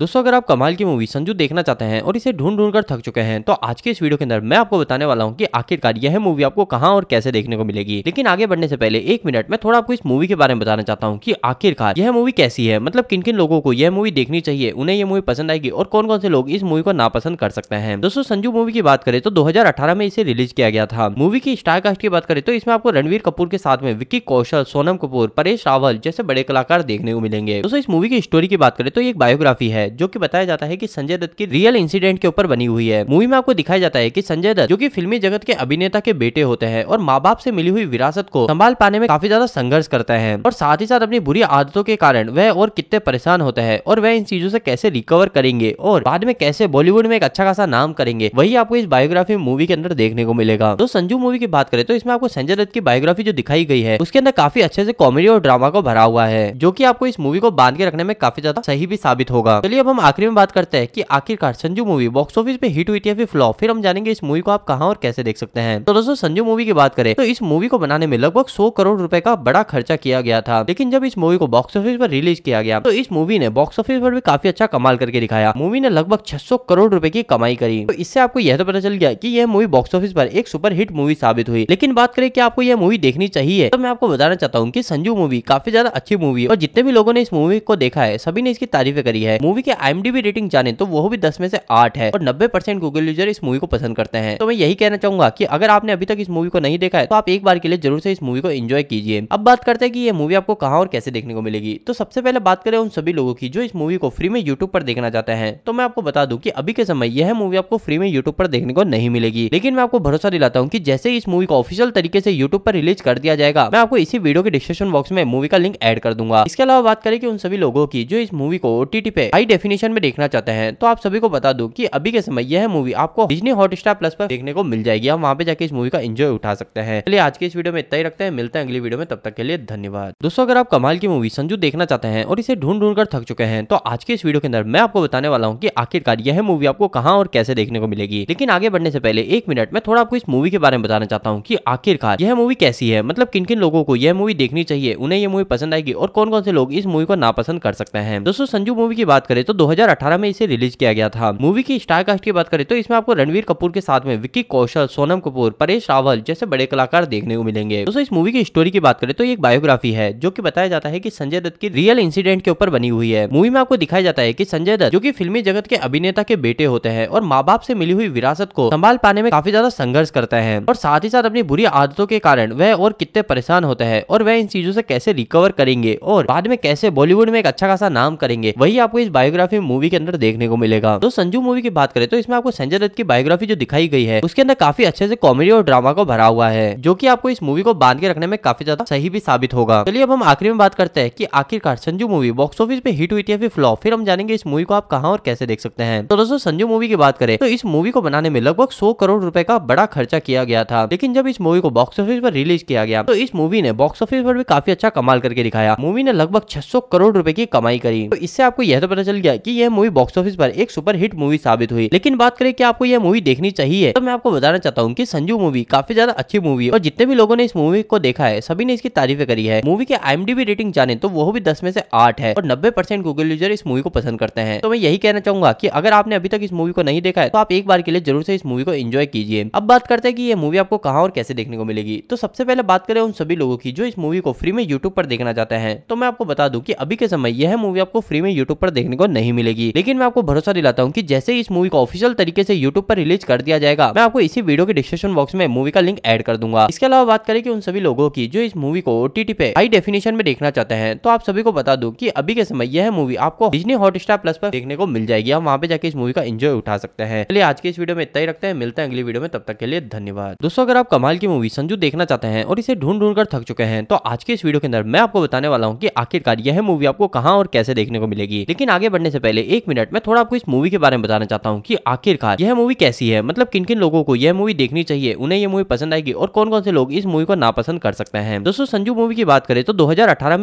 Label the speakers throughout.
Speaker 1: दोस्तों अगर आप कमाल की मूवी संजू देखना चाहते हैं और इसे ढूंढ ढूंढ कर थक चुके हैं तो आज के इस वीडियो के अंदर मैं आपको बताने वाला हूँ कि आखिरकार यह मूवी आपको कहाँ और कैसे देखने को मिलेगी लेकिन आगे बढ़ने से पहले एक मिनट मैं थोड़ा आपको इस मूवी के बारे में बताना चाहता हूँ की आखिरकार यह मूवी कैसी है मतलब किन किन लोगों को यह मूवी देखनी चाहिए उन्हें यह मूवी पसंद आएगी और कौन कौन से लोग इस मूवी को नापसंद कर सकते हैं दोस्तों संजू मूवी की बात करें तो दो में इसे रिलीज किया गया था मूवी की स्टारकास्ट की बात करें तो इसमें आपको रणवीर कपूर के साथ में विक्की कौशल सोनम कपूर परेश रावल जैसे बड़े कलाकार देखने को मिलेंगे दोस्तों इस मूवी की स्टोरी की बात करें तो एक बायोग्राफी है है जो की बताया जाता है की संजय दत्त की रियल इंसिडेंट के ऊपर बनी हुई है मूवी में आपको दिखाया जाता है की संजय दत्त जो की फिल्मी जगत के अभिनेता के बेटे होते हैं और माँ बाप से मिली हुई विरासत को संभाल पाने में काफी ज्यादा संघर्ष करता है और साथ ही साथ अपनी बुरी आदतों के कारण वह और कितने परेशान होता है और वह इन चीजों से कैसे रिकवर करेंगे और बाद में कैसे बॉलीवुड में एक अच्छा खासा नाम करेंगे वही आपको इस बायोग्राफी मूवी के अंदर देखने को मिलेगा तो संजू मूवी की बात करें तो इसमें आपको संजय दत्त की बायोग्राफी जो दिखाई गई है उसके अंदर काफी अच्छे से कॉमेडी और ड्रामा को भरा हुआ है जो की आपको इस मूवी को बांध के रखने में काफी ज्यादा सही भी साबित होगा चलिए चलिए अब हम आखिरी में बात करते हैं कि आखिरकार संजू मूवी बॉक्स ऑफिस पे हिट हुई थी या फिर फ्लॉप फिर हम जानेंगे इस मूवी को आप कहाँ और कैसे देख सकते हैं तो दोस्तों संजू मूवी की बात करें तो इस मूवी को बनाने में लगभग सौ करोड़ रूपए का बड़ा खर्चा किया गया था लेकिन जब इस मूवी को बॉक्स ऑफिस पर रिलीज किया गया तो इस मूवी ने बॉक्स ऑफिस पर भी काफी अच्छा कमाल करके दिखाया मूवी ने लगभग छह करोड़ रूपए की कमाई करी तो इससे आपको यह तो पता चल गया की यह मूवी बॉक्स ऑफिस पर एक सुपर हिट मूवी साबित हुई लेकिन बात करें की आपको यह मूवी देखनी चाहिए तो मैं आपको बताना चाहता हूँ की संजू मूवी काफी ज्यादा अच्छी मूवी और जितने भी लोगों ने इस मूवी को देखा है सभी ने इसकी तारीफ करी है मूवी की आई रेटिंग जाने तो वो भी दस में से आठ है और नब्बे परसेंट गूगल यूजर इस मूवी को पसंद करते हैं तो मैं यही कहना चाहूंगा की अगर आपने अभी तक इस मूवी को नहीं देखा है तो आप एक बार के लिए जरूर से इस मूवी को एंजॉय कीजिए अब बात करते हैं कि ये मूवी आपको कहाँ और कैसे देखने को मिलेगी तो सबसे पहले बात करें उन सभी लोगों की जो इस मूवी को फ्री में यूट्यूब पर देखना चाहते हैं तो मैं आपको बता दूं कि अभी के समय यह मूवी आपको फ्री में यूट्यूब पर देखने को नहीं मिलेगी लेकिन मैं आपको भरोसा दिलाता हूँ की जैसे इस मूवी को ऑफिशियल तरीके से यूट्यूब पर रिलीज कर दिया जाएगा मैं आपको इसी वीडियो के डिस्क्रिप्शन बॉक्स में मूवी का लिंक एड कर दूंगा इसके अलावा बात करें कि उन सभी लोगों की जो इस मूवी को ओटीटी पे आई डेफिनेशन में देखना चाहते हैं तो आप सभी को बता दूं कि अभी के समय यह मूवी आपको डिजनी हॉटस्टार प्लस पर देखने को मिल जाएगी आप वहाँ पे जाके इस मूवी का एंजॉय उठा सकते हैं चलिए आज के इस वीडियो में इतना ही रखते हैं मिलते हैं अगली वीडियो में तब तक के लिए धन्यवाद दोस्तों अगर आप कमाल की मूवी संजू देखना चाहते हैं और इसे ढूंढ ढूंढ कर थक चुके हैं तो आज के इस वीडियो के अंदर मैं आपको बताने वाला हूँ की आखिरकार यह मूवी आपको कहाँ और कैसे देखने को मिलेगी लेकिन आगे बढ़ने से पहले एक मिनट में थोड़ा आपको इस मूवी के बारे में बताना चाहता हूँ की आखिरकार यह मूवी कैसी है मतलब किन किन लोगों को यह मूवी देखनी चाहिए उन्हें यह मूवी पसंद आएगी और कौन कौन से लोग इस मूवी को नापसंद कर सकते हैं दोस्तों संजू मूवी की बात करें तो 2018 में इसे रिलीज किया गया था मूवी की स्टारकास्ट की बात करें तो इसमें आपको रणवीर कपूर के साथ में विक्की कौशल सोनम कपूर परेश रावल जैसे बड़े कलाकार देखने को मिलेंगे दोस्तों इस मूवी की स्टोरी की बात करें तो एक बायोग्राफी है जो की बताया जाता है की संजय दत्त की रियल इंसिडेंट के ऊपर बनी हुई है मूवी में आपको दिखाया जाता है की संजय दत्त जो की फिल्मी जगत के अभिनेता के बेटे होते हैं और माँ बाप से मिली हुई विरासत को संभाल पाने में काफी ज्यादा संघर्ष करते हैं और साथ ही साथ अपनी बुरी आदतों के कारण वह और कितने परेशान होते हैं और वह इन चीजों से कैसे रिकवर करेंगे और बाद में कैसे बॉलीवुड में एक अच्छा खासा नाम करेंगे वही आपको इस बायोग्राफी बायोग्राफी मूवी के अंदर देखने को मिलेगा तो संजू मूवी की बात करें तो इसमें आपको संजय दत्त की बायोग्राफी जो दिखाई गई है उसके अंदर काफी अच्छे से कॉमेडी और ड्रामा को भरा हुआ है जो की आपको इस मूवी को बांध के रखने में काफी ज्यादा सही भी साबित होगा चलिए अब हम आखिरी में बात करते हैं की आखिरकार संजू मूवी बॉक्स ऑफिस में हिट हुई थी फ्लॉप फिर हम जानेंगे इस मूवी को आप कहाँ और कैसे देख सकते हैं तो दोस्तों संजू मूवी की बात करें तो इस मूवी को बनाने में लगभग सौ करोड़ रूपए का बड़ा खर्चा किया गया था लेकिन जब इस मूवी को बॉक्स ऑफिस पर रिलीज किया गया तो इस मूवी ने बॉक्स ऑफिस पर भी काफी अच्छा कमाल करके दिखाया मूवी ने लगभग 600 करोड़ रुपए की कमाई करी तो इससे आपको यह तो पता चल गया कि यह मूवी बॉक्स ऑफिस पर एक सुपर हिट मूवी साबित हुई लेकिन बात करें कि आपको यह मूवी देखनी चाहिए तो मैं आपको बताना चाहता हूँ की संजू मूवी काफी ज्यादा अच्छी मूवी है और जितने भी लोगों ने इस मूवी को देखा है सभी ने इसकी तारीफ करी है मूवी के आईएमडीबी रेटिंग जाने तो वो भी दस में से आठ है और नब्बे परसेंट गूगल यूजर इस मूवी को पसंद करते हैं तो मैं यही कहना चाहूंगा कि अगर आपने अभी तक इस मूवी को नहीं देखा है तो आप एक बार के लिए जरूर से इस मूवी को एंजॉय कीजिए अब बात करते हैं कि ये मूवी आपको कहाँ और कैसे देखने को मिलेगी तो सबसे पहले बात करें उन सभी लोगों की जो इस मूवी को फ्री में यूट्यूब पर देखना चाहते हैं तो मैं आपको बता दूं कि अभी के समय यह मूवी आपको फ्री में यूट्यूब पर देखने को को नहीं मिलेगी लेकिन मैं आपको भरोसा दिलाता हूँ की जैसे इस मूवी को ऑफिशियल तरीके से यूट्यूब पर रिलीज कर दिया जाएगा मैं आपको इसी वीडियो के डिस्क्रिप्शन बॉक्स में मूवी का लिंक एड कर दूंगा इसके अलावा बात करें कि उन सभी लोगों की जो इस मूवी को ओटीटी पे हाई डेफिनेशन में देखना चाहते हैं तो आप सभी को बता दू की अभी के समय यह मूवी आपको डिजनी हॉटस्टार प्लस पर देखने को मिल जाएगी आप वहाँ पे जाके इस मूवी का एंजॉय उठा सकते हैं चलिए आज के इस वीडियो में इतना ही रखते हैं मिलते हैं अगली वीडियो में तब तक के लिए धन्यवाद दोस्तों अगर आप कमाल की मूवी संजू देखना चाहते हैं और इसे ढूंढ ढूंढ कर थक चुके हैं तो आज के इस वीडियो के अंदर मैं आपको बताने वाला हूँ की आखिरकार यह मूवी आपको कहाँ और कैसे देखने को मिलेगी लेकिन आगे बढ़ने से पहले एक मिनट मैं थोड़ा आपको इस मूवी के बारे में बताना चाहता हूँ कि आखिरकार यह मूवी कैसी है मतलब किन किन लोगों को यह मूवी देखनी चाहिए उन्हें यह मूवी पसंद आएगी और कौन कौन से लोग इस मूवी को नापसंद कर सकते हैं दोस्तों संजू मूवी की बात करें तो दो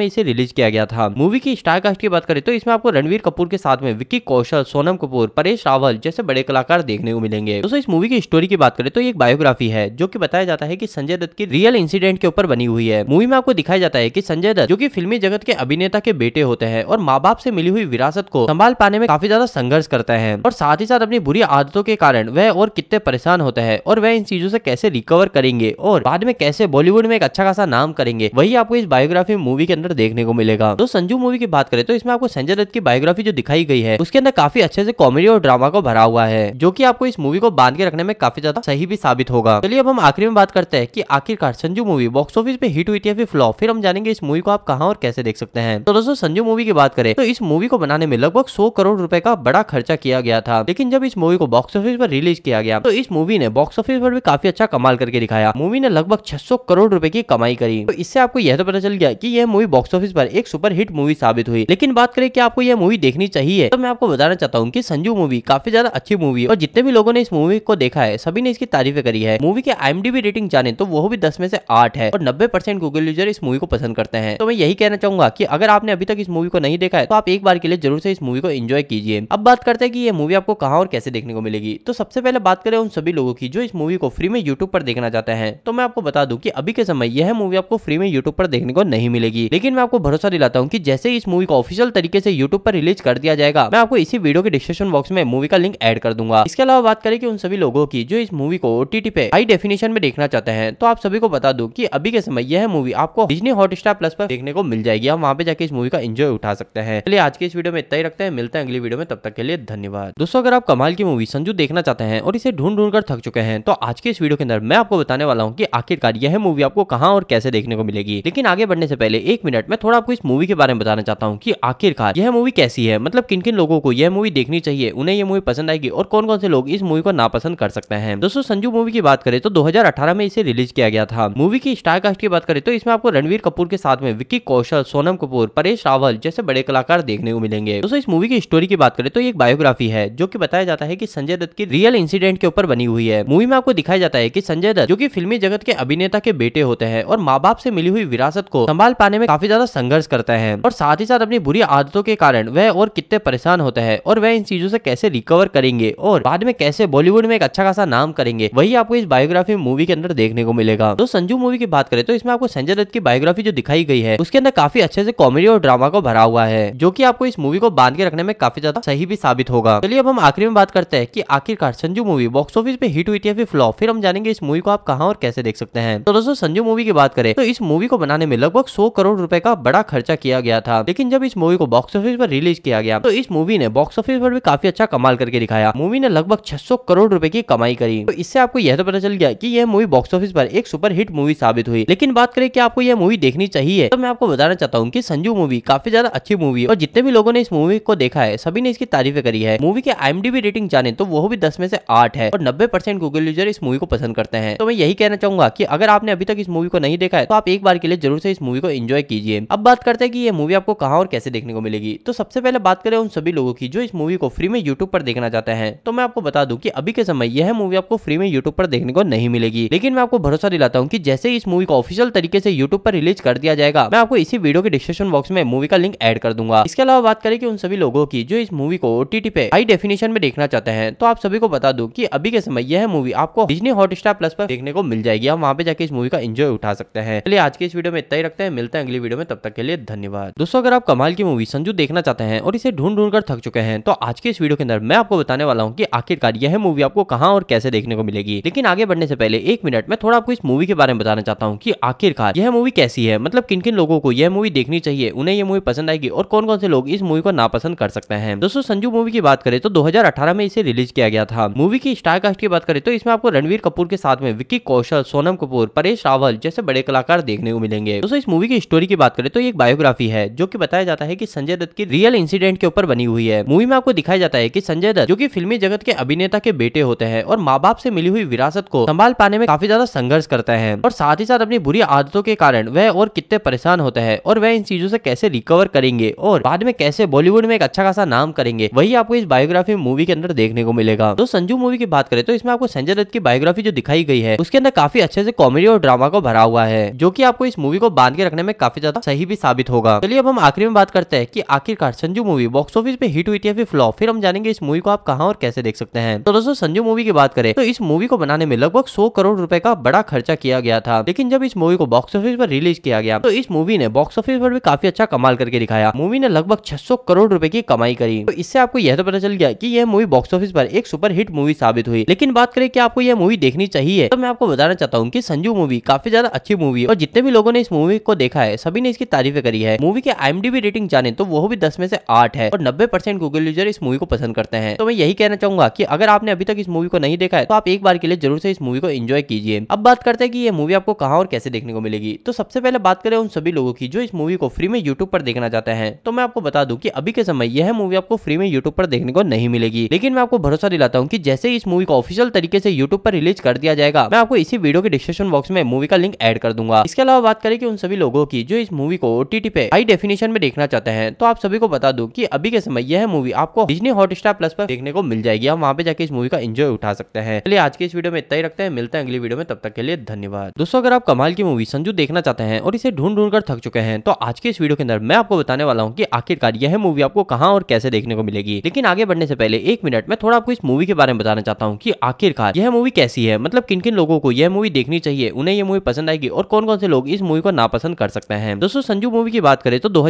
Speaker 1: में इसे रिलीज किया गया था मूवी की स्टारकास्ट की बात करें तो इसमें आपको रणवीर कपूर के साथ में विक्की कौशल सोनम कपूर परेश रावल जैसे बड़े कलाकार देखने को मिलेंगे दोस्तों इस मूवी की स्टोरी की बात करें तो एक बायोग्राफी है जो की बताया जाता है की संजय दत्त की रियल इंसिडेंट के ऊपर बनी हुई है मूवी में आपको दिखाया जाता है की संजय दत्त जो की फिल्मी जगत के अभिनेता के बेटे होते हैं और माँ बाप से मिली हुई विरासत को संभाल पाने में काफी ज्यादा संघर्ष करता है और साथ ही साथ अपनी बुरी आदतों के कारण वह और कितने परेशान होता है और वह इन चीजों से कैसे रिकवर करेंगे और बाद में कैसे बॉलीवुड में एक अच्छा खासा नाम करेंगे वही आपको इस बायोग्राफी मूवी के अंदर देखने को मिलेगा तो संजू मूवी की बात करें तो इसमें आपको संजय दत्त की बायोग्राफी जो दिखाई गई है उसके अंदर काफी अच्छे से कॉमेडी और ड्रामा को भरा हुआ है जो की आपको इस मूवी को बांध के रखने में काफी ज्यादा सही भी साबित होगा चलिए अब हम आखिरी में बात करते हैं की आखिरकार संजू मूवी बॉक्स ऑफिस में हिट हुई थी फिर फ्लॉप फिर हम जानेंगे इस मूवी को आप कहाँ और कैसे देख सकते हैं तो दोस्तों संजू मूवी की बात करें तो इस मूवी को बनाने में लगभग 100 करोड़ रुपए का बड़ा खर्चा किया गया था लेकिन जब इस मूवी को बॉक्स ऑफिस पर रिलीज किया गया तो इस मूवी ने बॉक्स ऑफिस पर भी काफी अच्छा कमाल करके दिखाया मूवी ने लगभग 600 करोड़ रुपए की कमाई करी तो इससे आपको यह तो पता चल गया कि यह मूवी बॉक्स ऑफिस पर एक सुपर हिट मूवी साबित हुई लेकिन बात करें कि आपको यह मूवी देखनी चाहिए तो मैं आपको बताना चाहता हूँ की संजू मूवी काफी ज्यादा अच्छी मूवी और जितने भी लोगों ने इस मूवी को देखा है सभी ने इसकी तारीफें करी है मूवी के आईएमडीबी रेटिंग जाने तो वो भी दस में से आठ है और नब्बे परसेंट गूगल यूजर इस मूवी को पसंद करते हैं तो मैं यही कहना चाहूंगा की अगर आपने अभी तक इस मूवी को नहीं देखा है तो आप एक बार के लिए जरूर से इस इस मूवी को एंजॉय कीजिए अब बात करते हैं कि ये मूवी आपको कहाँ और कैसे देखने को मिलेगी तो सबसे पहले बात करें उन सभी लोगों की जो इस मूवी को फ्री में यूट्यूब पर देखना चाहते हैं तो मैं आपको बता दूं कि अभी के समय यह मूवी आपको फ्री में यूट्यूब पर देखने को नहीं मिलेगी लेकिन मैं आपको भरोसा दिलाता हूँ की जैसे इस मूवी को ऑफिशियल तरीके से यूट्यूब पर रिलीज कर दिया जाएगा मैं आपको इसी वीडियो के डिस्क्रिप्शन बॉक्स में मूवी का लिंक एड कर दूंगा इसके अलावा बात करें कि उन सभी लोगों की जो इस मूवी को ओटीटी पे हाई डेफिनेशन में देखना चाहते हैं तो आप सभी को बता दूं कि अभी के समय यह मूवी आपको डिजनी हॉटस्टार प्लस पर देखने को मिल जाएगी आप वहाँ पे जाके इस मूवी का एंजॉय उठा सकते हैं चलिए आज के इस वीडियो में इतना ही रखते हैं मिलते हैं अगली वीडियो में तब तक के लिए धन्यवाद दोस्तों अगर आप कमाल की मूवी संजू देखना चाहते हैं और इसे ढूंढ ढूंढ कर थक चुके हैं तो आज के इस वीडियो के अंदर मैं आपको बताने वाला हूँ की आखिरकार यह मूवी आपको कहाँ और कैसे देखने को मिलेगी लेकिन आगे बढ़ने से पहले एक मिनट में थोड़ा आपको इस मूवी के बारे में बताना चाहता हूँ की आखिरकार यह मूवी कैसी है मतलब किन किन लोगों को यह मूवी देखनी चाहिए उन्हें यह मूवी पसंद आएगी और कौन कौन से लोग इस मूवी को नापसंद कर सकते हैं दोस्तों संजू मूवी की बात करें तो 2018 में इसे रिलीज किया गया था मूवी की स्टार कास्ट की बात करें तो इसमें आपको रणवीर कपूर के साथ में विक्की कौशल सोनम कपूर परेश रावल जैसे बड़े कलाकार देखने को मिलेंगे दोस्तों इस मूवी की स्टोरी की बात करें तो एक बायोग्राफी है जो कि बताया जाता है कि संजय दत्त की रियल इंसिडेंट के ऊपर बनी हुई है मूवी में आपको दिखाया जाता है कि संजय दत्त जो कि फिल्मी जगत के अभिनेता के बेटे होते हैं और माँ बाप से मिली हुई विरासत को संभाल पाने में काफी ज्यादा संघर्ष करते हैं और साथ ही साथ अपनी बुरी आदतों के कारण वह और कितने परेशान होते हैं और वह इन चीजों से कैसे रिकवर करेंगे और बाद में कैसे बॉलीवुड में एक अच्छा खासा नाम करेंगे वही आपको इस बायोग्राफी मूवी के अंदर देखने को मिलेगा तो संजू मूवी की बात करें तो इसमें आपको संजय दत्त की बायोग्राफी जो दिखाई गई है उसके अंदर काफी अच्छे से कॉमेडी और ड्रामा को भरा हुआ है जो की आपको इस मूवी को बाद ध्यान के रखने में काफी ज्यादा सही भी साबित होगा चलिए अब हम आखिरी में बात करते हैं की आखिरकार संजू मूवी बॉक्स ऑफिस पे हिट हुई थी फिर फ्लॉप फिर हम जानेंगे इस मूवी को आप कहाँ और कैसे देख सकते हैं तो दोस्तों संजू मूवी की बात करें तो इस मूवी को बनाने में लगभग सौ करोड़ रूपए का बड़ा खर्चा किया गया था लेकिन जब इस मूवी को बॉक्स ऑफिस पर रिलीज किया गया तो इस मूवी ने बॉक्स ऑफिस पर भी काफी अच्छा कमाल करके दिखाया मूवी ने लगभग 600 करोड़ रुपए की कमाई करी तो इससे आपको यह तो पता चल गया कि यह मूवी बॉक्स ऑफिस पर एक सुपर हिट मूवी साबित हुई लेकिन बात करें कि आपको यह मूवी देखनी चाहिए तो मैं आपको बताना चाहता हूँ की संजू मूवी काफी ज्यादा अच्छी मूवी और जितने भी लोगों ने इस मूवी मूवी को देखा है सभी ने इसकी तारीफें करी है मूवी के आईएमडीबी रेटिंग जाने तो वो भी दस में से आठ है और नब्बे परसेंट गूगल यूजर इस मूवी को पसंद करते हैं तो मैं यही कहना चाहूंगा की अगर आपने अभी तक इस मूवी को नहीं देखा है तो आप एक बार के लिए जरूर से इस मूवी को एंजॉय कीजिए अब बात करते हैं कि ये मूवी आपको कहाँ और कैसे देखने को मिलेगी तो सबसे पहले बात करें उन सभी लोगों की जो इस मूवी को फ्री में यूट्यूब पर देखना चाहते हैं तो मैं आपको बता दूं कि अभी के समय यह मूवी आपको फ्री में यूट्यूब पर देखने को नहीं मिलेगी लेकिन मैं आपको भरोसा दिलाता हूँ की जैसे इस मूवी को ऑफिशियल तरीके से यूट्यूब पर रिलीज कर दिया जाएगा मैं आपको इसी वीडियो के डिस्क्रिप्शन बॉक्स में मूवी का लिंक एड कर दूंगा इसके अलावा बात करें कि उन सभी लोगों की जो इस मूवी को ओ पे हाई डेफिनेशन में देखना चाहते हैं तो आप सभी को बता दूं कि अभी के समय यह मूवी आपको डिजनी हॉटस्टार प्लस पर देखने को मिल जाएगी आप वहाँ पे जाके इस मूवी का एंजॉय उठा सकते हैं चलिए आज के इस वीडियो में इतना ही रखते हैं मिलते हैं अगली वीडियो में तब तक के लिए धन्यवाद दोस्तों अगर आप कमाल की मूवी संजू देखना चाहते हैं और इसे ढूंढ ढूंढ कर थक चुके हैं तो आज के इस वीडियो के अंदर मैं आपको बताने वाला हूँ की आखिरकार यह मूवी आपको कहाँ और कैसे देखने को मिलेगी लेकिन आगे बढ़ने से पहले एक मिनट में थोड़ा आपको इस मूवी के बारे में बताना चाहता हूँ की आखिरकार यह मूवी कैसी है मतलब किन किन लोगों को यह मूवी देखनी चाहिए उन्हें यह मूवी पसंद आएगी और कौन कौन से लोग इस मूवी को ना पसंद कर सकते हैं दोस्तों संजू मूवी की बात करें तो 2018 में इसे रिलीज किया गया था मूवी की स्टारकास्ट की बात करें तो इसमें आपको रणवीर कपूर के साथ में विक्की कौशल सोनम कपूर परेश रावल जैसे बड़े कलाकार देखने को मिलेंगे दोस्तों इस मूवी की स्टोरी की बात करें तो एक बायोग्राफी है जो की बताया जाता है की संजय दत्त की रियल इंसिडेंट के ऊपर बनी हुई है मूवी में आपको दिखाया जाता है की संजय दत्त जो की फिल्मी जगत के अभिनेता के बेटे होते हैं और माँ बाप से मिली हुई विरासत को संभाल पाने में काफी ज्यादा संघर्ष करते हैं और साथ ही साथ अपनी बुरी आदतों के कारण वह और कितने परेशान होते हैं और वह इन चीजों से कैसे रिकवर करेंगे और बाद में कैसे बॉलीवुड बॉलीवुड में एक अच्छा खासा नाम करेंगे वही आपको इस बायोग्राफी मूवी के अंदर देखने को मिलेगा तो संजू मूवी की बात करें तो इसमें आपको संजय दत्त की बायोग्राफी जो दिखाई गई है उसके अंदर काफी अच्छे से कॉमेडी और ड्रामा को भरा हुआ है जो की आपको इस मूवी को बांध के रखने में काफी ज्यादा सही भी साबित होगा चलिए अब हम आखिरी में बात करते हैं की आखिरकार संजू मूवी बॉक्स ऑफिस पे हिट हुई थी फिर फ्लॉप फिर हम जानेंगे इस मूवी को आप कहाँ और कैसे देख सकते हैं तो दोस्तों संजू मूवी की बात करें तो इस मूवी को बनाने में लगभग सौ करोड़ रूपए का बड़ा खर्चा किया गया था लेकिन जब इस मूवी को बॉक्स ऑफिस पर रिलीज किया गया तो इस मूवी ने बॉक्स ऑफिस पर भी काफी अच्छा कमाल करके दिखाया मूवी ने लगभग 600 करोड़ करोड़ रुपए की कमाई करी तो इससे आपको यह तो पता चल गया कि यह मूवी बॉक्स ऑफिस पर एक सुपर हिट मूवी साबित हुई लेकिन बात करें कि आपको यह मूवी देखनी चाहिए तो मैं आपको बताना चाहता हूँ की संजू मूवी काफी ज्यादा अच्छी मूवी और जितने भी लोगों ने इस मूवी को देखा है सभी ने इसकी तारीफ करी है मूवी के आई रेटिंग जाने तो वो भी दस में से आठ है और नब्बे परसेंट गूगल यूजर इस मूवी को पसंद करते हैं तो मैं यही कहना चाहूंगा की अगर आपने अभी तक इस मूवी को नहीं देखा है तो आप एक बार के लिए जरूर से इस मूवी को एंजॉय कीजिए अब बात करते हैं कि यह मूवी आपको कहाँ और कैसे देखने को मिलेगी तो सबसे पहले बात करें उन सभी लोगों की जो इस मूवी को फ्री में यूट्यूब पर देखना चाहते हैं तो मैं आपको बता दूं कि अभी के समय यह मूवी आपको फ्री में यूट्यूब पर देखने को नहीं मिलेगी लेकिन मैं आपको भरोसा दिलाता हूँ की जैसे इस मूवी को ऑफिशियल तरीके से यूट्यूब पर रिलीज कर दिया जाएगा मैं आपको इसी वीडियो के डिस्क्रिप्शन बॉक्स में मूवी का लिंक एड कर दूंगा इसके अलावा बात करें उन सभी लोगों की जो इस मूवी को ओटीटी पे हाई डेफिनेशन में देखना चाहते हैं तो आप सभी को बता दू की अभी के समय यह मूवी आपको डिजनी हॉटस्टार प्लस पर देखने को मिल जाएगी आप वहाँ पे जाके इस मूवी का एंजॉय उठा सकते हैं चलिए आज के इस वीडियो में इतना ही रखते हैं मिलते हैं अगली वीडियो में तब तक के लिए धन्यवाद दोस्तों अगर आप कमाल की मूवी संजू देखना चाहते हैं और इसे ढूंढ ढूंढ कर थक चुके हैं तो आज के इस वीडियो के अंदर मैं आपको बताने वाला हूँ की आखिरकार यह मूवी आपको कहाँ और कैसे देखने को मिलेगी लेकिन आगे बढ़ने से पहले एक मिनट में थोड़ा आपको इस मूवी के बारे में बताना चाहता हूँ की आखिरकार यह मूवी कैसी है मतलब किन किन लोगों को यह मूवी देखनी चाहिए उन्हें यह मूवी पसंद आएगी और कौन कौन से लोग इस मूवी को नापसंद कर सकते हैं दोस्तों संजू मूवी की बात करें तो दो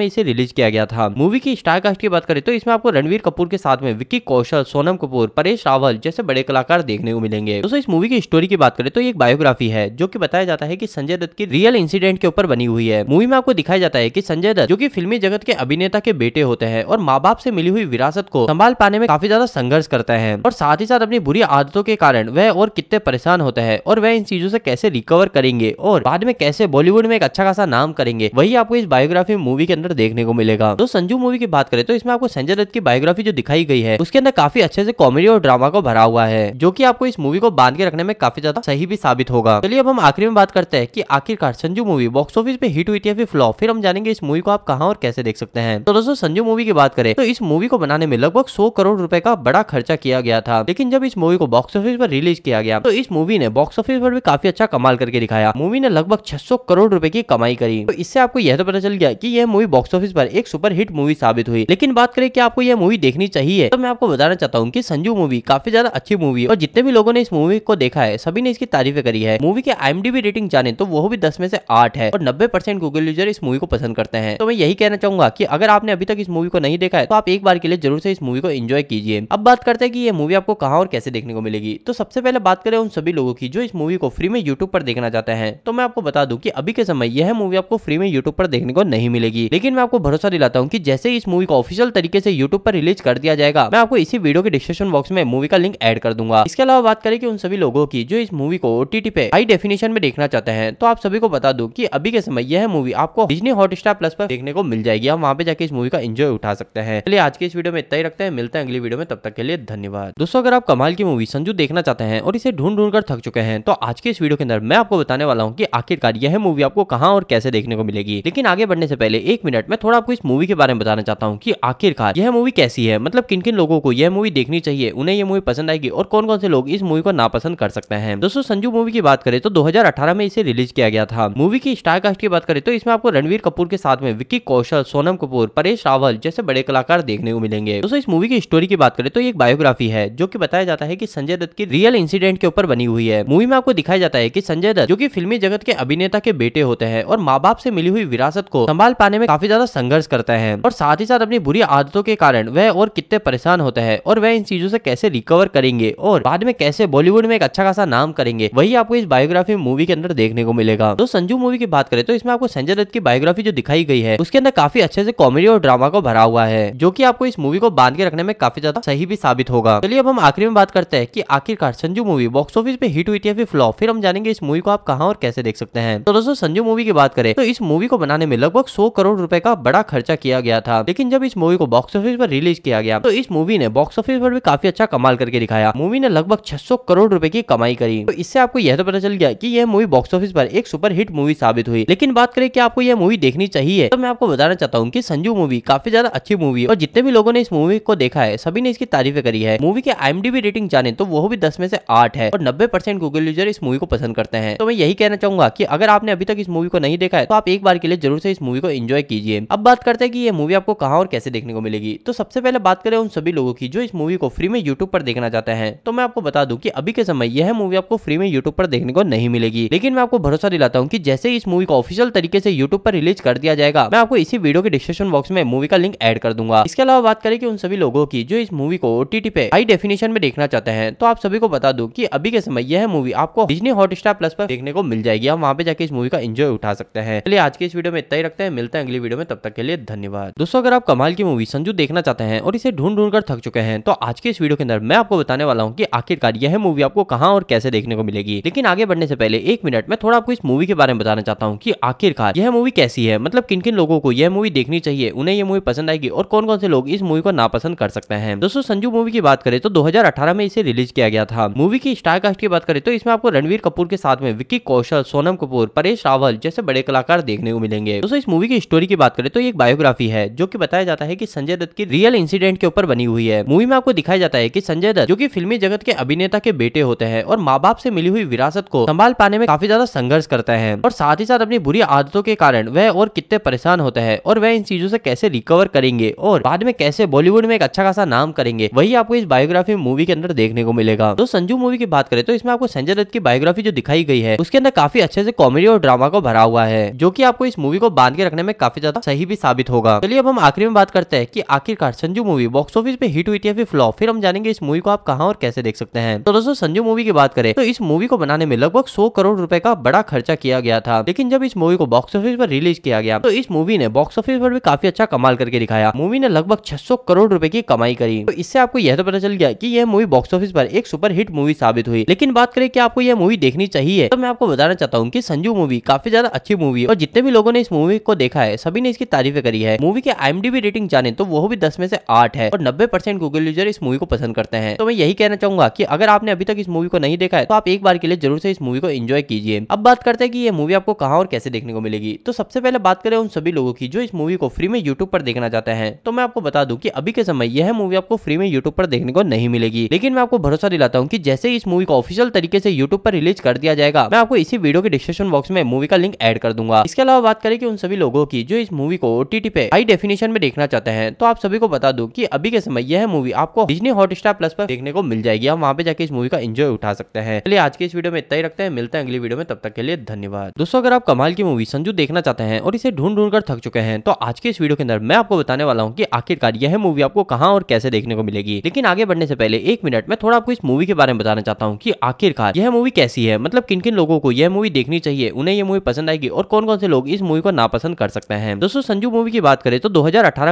Speaker 1: में इसे रिलीज किया गया था मूवी की स्टार कास्ट की बात करें तो इसमें आपको रणवीर कपूर के साथ में विक्की कौशल सोनम कपूर परेश रावल जैसे बड़े कलाकार देखने को मिलेंगे दोस्तों इस मूवी की स्टोरी की बात करें तो एक बायोग्राफी है जो की बताया जाता है की संजय दत्त की रियल इंसिडेंट के ऊपर बनी हुई है मूवी में आपको दिखाया जाता है की संजय दत्त जो की फिल्मी जगत के अभिनेता के बेटे होते हैं और माँ बाप से मिली हुई विरासत को संभाल पाने में काफी ज्यादा संघर्ष करते हैं और साथ ही साथ अपनी बुरी आदतों के कारण वह और कितने परेशान होते हैं और वह इन चीजों से कैसे रिकवर करेंगे और बाद में कैसे बॉलीवुड में एक अच्छा खासा नाम करेंगे वही आपको इस बायोग्राफी मूवी के अंदर देखने को मिलेगा तो संजू मूवी की बात करें तो इसमें आपको संजय दत्त की बायोग्राफी जो दिखाई गई है उसके अंदर काफी अच्छे से कॉमेडी और ड्रामा को भरा हुआ है जो की आपको इस मूवी को बांध के रखने में काफी ज्यादा सही भी साबित होगा चलिए अब हम आखिरी में बात करते हैं की आखिरकार संजू मूवी बॉक्स ऑफिस पे हिट हुई थी फ्लॉप फिर हम जानेंगे इस मूवी को आप कहा और कैसे देख सकते हैं तो दोस्तों संजू मूवी की बात करें तो इस मूवी को बनाने में लगभग सौ करोड़ रूपए का बड़ा खर्चा किया गया था लेकिन जब इस मूवी को बॉक्स ऑफिस पर रिलीज किया गया तो इस मूवी ने बॉक्स ऑफिस पर भी काफी अच्छा कमाल करके दिखाया मूवी ने लगभग 600 करोड़ रुपए की कमाई करी तो इससे आपको यह तो पता चल गया की यह मूवी बॉक्स ऑफिस पर एक सुपर हिट मूवी साबित हुई लेकिन बात करें की आपको यह मूवी देखनी चाहिए तो मैं आपको बताना चाहता हूँ की संजू मूवी काफी ज्यादा अच्छी मूवी और जितने भी लोगों ने इस मूवी को देखा है सभी ने इसकी तारीफें करी है मूवी की आईएमडीबी रेटिंग जाने तो वो भी दस में से आठ है और नब्बे गूगल यूजर इस मूवी को पसंद करते हैं तो मैं यही कहना चाहूंगा की अगर आपने अभी तक तक इस मूवी को नहीं देखा है तो आप एक बार के लिए जरूर से इस मूवी को एंजॉय कीजिए अब बात करते हैं कि ये मूवी आपको कहाँ और कैसे देखने को मिलेगी तो सबसे पहले बात करें उन सभी लोगों की जो इस मूवी को फ्री में यूट्यूब पर देखना चाहते हैं तो मैं आपको बता दूं कि अभी के समय यह मूवी आपको फ्री में यूट्यूब पर देखने को नहीं मिलेगी लेकिन मैं आपको भरोसा दिलाता हूँ की जैसे इस मूवी को ऑफिशियल तरीके से यूट्यूब पर रिलीज कर दिया जाएगा मैं आपको इसी वीडियो के डिस्क्रिप्शन बॉक्स में मूवी का लिंक एड कर दूंगा इसके अलावा बात करें कि उन सभी लोगों की जो इस मूवी को ओटीटी पे हाई डेफिनेशन में देखना चाहते हैं तो आप सभी को बता दू की अभी के समय यह मूवी आपको डिजनी स्टार प्लस पर देखने को मिल जाएगी आप वहाँ पे जाके इस मूवी का इंजॉय उठा सकते हैं चलिए आज के इस वीडियो में इतना ही रखते हैं मिलते हैं अगली वीडियो में तब तक के लिए धन्यवाद दोस्तों अगर आप कमाल की मूवी संजू देखना चाहते हैं और इसे ढूंढ ढूंढ कर थक चुके हैं तो आज के इस वीडियो के अंदर मैं आपको बताने वाला हूँ की आखिरकार यह मूवी आपको कहाँ और कैसे देखने को मिलेगी लेकिन आगे बढ़ने से पहले एक मिनट में थोड़ा आपको इस मूवी के बारे में बताना चाहता हूँ की आखिरकार यह मूवी कैसी है मतलब किन किन लोगों को यह मूवी देखनी चाहिए उन्हें यह मूवी पसंद आएगी और कौन कौन से लोग इस मूवी को नापसंद कर सकते हैं दोस्तों संजू मूवी की बात करें तो 2018 में इसे रिलीज किया गया था मूवी की स्टार कास्ट की बात करें तो इसमें आपको रणवीर कपूर के साथ में विक्की कौशल सोनम कपूर परेश रावल जैसे बड़े कलाकार देखने को मिलेंगे दोस्तों इस मूवी की स्टोरी की बात करें तो एक बायोग्राफी है जो की बताया जाता है की संजय दत्त की रियल इंसिडेंट के ऊपर बनी हुई है मूवी में आपको दिखाया जाता है की संजय दत्त जो की फिल्मी जगत के अभिनेता के बेटे होते हैं और माँ बाप से मिली हुई विरासत को संभाल पाने में काफी ज्यादा संघर्ष करता है और साथ ही साथ अपनी बुरी आदतों के कारण वह और कितने परेशान होता है और वह इन चीजों से कैसे रिकवर करेंगे और बाद में कैसे बॉलीवुड में एक अच्छा खासा नाम करेंगे वही आपको इस बायोग्राफी मूवी के अंदर देखने को मिलेगा तो संजू मूवी की बात करें तो इसमें आपको संजय दत्त की बायोग्राफी जो दिखाई गई है उसके अंदर काफी अच्छे से कॉमेडी और ड्रामा को भरा हुआ है जो की आपको इस मूवी को बांध के रखने में काफी ज्यादा सही भी साबित होगा चलिए अब हम आखिरी में बात करते हैं की आखिरकार संजू मूवी बॉक्स ऑफिस पे हिट हुई थी फिर फ्लॉप फिर हम जानेंगे इस मूवी को आप कहाँ और कैसे देख सकते हैं तो दोस्तों संजू मूवी की बात करें तो इस मूवी को बनाने में लगभग सौ करोड़ रूपए का बड़ा खर्चा किया गया था लेकिन जब इस मूवी को बॉक्स ऑफिस पर रिलीज किया गया तो इस मूवी ने बॉक्स ऑफिस पर भी काफी अच्छा कमाल करके दिखाया मूवी ने लगभग 600 करोड़ रुपए की कमाई करी तो इससे आपको यह तो पता चल गया कि यह मूवी बॉक्स ऑफिस पर एक सुपर हिट मूवी साबित हुई लेकिन बात करें कि आपको यह मूवी देखनी चाहिए तो मैं आपको बताना चाहता हूँ की संजू मूवी काफी ज्यादा अच्छी मूवी है और जितने भी लोगों ने इस मूवी को देखा है सभी ने इसकी तारीफें करी है मूवी के आईएमडीबी रेटिंग जाने तो वो भी दस में से आठ है और नब्बे परसेंट गूगल यूजर इस मूवी को पसंद करते हैं तो मैं यही कहना चाहूंगा की अगर आपने अभी तक इस मूवी को नहीं देखा है तो आप एक बार के लिए जरूर से इस मूवी को एंजॉय कीजिए अब बात करते हैं कि ये मूवी आपको कहाँ और कैसे देखने को मिलेगी तो सबसे पहले बात करें उन सभी लोगों की जो इस मूवी को फ्री में यूट्यूब पर देखना चाहते हैं तो मैं आपको बता दूं कि अभी के समय यह मूवी आपको फ्री में यूट्यूब पर देखने को नहीं मिलेगी लेकिन मैं आपको भरोसा दिलाता हूँ की जैसे इस मूवी को ऑफिशियल तरीके से यूट्यूब पर रिलीज कर दिया जाएगा मैं आपको इसी वीडियो के डिस्क्रिप्शन बॉक्स में मूवी मूवी का लिंक एड कर दूंगा इसके अलावा बात करें कि उन सभी लोगों की जो इस मूवी को ओटीटी पे हाई डेफिनेशन में देखना चाहते हैं तो आप सभी को बता दूं कि अभी के समय यह मूवी आपको डिजनी हॉटस्टार प्लस पर देखने को मिल जाएगी आप वहाँ पे जाके इस मूवी का एंजॉय उठा सकते हैं चलिए आज के इस वीडियो में इतना ही रखते हैं मिलते हैं अगली वीडियो में तब तक के लिए धन्यवाद दोस्तों अगर आप कमाल की मूवी संजू देखना चाहते हैं और इसे ढूंढ ढूंढ कर थक चुके हैं तो आज के इस वीडियो के अंदर मैं आपको बताने वाला हूँ की आखिरकार यह मूवी आपको कहाँ और कैसे देखने को मिलेगी लेकिन आगे बढ़ने से पहले एक मिनट में थोड़ा आपको इस मूवी के बारे में बताना चाहता हूँ की आखिरकार यह मूवी कैसी है मतलब किन किन लोगों को यह मूवी देखनी चाहिए उन्हें यह मूवी पसंद आएगी और कौन कौन से लोग इस मूवी को नापसंद कर सकते हैं दोस्तों संजू मूवी की बात करें तो 2018 में इसे रिलीज किया गया था मूवी की स्टार कास्ट की बात करें तो इसमें आपको रणवीर कपूर के साथ में विक्की कौशल सोनम कपूर परेश रावल जैसे बड़े कलाकार देखने को मिलेंगे दोस्तों इस मूवी की स्टोरी की बात करें तो एक बायोग्राफी है जो की बताया जाता है की संजय दत्त की रियल इंसिडेंट के ऊपर बनी हुई है मूवी में आपको दिखाया जाता है की संजय दत्त जो की फिल्मी जगत के अभिनेता के बेटे होते हैं और माँ बाप से मिली हुई विरासत को संभाल पाने में काफी ज्यादा संघर्ष करते हैं और साथ ही साथ अपनी बुरी आदतों के कारण वह और कितने परेशान होते हैं और वह इन चीजों से कैसे रिकवर करेंगे और बाद में कैसे बॉलीवुड में एक अच्छा खासा नाम करेंगे वही आपको इस बायोग्राफी मूवी के अंदर देखने को मिलेगा तो संजू मूवी की बात करें तो इसमें आपको संजय दत्त की बायोग्राफी जो दिखाई गई है उसके अंदर काफी अच्छे से कॉमेडी और ड्रामा को भरा हुआ है जो की आपको इस मूवी को बांध के रखने में काफी ज्यादा सही भी साबित होगा चलिए अब हम आखिरी में बात करते हैं की आखिरकार संजू मूवी बॉक्स ऑफिस पे हिट हुई थी फिर फ्लॉप फिर हम जानेंगे इस मूवी को आप कहाँ और कैसे देख सकते हैं तो दोस्तों संजू मूवी की बात करें तो इस मूवी को बनाने में लगभग सौ करोड़ रूपए का बड़ा खर्चा किया गया था लेकिन जब इस मूवी को बॉक्स ऑफिस पर रिलीज किया गया तो इस मूवी ने बॉक्स ऑफिस पर भी काफी अच्छा कमा कमाल करके दिखाया मूवी ने लगभग 600 करोड़ रुपए की कमाई करी तो इससे आपको यह तो पता चल गया कि यह मूवी बॉक्स ऑफिस पर एक सुपर हिट मूवी साबित हुई लेकिन बात करें कि आपको यह मूवी देखनी चाहिए तो मैं आपको बताना चाहता हूँ की संजू मूवी काफी ज्यादा अच्छी मूवी और जितने भी लोगों ने इस मूवी को देखा है सभी ने इसकी तारीफें करी है मूवी के आई रेटिंग जाने तो वो भी दस में से आठ है और नब्बे परसेंट गूगल यूजर इस मूवी को पसंद करते हैं तो मैं यही कहना चाहूंगा की अगर आपने अभी तक इस मूवी को नहीं देखा है तो आप एक बार के लिए जरूर से इस मूवी को एंजॉय कीजिए अब बात करते हैं कि ये मूवी आपको कहाँ और कैसे देखने को मिलेगी तो सबसे पहले बात करें उन सभी लोगों की जो इस मूवी को फ्री में यूट्यूब पर देखना चाहते हैं तो मैं आपको बता दूं कि अभी के समय यह मूवी आपको फ्री में यूट्यूब पर देखने को नहीं मिलेगी लेकिन मैं आपको भरोसा दिलाता हूँ की जैसे इस मूवी को ऑफिशियल तरीके से यूट्यूब पर रिलीज कर दिया जाएगा मैं आपको इसी वीडियो के डिस्क्रिप्शन बॉक्स में मूवी का लिंक एड कर दूंगा इसके अलावा बात करें कि उन सभी लोगों की जो इस मूवी को ओटीटी पे हाई डेफिनेशन में देखना चाहते हैं तो आप सभी को बता दू की अभी के समय यह मूवी आपको डिजनी हॉटस्टार प्लस पर देखने को मिल जाएगी आप वहाँ पे जाके इस मूवी का एंजॉय उठा सकते हैं चलिए आज के इस वीडियो में इतना ही रखते हैं मिलते हैं अगली वीडियो में तब तक के लिए धन्यवाद दोस्तों अगर आप कमाल की मूवी संजू देखना चाहते हैं और इसे ढूंढ ढूंढ कर थक चुके हैं तो आज के इस वीडियो के अंदर मैं आपको बताने वाला हूँ कि आखिरकार यह मूवी आपको कहाँ और कैसे देखने को मिलेगी लेकिन आगे बढ़ने से पहले एक मिनट में थोड़ा आपको इस मूवी के बारे में बताना चाहता हूँ कि आखिरकार यह मूवी कैसी है मतलब किन किन लोगों को यह मूवी देखनी चाहिए उन्हें यह मूवी पसंद आएगी और कौन कौन से लोग इस मूवी को नापसंद कर सकते हैं दोस्तों संजू मूवी की बात करें तो दो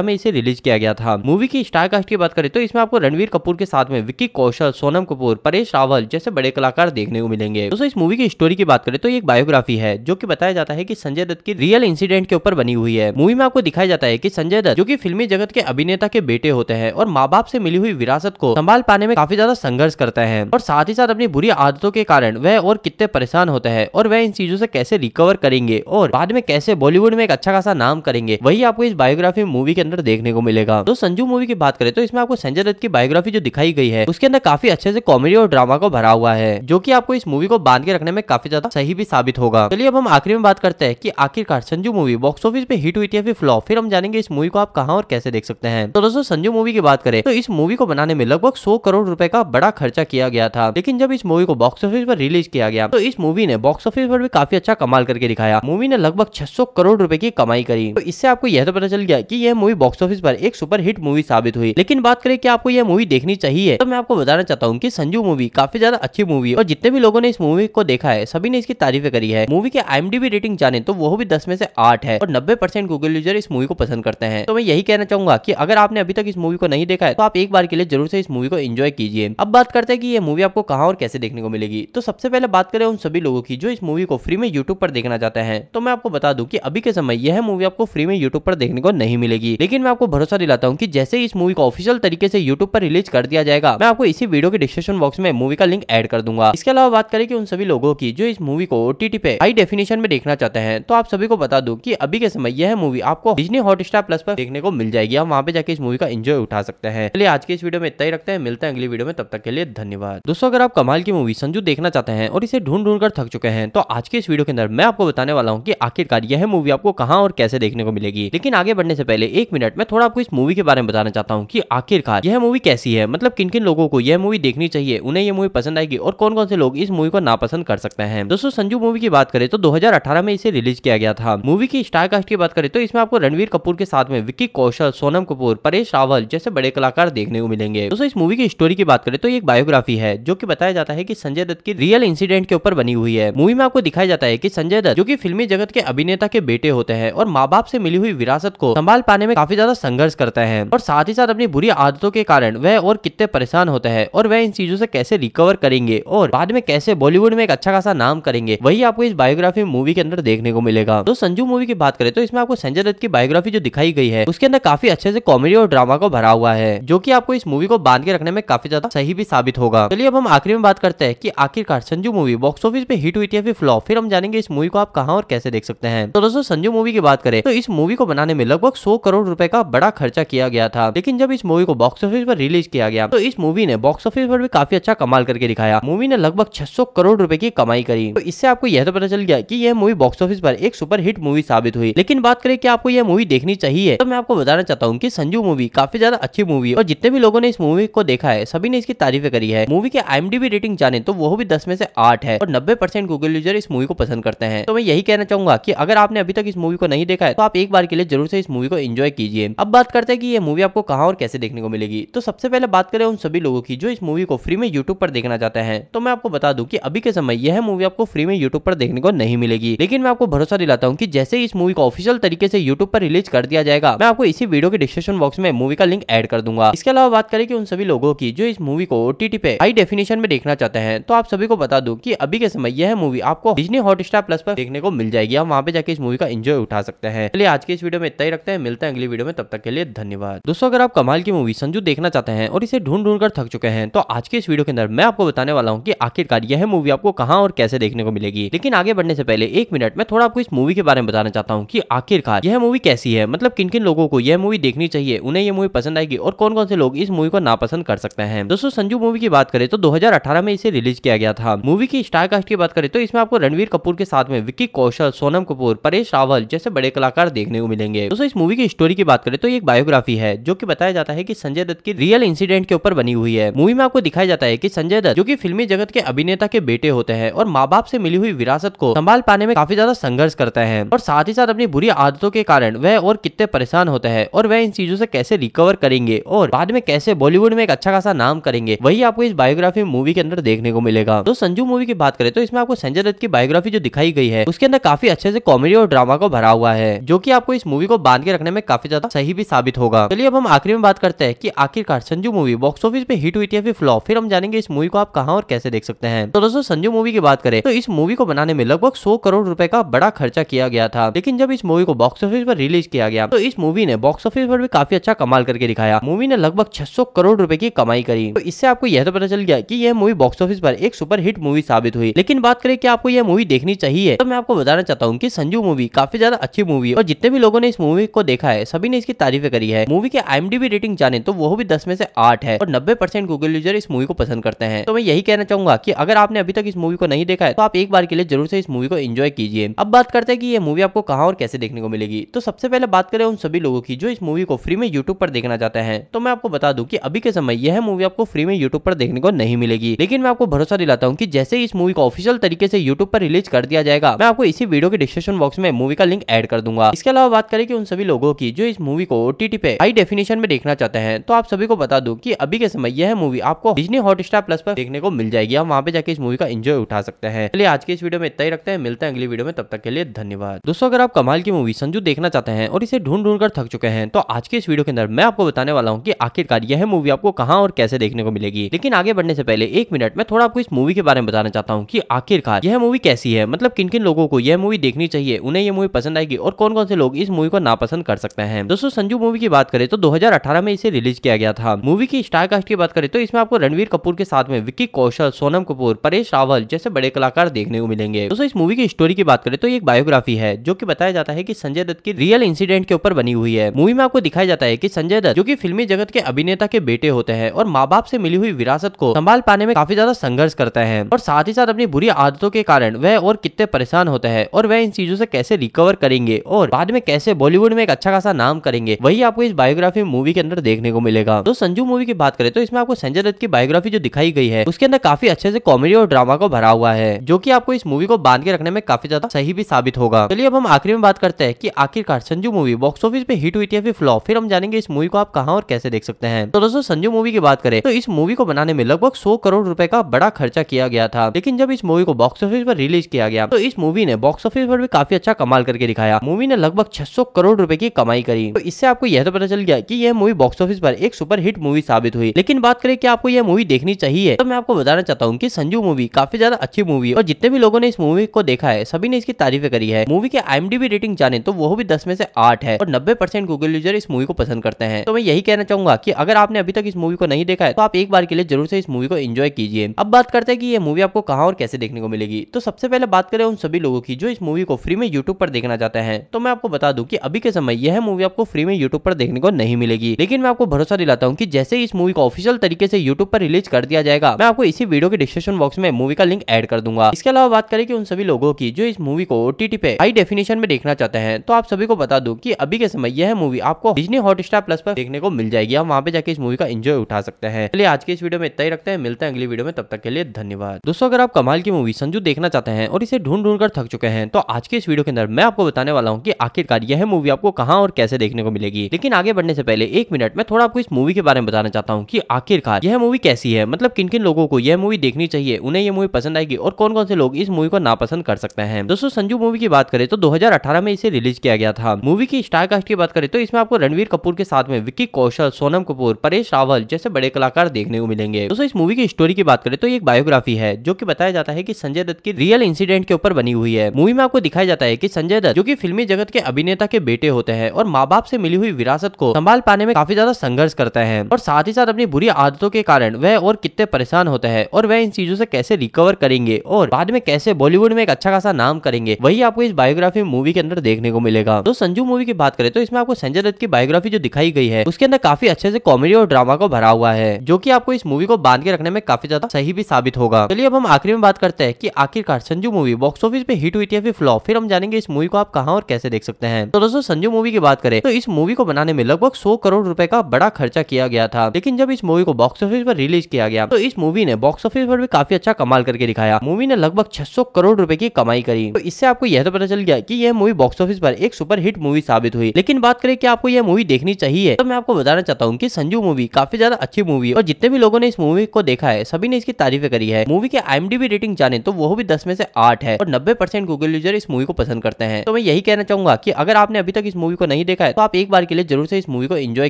Speaker 1: में इसे रिलीज किया गया था मूवी की स्टारकास्ट की बात करें तो इसमें आपको रणवीर कपूर के साथ में विक्की कौशल सोनम कपूर परेश रावल जैसे बड़े कलाकार देखने को मिलेंगे दोस्तों इस मूवी की स्टोरी की बात करें तो एक बायोग्राफी है जो की बताया जाता है की संजय दत्त की रियल इंसिडेंट के ऊपर बनी हुई है मूवी में आपको दिखाया जाता है की संजय दत्त जो की फिल्मी जगत के अभिनेता के बेटे होते हैं और माँ बाप से मिली हुई विरासत को संभाल पाने में काफी ज्यादा संघर्ष करते हैं और साथ ही साथ अपनी बुरी आदतों के कारण वह और कितने परेशान होते हैं और वह इन चीजों से कैसे रिकवर करेंगे और बाद में कैसे बॉलीवुड में एक अच्छा खासा नाम करेंगे वही आपको इस बायोग्राफी मूवी के अंदर देखने को मिलेगा तो संजू मूवी की बात करें तो इसमें आपको संजय दत्त की बायोग्राफी जो दिखाई गई है उसके अंदर काफी अच्छे से कॉमेडी और ड्रामा को भरा हुआ है जो की आपको इस मूवी को बांध के रखने में काफी ज्यादा सही भी साबित होगा चलिए अब हम आखिरी में बात करते हैं की आखिरकार संजू मूवी बॉक्स ऑफिस पे हिट हुई थी फिर फ्लॉप फिर हम जानेंगे इस मूवी को आप कहाँ और कैसे देख सकते हैं तो दोस्तों संजू मूवी की बात करें तो इस मूवी को बनाने में लगभग सौ करोड़ रूपए का बड़ा खर्चा किया गया था लेकिन जब इस मूवी को बॉक्स ऑफिस पर रिलीज किया गया तो इस मूवी ने बॉक्स ऑफिस पर भी काफी अच्छा कमाल करके दिखाया मूवी ने लगभग 600 करोड़ रुपए की कमाई करी तो इससे आपको यह तो पता चल गया कि यह मूवी बॉक्स ऑफिस पर एक सुपर हिट मूवी साबित हुई लेकिन बात करें कि आपको यह मूवी देखनी चाहिए तो मैं आपको बताना चाहता हूँ की संजू मूवी काफी ज्यादा अच्छी मूवी और जितने भी लोगों ने इस मूवी को देखा है सभी ने इसकी तारीफें करी है मूवी के आई रेटिंग जाने तो वो भी दस में से आठ है और नब्बे परसेंट गूगल यूजर इस मूवी को पसंद करते हैं तो मैं यही कहना चाहूंगा की अगर आपने अभी तक इस मूवी को नहीं देखा है तो आप एक बार के लिए जरूर से इस मूवी को एंजॉय कीजिए अब बात करते हैं कि ये मूवी आपको कहाँ और कैसे देखने को मिलेगी तो सबसे पहले बात करें करें उन सभी लोगों की जो इस मूवी को फ्री में यूट्यूब पर देखना चाहते हैं तो मैं आपको बता दूं कि अभी के समय यह मूवी आपको फ्री में यूट्यूब पर देखने को नहीं मिलेगी लेकिन मैं आपको भरोसा दिलाता हूँ की जैसे इस मूवी को ऑफिशियल तरीके से यूट्यूब पर रिलीज कर दिया जाएगा मैं आपको इसी वीडियो के डिस्क्रिप्शन बॉक्स में मूवी का लिंक एड कर दूंगा इसके अलावा बात करें की उन सभी लोगों की जो इस मूवी को ओटीटी पे हाई डेफिनेशन में देखना चाहते हैं तो आप सभी को बता दू की अभी के समय यह मूवी आपको डिजनी हॉटस्टार प्लस पर देखने को मिल जाएगी आप वहाँ पे जाके इस मूवी का एंजॉय उठा सकते हैं चलिए आज के इस वीडियो में इतना ही रखते हैं मिलते हैं अगली वीडियो में तब तक के लिए धन्यवाद दोस्तों अगर आप कमाल की मूवी संजू देखना चाहते हैं और इसे ढूंढ ढूंढ कर थक चुके हैं तो आज के इस वीडियो के अंदर मैं आपको बताने वाला हूँ कि आखिरकार यह मूवी आपको कहाँ और कैसे देखने को मिलेगी लेकिन आगे बढ़ने से पहले एक मिनट में थोड़ा आपको इस मूवी के बारे में बताना चाहता हूँ की आखिरकार यह मूवी कैसी है मतलब किन किन लोगों को यह मूवी देखनी चाहिए उन्हें यह मूवी पसंद आएगी और कौन कौन से लोग इस मूवी को नापसंद कर सकते हैं दोस्तों संजू मूवी की बात करें तो 2018 में इसे रिलीज किया गया था मूवी की स्टार कास्ट की बात करें तो इसमें आपको रणवीर कपूर के साथ में विक्की कौशल सोनम कपूर परेश रावल जैसे बड़े कलाकार देखने को मिलेंगे दोस्तों इस मूवी की स्टोरी की बात करें तो एक बायोग्राफी है जो की बताया जाता है की संजय दत्त की रियल इंसिडेंट के ऊपर बनी हुई है मूवी में आपको दिखाया जाता है की संजय दत्त जो की फिल्मी जगत के अभिनेता के बेटे होते हैं और माँ बाप से मिली हुई विरासत को संभाल पाने में काफी ज्यादा संघर्ष करता है और साथ ही साथ अपनी बुरी आदतों के कारण वह और कितने परेशान होता है और वह इन चीजों से कैसे रिकवर करेंगे और बाद में कैसे बॉलीवुड में एक अच्छा खासा नाम करेंगे वही आपको इस बायोग्राफी मूवी के अंदर देखने को मिलेगा तो संजू मूवी की बात करें तो इसमें आपको संजय दत्त की बायोग्राफी जो दिखाई गई है उसके अंदर काफी अच्छे से कॉमेडी और ड्रामा को भरा हुआ है जो की आपको इस मूवी को बांध के रखने में काफी ज्यादा सही भी साबित होगा चलिए अब हम आखिरी में बात करते हैं की आखिरकार संजू मूवी बॉक्स ऑफिस पे हिट हुई थी फिर फ्लॉप फिर हम जानेंगे इस मूवी को आप कहा और कैसे देख सकते हैं तो दोस्तों संजू मूवी की बात करें तो इस मूवी को बनाने में लगभग सौ करोड़ रूपए का बड़ा खर्चा किया गया था लेकिन जब इस मूवी को बॉक्स ऑफिस पर रिलीज किया गया तो इस मूवी ने बॉक्स ऑफिस पर भी काफी अच्छा कमाल करके दिखाया मूवी ने लगभग छह करोड़ रूपए की कमाई करी तो इससे आपको यह तो पता चल गया की यह मूवी बॉक्स ऑफिस पर एक सुपर हिट मूवी साबित हुई लेकिन बात करें कि आपको यह मूवी देखनी चाहिए तो मैं आपको बताना चाहता हूँ की संजू मूवी काफी ज्यादा अच्छी मूवी और जितने भी लोगों ने इस मूवी को देखा है सभी ने इसकी तारीफे करी है मूवी के आईएमडीबी रेटिंग जाने तो वो भी दस में से आठ है है और नब्बे परसेंट गूगल यूजर इस मूवी को पसंद करते हैं तो मैं यही कहना चाहूंगा की अगर आपने अभी तक इस मूवी को नहीं देखा है तो आप एक बार के लिए जरूर से इस मूवी को एंजॉय कीजिए अब बात करते हैं कि ये मूवी आपको कहाँ और कैसे देखने को मिलेगी तो सबसे पहले बात करें उन सभी लोगों की जो इस मूवी को फ्री में यूट्यूब पर देखना चाहते हैं तो मैं आपको बता दूं कि अभी के समय यह मूवी आपको फ्री में यूट्यूब पर देखने को नहीं मिलेगी लेकिन मैं आपको भरोसा दिलाता हूँ की जैसे इस मूवी को ऑफिशियल तरीके से यूट्यूब पर रिलीज कर दिया जाएगा मैं आपको इसी वीडियो के डिस्क्रिप्शन बॉक्स में मूवी का लिंक एड कर दूंगा इसके अलावा बात करें कि उन सभी लोगों की जो इस मूवी को ओटीटी पे हाई डेफिनेशन में देखना चाहते हैं तो आप सभी को बता दूं कि अभी के समय यह मूवी आपको डिजनी हॉटस्टार प्लस पर देखने को मिल जाएगी आप वहाँ पे जाके इस मूवी का एंजॉय उठा सकते हैं चलिए आज के इस वीडियो में इतना ही रखते हैं मिलते हैं अगली वीडियो में तब तक के लिए धन्यवाद दोस्तों अगर आप कमाल की मूवी संजू देखना चाहते हैं और इसे ढूंढ ढूंढ कर थक चुके हैं तो आज के इस वीडियो के अंदर मैं आपको बताने वाला हूँ की आखिरकार यह मूवी आपको कहाँ और कैसे देखने को मिलेगी लेकिन आगे बढ़ने से पहले एक मिनट में थोड़ा आपको इस मूवी के बारे में बताना चाहता हूँ की आखिरकार यह मूवी कैसी है मतलब किन किन लोगों को यह मूवी देखनी चाहिए उन्हें यह मूवी पसंद आएगी और कौन कौन से लोग इस मूवी को नापसंद कर सकते हैं दोस्तों संजू मूवी की बात करें तो 2018 में इसे रिलीज किया गया था मूवी की स्टारकास्ट की बात करें तो इसमें आपको रणवीर कपूर के साथ में विक्की कौशल सोनम कपूर परेश रावल जैसे बड़े कलाकार देखने को मिलेंगे दोस्तों इस मूवी की स्टोरी की बात करें तो एक बायोग्राफी है जो की बताया जाता है की संजय दत्त की रियल इंसिडेंट के ऊपर बनी हुई है मूवी में आपको दिखाया जाता है की संजय दत्त जो की फिल्मी जगत के अभिनेता के बेटे होते हैं और माँ बाप से मिली हुई विरासत को संभाल पाने में काफी ज्यादा संघर्ष करता है और साथ ही साथ अपनी बुरी आदतों के कारण वह और कितने परेशान होता है और वह इन चीजों से कैसे रिकवर करेंगे और बाद में कैसे बॉलीवुड में एक अच्छा खासा नाम करेंगे वही आपको इस बायोग्राफी मूवी के अंदर देखने को मिलेगा तो संजू मूवी की बात करें तो इसमें आपको संजय दत्त की बायोग्राफी जो दिखाई गई है उसके अंदर काफी अच्छे से कॉमेडी और ड्रामा को भरा हुआ है जो की आपको इस मूवी को बांध के रखने में काफी ज्यादा सही भी साबित होगा चलिए अब हम आखिरी में बात करते हैं की आखिरकार संजू मूवी बॉक्स ऑफिस पे हिट हुई थी फिर फ्लॉप फिर हम जानेंगे इस मूवी को आप कहा और कैसे देख सकते हैं तो दोस्तों संजू मूवी की बात करें तो इस मूवी को बनाने में लगभग सौ करोड़ रूपए का बड़ा खर्चा किया गया था लेकिन जब इस मूवी को बॉक्स ऑफिस पर रिलीज किया गया तो इस मूवी ने बॉक्स ऑफिस पर भी काफी अच्छा कमाल करके दिखाया मूवी ने लगभग 600 करोड़ रुपए की कमाई करी तो इससे आपको यह तो पता चल गया कि यह मूवी बॉक्स ऑफिस पर एक सुपर हिट मूवी साबित साबित हुई लेकिन बात करें कि आपको यह मूवी देखनी चाहिए तो मैं आपको बताना चाहता हूँ की संजू मूवी काफी ज्यादा अच्छी मूवी है और जितने भी लोगों ने इस मूवी को देखा है सभी ने इसकी तारीफ करी है मूवी की आई रेटिंग जाने तो वो भी दस में से आठ है और नब्बे परसेंट गूगल यूजर इस मूवी को पसंद करते हैं तो मैं यही कहना चाहूंगा की अगर आपने अभी तक इस मूवी को नहीं देखा है तो आप एक बार के लिए जरूर से इस मूवी को एंजॉय कीजिए अब बात करते हैं कि ये मूवी आपको कहाँ और कैसे देखने को मिलेगी तो सबसे पहले बात करें उन सभी लोगों की जो इस मूवी को फ्री में यूट्यूब पर देखना चाहते हैं तो मैं आपको बता दूं कि अभी के समय यह मूवी आपको फ्री में यूट्यूब पर देखने को नहीं मिलेगी लेकिन मैं आपको भरोसा दिलाता हूँ की जैसे इस मूवी को ऑफिशियल तरीके से यूट्यूब पर रिलीज कर दिया जाएगा मैं आपको इसी वीडियो के डिस्क्रिप्शन बॉक्स में मूवी का लिंक एड कर दूंगा इसके अलावा बात करें कि उन सभी लोगों की जो इस मूवी को ओटीटी पे हाई डेफिनेशन में देखना चाहते हैं तो आप सभी को बता दू की अभी के समय यह मूवी आपको डिजनी हॉटस्टार प्लस पर देखने को मिल जाएगी आप वहाँ पे जाके इस मूवी का एंजॉय उठा सकते हैं चलिए आज के इस वीडियो में इतना ही रखते हैं मिलते हैं अगली वीडियो में तब तक के लिए धन्यवाद दोस्तों अगर आप कमाल की मूवी संजू देखना चाहते हैं और इसे ढूंढ ढूंढ कर थक चुके हैं तो आज के इस वीडियो के अंदर मैं आपको बताने वाला हूँ की आखिरकार यह मूवी आपको कहाँ और कैसे देखने को मिलेगी लेकिन आगे बढ़ने से पहले एक मिनट में थोड़ा आपको इस मूवी के बारे में बताना चाहता चाहता हूँ कि आखिरकार यह मूवी कैसी है मतलब किन किन लोगों को यह मूवी देखनी चाहिए उन्हें यह मूवी पसंद आएगी और कौन कौन से लोग इस मूवी को नापसंद कर सकते हैं दोस्तों संजू मूवी की बात करें तो 2018 में इसे रिलीज किया गया था मूवी की स्टार कास्ट की बात करें तो इसमें आपको रणवीर कपूर के साथ में विक्की कौशल सोनम कपूर परेश रावल जैसे बड़े कलाकार देखने को मिलेंगे दोस्तों इस मूवी की स्टोरी की बात करें तो एक बायोग्राफी है जो की बताया जाता है की संजय दत्त की रियल इंसिडेंट के ऊपर बनी हुई है मूवी में आपको दिखाया जाता है की संजय दत्त जो की फिल्मी जगत के अभिनेता के बेटे होते हैं और माँ बाप से मिली हुई विरासत को संभाल पाने में काफी ज्यादा संघर्ष करते हैं और साथ ही ही साथ अपनी बुरी आदतों के कारण वह और कितने परेशान होते हैं और वह इन चीजों से कैसे रिकवर करेंगे और बाद में कैसे बॉलीवुड में एक अच्छा खासा नाम करेंगे वही आपको इस बायोग्राफी मूवी के अंदर देखने को मिलेगा तो संजू मूवी की बात करें तो इसमें आपको संजय दत्त की बायोग्राफी जो दिखाई गई है उसके अंदर काफी अच्छे से कॉमेडी और ड्रामा को भरा हुआ है जो की आपको इस मूवी को बांध के रखने में काफी ज्यादा सही भी साबित होगा चलिए अब हम आखिरी में बात करते हैं की आखिरकार संजू मूवी बॉक्स ऑफिस पे हिट हुई थी फिर फ्लॉप फिर हम जानेंगे इस मूवी को आप कहाँ और कैसे देख सकते हैं तो दोस्तों संजू मूवी की बात करें तो इस मूवी को बनाने में लगभग सौ करोड़ रूपए का बड़ा खर्चा किया गया था लेकिन जब इस मूवी को बॉक्स ऑफिस पर रिलीज किया गया तो इस मूवी ने बॉक्स ऑफिस पर भी काफी अच्छा कमाल करके दिखाया मूवी ने लगभग 600 करोड़ रुपए की कमाई करी तो इससे आपको यह तो पता चल गया कि यह मूवी बॉक्स ऑफिस पर एक सुपर हिट मूवी साबित हुई लेकिन बात करें कि आपको यह मूवी देखनी चाहिए तो मैं आपको बताना चाहता हूँ की संजू मूवी काफी ज्यादा अच्छी मूवी है और जितने भी लोगों ने इस मूवी को देखा है सभी ने इसकी तारीफ करी है मूवी के आई रेटिंग जाने तो वो भी दस में से आठ है और नब्बे परसेंट गूगल यूजर इस मूवी को पसंद करते हैं तो मैं यही कहना चाहूंगा की अगर आपने अभी तक इस मूवी को नहीं देखा है तो आप एक बार के लिए जरूर से इस मूवी को एंजॉय कीजिए अब बात करते हैं की ये मूवी आपको कहाँ और कैसे देखने को मिलेगी तो सबसे पहले बात करें उन सभी लोगों की जो इस मूवी को फ्री में यूट्यूब पर देखना चाहते हैं तो मैं आपको बता दूं कि अभी के समय यह मूवी आपको फ्री में यूट्यूब पर देखने को नहीं मिलेगी लेकिन मैं आपको भरोसा दिलाता हूँ की जैसे इस मूवी को ऑफिशियल तरीके से यूट्यूब पर रिलीज कर दिया जाएगा मैं आपको इसी वीडियो के डिस्क्रिप्शन बॉक्स में मूवी का लिंक एड कर दूंगा इसके अलावा बात करें कि उन सभी लोगों की जो इस मूवी को ओटीटी पे हाई डेफिनेशन में देखना चाहते हैं तो आप सभी को बता दू की अभी के समय यह मूवी आपको डिजनी हॉटस्टार प्लस पर देखने को मिल जाएगी आप वहाँ पे जाके इस मूवी का एंजॉय उठा सकते हैं चलिए आज के इस वीडियो में इतना ही रखते हैं मिलते हैं अगली वीडियो में तब तक के लिए धन्यवाद दोस्तों अगर अगर आप कमाल की मूवी संजू देखना चाहते हैं और इसे ढूंढ ढूंढ कर थक चुके हैं तो आज के इस वीडियो के अंदर मैं आपको बताने वाला हूँ कि आखिरकार यह मूवी आपको कहाँ और कैसे देखने को मिलेगी लेकिन आगे बढ़ने से पहले एक मिनट में थोड़ा आपको इस मूवी के बारे में बताना चाहता हूँ की आखिरकार यह मूवी कैसी है मतलब किन किन लोगों को यह मूवी देखनी चाहिए उन्हें यह मूवी पसंद आएगी और कौन कौन से लोग इस मूवी को नापसंद कर सकते हैं दोस्तों संजू मूवी की बात करें तो 2018 में इसे रिलीज किया गया था मूवी की स्टार कास्ट की बात करें तो इसमें आपको रणवीर कपूर के साथ में विक्की कौशल सोनम कपूर परेश रावल जैसे बड़े कलाकार देखने को मिलेंगे दोस्तों इस मूवी की स्टोरी की बात करें तो एक बायोग्राफी है जो की बताया जाता है की संजय दत्त की रियल इंसिडेंट के ऊपर बनी हुई है मूवी में आपको दिखाया जाता है की संजय दत्त जो की फिल्मी जगत के अभिनेता के बेटे होते हैं और माँ बाप से मिली हुई विरासत को संभाल पाने में काफी ज्यादा संघर्ष करता है और साथ ही साथ अपनी बुरी आदतों के कारण वह और कितने परेशान होता है और वह इन चीजों से कैसे रिकवर करेंगे और बाद में कैसे बॉलीवुड में एक अच्छा खासा नाम करेंगे वही आपको इस बायोग्राफी मूवी के अंदर देखने को मिलेगा तो संजू मूवी की बात करें तो इसमें आपको संजय दत्त की बायोग्राफी जो दिखाई गई है उसके अंदर काफी अच्छे से कॉमेडी और ड्रामा को भरा हुआ है जो की आपको इस मूवी को बांध के रखने में काफी ज्यादा सही भी साबित होगा चलिए अब हम आखिरी में बात करते हैं कि आखिरकार संजू मूवी बॉक्स ऑफिस पे हिट हुई थी फिर फ्लॉप फिर हम जानेंगे इस मूवी को आप कहा और कैसे देख सकते हैं तो दोस्तों संजू मूवी की बात करें तो इस मूवी को बनाने में लगभग सौ करोड़ रूपए का बड़ा खर्चा किया गया था लेकिन जब इस मूवी को बॉक्स ऑफिस पर रिलीज किया गया तो इस मूवी ने बॉक्स ऑफिस पर भी काफी अच्छा कमाल करके दिखाया मूवी ने लगभग छह करोड़ रूपए की कमाई करी तो इससे आपको यह तो पता चल गया की यह मूवी बॉक्स ऑफिस पर एक सुपर हिट मूवी साबित हुई लेकिन बात करें कि आपको यह मूवी देखनी चाहिए तो मैं आपको बताना चाहता हूँ की संजू मूवी काफी ज्यादा अच्छी मूवी और जितने भी लोगों ने इस मूवी को देखा है सभी ने इसकी तारीफ करी है मूवी के आई एमडीबी रेटिंग जाने तो वो भी दस में से आठ है और नब्बे परसेंट गूगल यूजर इस मूवी को पसंद करते हैं तो मैं यही कहना चाहूंगा की अगर आपने अभी तक इस मूवी को नहीं देखा है तो आप एक बार के लिए जरूर से इस मूवी को एंजॉय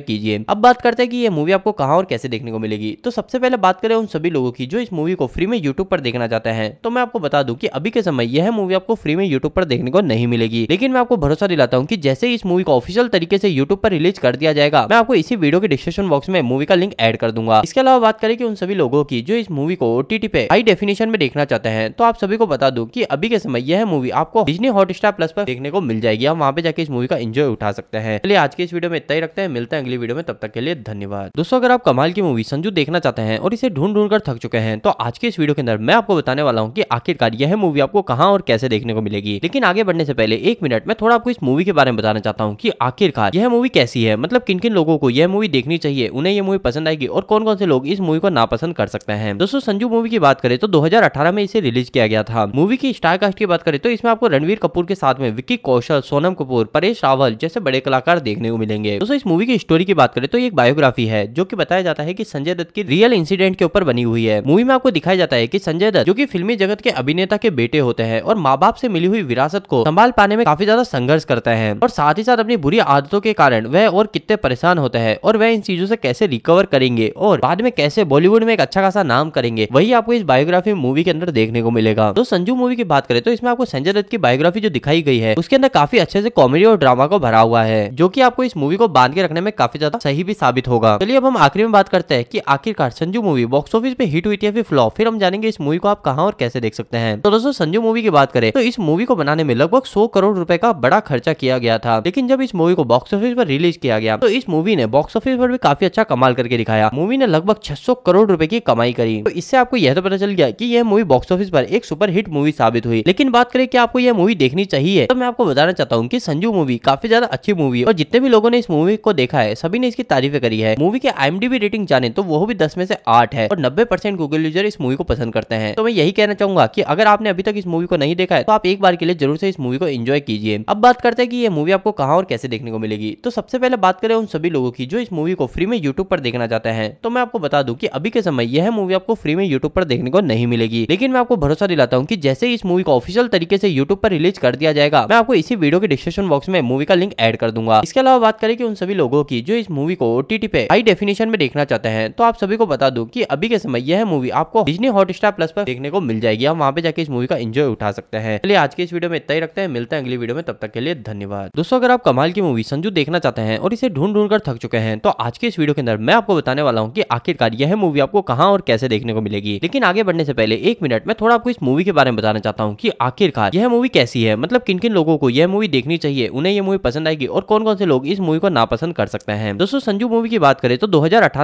Speaker 1: कीजिए अब बात करते हैं कि ये मूवी आपको कहाँ और कैसे देखने को मिलेगी तो सबसे पहले बात करें उन सभी लोगों की जो इस मूवी को फ्री में यूट्यूब पर देखना चाहते हैं तो मैं आपको बता दूं कि अभी के समय यह मूवी आपको फ्री में यूट्यूब पर देखने को नहीं मिलेगी लेकिन मैं आपको भरोसा दिलाता हूँ की जैसे इस मूवी को ऑफिशियल तरीके से यूट्यूब पर रिलीज कर दिया जाएगा मैं आपको इसी वीडियो के डिस्क्रिप्शन बॉक्स में मूवी का लिंक एड कर दूंगा इसके अलावा बात करें कि उन सभी लोगों की जो इस मूवी को ओटीटी पे हाई डेफिनेशन सेक्शन में देखना चाहते हैं तो आप सभी को बता दो कि अभी के समय यह मूवी आपको डिजनी हॉटस्टार प्लस पर देखने को मिल जाएगी आप वहाँ पे जाके इस मूवी का एंजॉय उठा सकते हैं चलिए आज के इस वीडियो में इतना ही रखते हैं मिलते हैं अगली वीडियो में तब तक के लिए धन्यवाद दोस्तों अगर आप कमाल की मूवी संजू देखना चाहते हैं और इसे ढूंढ ढूंढ कर थक चुके हैं तो आज के इस वीडियो के अंदर मैं आपको बताने वाला हूँ की आखिरकार यह मूवी आपको कहाँ और कैसे देखने को मिलेगी लेकिन आगे बढ़ने से पहले एक मिनट में थोड़ा आपको इस मूवी के बारे में बताना चाहता हूँ की आखिरकार यह मूवी कैसी है मतलब किन किन लोगों को यह मूवी देखनी चाहिए उन्हें यह मूवी पसंद आएगी और कौन कौन से लोग इस मूवी को नापसंद कर सकते हैं दोस्तों संजू मूवी की बात करें तो दो 2018 में इसे रिलीज किया गया था मूवी की स्टार कास्ट की बात करें तो इसमें आपको रणवीर कपूर के साथ में विक्की कौशल सोनम कपूर परेश रावल जैसे बड़े कलाकार देखने को मिलेंगे दोस्तों इस मूवी की स्टोरी की बात करें तो एक बायोग्राफी है जो की बताया जाता है की संजय दत्त की रियल इंसिडेंट के ऊपर बनी हुई है मूवी में आपको दिखाया जाता है की संजय दत्त जो की फिल्मी जगत के अभिनेता के बेटे होते हैं और माँ बाप से मिली हुई विरासत को संभाल पाने में काफी ज्यादा संघर्ष करता है और साथ ही साथ अपनी बुरी आदतों के कारण वह और कितने परेशान होता है और वह इन चीजों से कैसे रिकवर करेंगे और बाद में कैसे बॉलीवुड में एक अच्छा खासा नाम करेंगे वही आपको इस बायोग्राफी मूवी के अंदर देखने को मिलेगा तो संजू मूवी की बात करें तो इसमें आपको संजय दत्त की बायोग्राफी जो दिखाई गई है उसके अंदर काफी अच्छे से कॉमेडी और ड्रामा को भरा हुआ है जो की आपको इस मूवी को बांध के रखने में काफी ज्यादा सही भी साबित होगा चलिए अब हम आखिरी में बात करते हैं की आखिरकार संजू मूवी बॉक्स ऑफिस पे हिट हुई थी फिर फ्लॉप फिर हम जानेंगे इस मूवी को आप कहाँ और कैसे देख सकते हैं तो दोस्तों संजू मूवी की बात करें तो इस मूवी को बनाने में लगभग सौ करोड़ रूपए का बड़ा खर्चा किया गया था लेकिन जब इस मूवी को बॉक्स ऑफिस पर रिलीज किया गया तो इस मूवी ने बॉक्स ऑफिस पर भी काफी अच्छा कमाल करके दिखाया मूवी ने लगभग 600 करोड़ रुपए की कमाई करी तो इससे आपको यह तो पता चल गया कि यह मूवी बॉक्स ऑफिस पर एक सुपरहिट मूवी साबित हुई लेकिन बात करें कि आपको यह मूवी देखनी चाहिए तो मैं आपको बताना चाहता हूँ की संजू मूवी काफी ज्यादा अच्छी मूवी और जितने भी लोगों ने इस मूवी को देखा है सभी ने इसकी तारीफ करी है मूवी के आई रेटिंग जाने तो वो भी दस में से आठ है और नब्बे परसेंट गूगल यूजर इस मूवी को पसंद करते हैं तो मैं यही कहना चाहूंगा की अगर आपने अभी तक इस मूवी को नहीं देखा है तो आप एक बार के लिए जरूर से इस मूवी को एंजॉय कीजिए अब बात करते हैं कि यह मूवी आपको कहाँ और कैसे देखने को मिलेगी तो सबसे पहले बात करें उन सभी लोगों की जो इस मूवी को फ्री में यूट्यूब पर देखना चाहते हैं तो मैं आपको बता दूं की अभी के समय यह मूवी आपको फ्री में यूट्यूब पर देखने को नहीं मिलेगी मिलेगी लेकिन मैं आपको भरोसा दिलाता हूँ की जैसे इस मूवी को ऑफिशियल तरीके से यूट्यूब पर रिलीज कर दिया जाएगा मैं आपको इसी वीडियो के डिस्क्रिप्शन बॉक्स में मूवी का लिंक एड कर दूंगा इसके अलावा बात करें की उन सभी लोगों की जो इस मूवी को ओटीटी पे हाई डेफिनेशन में देखना चाहते हैं तो आप सभी को बता दू की अभी के समय यह मूवी आपको डिजनी हॉटस्टार प्लस पर देखने को मिल जाएगी आप वहाँ पे जाके इस मूवी का एंजॉय उठा सकते हैं चलिए आज के इस वीडियो में इतना ही रखते हैं मिलते हैं अगली वीडियो में तब तक के लिए धन्यवाद दोस्तों अगर आप कमाल की मूवी संजू देखना चाहते हैं और इसे ढूंढ ढूंढ कर थक चुके हैं तो आज के इस वीडियो के अंदर मैं आपको बताने वाला हूँ की आखिरकार यह मूवी आपको कहाँ और कैसे देखने को मिलेगी लेकिन आगे बढ़ने से पहले पहले एक मिनट में थोड़ा आपको इस मूवी के बारे में बताना चाहता हूँ कि आखिरकार यह मूवी कैसी है मतलब किन किन लोगों को यह मूवी देखनी चाहिए उन्हें यह मूवी पसंद आएगी और कौन कौन से लोग इस मूवी को नापसंद कर सकते हैं दोस्तों संजू मूवी की बात करें तो दो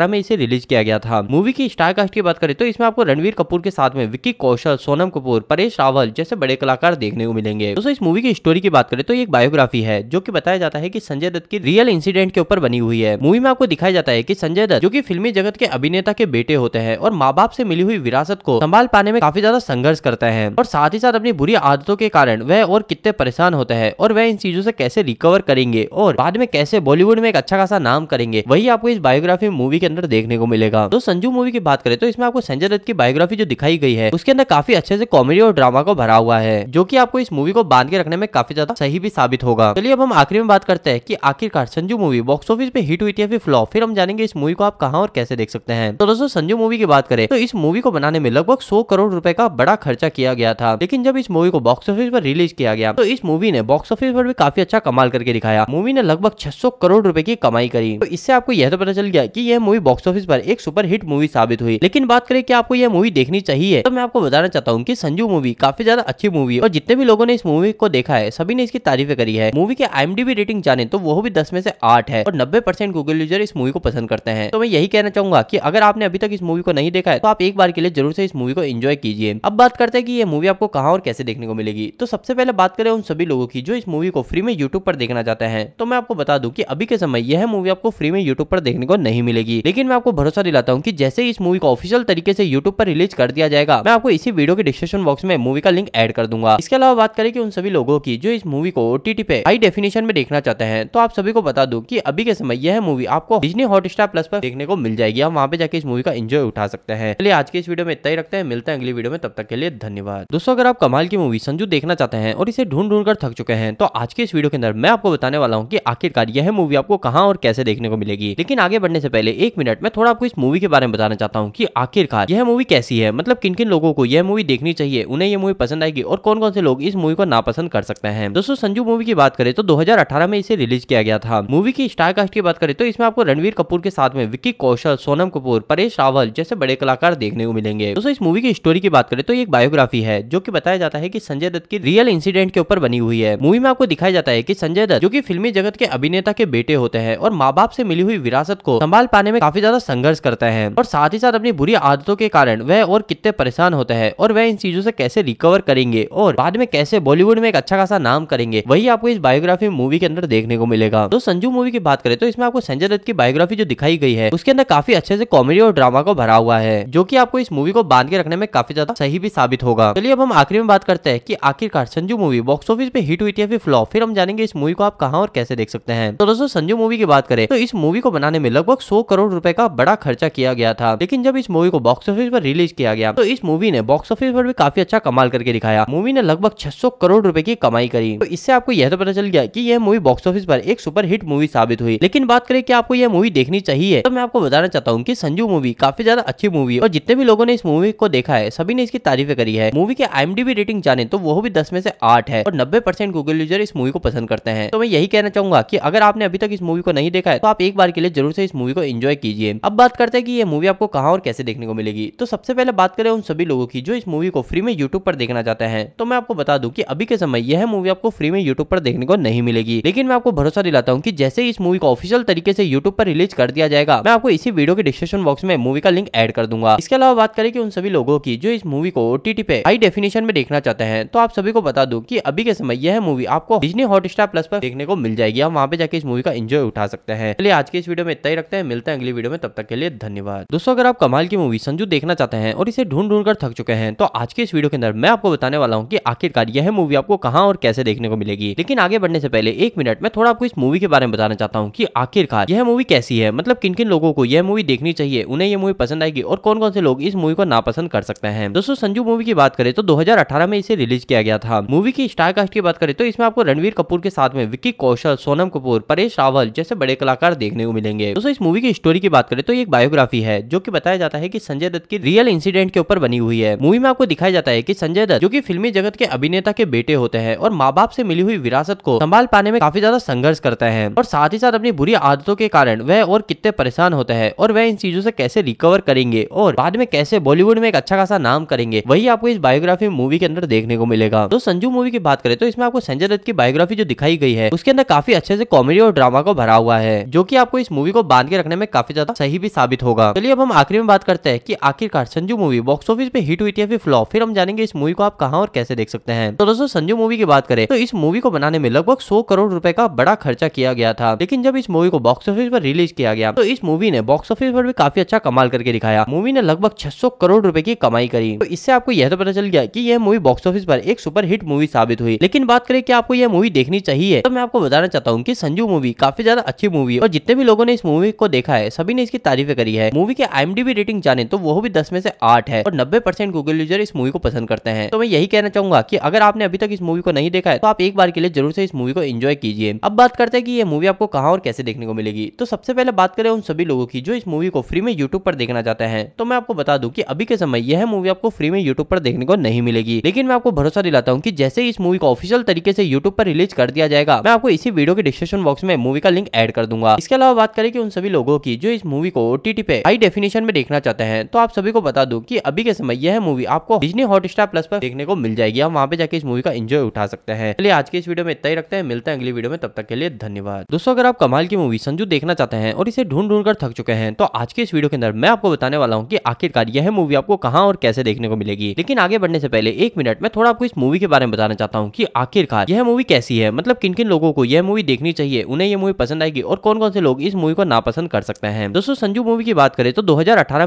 Speaker 1: में इसे रिलीज किया गया था मूवी की स्टारकास्ट की बात करें तो इसमें आपको रणवीर कपूर के साथ में विक्की कौशल सोनम कपूर परेश रावल जैसे बड़े कलाकार देखने को मिलेंगे दोस्तों इस मूवी की स्टोरी की बात करें तो एक बायोग्राफी है जो की बताया जाता है की संजय दत्त की रियल इंसिडेंट के ऊपर बनी हुई है मूवी में आपको दिखाया जाता है की संजय दत्त जो की फिल्मी जगत के अभिनेता के बेटे होते हैं और माँ बाप से मिली हुई विरासत को संभाल पाने में काफी ज्यादा संघर्ष करता है और साथ ही साथ अपनी बुरी आदतों के कारण वह और कितने परेशान होता है और वह इन चीजों से कैसे रिकवर करेंगे और बाद में कैसे बॉलीवुड में एक अच्छा खासा नाम करेंगे वही आपको इस बायोग्राफी मूवी के अंदर देखने को मिलेगा तो संजू मूवी की बात करें तो इसमें आपको संजय दत्त की बायोग्राफी जो दिखाई गई है उसके अंदर काफी अच्छे से कॉमेडी और ड्रामा को भरा हुआ है जो की आपको इस मूवी को बांध के रखने में काफी ज्यादा सही भी साबित होगा चलिए अब हम आखिरी में बात करते हैं की आखिरकार संजू मूवी बॉक्स ऑफिस पे हिट हुई थी फिर फ्लॉप फिर हम जानेंगे इस मूवी को आप कहाँ और कैसे देख सकते हैं तो दोस्तों संजू मूवी की बात करें तो इस मूवी को बनाने में लगभग सौ करोड़ रुपए का बड़ा खर्चा किया गया था लेकिन जब इस मूवी को बॉक्स ऑफिस पर रिलीज किया गया तो इस मूवी ने बॉक्स ऑफिस पर भी काफी अच्छा कमाल करके दिखाया मूवी ने लगभग छह करोड़ रूपए की कमाई करी तो इससे आपको यह तो पता चल गया की यह मूवी बॉक्स ऑफिस पर एक सुपर हिट मूवी साबित हुई लेकिन बात करें की आपको यह मूवी देखनी चाहिए तो मैं आपको बताना चाहता हूँ की संजू मूवी काफी ज्यादा अच्छी मूवी और जितने भी लोगों ने इस मूवी को देखा है सभी ने इसकी तारीफे करी है मूवी के आई रेटिंग जाने तो वो भी दस में से आठ है और नब्बे परसेंट गूगल यूजर इस मूवी को पसंद करते हैं तो मैं यही कहना चाहूंगा की अगर आपने अभी तक इस मूवी को नहीं देखा है तो आप एक बार के लिए जरूर से इस मूवी को इन्जॉय कीजिए अब बात करते हैं कि ये मूवी आपको कहाँ और कैसे देखने को मिलेगी तो सबसे पहले बात करें उन सभी लोगों की जो इस मूवी को फ्री में यूट्यूब पर देखना चाहते हैं तो मैं आपको बता दूं कि अभी के समय यह मूवी आपको फ्री में यूट्यूब पर देखने को नहीं मिलेगी लेकिन मैं आपको भरोसा दिलाता हूँ की जैसे इस मूवी को ऑफिशियल तरीके से यूट्यूब पर रिलीज कर दिया जाएगा मैं आपको इसी वीडियो के डिस्क्रिप्शन बॉक्स में मूवी का लिंक एड कर दूंगा इसके अलावा बात करें कि उन सभी लोगों की जो इस मूवी को ओटीटी पे हाई डेफिनेशन में देखना चाहते हैं तो आप सभी को बता दू की अभी के समय यह मूवी आपको डिजनी हॉटस्टार प्लस पर देखने को मिल जाएगी आप वहाँ पे जाके इस मूवी का एंजॉय उठा सकते हैं चलिए आज के इस वीडियो में इतना ही रखते हैं मिलते हैं अगली वीडियो में तब तक के लिए धन्यवाद दोस्तों अगर आप कमाल की मूवी संजू देखना चाहते हैं और इसे ढूंढ ढूंढ कर थक चुके हैं तो आज के इस वीडियो के अंदर मैं आपको बताने वाला हूँ की आखिरकार यह मूवी आपको कहाँ और कैसे देखने को मिलेगी लेकिन आगे बढ़ने से पहले एक मिनट में थोड़ा आपको इस मूवी के बारे में बताना चाहता हूँ की आखिरकार यह मूवी कैसी है मतलब किन किन लोगों को यह मूवी देखनी चाहिए उन्हें यह मूवी पसंद आएगी और कौन कौन से लोग इस मूवी को नापसंद कर सकते हैं दोस्तों संजू मूवी की बात करें तो 2018 में इसे रिलीज किया गया था मूवी की स्टार कास्ट की बात करें तो इसमें आपको रणवीर कपूर के साथ में विक्की कौशल सोनम कपूर परेश रावल जैसे बड़े कलाकार देखने को मिलेंगे दोस्तों इस मूवी की स्टोरी की बात करें तो एक बायोग्राफी है जो की बताया जाता है की संजय दत्त की रियल इंसिडेंट के ऊपर बनी हुई है मूवी में आपको दिखाया जाता है की संजय दत्त जो की फिल्मी जगत के अभिनेता के बेटे होते हैं और माँ बाप से मिली हुई विरासत को संभाल पाने में काफी ज्यादा संघर्ष करता है और साथ ही साथ अपनी बुरी आदतों के कारण वह और कितने परेशान होता है और वह इन चीजों से कैसे रिकवर करेंगे और बाद में कैसे बॉलीवुड में एक अच्छा खासा नाम करेंगे वही आपको इस बायोग्राफी मूवी के अंदर देखने को मिलेगा तो संजू मूवी की बात करें तो इसमें आपको संजय दत्त की बायोग्राफी जो दिखाई गई है उसके अंदर काफी अच्छे से कॉमेडी और ड्रामा को भरा हुआ है जो की आपको इस मूवी को बांध के रखने में काफी ज्यादा सही भी साबित होगा चलिए अब हम आखिरी में बात करते हैं कि आखिरकार संजू मूवी बॉक्स ऑफिस पे हिट हुई थी या फिर फ्लॉप फिर हम जानेंगे इस मूवी को आप कहा और कैसे देख सकते हैं तो दोस्तों संजू मूवी की बात करें तो इस मूवी को बनाने में लगभग सौ करोड़ रूपए का बड़ा खर्चा किया गया था लेकिन जब इस मूवी को बॉक्स ऑफिस पर रिलीज किया गया तो इस मूवी ने बॉक्स ऑफिस पर भी काफी अच्छा कमाल करके दिखाया मूवी ने लगभग 600 करोड़ रुपए की कमाई करी तो इससे आपको यह तो पता चल गया कि यह मूवी बॉक्स ऑफिस पर एक सुपर हिट मूवी साबित हुई लेकिन बात करें कि आपको यह मूवी देखनी चाहिए तो मैं आपको बताना चाहता हूँ की संजू मूवी काफी ज्यादा अच्छी मूवी और जितने भी लोगों ने इस मूवी को देखा देखा है सभी ने इसकी तारीफ करी है मूवी के आई रेटिंग जाने तो वो भी दस में से आठ है और नब्बे परसेंट गूगल यूजर इस मूवी को पसंद करते हैं तो मैं यही कहना चाहूंगा की अगर आपने अभी तक इस मूवी को नहीं देखा है तो आप एक बार के लिए जरूर से इस मूवी को एंजॉय कीजिए अब बात करते हैं कि ये मूवी आपको कहाँ और कैसे देखने को मिलेगी तो सबसे पहले बात करें उन सभी लोगों की जो इस मूवी को फ्री में यूट्यूब पर देखना चाहते हैं तो मैं आपको बता दूं कि अभी के समय यह मूवी आपको फ्री में यूट्यूब पर देखने को नहीं मिलेगी लेकिन मैं आपको भरोसा दिलाता हूँ कि जैसे ही इस मूवी को ऑफिशियल तरीके से यूट्यूब पर रिलीज कर दिया जाएगा मैं आपको इसी वीडियो के डिस्क्रिप्शन बॉक्स में मूवी का लिंक एड कर दूंगा इसके अलावा बात करें कि उन सभी लोगों की जो इस मूवी को ओ पे हाई डेफिनेशन में देखना चाहते हैं तो आप सभी को बता दो की अभी के समय यह मूवी आपको डिजनी हॉटस्टार प्लस पर देखने को मिल जाएगी आप वहाँ पे जाके इस मूवी का एंजॉय उठा सकते हैं चलिए आज के इस वीडियो में इतना ही रखते हैं मिलते हैं अगली वीडियो में तब तक के लिए धन्यवाद दोस्तों अगर आप कमाल की मूवी संजू देखना चाहते हैं और इसे ढूंढ ढूंढ कर थक चुके हैं तो आज के इस वीडियो के अंदर मैं आपको बताने वाला हूँ की आखिरकार यह मूवी आपको कहाँ और कैसे देखने को मिलेगी लेकिन आगे बढ़ने से पहले एक मिनट में थोड़ा आपको इस मूवी के बारे में बताना चाहता हूँ की आखिरकार यह मूवी कैसी है मतलब किन किन लोगों को यह मूवी देखनी चाहिए उन्हें यह मूवी पसंद आएगी और कौन कौन से लोग इस मूवी को नापसंद कर सकते हैं दोस्तों संजू मूवी की बात करें तो 2018 में इसे रिलीज किया गया था मूवी की स्टार कास्ट की बात करें तो इसमें आपको रणवीर कपूर के साथ में विक्की कौशल सोनम कपूर परेश रावल जैसे बड़े कलाकार देखने को मिलेंगे दोस्तों इस मूवी की स्टोरी की बात करें तो एक बायोग्राफी है जो की बताया जाता है की संजय दत्त की रियल इंसिडेंट के ऊपर बनी हुई है मूवी में आपको दिखाया जाता है की संजय दत्त जो की फिल्मी जगत के अभिनेता के बेटे होते हैं और माँ बाप से मिली हुई विरासत को संभाल पाने में काफी ज्यादा संघर्ष करते हैं और साथ ही साथ अपनी बुरी आदतों के कारण वह और कितने परेशान होते हैं और वह इन चीजों से कैसे रिकवर करेंगे और बाद में कैसे बॉलीवुड में एक अच्छा खासा नाम करेंगे वही आपको इस बायोग्राफी मूवी के अंदर देखने को मिलेगा तो संजू मूवी की बात करें तो इसमें आपको संजय दत्त की बायोग्राफी जो दिखाई गई है उसके अंदर काफी अच्छे से कॉमेडी और ड्रामा को भरा हुआ है जो की आपको इस मूवी को बांध के रखने में काफी ज्यादा सही भी साबित होगा चलिए अब हम आखिरी में बात करते हैं की आखिरकार संजू मूवी बॉक्स ऑफिस पे हिट हुई थी फ्लॉप फिर हम जानेंगे इस मूवी को आप कहाँ और कैसे देख सकते हैं तो दोस्तों संजू मूवी की बात करें तो इस मूवी को बनाने में लगभग सौ करोड़ रूपए का बड़ा खर्चा किया गया था लेकिन जब इस मूवी को बॉक्स ऑफिस पर रिलीज किया गया तो इस मूवी ने बॉक्स ऑफिस पर भी काफी अच्छा कमाल करके दिखाया मूवी ने लगभग 600 करोड़ रूपए की कमाई करी तो इससे आपको यह तो पता चल गया कि यह मूवी बॉक्स ऑफिस पर एक सुपर हिट मूवी साबित हुई लेकिन बात करें कि आपको यह मूवी देखनी चाहिए तो मैं आपको बताना चाहता हूँ की संजू मूवी काफी ज्यादा अच्छी मूवी है और जितने भी लोगों ने इस मूवी को देखा है सभी ने इसकी तारीफे करी है मूवी के आई रेटिंग जाने तो वो भी दस में से आठ है और नब्बे परसेंट गूगल यूजर इस मूवी को पसंद करते हैं तो मैं यही कहना चाहूंगा की अगर आपने अभी तक इस मूवी को नहीं देखा है तो आप एक बार के लिए जरूर से इस मूवी को एंजॉय कीजिए अब बात करते हैं कि यह मूवी आपको कहाँ और कैसे देखने को मिलेगी तो सबसे पहले बात करें उन सभी लोगों की जो इस मूवी को फ्री में यूट्यूब पर देखना चाहते हैं तो मैं आपको बता दूं कि अभी के समय यह मूवी आपको फ्री में यूट्यूब पर देखने को नहीं मिलेगी लेकिन मैं आपको भरोसा दिलाता हूँ की जैसे इस मूवी को ऑफिशियल तरीके से यूट्यूब पर रिलीज कर दिया जाएगा मैं आपको इसी वीडियो के डिस्क्रिप्शन बॉक्स में मूवी का लिंक एड कर दूंगा इसके अलावा बात करें कि उन सभी लोगों की जो इस मूवी को ओटीटी पे हाई डेफिनेशन में देखना चाहते हैं तो आप सभी को बता दू की अभी के समय यह मूवी आपको डिजनी हॉटस्टार प्लस पर देखने को मिल जाएगी आप वहाँ पे जाके इस मूवी का एंजॉय उठा सकते हैं चलिए आज के इस वीडियो में इतना ही रखते हैं मिलते हैं अगली वीडियो में तब तक के लिए धन्यवाद दोस्तों अगर आप कमाल की मूवी संजू देखना चाहते हैं और इसे ढूंढ ढूंढ कर थक चुके हैं तो आज के इस वीडियो के अंदर मैं आपको बताने वाला हूँ की आखिरकार यह मूवी आपको कहाँ कहाँ और कैसे देखने को मिलेगी लेकिन आगे बढ़ने से पहले एक मिनट में थोड़ा आपको इस मूवी के बारे में बताना चाहता हूँ की आखिरकार यह मूवी कैसी है मतलब किन किन लोगों को यह मूवी देखनी चाहिए उन्हें यह मूवी पसंद आएगी और कौन कौन से लोग इस मूवी को नापसंद कर सकते हैं दोस्तों संजू मूवी की बात करें तो दो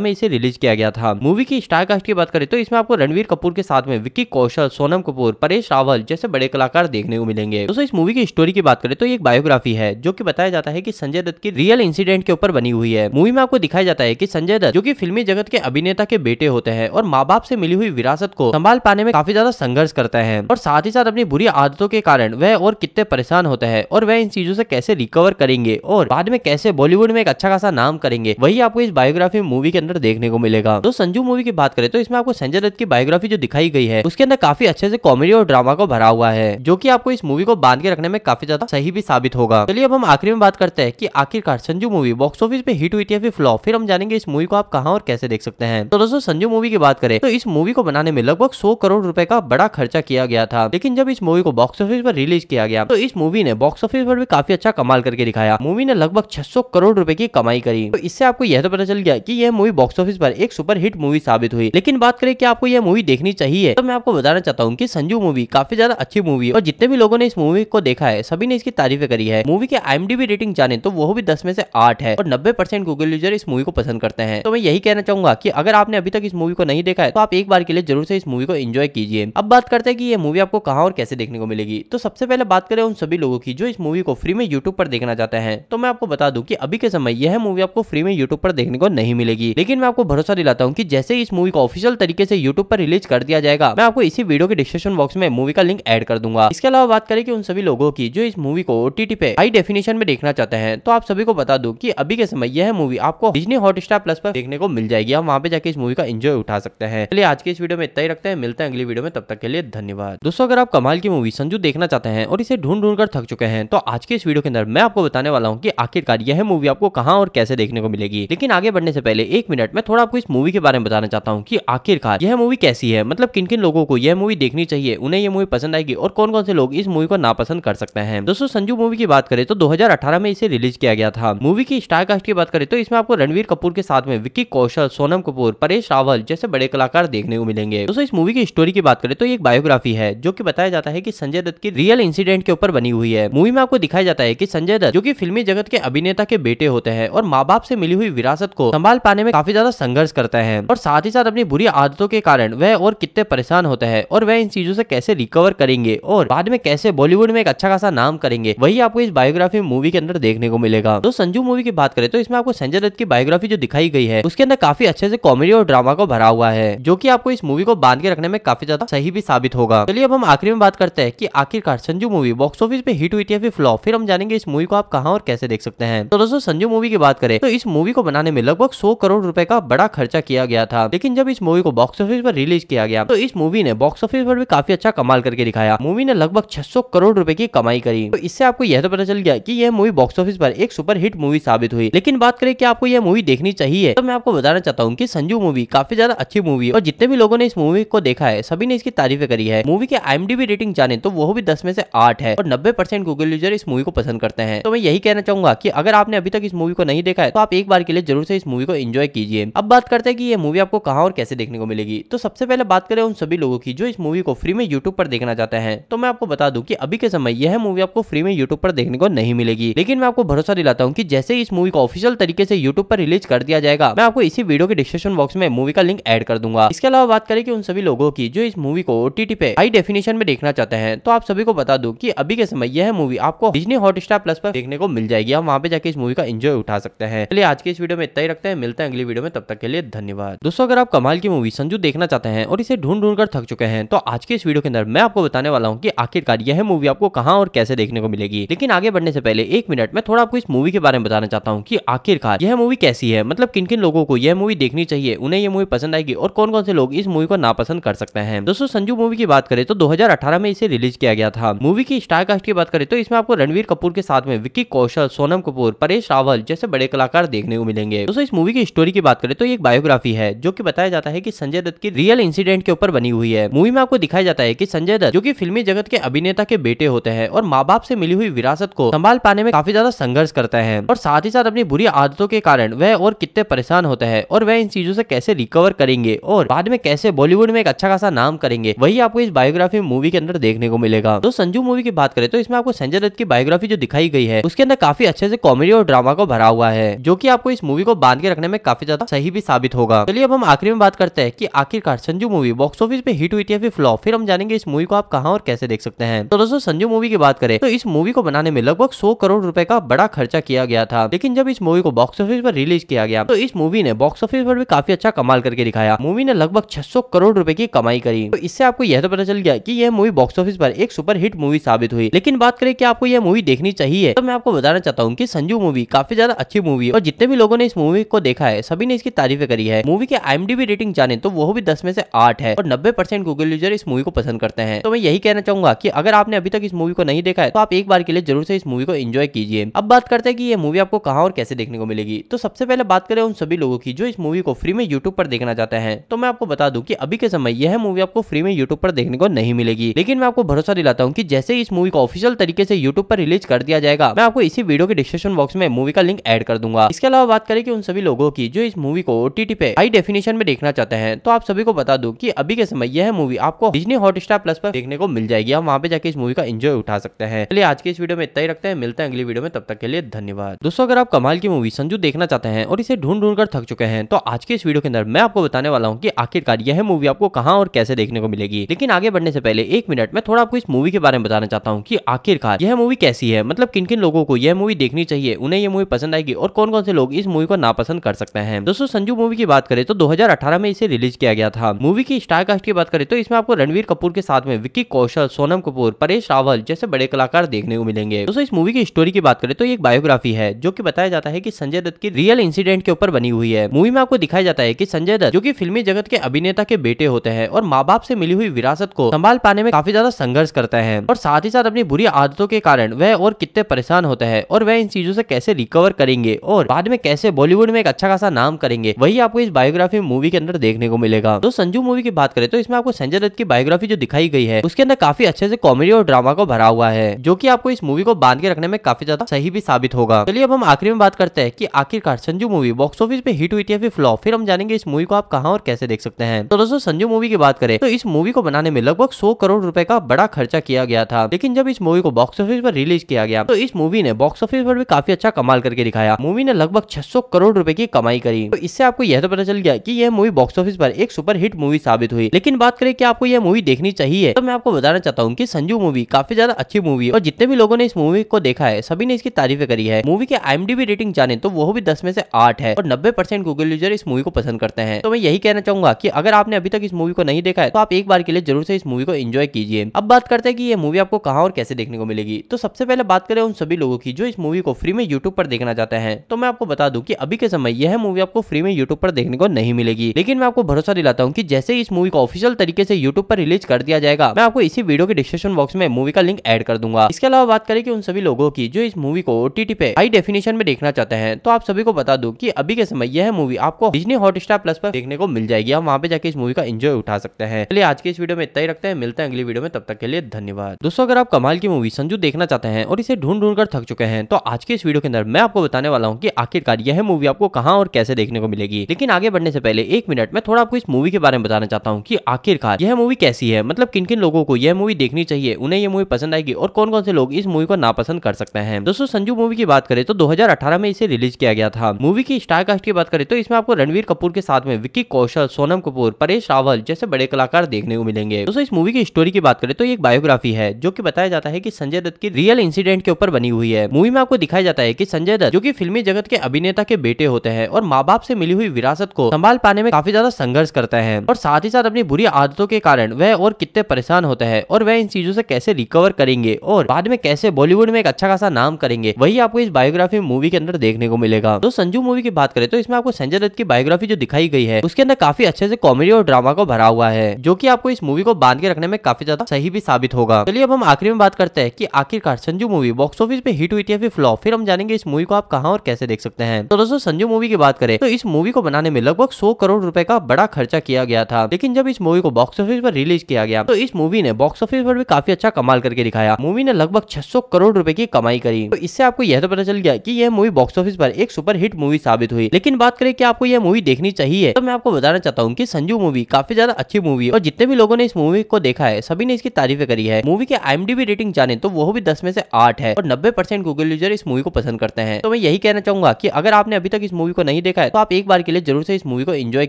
Speaker 1: में इसे रिलीज किया गया था मूवी की स्टारकास्ट की बात करें तो इसमें आपको रणवीर कपूर के साथ में विक्की कौशल सोनम कपूर परेश रावल जैसे बड़े कलाकार देखने को मिलेंगे दोस्तों इस मूवी की स्टोरी की बात करें तो एक बायोग्राफी है जो की बताया जाता है की संजय दत्त की रियल इंसिडेंट के ऊपर बनी हुई है मूवी में आपको दिखाया जाता है की संजय दत्त जो की फिल्मी जगत के अभिनेता के बेटे होते हैं है और माँ बाप से मिली हुई विरासत को संभाल पाने में काफी ज्यादा संघर्ष करता है और साथ ही साथ अपनी बुरी आदतों के कारण वह और कितने परेशान होता है और वह इन चीजों से कैसे रिकवर करेंगे और बाद में कैसे बॉलीवुड में एक अच्छा खासा नाम करेंगे वही आपको इस बायोग्राफी मूवी के अंदर देखने को मिलेगा तो संजू मूवी की बात करें तो इसमें आपको संजय दत्त की बायोग्राफी जो दिखाई गई है उसके अंदर काफी अच्छे से कॉमेडी और ड्रामा को भरा हुआ है जो की आपको इस मूवी को बांध के रखने में काफी ज्यादा सही भी साबित होगा चलिए अब हम आखिरी में बात करते हैं की आखिरकार संजू मूवी बॉक्स ऑफिस पे हिट हुई थी फ्लॉप फिर हम जानेंगे इस मूवी को आप कहा और कैसे देख सकते हैं तो दोस्तों संजू मूवी की बात करें तो इस मूवी को बनाने में लगभग सौ करोड़ रूपए का बड़ा खर्चा किया गया था लेकिन जब इस मूवी को बॉक्स ऑफिस पर रिलीज किया गया तो इस मूवी ने बॉक्स ऑफिस पर भी काफी अच्छा कमाल करके दिखाया मूवी ने लगभग छह करोड़ रूपए की कमाई करी तो इससे आपको यह तो पता चल गया की यह मूवी बॉक्स ऑफिस पर एक सुपर हिट मूवी साबित हुई लेकिन बात करें कि आपको यह मूवी देखनी चाहिए तो मैं आपको बताना चाहता हूँ की संजू मूवी काफी ज्यादा अच्छी मूवी है और जितने भी लोगों ने इस मूवी को देखा है सभी ने इसकी तारीफ करी है मूवी के आई रेटिंग जाने तो वो भी दस में से आठ है और नब्बे गूगल यूजर इस मूवी को पसंद करते हैं तो मैं यही कहना चाहूंगा की अगर आपने अभी तक इस मूवी को को नहीं देखा है तो आप एक बार के लिए जरूर से इस मूवी को एंजॉय कीजिए अब बात करते हैं कि ये मूवी आपको कहाँ और कैसे देखने को मिलेगी तो सबसे पहले बात करें उन सभी लोगों की जो इस मूवी को फ्री में यूट्यूब पर देखना चाहते हैं तो मैं आपको बता दूं कि अभी के समय यह मूवी आपको फ्री में यूट्यूब पर देखने को नहीं मिलेगी लेकिन मैं आपको भरोसा दिलाता हूँ की जैसे इस मूवी को ऑफिशियल तरीके से यूट्यूब पर रिलीज कर दिया जाएगा मैं आपको इसी वीडियो के डिस्क्रिप्शन बॉक्स में मूवी का लिंक एड कर दूंगा इसके अलावा बात करें कि उन सभी लोगों की जो इस मूवी को ओटीटी पे हाई डेफिनेशन में देखना चाहते हैं तो आप सभी को बता दू की अभी के समय यह मूवी आपको डिजनी स्टार प्लस पर देखने को मिल जाएगी आप वहाँ पे जाके इस मूवी का एंजॉय उठा उठा सकते हैं चलिए आज के इस वीडियो में इतना ही रखते हैं मिलते हैं अगली वीडियो में तब तक के लिए धन्यवाद दोस्तों अगर आप कमाल की मूवी संजू देखना चाहते हैं और इसे ढूंढ ढूंढ कर थक चुके हैं तो आज के इस वीडियो के अंदर मैं आपको बताने वाला हूँ की आखिरकार यह मूवी आपको कहाँ और कैसे देखने को मिलेगी लेकिन आगे बढ़ने से पहले एक मिनट में थोड़ा आपको इस मूवी के बारे में बताना चाहता हूँ की आखिरकार यह मूवी कैसी है मतलब किन किन लोगों को यह मूवी देखनी चाहिए उन्हें यह मूवी पसंद आएगी और कौन कौन से लोग इस मूवी को नापसंद कर सकते हैं दोस्तों संजू मूवी की बात करें तो 2018 में इसे रिलीज किया गया था मूवी की स्टार कास्ट की बात करें तो इसमें आपको रणवीर कपूर के साथ में विक्की कौशल सोनम कपूर परेश रावल जैसे जैसे बड़े कलाकार देखने को मिलेंगे दोस्तों इस मूवी की स्टोरी की बात करें तो एक बायोग्राफी है जो की बताया जाता है की संजय दत्त की रियल इंसिडेंट के ऊपर बनी हुई है मूवी में आपको दिखाया जाता है की संजय दत्त जो की फिल्मी जगत के अभिनेता के बेटे होते हैं और माँ बाप से मिली हुई विरासत को संभाल पाने में काफी ज्यादा संघर्ष करता है और साथ ही साथ अपनी बुरी आदतों के कारण वह और कितने परेशान होता है और वह इन चीजों से कैसे रिकवर करेंगे और बाद में कैसे बॉलीवुड में एक अच्छा खासा नाम करेंगे वही आपको इस बायोग्राफी मूवी के अंदर देखने को मिलेगा तो संजू मूवी की बात करें तो इसमें आपको संजय दत्त की बायोग्राफी जो दिखाई गई है उसके अंदर काफी अच्छे से कॉमेडी और ड्रामा को भरा हुआ है जो की आपको इस मूवी को बांध के रखने में काफी ज्यादा सही भी साबित होगा चलिए अब हम आखिरी में बात करते हैं की आखिरकार संजू मूवी बॉक्स ऑफिस पे हिट हुई थी या फिर फ्लॉप फिर हम जानेंगे इस मूवी को आप कहा और कैसे देख सकते हैं तो दोस्तों संजू मूवी की बात करें तो इस मूवी को बनाने में लगभग सौ करोड़ रूपए का बड़ा खर्चा किया गया था लेकिन जब इस मूवी को बॉक्स ऑफिस पर रिलीज किया गया तो इस मूवी ने बॉक्स ऑफिस पर भी काफी अच्छा कमाल करके दिखाया मूवी ने लगभग 600 करोड़ रुपए की कमाई करी तो इससे आपको यह तो पता चल गया कि यह मूवी बॉक्स ऑफिस पर एक सुपर हिट मूवी साबित हुई लेकिन बात करें कि आपको यह मूवी देखनी चाहिए तो मैं आपको बताना चाहता हूँ की संजू मूवी काफी ज्यादा ज्यादा अच्छी मूवी है और जितने भी लोगों ने इस मूवी को देखा है सभी ने इसकी तारीफ करी है मूवी के आईएमडीबी रेटिंग जाने तो वो भी दस में से आठ है और नब्बे परसेंट गूगल यूजर इस मूवी को पसंद करते हैं तो मैं यही कहना चाहूंगा की अगर आपने अभी तक इस मूवी को नहीं देखा है तो आप एक बार के लिए जरूर से इस मूवी को एंजॉय कीजिए अब बात करते हैं कि ये मूवी आपको कहा और कैसे देखने को मिलेगी तो सबसे पहले बात करें उन सभी लोगों की जो इस मूवी को फ्री में यूट्यूब पर देखना चाहते हैं तो मैं आपको बता दूं कि अभी के समय यह मूवी आपको फ्री में यूट्यूब पर देखने को नहीं मिलेगी लेकिन मैं आपको भरोसा दिलाता हूँ कि जैसे इस मूवी को ऑफिशियल तरीके से यूट्यूब पर रिलीज कर दिया जाएगा मैं आपको इसी वीडियो के डिस्क्रिप्शन बॉक्स में मूवी का लिंक एड कर दूंगा इसके अलावा बात करें कि उन सभी लोगों की जो इस मूवी को ओटीटी पे हाई डेफिनेशन में देखना चाहते हैं तो आप सभी को बता दूं कि अभी के समय यह मूवी आपको डिजनी हॉटस्टार प्लस पर देखने को मिल जाएगी आप वहाँ पे जाके इस मूवी का एंजॉय उठा सकते हैं चलिए आज के इस वीडियो में इतना ही रखते हैं मिलते हैं अगली वीडियो में तब तक के लिए धन्यवाद दोस्तों अगर आप कमाल की मूवी संजू देखना चाहते हैं और इसे ढूंढ ढूंढ कर थक चुके हैं तो आज के इस वीडियो के अंदर मैं आपको बताने वाला हूँ की आखिरकार यह मूवी आपको कहाँ और कैसे देखने को मिलेगी लेकिन आगे बढ़ने से पहले एक मिनट में थोड़ा आपको इस मूवी के बारे में बताना चाहता हूँ की आखिरकार यह मूवी कैसी है मतलब किन किन लोगों को यह मूवी देखनी चाहिए उन्हें यह मूवी पसंद पसंद आएगी और कौन कौन से लोग इस मूवी को नापसंद कर सकते हैं दोस्तों संजू मूवी की बात करें तो 2018 में इसे रिलीज किया गया था मूवी की स्टार कास्ट की बात करें तो इसमें आपको रणवीर कपूर के साथ में विक्की कौशल सोनम कपूर परेश रावल जैसे बड़े कलाकार देखने को मिलेंगे दोस्तों इस मूवी की स्टोरी की बात करें तो एक बायोग्राफी है जो की बताया जाता है की संजय दत्त की रियल इंसिडेंट के ऊपर बनी हुई है मूवी में आपको दिखाया जाता है की संजय दत्त जो की फिल्मी जगत के अभिनेता के बेटे होते हैं और माँ बाप से मिली हुई विरासत को संभाल पाने में काफी ज्यादा संघर्ष करते हैं और साथ ही साथ अपनी बुरी आदतों के कारण वह और कितने परेशान होता है और वह इन चीजों से कैसे रिकवर करेंगे और बाद में कैसे बॉलीवुड में एक अच्छा खासा नाम करेंगे वही आपको इस बायोग्राफी मूवी के अंदर देखने को मिलेगा तो संजू मूवी की बात करें तो इसमें आपको संजय दत्त की बायोग्राफी जो दिखाई गई है उसके अंदर काफी अच्छे से कॉमेडी और ड्रामा को भरा हुआ है जो की आपको इस मूवी को बांध के रखने में काफी ज्यादा सही भी साबित होगा चलिए अब हम आखिरी में बात करते हैं की आखिरकार संजू मूवी बॉक्स ऑफिस में हिट हुई थी फ्लॉप फिर हम जानेंगे इस मूवी को आप कहाँ और कैसे देख सकते हैं तो दोस्तों संजू मूवी की बात करें तो इस मूवी को बनाने में लगभग सौ करोड़ रूपए का बड़ा खर्चा किया गया था लेकिन जब इस मूवी को बॉक्स ऑफिस पर रिलीज किया गया तो इस मूवी ने बॉक्स ऑफिस पर भी काफी अच्छा कमाल करके दिखाया मूवी ने लगभग 600 करोड़ रुपए की कमाई करी तो इससे आपको यह तो पता चल गया कि यह मूवी बॉक्स ऑफिस पर एक सुपर हिट मूवी साबित हुई लेकिन बात करें कि आपको यह मूवी देखनी चाहिए तो मैं आपको बताना चाहता हूँ की संजू मूवी काफी ज्यादा अच्छी मूवी है और जितने भी लोगों ने इस मूवी को देखा है सभी ने इसकी तारीफ करी है मूवी के आई रेटिंग जाने तो वो भी दस में से आठ है और नब्बे परसेंट गूगल यूजर इस मूवी को पसंद करते हैं तो मैं यही कहना चाहूंगा की अगर आपने अभी तक इस मूवी को नहीं देखा है तो आप एक बार के लिए जरूर से इस मूवी को एंजॉय कीजिए अब बात करते हैं कि ये मूवी आपको कहा और कैसे देखने को मिलेगी तो सबसे पहले बात करें उन सभी लोगों की जो इस मूवी को फ्री में यूट्यूब पर देखना जाते हैं तो मैं आपको बता दूं कि अभी के समय यह मूवी आपको फ्री में यूट्यूब पर देखने को नहीं मिलेगी लेकिन मैं आपको भरोसा दिलाता हूँ की जैसे इस मूवी को ऑफिशियल तरीके से यूट्यूब पर रिलीज कर दिया जाएगा मैं आपको इसी वीडियो के डिस्क्रिप्शन बॉक्स में मूवी का लिंक एड कर दूंगा इसके अलावा बात करें कि उन सभी लोगों की जो इस मूवी को ओटीटी पे हाई डेफिनेशन में देखना चाहते हैं तो आप सभी को बता दू की अभी के समय यह मूवी आपको डिजनी हॉट प्लस पर देखने को मिल जाएगी आप वहाँ पे जाके इस मूवी का एंजॉय उठा सकते हैं चलिए आज के इस वीडियो में इतना ही रखते हैं मिलते हैं अगली वीडियो में तब तक के लिए धन्यवाद दोस्तों अगर आप कमाल की मूवी संजू देखना चाहते हैं और इसे ढूंढ ढूंढ कर थक चुके हैं तो आज के इस वीडियो के अंदर मैं आपको बताने वाला हूँ कि आखिरकार यह मूवी आपको कहाँ और कैसे देखने को मिलेगी लेकिन आगे बढ़ने से पहले एक मिनट में थोड़ा आपको इस मूवी के बारे में बताना चाहता हूँ कि आखिरकार यह मूवी कैसी है मतलब किन किन लोगों को यह मूवी देखनी चाहिए उन्हें यह मूवी पसंद आएगी और कौन कौन से लोग इस मूवी को नापसंद कर सकते हैं दोस्तों संजू मूवी की बात करें तो 2018 में इसे रिलीज किया गया था मूवी की स्टार कास्ट की बात करें तो इसमें आपको रणवीर कपूर के साथ में विक्की कौशल सोनम कपूर परेश रावल जैसे बड़े कलाकार देखने को मिलेंगे दोस्तों इस मूवी की स्टोरी की बात करें तो एक बायोग्राफी है जो की बताया जाता है की संजय दत्त की रियल इंसिडेंट के ऊपर बनी हुई है मूवी में आपको दिखाया जाता है की संजय दत्त जो की फिल्मी जगत के अभिनेता के बेटे होते हैं और माँ बाप से मिली हुई विरासत को संभाल पाने में काफी ज्यादा संघर्ष करते हैं और साथ ही साथ अपनी बुरी आदतों के कारण वह और कितने परेशान होते हैं और वह इन चीजों से कैसे रिकवर करेंगे और बाद में कैसे बॉलीवुड में एक अच्छा खासा नाम करेंगे वही आपको इस बायोग्राफी मूवी के अंदर देखने को मिलेगा तो संजू मूवी की बात करें तो इसमें आपको संजय दत्त की बायोग्राफी जो दिखाई गई है उसके अंदर काफी अच्छे से कॉमेडी और ड्रामा को भरा हुआ है जो की आपको इस मूवी को बांध के रखने में काफी ज्यादा सही भी साबित होगा चलिए अब हम आखिरी में बात करते हैं की आखिरकार संजू मूवी बॉक्स ऑफिस पे हिट हुई थी या फिर फ्लॉप फिर हम जानेंगे इस मूवी को आप कहाँ और कैसे देख सकते हैं तो दोस्तों संजू मूवी की बात करें तो इस मूवी को बनाने में लगभग सौ करोड़ रूपए का बड़ा खर्चा किया गया था लेकिन जब इस मूवी को बॉक्स ऑफिस पर रिलीज किया गया तो इस मूवी ने बॉक्स ऑफिस पर भी काफी अच्छा कमाल करके दिखाया मूवी ने लगभग छह करोड़ रूपए की कमाई करी तो इससे आपको यह तो पता चल गया की यह मूवी बॉक्स ऑफिस पर एक सुपर हिट मूवी साबित हुई लेकिन बात करें की आपको यह मूवी देखनी चाहिए तो मैं आपको बताना चाहता हूँ की संजू मूवी काफी ज्यादा अच्छी मूवी और जितने भी लोगों ने इस मूवी को देखा है सभी ने इसकी तारीफ करी है मूवी के आईएमडीबी रेटिंग जाने तो वो भी दस में से आठ है और नब्बे गूगल यूजर इस मूवी को पसंद करते हैं तो मैं यही कहना चाहूंगा कि अगर आपने अभी तक इस मूवी को नहीं देखा है तो आप एक बार के लिए जरूर से इस मूवी को एंजॉय कीजिए अब बात करते हैं कि ये मूवी आपको कहाँ और कैसे देखने को मिलेगी तो सबसे पहले बात करें उन सभी लोगों की जो इस मूवी को फ्री में यूट्यूब पर देखना चाहते हैं तो मैं आपको बता दूं कि अभी के समय यह मूवी आपको फ्री में यूट्यूब पर देखने को नहीं मिलेगी लेकिन मैं आपको भरोसा दिलाता हूँ की जैसे इस मूवी को ऑफिशियल तरीके से यूट्यूब पर रिलीज कर दिया जाएगा मैं आपको इसी वीडियो के डिस्क्रिप्शन बॉक्स में मूवी का लिंक एड कर दूंगा इसके अलावा बात करें कि उन सभी लोगों की जो इस मूवी को ओटीटी पे हाई डेफिनेशन में देखना चाहते हैं तो आप सभी को बता दू की अभी के समय यह मूवी आपको डिजनी हॉट प्लस पर देखने को मिल जाएगी आप वहाँ पे जाके इस मूवी का एंजॉय उठा सकते हैं चलिए आज के इस वीडियो में इतना ही रखते हैं मिलते हैं अगली वीडियो में तब तक के लिए धन्यवाद दोस्तों अगर आप कमाल की मूवी संजू देखना चाहते हैं और इसे ढूंढ ढूंढ कर थक चुके हैं तो आज के इस वीडियो के अंदर मैं आपको बताने वाला हूँ की आखिरकार यह मूवी आपको कहाँ और कैसे देखने को मिलेगी लेकिन आगे बढ़ने से पहले एक मिनट में थोड़ा आपको इस मूवी के बारे में बताना चाहता हूँ की आखिरकार यह मूवी कैसी है मतलब किन किन लोगों को यह मूवी देखनी चाहिए उन्हें यह मूवी पसंद आएगी और कौन कौन से लोग इस मूवी को नापसंद कर सकते हैं दोस्तों संजू मूवी की बात करें तो 2018 में इसे रिलीज किया गया था मूवी की स्टार कास्ट की बात करें तो इसमें आपको रणवीर कपूर के साथ में विक्की कौशल सोनम कपूर परेश रावल जैसे बड़े कलाकार देखने को मिलेंगे दोस्तों इस मूवी की स्टोरी की बात करें तो एक बायोग्राफी है जो की बताया जाता है की संजय दत्त की रियल इंसिडेंट के ऊपर बनी हुई है मूवी में आपको दिखाया जाता है की संजय दत्त जो की फिल्मी जगत के अभिनेता के बेटे होते हैं और माँ बाप से मिली हुई विरासत को संभाल पाने में काफी ज्यादा संघर्ष करता है और साथ ही साथ अपनी बुरी आदतों के कारण वह और कितने परेशान होता है और वह इन चीजों से कैसे रिकवर करेंगे और बाद में कैसे बॉलीवुड में एक अच्छा खासा नाम करेंगे वही आपको इस बायोग्राफी मूवी के अंदर देखने को मिलेगा तो संजू मूवी की बात करें तो इसमें आपको संजय दत्त की बायोग्राफी जो दिखाई गई है है उसके अंदर काफी अच्छे से कॉमेडी और ड्रामा को भरा हुआ है जो की आपको इस मूवी को बांध के रखने में काफी ज्यादा सही भी साबित होगा चलिए अब हम आखिरी में बात करते हैं की आखिरकार संजू मूवी बॉक्स ऑफिस में हिट हुई थी या फिर फ्लॉप फिर हम जानेंगे इस मूवी को आप कहाँ और कैसे देख सकते हैं तो दोस्तों संजू मूवी की बात करें तो इस मूवी को बनाने में लगभग सौ करोड़ रूपए का बड़ा खर्चा किया गया था लेकिन जब इस मूवी को बॉक्स ऑफिस पर रिलीज किया गया तो इस मूवी ने बॉक्स ऑफिस पर भी काफी अच्छा कमाल करके दिखाया मूवी ने लगभग 600 करोड़ रुपए की कमाई करी तो इससे आपको यह तो पता चल गया कि यह मूवी बॉक्स ऑफिस पर एक सुपर हिट मूवी साबित हुई लेकिन बात करें कि आपको यह मूवी देखनी चाहिए तो मैं आपको बताना चाहता हूँ कि संजू मूवी काफी ज्यादा अच्छी मूवी है और जितने भी लोगों ने इस मूवी को देखा है सभी ने इसकी तारीफें करी है मूवी के आईएमडीबी रेटिंग जाने तो वो भी दस में से आठ है और नब्बे परसेंट गूगल यूजर इस मूवी को पसंद करते हैं तो मैं यही कहना चाहूंगा की अगर आपने अभी तक इस मूवी को नहीं देखा है तो आप एक बार के लिए जरूर से इस मूवी को एंजॉय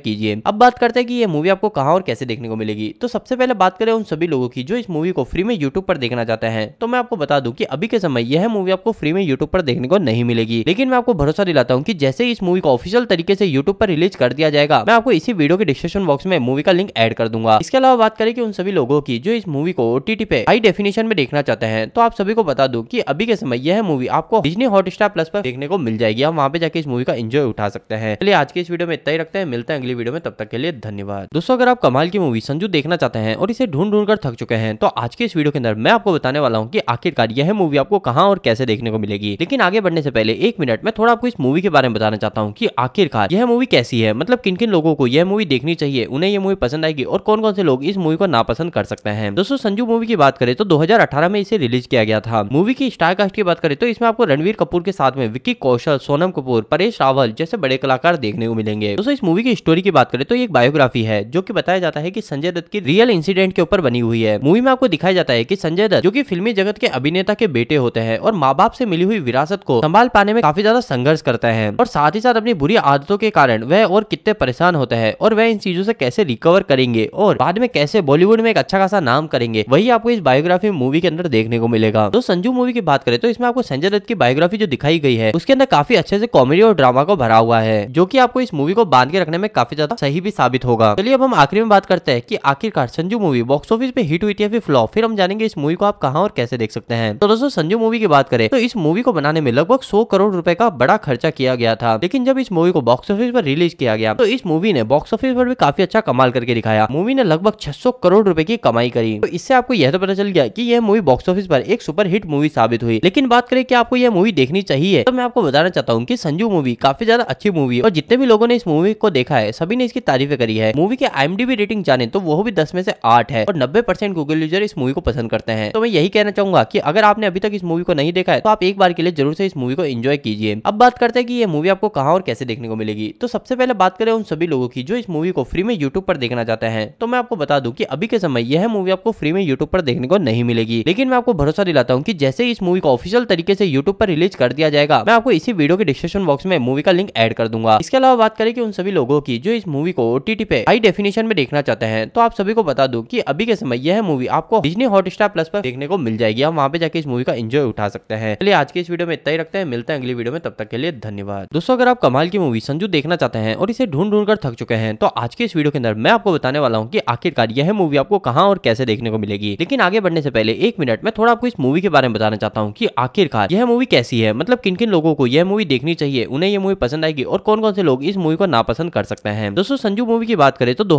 Speaker 1: कीजिए अब बात करते हैं कि ये मूवी आपको कहाँ और कैसे देखने को मिलेगी तो सबसे पहले बात करें उन सभी लोगों की जो इस मूवी को फ्री में यूट्यूब पर देखना चाहते हैं तो मैं आपको बता दूं कि अभी के समय यह मूवी आपको फ्री में यूट्यूब पर देखने को नहीं मिलेगी लेकिन मैं आपको भरोसा दिलाता हूँ की जैसे इस मूवी को ऑफिशियल तरीके से यूट्यूब पर रिलीज कर दिया जाएगा मैं आपको इसी वीडियो के डिस्क्रिप्शन बॉक्स में मूवी का लिंक एड कर दूंगा इसके अलावा बात करें कि उन सभी लोगों की जो इस मूवी को ओटीटी पे हाई डेफिनेशन में देखना चाहते हैं तो आप सभी को बता दूं कि अभी के समय यह मूवी आपको डिजनी हॉटस्टार प्लस पर देखने को मिल जाएगी आप वहाँ पे जाके इस मूवी का एंजॉय उठा सकते हैं चलिए आज के इस वीडियो में इतना ही रखते हैं मिलते हैं अगली वीडियो में तब तक के लिए धन्यवाद दोस्तों अगर आप कमाल की मूवी संजू देखना चाहते हैं और इसे ढूंढ ढूंढ कर थक चुके हैं तो आज के इस वीडियो के अंदर मैं आपको बताने वाला हूँ की आखिरकार यह मूवी आपको कहाँ और कैसे देखने को मिलेगी लेकिन आगे बढ़ने से पहले एक मिनट में थोड़ा आपको इस मूवी के बारे में बताना चाहता हूँ की आखिरकार यह मूवी कैसी है मतलब किन किन लोग लोगों को यह मूवी देखनी चाहिए उन्हें यह मूवी पसंद आएगी और कौन कौन से लोग इस मूवी को नापसंद कर सकते हैं दोस्तों संजू मूवी की बात करें तो 2018 में इसे रिलीज किया गया था मूवी की स्टार कास्ट की बात करें तो इसमें आपको रणवीर कपूर के साथ में विक्की कौशल सोनम कपूर परेश रावल जैसे बड़े कलाकार देखने को मिलेंगे दोस्तों इस मूवी की स्टोरी की बात करें तो एक बायोग्राफी है जो की बताया जाता है की संजय दत्त की रियल इंसिडेंट के ऊपर बनी हुई है मूवी में आपको दिखाया जाता है की संजय दत्त जो की फिल्मी जगत के अभिनेता के बेटे होते हैं और माँ बाप से मिली हुई विरासत को संभाल पाने में काफी ज्यादा संघर्ष करते हैं और साथ ही साथ अपनी बुरी आदतों के कारण वह और कितने परेशान नुकसान होता है और वह इन चीजों से कैसे रिकवर करेंगे और बाद में कैसे बॉलीवुड में एक अच्छा खासा नाम करेंगे वही आपको इस बायोग्राफी मूवी के अंदर देखने को मिलेगा तो संजू मूवी की बात करें तो इसमें आपको संजय दत्त की बायोग्राफी जो दिखाई गई है उसके अंदर काफी अच्छे से कॉमेडी और ड्रामा को भरा हुआ है जो की आपको इस मूवी को बांध के रखने में काफी ज्यादा सही भी साबित होगा चलिए अब हम आखिरी में बात करते हैं की आखिरकार संजू मूवी बॉक्स ऑफिस में हिट हुई थी या फिर फ्लॉप फिर हम जानेंगे इस मूवी को आप कहाँ और कैसे देख सकते हैं तो दोस्तों संजू मूवी की बात करें तो इस मूवी को बनाने में लगभग सौ करोड़ रूपए का बड़ा खर्चा किया गया था लेकिन जब इस मूवी को बॉक्स ऑफिस पर रिलीज किया गया तो इस मूवी ने बॉक्स ऑफिस पर भी काफी अच्छा कमाल करके दिखाया मूवी ने लगभग 600 करोड़ रुपए की कमाई करी तो इससे आपको यह तो पता चल गया कि यह मूवी बॉक्स ऑफिस पर एक सुपर हिट मूवी साबित हुई लेकिन बात करें कि आपको यह मूवी देखनी चाहिए तो मैं आपको बताना चाहता हूँ की संजू मूवी काफी ज्यादा अच्छी मूवी है और जितने भी लोगों ने इस मूवी को देखा है सभी ने इसकी तारीफ करी है मूवी के आईएमडीबी रेटिंग जाने तो वो भी दस में से आठ है और नब्बे गूगल यूजर इस मूवी को पसंद करते हैं तो मैं यही कहना चाहूंगा की अगर आपने अभी तक इस मूवी को नहीं देखा है तो आप एक बार के लिए जरूर से इस मूवी को एंजॉय कीजिए अब बात करते हैं कि ये मूवी आपको कहाँ और कैसे देखने को मिलेगी तो सबसे पहले बात करें उन सभी सभी लोगों की जो इस मूवी को फ्री में यूट्यूब पर देखना चाहते हैं तो मैं आपको बता दूं कि अभी के समय यह मूवी आपको फ्री में यूट्यूब पर देखने को नहीं मिलेगी लेकिन मैं आपको भरोसा दिलाता हूँ की जैसे इस मूवी को ऑफिशियल तरीके से यूट्यूब पर रिलीज कर दिया जाएगा मैं आपको इसी वीडियो के डिस्क्रिप्शन बॉक्स में मूवी का लिंक एड कर दूंगा इसके अलावा बात करें कि उन सभी लोगों की जो इस मूवी को ओटीटी पे हाई डेफिनेशन में देखना चाहते हैं तो आप सभी को बता दू की अभी के समय यह मूवी आपको डिजनी स्टार प्लस पर देखने को मिल जाएगी आप वहाँ पे जाके इस मूवी का एंजॉय उठा सकते हैं चलिए आज के इस वीडियो में इतना ही रखते हैं मिलते हैं अगली वीडियो में तब तक के लिए धन्यवाद दोस्तों अगर आप कमाल की मूवी संजू देखना चाहते हैं और इसे ढूंढ ढूंढ सुनकर थक चुके हैं तो आज के इस वीडियो के अंदर मैं आपको बताने वाला हूँ कि आखिरकार यह मूवी आपको कहाँ और कैसे देखने को मिलेगी लेकिन आगे बढ़ने से पहले एक मिनट में थोड़ा आपको इस मूवी के बारे में बताना चाहता हूँ की आखिरकार यह मूवी कैसी है मतलब किन किन लोगों को यह मूवी देखनी चाहिए उन्हें यह मूवी पसंद आएगी और कौन कौन से लोग इस मूवी को नापसंद कर सकते हैं दोस्तों संजू मूवी की बात करें तो दो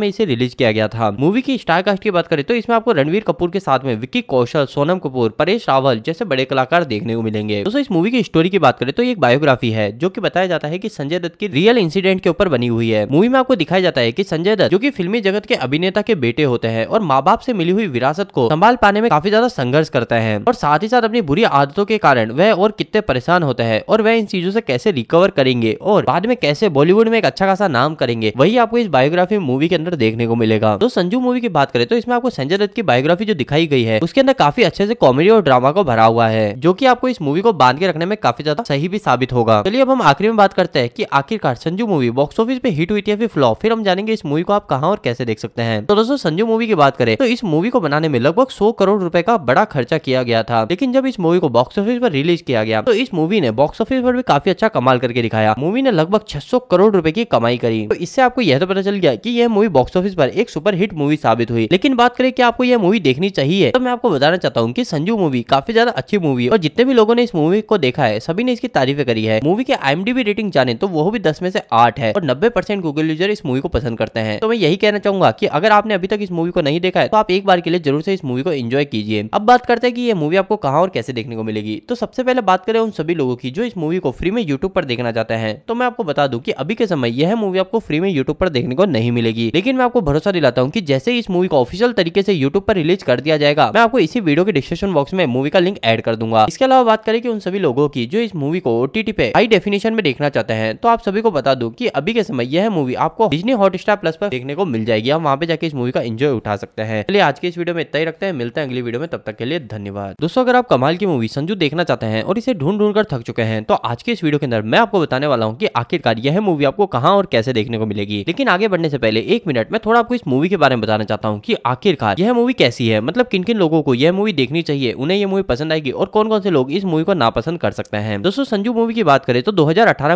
Speaker 1: में इसे रिलीज किया गया था मूवी की स्टार कास्ट की बात करें तो इसमें आपको रणवीर कपूर के साथ में विक्की कौशल सोनम कपूर परेश रावल जैसे बड़े कलाकार देखने को मिलेंगे दोस्तों इस मूवी की स्टोरी की बात करें तो एक बायोग्राफी है जो की बताया जाता है की संजय दत्त की रियल इंसिडेंट के ऊपर बनी हुई है मूवी में आपको दिखाया जाता है की संजय दत्त जो की फिल्मी जगत के अभिनेता के बेटे होते हैं और माँ बाप से मिली हुई विरासत को संभाल पाने में काफी ज्यादा संघर्ष करते हैं और साथ ही साथ अपनी बुरी आदतों के कारण वह और कितने परेशान होते हैं और वह इन चीजों से कैसे रिकवर करेंगे और बाद में कैसे बॉलीवुड में एक अच्छा खासा नाम करेंगे वही आपको इस बायोग्राफी मूवी के अंदर देखने को मिलेगा तो संजू मूवी की बात करें तो इसमें आपको संजय दत्त की बायोग्राफी जो दिखाई गई है उसके अंदर काफी अच्छे से कॉमेडी और ड्रामा को भरा हुआ है जो की आपको इस मूवी को बांध के रखने में काफी ज्यादा सही भी साबित होगा चलिए अब हम आखिरी में बात करते हैं की आखिरकार संजू मूवी बॉक्स ऑफिस में हिट हुई थी या फिर फ्लॉप फिर हम जानेंगे इस मूवी को आप कहाँ और कैसे देख सकते हैं तो दोस्तों संजू मूवी की बात करें तो इस मूवी को बनाने में लगभग सौ करोड़ रुपए का बड़ा खर्चा किया गया था लेकिन जब इस मूवी को बॉक्स ऑफिस पर रिलीज किया गया तो इस मूवी ने बॉक्स ऑफिस पर भी काफी अच्छा कमाल करके दिखाया मूवी ने लगभग छह करोड़ रूपए की कमाई करी तो इससे आपको यह तो पता चल गया की यह मूवी बॉक्स ऑफिस पर एक सुपर हिट मूवी साबित हुई लेकिन बात करें कि आपको यह मूवी देखनी चाहिए तो मैं आपको बताना चाहता हूँ की संजू मूवी काफी ज्यादा अच्छी मूवी और जितने भी लोगों ने इस मूवी को देखा है सभी ने इसकी तारीफ करी है मूवी की आई रेटिंग जाने तो वो भी दस में से आठ है और नब्बे परसेंट गूगल यूजर इस मूवी को पसंद करते हैं तो मैं यही कहना चाहूंगा कि अगर आपने अभी तक इस मूवी को नहीं देखा है तो आप एक बार के लिए जरूर से इस मूवी को एंजॉय कीजिए अब बात करते हैं कि ये मूवी आपको कहाँ और कैसे देखने को मिलेगी तो सबसे पहले बात करें उन सभी लोगों की जो इस मूवी को फ्री में यूट्यूब पर देखना चाहते हैं तो मैं आपको बता दूं कि अभी के समय यह मूवी आपको फ्री में यूट्यूब पर देखने को नहीं मिलेगी लेकिन मैं आपको भरोसा दिलाता हूँ की जैसे इस मूवी को ऑफिशियल तरीके से यूट्यूब पर रिलीज कर दिया जाएगा मैं आपको इसी वीडियो के डिस्क्रिप्शन बॉक्स में मूवी का लिंक एड कर दूंगा इसके अलावा बात करें कि उन सभी लोगों की जो इस मूवी को ओटीटी पे हाई डेफिनेशन में देखना चाहते हैं तो आप सभी को बता दू की अभी के समय में यह मूवी आपको डिजनी हॉटस्टार प्लस पर देखने को मिल जाएगी आप वहाँ पे जाके इस मूवी का एंजॉय उठा सकते हैं चलिए आज के इस वीडियो में इतना ही रखते हैं मिलते हैं अगली वीडियो में तब तक के लिए धन्यवाद दोस्तों अगर आप कमाल की मूवी संजू देखना चाहते हैं और इसे ढूंढ ढूंढ कर थक चुके हैं तो आज के इस वीडियो के अंदर मैं आपको बताने वाला हूँ की आखिरकार यह मूवी आपको कहाँ और कैसे देखने को मिलेगी लेकिन आगे बढ़ने से पहले एक मिनट में थोड़ा आपको इस मूवी के बारे में बताना चाहता हूँ की आखिरकार यह मूवी कैसी है मतलब किन किन लोगों को यह मूवी देखनी चाहिए उन्हें यह मूवी पसंद आएगी और कौन कौन से लोग इस मूवी को नापसंद कर सकते हैं दोस्तों संजू मूवी की बात करें तो दो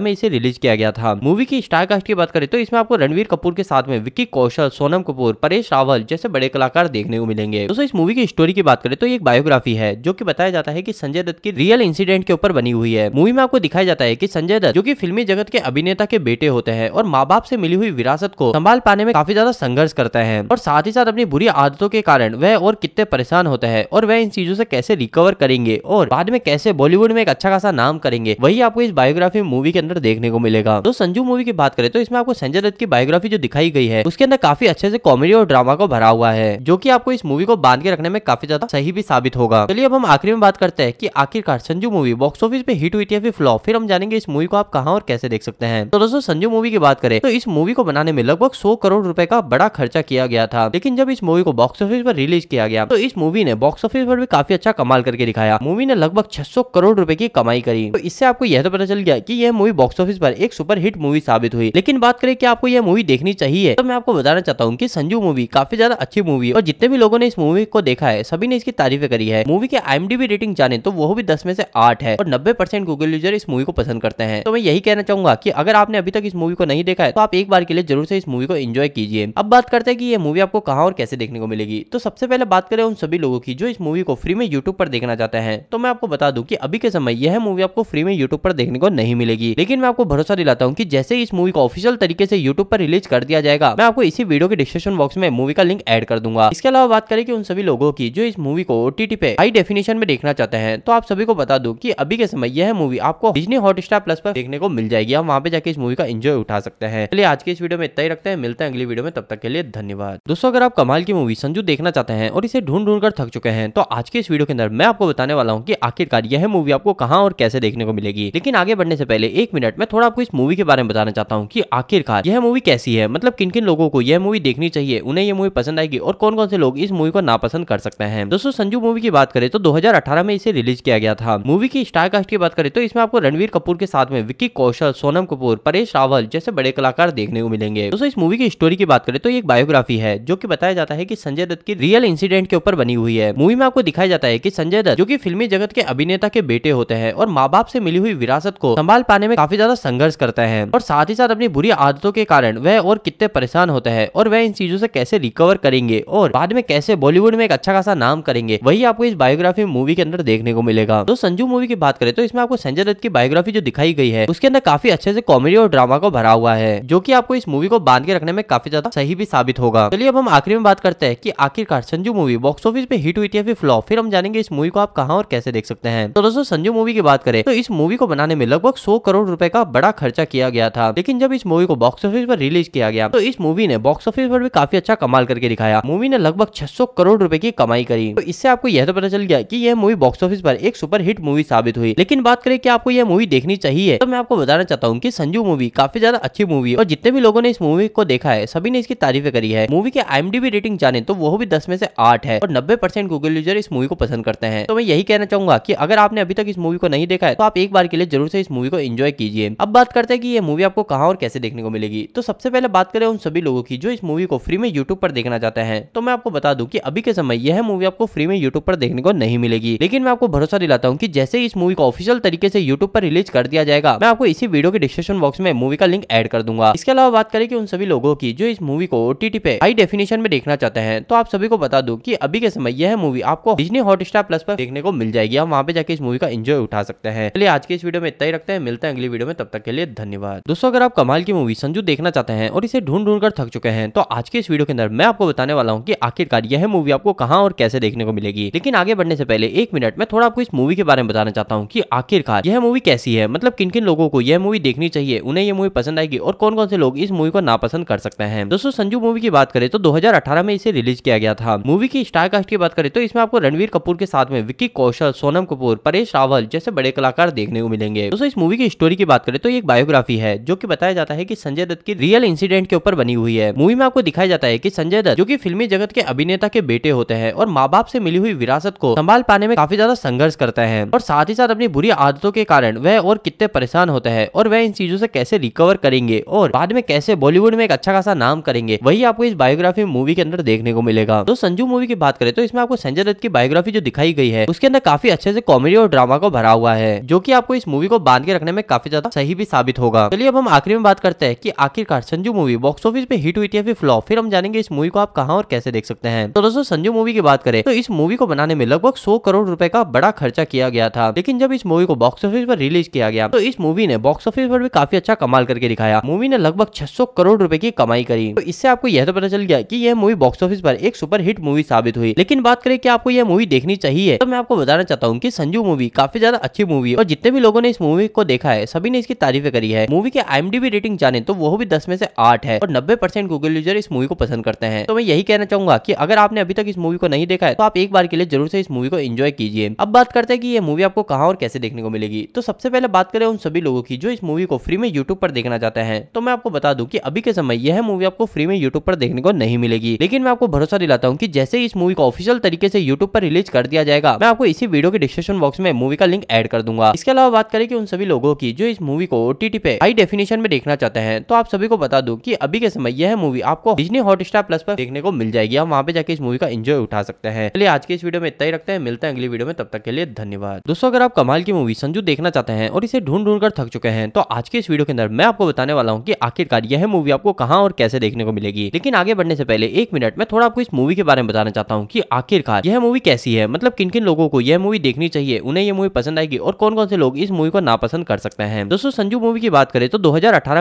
Speaker 1: में इसे रिलीज किया गया था मूवी की स्टार कास्ट की बात करें तो इसमें आपको रणवीर कपूर के साथ में विक्की कौशल सोनम कपूर परेश रावल जैसे बड़े कलाकार देखने को मिलेंगे दोस्तों इस मूवी की स्टोरी की बात करें तो एक बायोग्राफी है जो की बताया जाता है की संजय दत्त की रियल इंसिडेंट के ऊपर बनी हुई है मूवी में आपको दिखाया जाता है की संजय दत्त जो की फिल्मी जगत के अभिनेता के बेटे होते हैं और माँ बाप से मिली हुई विरासत को संभाल पाने में काफी ज्यादा संघर्ष करते हैं और साथ ही साथ अपनी बुरी आदतों के कारण वह और कितने परेशान होता है और वह इन चीजों से कैसे रिकवर करेंगे और बाद में कैसे बॉलीवुड में एक अच्छा खासा नाम करेंगे वही आपको इस बायोग्राफी मूवी के अंदर देखने को मिलेगा तो संजू मूवी की बात करें तो इसमें आपको संजय दत्त की बायोग्राफी जो दिखाई गई है उसके अंदर काफी अच्छे से कॉमेडी और ड्रामा को भरा हुआ है जो की आपको इस मूवी को बांध के रखने में काफी ज्यादा सही भी साबित होगा चलिए अब हम आखिरी में बात करते हैं की आखिरकार संजू मूवी बॉक्स ऑफिस पे हिट हुई थी फिर फ्लॉप फिर हम जानेंगे इस मूवी को आप कहाँ और कैसे देख सकते हैं तो दोस्तों संजू मूवी की बात करें तो इस मूवी को बनाने में लगभग सौ करोड़ रूपए का बड़ा खर्चा किया गया था लेकिन जब इस मूवी को बॉक्स ऑफिस पर रिलीज किया गया तो इस मूवी ने बॉक्स ऑफिस पर भी काफी अच्छा कमाल करके दिखाया मूवी ने लगभग 600 करोड़ रुपए की कमाई करी तो इससे आपको यह तो पता चल गया कि यह मूवी बॉक्स ऑफिस पर एक सुपर हिट मूवी साबित हुई लेकिन बात करें कि आपको यह मूवी देखनी चाहिए तो मैं आपको बताना चाहता हूँ कि संजू मूवी काफी ज्यादा अच्छी मूवी है और जितने भी लोगों ने इस मूवी को देखा है सभी ने इसकी तारीफ करी है मूवी के आईएमडीबी रेटिंग जाने तो वो भी दस में से आठ है और नब्बे परसेंट गूगल यूजर इस मूवी को पसंद करते हैं तो मैं यही कहना चाहूंगा की अगर आपने अभी तक इस मूवी को नहीं देखा है तो आप एक बार के लिए जरूर से इस मूवी को एंजॉय कीजिए अब बात करते हैं कि ये मूवी आपको कहाँ और कैसे देखने को मिलेगी तो सबसे पहले बात करें उन सभी लोगों की जो इस मूवी को फ्री में यूट्यूब पर देखना चाहते हैं तो मैं आपको बता दूं कि अभी के समय यह मूवी आपको फ्री में यूट्यूब पर देखने को नहीं मिलेगी लेकिन मैं आपको भरोसा दिलाता हूँ की जैसे इस मूवी को ऑफिशियल तरीके से यूट्यूब पर रिलीज कर दिया जाएगा मैं आपको इसी वीडियो के डिस्क्रिप्शन बॉक्स में मूवी का लिंक एड कर दूंगा इसके अलावा बात करें कि उन सभी लोगों की जो इस मूवी को ओटीटी पे हाई डेफिनेशन में देखना चाहते हैं तो आप सभी को बता दू की अभी के समय यह मूवी आपको डिजनी हॉटस्टार प्लस पर देखने को मिल जाएगी आप वहाँ पे जाके इस मूवी का एंजॉय उठा सकते हैं चलिए आज के इस वीडियो में इतना ही रखते हैं मिलते हैं अगली वीडियो में तब तक के लिए धन्यवाद दोस्तों अगर आप कमाल की मूवी संजू देखना चाहते हैं और इसे ढूंढ ढूंढ कर थक चुके हैं तो आज के इस वीडियो के अंदर मैं आपको बताने वाला हूँ की आखिरकार यह मूवी आपको कहाँ और कैसे देखने को मिलेगी लेकिन आगे बढ़ने से पहले एक मिनट में थोड़ा आपको इस मूवी के बारे में बताना चाहता हूँ की आखिरकार यह मूवी कैसी है मतलब किन किन लोगों को यह मूवी देखनी चाहिए उन्हें यह मूवी पसंद आएगी और कौन कौन से लोग इस मूवी को नापसंद कर सकते हैं दोस्तों संजू मूवी की बात करें तो 2018 में इसे रिलीज किया गया था मूवी की स्टारकास्ट की बात करें तो इसमें आपको रणवीर कपूर के साथ में विक्की कौशल सोनम कपूर परेश रावल जैसे बड़े कलाकार देखने को मिलेंगे दोस्तों इस मूवी की स्टोरी की बात करें तो एक बायोग्राफी है जो की बताया जाता है की संजय दत्त की रियल इंसिडेंट के ऊपर बनी हुई है मूवी में आपको दिखाया जाता है की संजय दत्त जो की फिल्मी जगत के अभिनेता के बेटे होते हैं और माँ बाप से मिली हुई विरासत को संभाल पाने में काफी ज्यादा संघर्ष करते हैं और साथ ही साथ अपनी बुरी आदतों के कारण वह और कितने परेशान होता है और वह इन चीजों से कैसे रिकवर करेंगे और बाद में कैसे बॉलीवुड में एक अच्छा खासा नाम करेंगे वही आपको इस बायोग्राफी मूवी के अंदर देखने को मिलेगा तो संजू मूवी की बात करें तो इसमें आपको संजय दत्त की बायोग्राफी जो दिखाई गई है उसके अंदर काफी अच्छे से कॉमेडी और ड्रामा को भरा हुआ है जो की आपको इस मूवी को बांध के रखने में काफी ज्यादा सही भी साबित होगा चलिए अब हम आखिरी में बात करते हैं की आखिरकार संजू मूवी बॉक्स ऑफिस पे हिट हुई थी या फिर फ्लॉप फिर हम जानेंगे इस मूवी को आप कहाँ और कैसे देख सकते हैं तो दोस्तों संजू मूवी की बात करें तो इस मूवी को बनाने में लगभग सौ करोड़ रूपए का बड़ा खर्चा किया गया था लेकिन जब इस इस मूवी को बॉक्स ऑफिस पर रिलीज किया गया तो इस मूवी ने बॉक्स ऑफिस पर भी काफी अच्छा कमाल करके दिखाया मूवी ने लगभग 600 करोड़ रुपए की कमाई करी तो इससे आपको यह तो पता चल गया कि यह मूवी बॉक्स ऑफिस पर एक सुपर हिट मूवी साबित हुई लेकिन बात करें कि आपको यह मूवी देखनी चाहिए तो मैं आपको बताना चाहता हूँ की संजू मूवी काफी ज्यादा अच्छी मूवी और जितने भी लोगों ने इस मूवी को देखा है सभी ने इसकी तारीफे करी है मूवी के आई रेटिंग जाने तो वो भी दस में से आठ है और नब्बे गूगल यूजर इस मूवी को पसंद करते हैं तो मैं यही कहना चाहूंगा की अगर आपने अभी तक इस मूवी को नहीं देखा है तो आप एक बार के लिए जरूर से इस मूवी को एंजॉय कीजिए अब बात करते हैं कि ये मूवी आपको कहाँ और कैसे कैसे देखने को मिलेगी तो सबसे पहले बात करें उन सभी लोगों की जो इस मूवी को फ्री में यूट्यूब पर देखना चाहते हैं तो मैं आपको बता दूं कि अभी के समय यह मूवी आपको फ्री में यूट्यूब पर देखने को नहीं मिलेगी लेकिन मैं आपको भरोसा दिलाता हूँ की जैसे इस मूवी को ऑफिशियल तरीके से यूट्यूब पर रिलीज कर दिया जाएगा मैं आपको इसी वीडियो के डिस्क्रिप्शन बॉक्स में मूवी का लिंक एड कर दूंगा इसके अलावा बात करें कि उन सभी लोगों की जो इस मूवी को ओटीटी पे हाई डेफिनेशन में देखना चाहते हैं तो आप सभी को बता दू की अभी के समय यह मूवी आपको डिजनी हॉटस्टार प्लस पर देखने को मिल जाएगी आप वहाँ पे जाके इस मूवी का एंजॉय उठा सकते हैं चलिए आज के इस वीडियो में इतना ही रखते हैं मिलते हैं अगली वीडियो में तब तक के लिए धन्यवाद दोस्तों अगर आप कमाल की मूवी संजू देखना चाहते हैं और इसे ढूंढ ढूंढ कर थक चुके हैं तो आज के इस वीडियो के अंदर मैं आपको बताने वाला हूँ कि आखिरकार यह मूवी आपको कहाँ और कैसे देखने को मिलेगी लेकिन आगे बढ़ने से पहले एक मिनट में थोड़ा आपको इस मूवी के बारे में बताना चाहता हूँ की आखिरकार यह मूवी कैसी है मतलब किन किन लोगों को यह मूवी देखनी चाहिए उन्हें यह मूवी पसंद आएगी और कौन कौन से लोग इस मूवी को नापसंद कर सकते हैं दोस्तों संजू मूवी की बात करें तो दो में इसे रिलीज किया गया था मूवी की स्टारकास्ट की बात करें तो इसमें आपको रणवीर कपूर के साथ में विक्की कौशल सोनम कपूर परेश रावल जैसे बड़े कलाकार देखने को मिलेंगे दोस्तों इस मूवी की स्टोरी की बात करें तो एक बायोग्राफी है जो की बताया जाता है जाता है कि संजय दत्त की रियल इंसिडेंट के ऊपर बनी हुई है मूवी में आपको दिखाया जाता है कि संजय दत्त जो कि फिल्मी जगत के अभिनेता के बेटे होते हैं और माँ बाप से मिली हुई विरासत को संभाल पाने में काफी ज्यादा संघर्ष करता है और साथ ही साथ अपनी बुरी आदतों के कारण वह और कितने परेशान होता है और वह इन चीजों से कैसे रिकवर करेंगे और बाद में कैसे बॉलीवुड में एक अच्छा खासा नाम करेंगे वही आपको इस बायोग्राफी मूवी के अंदर देखने को मिलेगा तो संजू मूवी की बात करें तो इसमें आपको संजय दत्त की बायोग्राफी जो दिखाई गई है उसके अंदर काफी अच्छे से कॉमेडी और ड्रामा को भरा हुआ है जो की आपको इस मूवी को बांध के रखने में काफी ज्यादा सही भी साबित होगा चलिए अब हम आखिरी में बात बात करते हैं कि आखिरकार संजू मूवी बॉक्स ऑफिस पे हिट हुई थी या फिर फ्लॉप फिर हम जानेंगे इस मूवी को आप कहा और कैसे देख सकते हैं तो दोस्तों संजू मूवी की बात करें तो इस मूवी को बनाने में लगभग सौ करोड़ रूपए का बड़ा खर्चा किया गया था लेकिन जब इस मूवी को बॉक्स ऑफिस पर रिलीज किया गया तो इस मूवी ने बॉक्स ऑफिस पर भी काफी अच्छा कमाल करके दिखाया मूवी ने लगभग छह करोड़ रूपए की कमाई करी तो इससे आपको यह तो पता चल गया की यह मूवी बॉक्स ऑफिस पर एक सुपर हिट मूवी साबित हुई लेकिन बात करें कि आपको यह मूवी देखनी चाहिए तो मैं आपको बताना चाहता हूँ की संजू मूवी काफी ज्यादा अच्छी मूवी और जितने भी लोगों ने इस मूवी को देखा है सभी ने इसकी तारीफे करी है मूवी के आई रेटिंग जाने तो वो भी दस में से आठ है और नब्बे परसेंट गूगल यूजर इस मूवी को पसंद करते हैं तो मैं यही कहना चाहूंगा की अगर आपने अभी तक इस मूवी को नहीं देखा है तो आप एक बार के लिए जरूर से इस मूवी को एंजॉय कीजिए अब बात करते हैं कि ये मूवी आपको कहाँ और कैसे देखने को मिलेगी तो सबसे पहले बात करें उन सभी लोगों की जो इस मूवी को फ्री में यूट्यूब पर देखना चाहते हैं तो मैं आपको बता दूं कि अभी के समय यह मूवी आपको फ्री में यूट्यूब पर देखने को नहीं मिलेगी लेकिन मैं आपको भरोसा दिलाता हूँ की जैसे इस मूवी को ऑफिशियल तरीके से यूट्यूब पर रिलीज कर दिया जाएगा मैं आपको इसी वीडियो के डिस्क्रिप्शन बॉक्स में मूवी का लिंक एड कर दूंगा इसके अलावा बात करें उन सभी लोगों की जो इस मूवी को ओटीटी पे हाई डेफिनेशन में देखना देखना चाहते हैं तो आप सभी को बता दूं कि अभी के समय यह मूवी आपको डिजनी हॉटस्टार प्लस पर देखने को मिल जाएगी आप वहाँ पे जाके इस मूवी का एंजॉय उठा सकते हैं चलिए आज के इस वीडियो में इतना ही रखते हैं मिलते हैं अगली वीडियो में तब तक के लिए धन्यवाद दोस्तों अगर आप कमाल की मूवी संजू देखना चाहते हैं और इसे ढूंढ ढूंढ कर थक चुके हैं तो आज के इस वीडियो के अंदर मैं आपको बताने वाला हूँ की आखिरकार यह मूवी आपको कहाँ और कैसे देखने को मिलेगी लेकिन आगे बढ़ने से पहले एक मिनट में थोड़ा आपको इस मूवी के बारे में बताना चाहता हूँ की आखिरकार यह मूवी कैसी है मतलब किन किन लोगों को यह मूवी देखनी चाहिए उन्हें यह मूवी पसंद आएगी और कौन कौन से लोग इस मूवी को नापसंद कर सकते हैं दोस्तों संजू मूवी की बात करें तो दो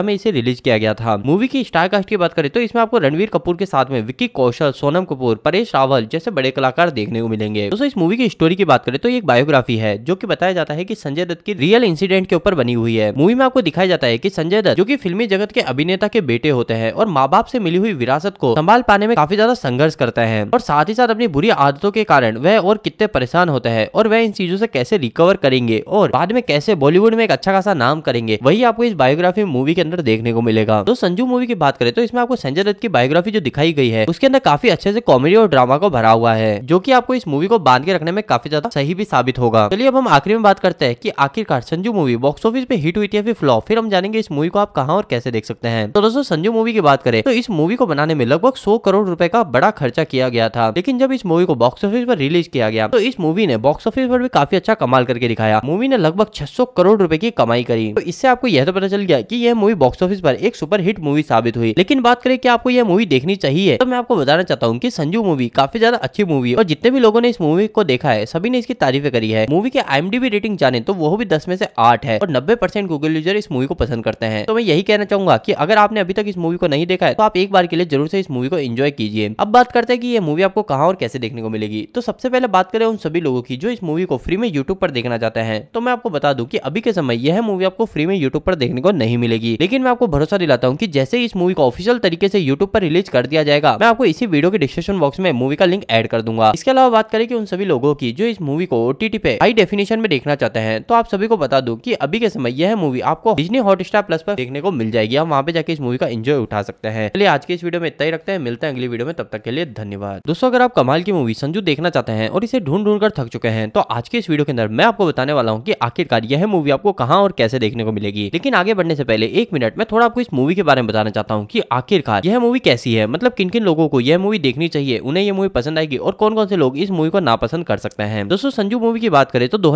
Speaker 1: में इसे रिलीज किया गया था मूवी की स्टार कास्ट की बात करें तो इसमें आपको रणवीर कपूर के साथ में विक्की कौशल सोनम कपूर परेश रावल जैसे बड़े कलाकार देखने को मिलेंगे दोस्तों इस मूवी की स्टोरी की बात करें तो एक बायोग्राफी है जो की बताया जाता है की संजय दत्त की रियल इंसिडेंट के ऊपर बनी हुई है मूवी में आपको दिखाया जाता है की संजय दत्त जो की फिल्मी जगत के अभिनेता के बेटे होते हैं और माँ बाप से मिली हुई विरासत को संभाल पाने में काफी ज्यादा संघर्ष करता है और साथ ही साथ अपनी बुरी आदतों के कारण वह और कितने परेशान होता है और वह इन चीजों से कैसे रिकवर करेंगे और बाद में कैसे बॉलीवुड में एक अच्छा खासा नाम करेंगे वही आपको इस बायोग्राफी मूवी के अंदर अंदर देखने को मिलेगा तो संजू मूवी की बात करें तो इसमें आपको संजय दत्त की बायोग्राफी जो दिखाई गई है उसके अंदर काफी अच्छे से कॉमेडी और ड्रामा को भरा हुआ है जो की आपको इस मूवी को बांध के रखने में काफी ज्यादा सही भी साबित होगा चलिए अब हम आखिरी में बात करते हैं की आखिरकार संजू मूवी बॉक्स ऑफिस पे हिट हुई थी फ्लॉप फिर हम जानेंगे इस मूवी को आप कहा और कैसे देख सकते हैं तो दोस्तों संजू मूवी की बात करें तो इस मूवी को बनाने में लगभग सौ करोड़ रूपए का बड़ा खर्चा किया गया था लेकिन जब इस मूवी को बॉक्स ऑफिस पर रिलीज किया गया तो इस मूवी ने बॉक्स ऑफिस पर भी काफी अच्छा कमाल करके दिखाया मूवी ने लगभग 600 करोड़ रुपए की कमाई करी तो इससे आपको यह तो पता चल गया कि यह मूवी बॉक्स ऑफिस पर एक हिट मूवी साबित हुई लेकिन बात करें कि आपको यह मूवी देखनी चाहिए तो मैं आपको बताना चाहता हूँ की संजू मूवी काफी ज्यादा अच्छी मूवी है और जितने भी लोगों ने इस मूवी को देखा है सभी ने इसकी तारीफ करी है मूवी के आई रेटिंग जाने तो वो भी दस में से आठ है और नब्बे गूगल यूजर इस मूवी को पसंद करते हैं तो मैं यही कहना चाहूंगा की अगर आपने अभी तक इस मूवी को नहीं देखा है तो आप एक बार के लिए जरूर से इस मूवी को एंजॉय कीजिए अब बात करते हैं की ये मूवी आपको कहाँ और कैसे देखने को मिलेगी तो सबसे पहले बात करें उन सभी लोगों की जो इस मूवी को फ्री में यूट्यूब पर देखना चाहते हैं तो मैं आपको बता दूं कि अभी के समय यह मूवी आपको फ्री में यूट्यूब पर देखने को नहीं मिलेगी लेकिन लेकिन मैं आपको भरोसा दिलाता हूँ कि जैसे इस मूवी को ऑफिशियल तरीके से यूट्यूब पर रिलीज कर दिया जाएगा मैं आपको इसी वीडियो के डिस्क्रिप्शन बॉक्स में मूवी का लिंक एड कर दूंगा इसके अलावा बात करें कि उन सभी लोगों की जो इस मूवी को ओटीटी पे हाई डेफिनेशन में देखना चाहते हैं तो आप सभी को बता दू की अभी के समय यह मूवी आपको डिजनी हॉटस्टार प्लस पर देखने को मिल जाएगी आप वहाँ पे जाके इस मूवी का एंजॉय उठा सकते हैं चलिए आज के इस वीडियो में इतना ही रखते हैं मिलते हैं अगली वीडियो में तब तक के लिए धन्यवाद दोस्तों अगर आप कमाल की मूवी संजू देखना चाहते हैं और इसे ढूंढ ढूंढ कर थक चुके हैं तो आज के इस वीडियो के अंदर मैं आपको बताने वाला हूँ की आखिरकार यह मूवी आपको कहाँ और कैसे देखने को मिलेगी लेकिन आगे बढ़ने से पहले एक मिनट मिनट मैं थोड़ा आपको इस मूवी के बारे में बताना चाहता हूँ कि आखिरकार यह मूवी कैसी है मतलब किन किन लोगों को यह मूवी देखनी चाहिए उन्हें यह मूवी पसंद आएगी और कौन कौन से लोग इस मूवी को नापसंद कर सकते हैं दोस्तों संजू मूवी की बात करें तो दो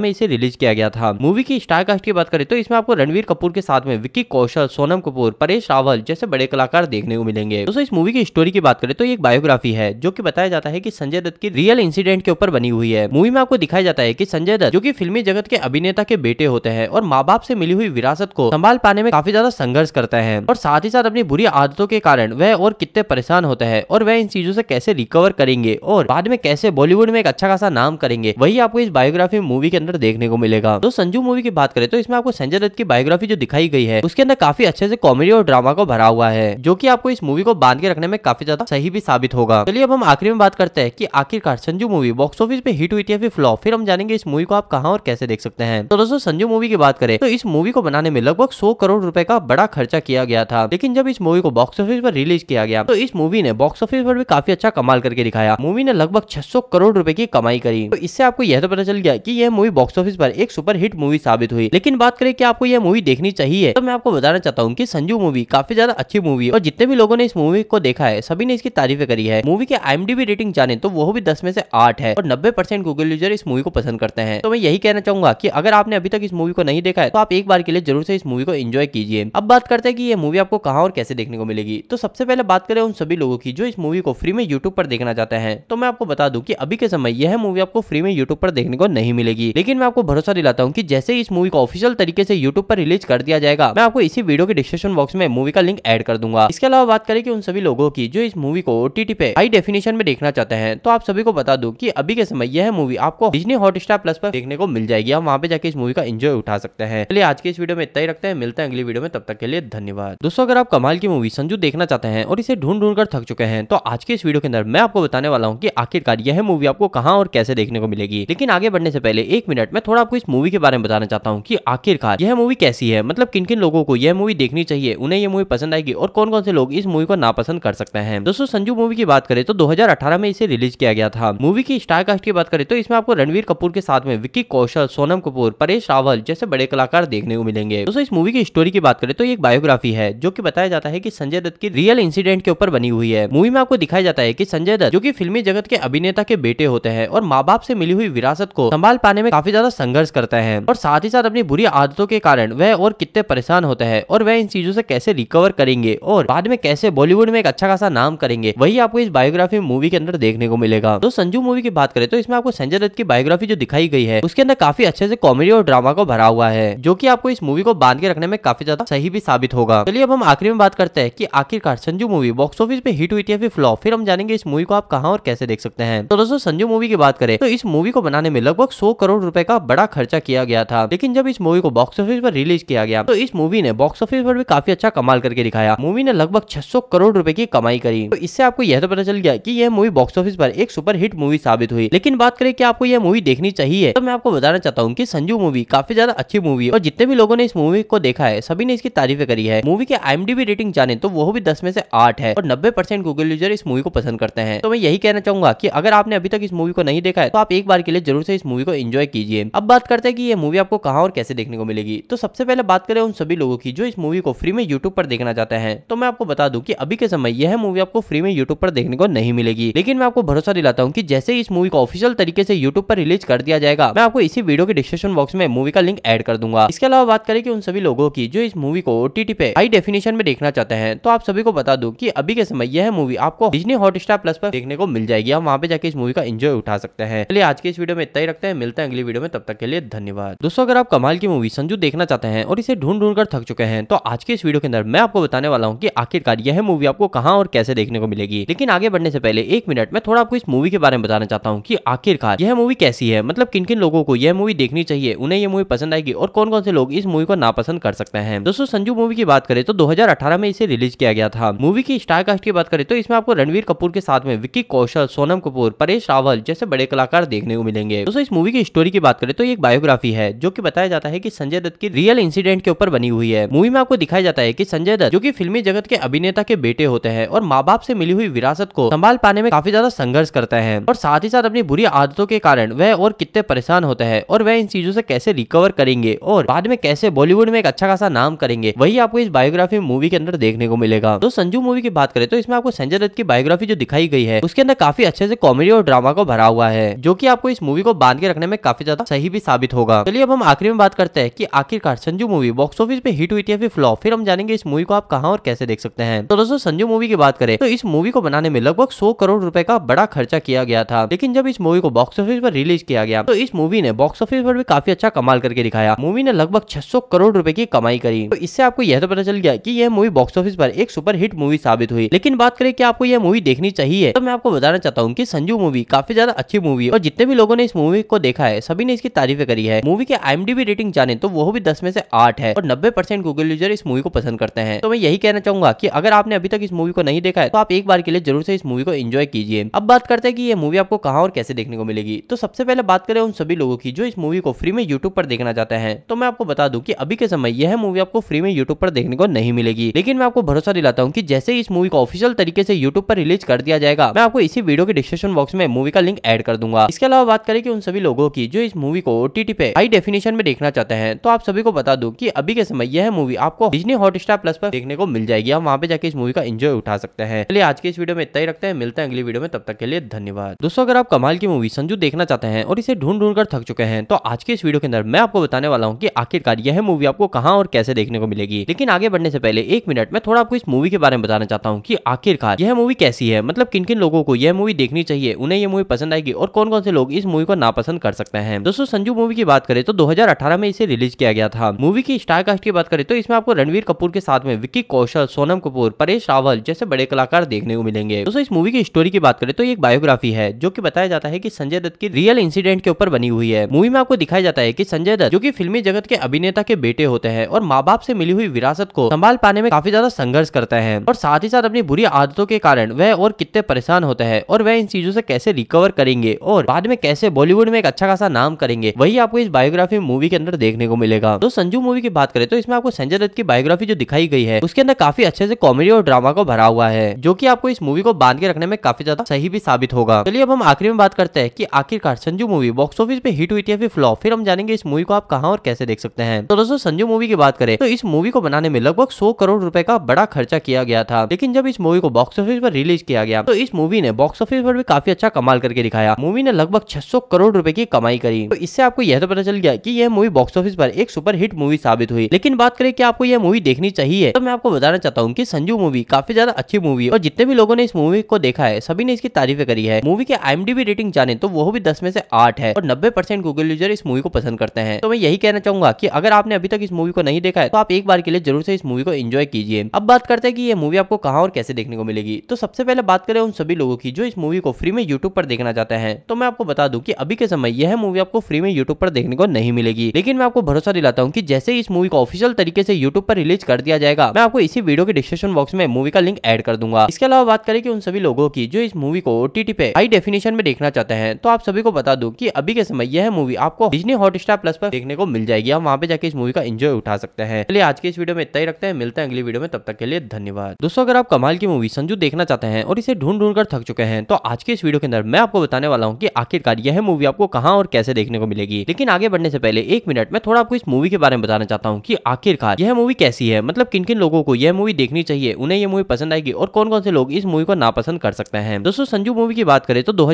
Speaker 1: में इसे रिलीज किया गया था मूवी की स्टारकास्ट की बात करें तो इसमें आपको रणवीर कपूर के साथ में विक्की कौशल सोनम कपूर परेश रावल जैसे बड़े कलाकार देखने को मिलेंगे दोस्तों इस मूवी की स्टोरी की बात करें तो एक बायोग्राफी है जो की बताया जाता है की संजय दत्त की रियल इंसिडेंट के ऊपर बनी हुई है मूवी में आपको दिखाया जाता है की संजय दत्त जो की फिल्मी जगत के अभिनेता के बेटे होते हैं और माँ बाप से मिली हुई विरासत को संभाल पाने में काफी ज्यादा संघर्ष करता है और साथ ही साथ अपनी बुरी आदतों के कारण वह और कितने परेशान होते हैं और वह इन चीजों से कैसे रिकवर करेंगे और बाद में कैसे बॉलीवुड में एक अच्छा खासा नाम करेंगे वही आपको इस बायोग्राफी मूवी के अंदर देखने को मिलेगा तो संजू मूवी की बात करें तो इसमें आपको संजय दत्त की बायोग्राफी जो दिखाई गई है उसके अंदर काफी अच्छे से कॉमेडी और ड्रामा को भरा हुआ है जो की आपको इस मूवी को बांध के रखने में काफी ज्यादा सही भी साबित होगा चलिए अब हम आखिरी में बात करते हैं की आखिरकार संजू मूवी बॉक्स ऑफिस पे हिट हुई थी फ्लॉप फिर हम जानेंगे इस मूवी को आप कहाँ और कैसे देख सकते हैं तो दोस्तों संजू मूवी की बात करें तो इस मूवी को बनाने में लगभग सौ करोड़ रूपए का बड़ा खर्चा किया गया था लेकिन जब इस मूवी को बॉक्स ऑफिस पर रिलीज किया गया किया तो इस मूवी ने बॉक्स ऑफिस पर भी काफी अच्छा कमाल करके दिखाया मूवी ने लगभग 600 करोड़ रुपए की कमाई करी तो इससे आपको यह तो पता चल गया कि यह मूवी बॉक्स ऑफिस पर एक सुपर हिट मूवी साबित हुई लेकिन बात करें कि आपको यह मूवी देखनी चाहिए तो मैं आपको बताना चाहता हूँ की संजू मूवी काफी ज्यादा अच्छी मूवी है और जितने भी लोगों ने इस मूवी को देखा है सभी ने इसकी तारीफे करी है मूवी के आई रेटिंग जाने तो वो भी दस में से आठ है और नब्बे परसेंट गूगल यूजर इस मूवी को पसंद करते हैं तो मैं यही कहना चाहूंगा की अगर आपने अभी तक इस मूवी को नहीं देखा है तो आप एक बार के लिए जरूर से इस मूवी को एंजॉय कीजिए अब बात करते हैं कि ये मूवी आपको कहाँ और कैसे देखने को मिलेगी तो सबसे पहले बात करें उन सभी लोगों की जो इस मूवी को फ्री में यूट्यूब पर देखना चाहते हैं तो मैं आपको बता दूं कि अभी के समय यह मूवी आपको फ्री में यूट्यूब पर देखने को नहीं मिलेगी लेकिन मैं आपको भरोसा दिलाता हूँ की जैसे इस मूवी को ऑफिशियल तरीके से यूट्यूब पर रिलीज कर दिया जाएगा मैं आपको इसी वीडियो के डिस्क्रिप्शन बॉक्स में मूवी का लिंक एड कर दूंगा इसके अलावा बात करें की उन सभी लोगों की जो इस मूवी को ओटीटी पे हाई डेफिनेशन में देखना चाहते हैं तो आप सभी को बता दू की अभी के समय यह मूवी आपको डिजनी हॉटस्टार प्लस पर देखने को मिल जाएगी आप वहाँ पे जाके इस मूवी का एंजॉय उठा सकते हैं चलिए आज के इस वीडियो में इतना ही रखते हैं मिलते हैं अगली वीडियो में तब तक के लिए धन्यवाद दोस्तों अगर आप कमाल की मूवी संजू देखना चाहते हैं और इसे ढूंढ ढूंढ कर थक चुके हैं तो आज के इस वीडियो के अंदर मैं आपको बताने वाला हूँ कि आखिरकार यह मूवी आपको कहाँ और कैसे देखने को मिलेगी लेकिन आगे बढ़ने से पहले एक मिनट में थोड़ा आपको इस मूवी के बारे में बताना चाहता हूँ की आखिरकार यह मूवी कैसी है मतलब किन किन लोगों को यह मूवी देखनी चाहिए उन्हें यह मूवी पसंद आएगी और कौन कौन से लोग इस मूवी को नापसंद कर सकते हैं दोस्तों संजू मूवी की बात करें तो दो में इसे रिलीज किया गया था मूवी की स्टारकास्ट की बात करें तो इसमें आपको रणवीर कपूर के साथ में विक्की कौशल सोनम कपूर परेश रावल जैसे बड़े कलाकार देखने को मिलेंगे दोस्तों इस मूवी की स्टोरी की बात करें तो एक बायोग्राफी है जो की बताया जाता है की संजय दत्त की रियल इंसिडेंट के के ऊपर बनी हुई है मूवी में आपको दिखाया जाता है की संजय दत्त जो की फिल्मी जगत के अभिनेता के बेटे होते हैं और माँ बाप से मिली हुई विरासत को संभाल पाने में काफी ज्यादा संघर्ष करता है और साथ ही साथ अपनी बुरी आदतों के कारण वह और कितने परेशान होता है और वह इन चीजों से कैसे रिकवर करेंगे और बाद में कैसे बॉलीवुड में एक अच्छा खासा नाम करेंगे वही आपको इस बायोग्राफी मूवी के अंदर देखने को मिलेगा तो संजू मूवी की बात करें तो इसमें आपको संजय दत्त की बायोग्राफी जो दिखाई गई है उसके अंदर काफी अच्छे से कॉमेडी और ड्रामा को भरा हुआ है जो की आपको इस मूवी को बांध के रखने में काफी ज्यादा सही भी साबित होगा चलिए अब हम आखिरी में बात करते हैं की आखिरकार संजू मूवी बॉक्स ऑफिस पे हिट हुई थी या फिर फ्लॉप फिर हम जानेंगे इस मूवी को आप कहा और कैसे देख सकते हैं तो दोस्तों संजू मूवी की बात करें तो इस मूवी को बनाने में लगभग सौ करोड़ रूपए का बड़ा खर्चा किया गया था लेकिन जब इस मूवी को बॉक्स ऑफिस पर रिलीज किया गया तो इस मूवी ने बॉक्स ऑफिस पर भी काफी अच्छा कमाल करके दिखाया मूवी ने लगभग छह करोड़ रूपए की कमाई करी तो इससे आपको यह तो पता चल गया की यह मूवी बॉक्स ऑफिस पर एक सुपर हिट मूवी साबित हुई लेकिन बात करें कि आपको यह मूवी देखनी चाहिए तो मैं आपको बताना चाहता हूँ की संजू मूवी काफी ज्यादा अच्छी मूवी और जितने भी लोगों ने इस मूवी को देखा है सभी ने इसकी तारीफे करी है मूवी के आईएमडीबी रेटिंग जाने तो वो भी दस में से आठ है है और नब्बे परसेंट गूगल यूजर इस मूवी को पसंद करते हैं तो मैं यही कहना चाहूंगा की अगर आपने अभी तक इस मूवी को नहीं देखा है तो आप एक बार के लिए जरूर से इस मूवी को एंजॉय कीजिए अब बात करते हैं कि ये मूवी आपको कहाँ और कैसे देखने को मिलेगी तो सबसे पहले बात करें उन सभी लोगों की जो इस मूवी को फ्री में यूट्यूब पर देखना चाहते हैं तो मैं आपको बता दूं कि अभी के समय यह मूवी आपको फ्री में यूट्यूब पर देखने को नहीं मिलेगी लेकिन मैं आपको भरोसा दिलाता हूँ की जैसे इस मूवी को ऑफिशियल तरीके से यूट्यूब पर रिलीज कर दिया जाएगा मैं आपको इसी वीडियो के डिस्क्रिप्शन बॉक्स में मूवी का लिंक एड कर दूंगा इसके अलावा बात करें कि उन सभी लोगों की जो इस मूवी को ओटीटी पे हाई डेफिनेशन में देखना चाहते हैं तो आप सभी को बता दूं कि अभी के समय यह मूवी आपको डिजनी हॉटस्टार प्लस पर देखने को मिल जाएगी आप वहाँ पे जाके इस मूवी का एंजॉय उठा सकते हैं चलिए आज के इस वीडियो में इतना ही रखते हैं मिलते हैं अगली वीडियो में तब तक के लिए धन्यवाद दोस्तों अगर आप कमाल की मूवी संजू देखना चाहते हैं और इसे ढूंढ ढूंढ कर थक चुके हैं तो आज के इस वीडियो के अंदर मैं आपको बताने वाला हूँ की आखिरकार यह मूवी आपको कहाँ और कैसे देखने को मिलेगी लेकिन आगे बढ़ने से पहले एक मिनट में थोड़ा आपको इस मूवी के बारे में बताना चाहता हूँ की आखिरकार यह मूवी कैसी है मतलब किन किन लोगों को यह मूवी देखनी चाहिए उन्हें यह मूवी पसंद आएगी और कौन कौन से लोग इस मूवी को नापसंद कर सकते हैं दोस्तों संजू मूवी की बात करें तो दो में इसे रिलीज किया गया था मूवी की स्टार कास्ट की बात करें तो इसमें आपको रणवीर कपूर के साथ में विक्की कौशल सोनम कपूर परेश रावल जैसे बड़े कलाकार देखने को मिलेंगे दोस्तों इस मूवी की स्टोरी की बात करें तो एक बायोग्राफी है जो की बताया जाता है की संजय दत्त की रियल इंसिडेंट के ऊपर बनी हुई है मूवी में आपको दिखाया जाता है की संजय दत्त जो की फिल्मी जगत के अभिनेता के बेटे होते हैं और माँ बाप से मिली हुई विरासत को संभाल पाने में काफी ज्यादा संघर्ष करते हैं और साथ ही साथ अपनी बुरी आदतों के कारण वह और कितने परेशान होता है और वह इन चीजों से कैसे रिकवर करेंगे और बाद में कैसे बॉलीवुड में एक अच्छा खासा नाम करेंगे वही आपको इस बायोग्राफी मूवी के अंदर देखने को मिलेगा तो संजू मूवी की बात करें तो इसमें आपको संजय दत्त की बायोग्राफी जो दिखाई गई है उसके अंदर काफी अच्छे से कॉमेडी और ड्रामा को भरा हुआ है जो की आपको इस मूवी को बांध के रखने में काफी ज्यादा सही भी साबित होगा चलिए अब हम आखिरी में बात करते हैं की आखिरकार संजू मूवी बॉक्स ऑफिस पे हिट हुई थी फिर फ्लॉप फिर हम जानेंगे इस मूवी को आप कहा और कैसे देख सकते हैं तो दोस्तों संजू मूवी की बात करें तो इस मूवी को बनाने में लगभग सौ करोड़ रूपए का बड़ा खर्चा किया गया था लेकिन जब इस मूवी को बॉक्स ऑफिस पर रिलीज किया गया तो इस मूवी ने बॉक्स ऑफिस पर भी काफी अच्छा कमाल करके दिखाया मूवी ने लगभग छह करोड़ रुपए की कमाई करी तो इससे आपको यह तो पता चल गया कि यह मूवी बॉक्स ऑफिस पर एक सुपर हिट मूवी साबित साबित हुई लेकिन बात करें कि आपको यह मूवी देखनी चाहिए तो मैं आपको बताना चाहता हूँ की संजू मूवी काफी ज्यादा अच्छी मूवी है और जितने भी लोगों ने इस मूवी को देखा है सभी ने इसकी तारीफ करी है मूवी के आई रेटिंग जाने तो वो भी दस में से आठ है और नब्बे परसेंट गूगल यूजर इस मूवी को पसंद करते हैं तो मैं यही कहना चाहूंगा की अगर आपने अभी तक इस मूवी को नहीं देखा है तो आप एक बार के लिए जरूर से इस मूवी को एंजॉय कीजिए अब बात करते हैं की ये मूवी आपको कहाँ और कैसे देखने को मिलेगी तो सबसे पहले बात करें उन सभी लोगों की जो इस मूवी को फ्री में यूट्यूब पर देखना चाहते हैं तो मैं आपको बता दूं कि अभी के समय यह मूवी आपको फ्री में यूट्यूब पर देखने को नहीं मिलेगी लेकिन मैं आपको भरोसा दिलाता हूँ कि जैसे इस मूवी को ऑफिशियल तरीके से यूट्यूब पर रिलीज कर दिया जाएगा मैं आपको इसी वीडियो के डिस्क्रिप्शन बॉक्स में मूवी का लिंक एड कर दूंगा इसके अलावा बात करें कि उन सभी लोगों की जो इस मूवी को ओटीटी पे हाई डेफिनेशन में देखना चाहते हैं तो आप सभी को बता दू की अभी के समय यह मूवी आपको डिजनी हॉटस्टार प्लस पर देखने को मिल जाएगी आप वहाँ पे जाके इस मूवी का एंजॉय उठा सकते हैं चलिए आज के इस वीडियो में इतना ही रखते हैं मिलते हैं अगली वीडियो में तब तक के लिए धन्यवाद दोस्तों अगर आप कमाल की मूवी संजू देखना चाहते हैं और इसे ढूंढ ढूंढ कर थक चुके हैं तो आज के इस वीडियो के अंदर मैं आपको बताने वाला हूँ की आखिरकार यह मूवी आपको कहाँ और कैसे देखने को मिलेगी लेकिन आगे बढ़ने से पहले एक मिनट में थोड़ा आपको इस मूवी के बारे में बताना चाहता चाहता हूँ कि आखिरकार यह मूवी कैसी है मतलब किन किन लोगों को यह मूवी देखनी चाहिए उन्हें यह मूवी पसंद आएगी और कौन कौन से लोग इस मूवी को नापसंद कर सकते हैं दोस्तों संजू मूवी की बात करें तो 2018 में इसे रिलीज किया गया था मूवी की स्टार कास्ट की बात करें तो इसमें आपको रणवीर कपूर के साथ में विक्की कौशल सोनम कपूर परेश रावल जैसे बड़े कलाकार देखने को मिलेंगे दोस्तों इस मूवी की स्टोरी की बात करें तो एक बायोग्राफी है जो की बताया जाता है की संजय दत्त की रियल इंसिडेंट के ऊपर बनी हुई है मूवी में आपको दिखाया जाता है की संजय दत्त जो की फिल्मी जगत के अभिनेता के बेटे होते हैं और माँ बाप से मिली हुई विरासत को संभाल पाने में काफी ज्यादा संघर्ष करते हैं और साथ ही साथ अपनी बुरी आदतों के कारण वह और कितने परेशान होता है और वह इन चीजों से कैसे रिकवर करेंगे और बाद में कैसे बॉलीवुड में एक अच्छा खासा नाम करेंगे वही आपको इस बायोग्राफी मूवी के अंदर देखने को मिलेगा तो संजू मूवी की बात करें तो इसमें आपको संजय दत्त की बायोग्राफी जो दिखाई गई है उसके अंदर काफी अच्छे से कॉमेडी और ड्रामा को भरा हुआ है जो की आपको इस मूवी को बांध के रखने में काफी ज्यादा सही भी साबित होगा चलिए अब हम आखिरी में बात करते हैं की आखिरकार संजू मूवी बॉक्स ऑफिस पे हिट हुई थी फ्लॉप फिर हम जानेंगे इस मूवी को आप कहाँ और कैसे देख सकते हैं तो दोस्तों संजू मूवी की बात करें तो इस मूवी को बनाने में लगभग सौ करोड़ रूपए का बड़ा खर्चा किया गया था लेकिन जब इस मूवी को बॉक्स ऑफिस पर रिलीज किया गया तो इस मूवी ने बॉक्स ऑफिस पर भी काफी अच्छा कमाल करके दिखाया मूवी ने लगभग 600 करोड़ रुपए की कमाई करी तो इससे आपको यह तो पता चल गया कि यह मूवी बॉक्स ऑफिस पर एक सुपर हिट मूवी साबित हुई लेकिन बात करें कि आपको यह मूवी देखनी चाहिए तो मैं आपको बताना चाहता हूँ की संजू मूवी काफी ज्यादा अच्छी मूवी और जितने भी लोगों ने इस मूवी को देखा है सभी ने इसकी तारीफे करी है मूवी के आईएमडीबी रेटिंग जाने तो वो भी दस में से आठ है और नब्बे परसेंट गूगल यूजर इस मूवी को पसंद करते हैं तो मैं यही कहना चाहूंगा की अगर आपने अभी तक इस मूवी को नहीं देखा है तो आप एक बार के लिए जरूर से इस मूवी को एंजॉय कीजिए अब बात करते हैं की ये मूवी आपको कहाँ और कैसे देखने को मिलेगी तो सबसे पहले बात करें उन सभी लोगों की जो इस मूवी को फ्री में यूट्यूब पर देखना चाहते हैं तो मैं आपको बता दूं कि अभी के समय यह मूवी आपको फ्री में यूट्यूब पर देखने को नहीं मिलेगी लेकिन मैं आपको भरोसा दिलाता हूँ की जैसे इस मूवी को ऑफिशियल तरीके से यूट्यूब पर रिलीज कर दिया जाएगा मैं आपको इसी वीडियो के डिस्क्रिप्शन बॉक्स में मूवी का लिंक एड कर दूंगा इसके अलावा बात करें कि उन सभी लोगों की जो इस मूवी को ओटीटी पे हाई डेफिनेशन में देखना चाहते हैं तो आप सभी को बता दू की अभी के समय यह मूवी आपको डिजनी हॉटस्टार प्लस पर देखने को मिल जाएगी आप वहाँ पे जाके इस मूवी का एंजॉय उठा सकते हैं चलिए आज के इस वीडियो में इतना ही रखते हैं मिलते हैं अगली वीडियो में तब तक के लिए धन्यवाद दोस्तों अगर आप कमाल की मूवी संजू देखना चाहते हैं और इसे ढूंढ ढूंढ कर थक चुके हैं तो आज के इस वीडियो के अंदर मैं आपको बताने वाला हूँ कि आखिरकार यह मूवी आपको कहाँ और कैसे देखने को मिलेगी लेकिन आगे बढ़ने से पहले एक मिनट में थोड़ा आपको इस मूवी के बारे में बताना चाहता हूँ की आखिरकार यह मूवी कैसी है मतलब किन किन लोगों को यह मूवी देखनी चाहिए उन्हें यह मूवी पसंद आएगी और कौन कौन से लोग इस मूवी को नापसंद कर सकते हैं दोस्तों संजू मूवी की बात करें तो दो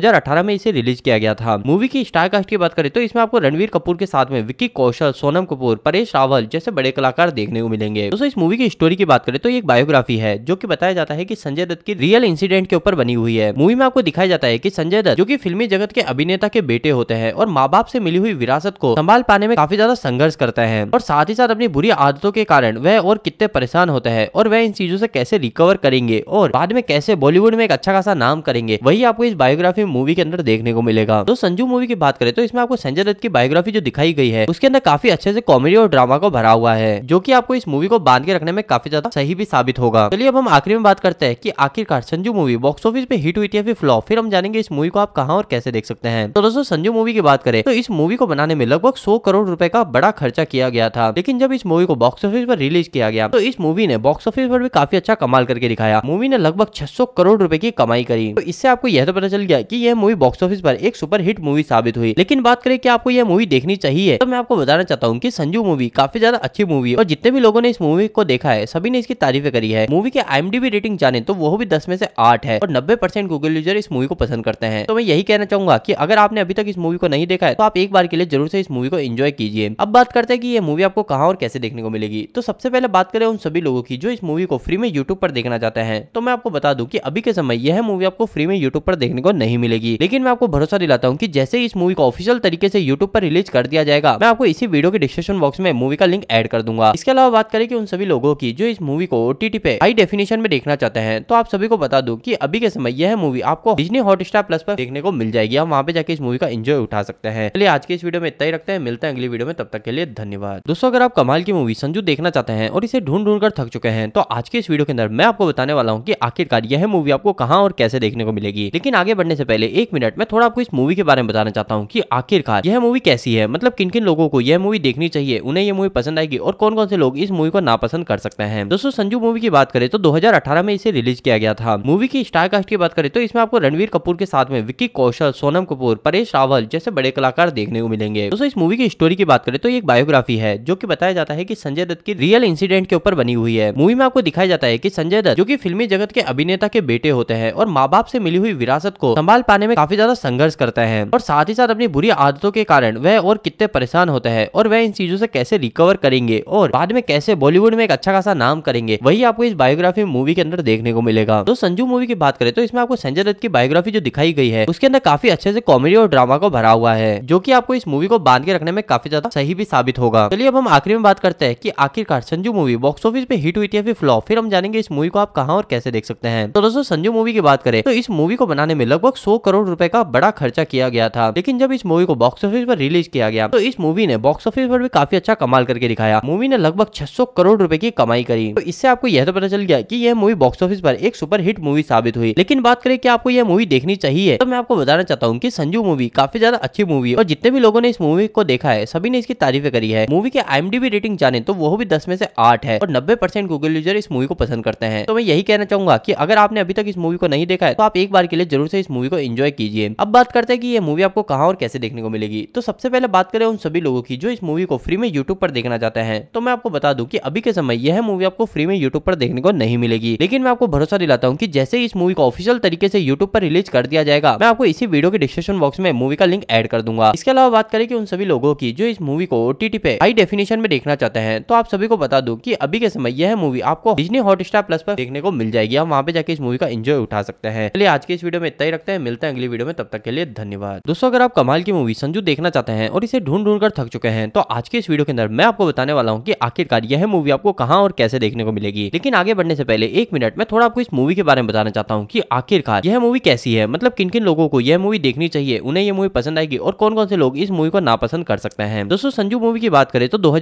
Speaker 1: में इसे रिलीज किया गया था मूवी की स्टार कास्ट की बात करें तो इसमें आपको रणवीर कपूर के साथ में विक्की कौशल सोनम कपूर परेश रावल जैसे बड़े कलाकार देखने को मिलेंगे दोस्तों इस मूवी की स्टोरी की बात करें तो एक बायोग्राफी है जो की बताया जाता है कि संजय दत्त की रियल इंसिडेंट के ऊपर बनी हुई है मूवी में आपको दिखाया जाता है कि संजय दत्त जो कि फिल्मी जगत के अभिनेता के बेटे होते हैं और माँ बाप से मिली हुई विरासत को संभाल पाने में काफी ज्यादा संघर्ष करता है और साथ ही साथ अपनी बुरी आदतों के कारण वह और कितने परेशान होता है और वह इन चीजों से कैसे रिकवर करेंगे और बाद में कैसे बॉलीवुड में एक अच्छा खासा नाम करेंगे वही आपको इस बायोग्राफी मूवी के अंदर देखने को मिलेगा तो संजू मूवी की बात करें तो इसमें आपको संजय दत्त की बायोग्राफी जो दिखाई गई है उसके अंदर काफी अच्छे से कॉमेडी और ड्रामा को भरा हुआ है जो की आपको इस मूवी को बांध के रखने में काफी ज्यादा सही भी साबित होगा चलिए अब हम आखिरी में बात करते हैं कि आखिरकार संजू मूवी बॉक्स ऑफिस पे हिट हुई थी या फिर फ्लॉप फिर हम जानेंगे इस मूवी को आप कहा और कैसे देख सकते हैं तो दोस्तों संजू मूवी की बात करें तो इस मूवी को बनाने में लगभग सौ करोड़ रूपए का बड़ा खर्चा किया गया था लेकिन जब इस मूवी को बॉक्स ऑफिस पर रिलीज किया गया तो इस मूवी ने बॉक्स ऑफिस पर भी काफी अच्छा कमाल करके दिखाया मूवी ने लगभग छह करोड़ रूपए की कमाई करी तो इससे आपको यह तो पता चल गया की यह मूवी बॉक्स ऑफिस पर एक सुपर हिट मूवी साबित हुई लेकिन बात करें कि आपको यह मूवी देखनी चाहिए तो मैं आपको बताना चाहता हूँ की संजू मूवी काफी ज्यादा अच्छी मूवी और जितने भी लोगों ने इस मूवी को देखा है सभी ने इसकी तारीफ करी है मूवी के आई एम रेटिंग जाने तो वो भी दस में से आठ है और नब्बे परसेंट गूगल यूजर इस मूवी को पसंद करते हैं तो मैं यही कहना चाहूंगा की अगर आपने अभी तक इस मूवी को नहीं देखा है तो आप एक बार के लिए जरूर से इस मूवी को एंजॉय कीजिए अब बात करते हैं कि ये मूवी आपको कहाँ और कैसे देखने को मिलेगी तो सबसे पहले बात करें उन सभी लोगों की जो इस मूवी को फ्री में यूट्यूब पर देखना चाहते हैं तो मैं आपको बता दूं कि अभी के समय यह मूवी आपको फ्री में यूट्यूब पर देखने को नहीं मिलेगी लेकिन मैं आपको भरोसा दिलाता हूँ की जैसे इस मूवी को ऑफिशियल तरीके से यूट्यूब पर रिलीज कर दिया जाएगा मैं आपको इसी वीडियो के डिस्क्रिप्शन बॉक्स में मूवी का लिंक एड कर दूंगा इसके अलावा बात करें कि उन सभी लोगों की जो इस मूवी को ओटीटी पे हाई डेफिनेशन सेक्शन में देखना चाहते हैं तो आप सभी को बता दू की अभी के समय यह मूवी आपको डिजनी हॉटस्टार प्लस पर देखने को मिल जाएगी आप वहाँ पे जाके इस मूवी का एंजॉय उठा सकते हैं चलिए आज के इस वीडियो में इतना ही रखते हैं मिलते हैं अगली वीडियो में तब तक के लिए धन्यवाद दोस्तों अगर आप कमाल की मूवी संजू देखना चाहते हैं और इसे ढूंढ ढूंढ कर थक चुके हैं तो आज के इस वीडियो के अंदर मैं आपको बताने वाला हूँ की आखिरकार यह मूवी आपको कहाँ और कैसे देखने को मिलेगी लेकिन आगे बढ़ने से पहले एक मिनट में थोड़ा आपको इस मूवी के बारे में बताना चाहता हूँ की आखिरकार यह मूवी कैसी है मतलब किन किन लोगों को यह मूवी देखनी चाहिए उन्हें यह मूवी पसंद आएगी और कौन कौन से लोग इस मूवी को नापसंद कर सकते हैं दोस्तों संजू मूवी की बात करें तो दो 2018 में इसे रिलीज किया गया था मूवी की स्टार कास्ट की बात करें तो इसमें आपको रणवीर कपूर के साथ में विक्की कौशल सोनम कपूर परेश रावल जैसे बड़े कलाकार देखने को मिलेंगे दोस्तों इस मूवी की स्टोरी की बात करें तो एक बायोग्राफी है जो की बताया जाता है की संजय दत्त की रियल इंसिडेंट के ऊपर बनी हुई है मूवी में आपको दिखाया जाता है की संजय दत्त जो की फिल्मी जगत के अभिनेता के बेटे होते हैं और माँ बाप से मिली हुई विरासत को संभाल पाने में काफी ज्यादा संघर्ष करते हैं और साथ ही साथ अपनी बुरी आदतों के कारण वह और कितने परेशान होता है और वह इन चीजों से कैसे रिकवर करेंगे और बाद में कैसे बॉलीवुड में एक अच्छा खासा नाम करेंगे वही आपको इस बायोग्राफी मूवी के अंदर देखने को मिलेगा तो संजू मूवी की बात करें तो इसमें आपको संजय दत्त की बायोग्राफी जो दिखाई गई है उसके अंदर काफी अच्छे से कॉमेडी और ड्रामा को भरा हुआ है जो की आपको इस मूवी को बांध के रखने में काफी ज्यादा सही भी साबित होगा चलिए अब हम आखिरी में बात करते हैं की आखिरकार संजू मूवी बॉक्स ऑफिस में हिट हुई थी फ्लॉप फिर हम जानेंगे इस मूवी को आप कहाँ और कैसे देख सकते हैं तो दोस्तों संजू मूवी की बात करें तो इस मूवी को बनाने में लगभग सौ करोड़ रूपए का बड़ा खर्चा किया गया था लेकिन जब इस मूवी को बॉक्स ऑफिस पर रिलीज किया गया तो इस मूवी ने बॉक्स ऑफिस पर भी काफी अच्छा कमाल करके दिखाया मूवी ने लगभग 600 करोड़ रुपए की कमाई करी तो इससे आपको यह तो पता चल गया कि यह मूवी बॉक्स ऑफिस पर एक सुपर हिट मूवी साबित हुई लेकिन बात करें कि आपको यह मूवी देखनी चाहिए तो मैं आपको बताना चाहता हूँ की संजू मूवी काफी ज्यादा अच्छी मूवी है और जितने भी लोगों ने इस मूवी को देखा है सभी ने इसकी तारीफ करी है मूवी के आई रेटिंग जाने तो वो भी दस में से आठ है और नब्बे परसेंट गूगल यूजर इस मूवी को पसंद करते हैं तो मैं यही कहना चाहूंगा की अगर आपने अभी तक इस मूवी को नहीं देखा है तो आप एक बार के लिए जरूर से इस मूवी को एंजॉय कीजिए अब बात करते हैं कि ये मूवी आपको कहाँ और कैसे देखने को मिलेगी तो सबसे पहले बात करें उन सभी लोगों की जो इस मूवी को फ्री में यूट्यूब पर देखना चाहते हैं तो मैं आपको बता दूं की अभी के समय यह मूवी आपको फ्री में यूट्यूब पर देखने को नहीं मिलेगी मिलेगी लेकिन मैं आपको भरोसा दिलाता हूँ की जैसे इस मूवी को ऑफिशियल तरीके से यूट्यूब पर रिलीज कर दिया जाएगा मैं आपको इसी वीडियो के डिस्क्रिप्शन बॉक्स में मूवी का लिंक एड कर दूंगा इसके अलावा बात करें की उन सभी लोगों की जो इस मूवी को ओटीटी पे हाई डेफिनेशन में देखना चाहते हैं तो आप सभी को बता दू की अभी के समय यह मूवी आपको डिजनी हॉटस्टार प्लस पर देखने को मिल जाएगी आप वहाँ पे जाके इस मूवी का एंजॉय उठा सकते हैं चलिए आज के इस वीडियो में इतना ही रखते हैं मिलते हैं अगली वीडियो में तब तक के लिए धन्यवाद दोस्तों अगर आप कमाल की मूवी संजू देखना चाहते हैं और इसे ढूंढ ढूंढ कर थक चुके हैं तो आज के इस वीडियो के अंदर मैं आपको बताने वाला हूँ की आखिरकार यह मूवी आपको कहाँ और कैसे देखने को मिलेगी लेकिन आगे बढ़ने से पहले पहले एक मिनट में थोड़ा आपको इस मूवी के बारे में बताना चाहता हूँ कि आखिरकार यह मूवी कैसी है मतलब किन किन लोगों को यह मूवी देखनी चाहिए उन्हें यह मूवी पसंद आएगी और कौन कौन से लोग इस मूवी को नापसंद कर सकते हैं दोस्तों संजू मूवी की बात करें तो दो